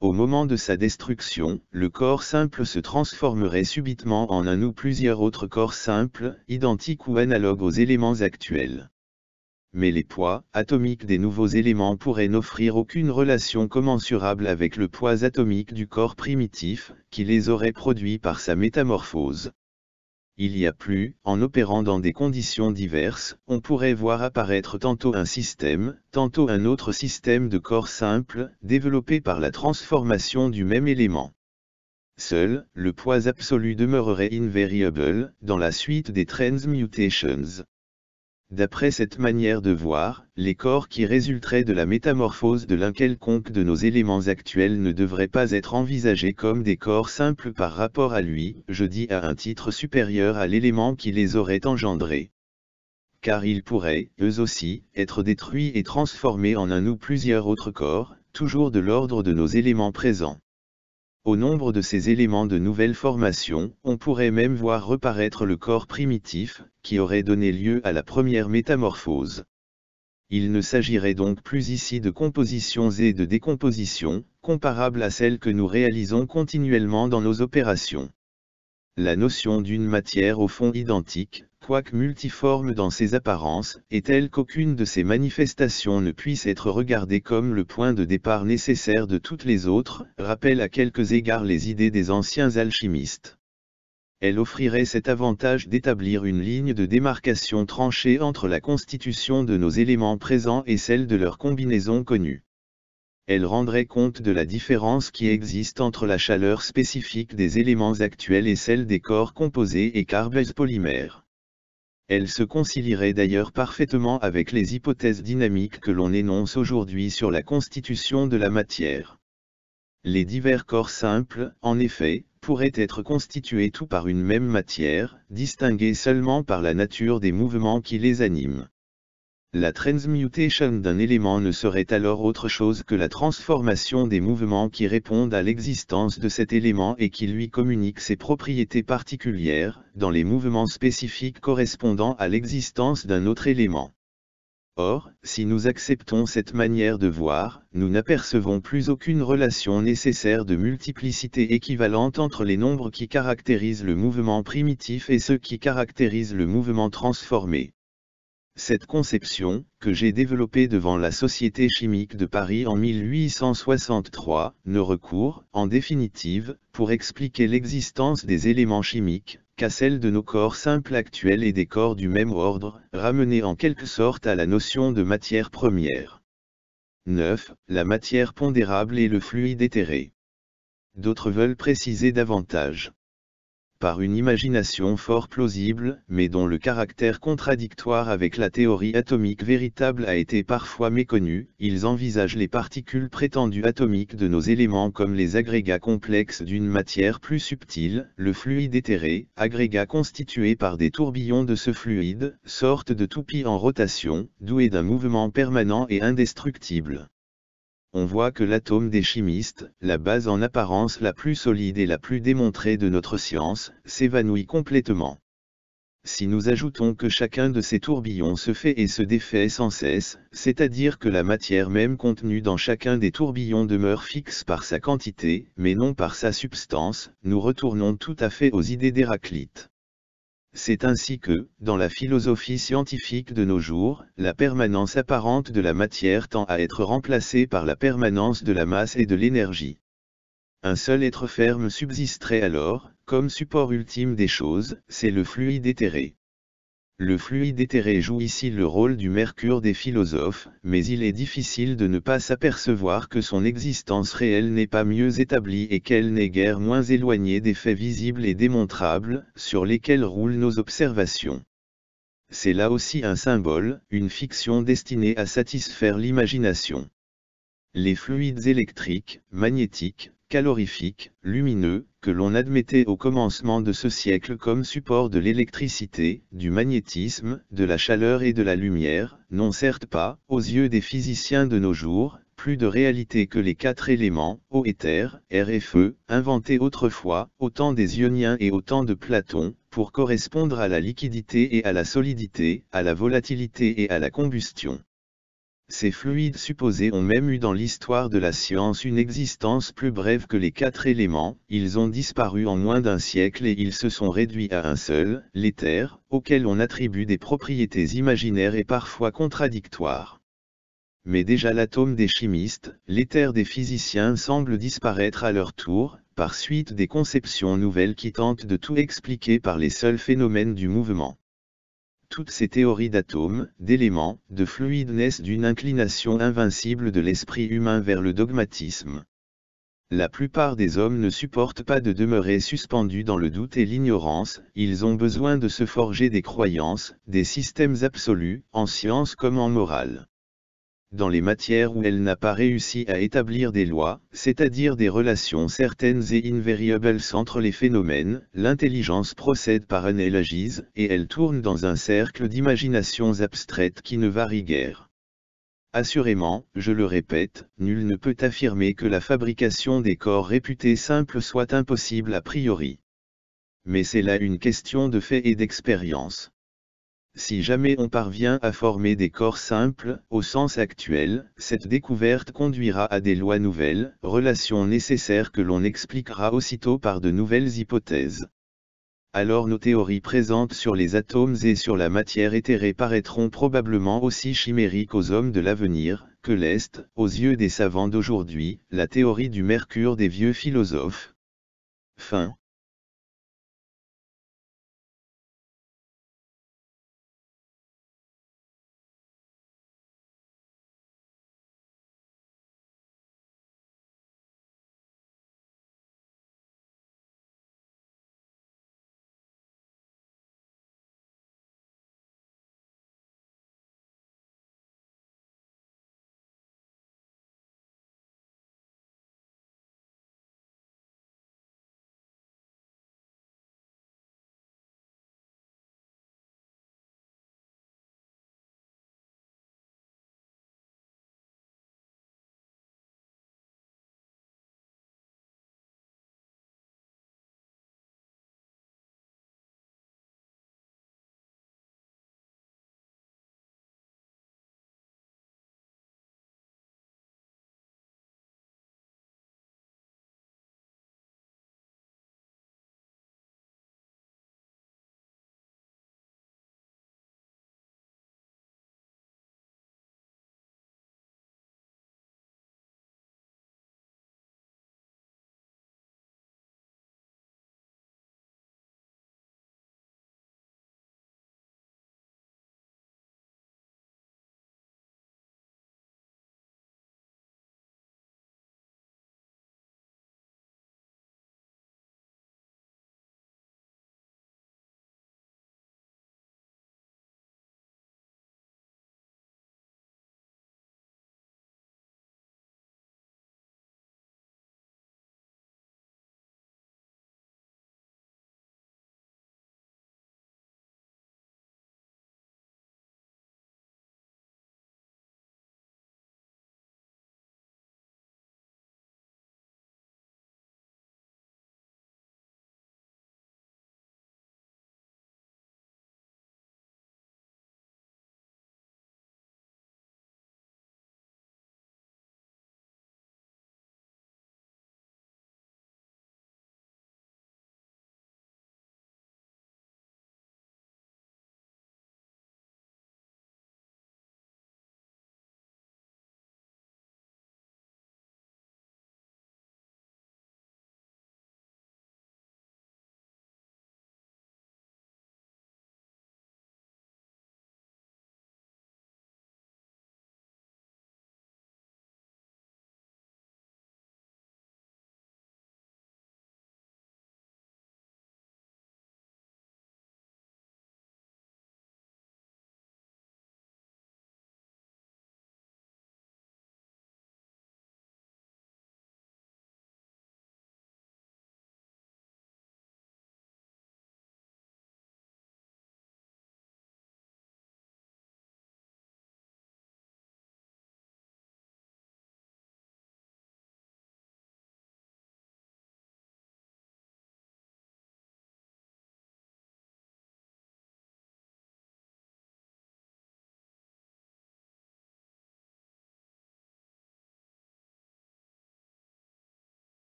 Au moment de sa destruction, le corps simple se transformerait subitement en un ou plusieurs autres corps simples, identiques ou analogues aux éléments actuels mais les poids atomiques des nouveaux éléments pourraient n'offrir aucune relation commensurable avec le poids atomique du corps primitif, qui les aurait produits par sa métamorphose. Il y a plus, en opérant dans des conditions diverses, on pourrait voir apparaître tantôt un système, tantôt un autre système de corps simple, développé par la transformation du même élément. Seul, le poids absolu demeurerait invariable, dans la suite des transmutations. D'après cette manière de voir, les corps qui résulteraient de la métamorphose de l'un quelconque de nos éléments actuels ne devraient pas être envisagés comme des corps simples par rapport à lui, je dis à un titre supérieur à l'élément qui les aurait engendrés. Car ils pourraient, eux aussi, être détruits et transformés en un ou plusieurs autres corps, toujours de l'ordre de nos éléments présents. Au nombre de ces éléments de nouvelle formation, on pourrait même voir reparaître le corps primitif, qui aurait donné lieu à la première métamorphose. Il ne s'agirait donc plus ici de compositions et de décompositions, comparables à celles que nous réalisons continuellement dans nos opérations. La notion d'une matière au fond identique, quoique multiforme dans ses apparences, est telle qu'aucune de ses manifestations ne puisse être regardée comme le point de départ nécessaire de toutes les autres, rappelle à quelques égards les idées des anciens alchimistes. Elle offrirait cet avantage d'établir une ligne de démarcation tranchée entre la constitution de nos éléments présents et celle de leurs combinaisons connues elle rendrait compte de la différence qui existe entre la chaleur spécifique des éléments actuels et celle des corps composés et carbes polymères. Elle se concilierait d'ailleurs parfaitement avec les hypothèses dynamiques que l'on énonce aujourd'hui sur la constitution de la matière. Les divers corps simples, en effet, pourraient être constitués tout par une même matière, distingués seulement par la nature des mouvements qui les animent. La transmutation d'un élément ne serait alors autre chose que la transformation des mouvements qui répondent à l'existence de cet élément et qui lui communiquent ses propriétés particulières, dans les mouvements spécifiques correspondant à l'existence d'un autre élément. Or, si nous acceptons cette manière de voir, nous n'apercevons plus aucune relation nécessaire de multiplicité équivalente entre les nombres qui caractérisent le mouvement primitif et ceux qui caractérisent le mouvement transformé. Cette conception, que j'ai développée devant la Société chimique de Paris en 1863, ne recourt, en définitive, pour expliquer l'existence des éléments chimiques, qu'à celle de nos corps simples actuels et des corps du même ordre, ramenés en quelque sorte à la notion de matière première. 9. La matière pondérable et le fluide éthéré. D'autres veulent préciser davantage par une imagination fort plausible, mais dont le caractère contradictoire avec la théorie atomique véritable a été parfois méconnu, ils envisagent les particules prétendues atomiques de nos éléments comme les agrégats complexes d'une matière plus subtile, le fluide éthéré, agrégat constitué par des tourbillons de ce fluide, sorte de toupie en rotation, doué d'un mouvement permanent et indestructible on voit que l'atome des chimistes, la base en apparence la plus solide et la plus démontrée de notre science, s'évanouit complètement. Si nous ajoutons que chacun de ces tourbillons se fait et se défait sans cesse, c'est-à-dire que la matière même contenue dans chacun des tourbillons demeure fixe par sa quantité, mais non par sa substance, nous retournons tout à fait aux idées d'Héraclite. C'est ainsi que, dans la philosophie scientifique de nos jours, la permanence apparente de la matière tend à être remplacée par la permanence de la masse et de l'énergie. Un seul être ferme subsisterait alors, comme support ultime des choses, c'est le fluide éthéré. Le fluide éthéré joue ici le rôle du mercure des philosophes, mais il est difficile de ne pas s'apercevoir que son existence réelle n'est pas mieux établie et qu'elle n'est guère moins éloignée des faits visibles et démontrables, sur lesquels roulent nos observations. C'est là aussi un symbole, une fiction destinée à satisfaire l'imagination. Les fluides électriques, magnétiques, calorifique, lumineux, que l'on admettait au commencement de ce siècle comme support de l'électricité, du magnétisme, de la chaleur et de la lumière, n'ont certes pas, aux yeux des physiciens de nos jours, plus de réalité que les quatre éléments, eau et terre, air et feu, inventés autrefois, au temps des Ioniens et au temps de Platon, pour correspondre à la liquidité et à la solidité, à la volatilité et à la combustion. Ces fluides supposés ont même eu dans l'histoire de la science une existence plus brève que les quatre éléments, ils ont disparu en moins d'un siècle et ils se sont réduits à un seul, l'éther, auquel on attribue des propriétés imaginaires et parfois contradictoires. Mais déjà l'atome des chimistes, l'éther des physiciens semble disparaître à leur tour, par suite des conceptions nouvelles qui tentent de tout expliquer par les seuls phénomènes du mouvement. Toutes ces théories d'atomes, d'éléments, de fluides naissent d'une inclination invincible de l'esprit humain vers le dogmatisme. La plupart des hommes ne supportent pas de demeurer suspendus dans le doute et l'ignorance, ils ont besoin de se forger des croyances, des systèmes absolus, en science comme en morale dans les matières où elle n'a pas réussi à établir des lois, c'est-à-dire des relations certaines et invariables entre les phénomènes, l'intelligence procède par analogies, et elle tourne dans un cercle d'imaginations abstraites qui ne varient guère. Assurément, je le répète, nul ne peut affirmer que la fabrication des corps réputés simples soit impossible a priori. Mais c'est là une question de fait et d'expérience. Si jamais on parvient à former des corps simples, au sens actuel, cette découverte conduira à des lois nouvelles, relations nécessaires que l'on expliquera aussitôt par de nouvelles hypothèses. Alors nos théories présentes sur les atomes et sur la matière éthérée paraîtront probablement aussi chimériques aux hommes de l'avenir, que l'est, aux yeux des savants d'aujourd'hui, la théorie du mercure des vieux philosophes. Fin.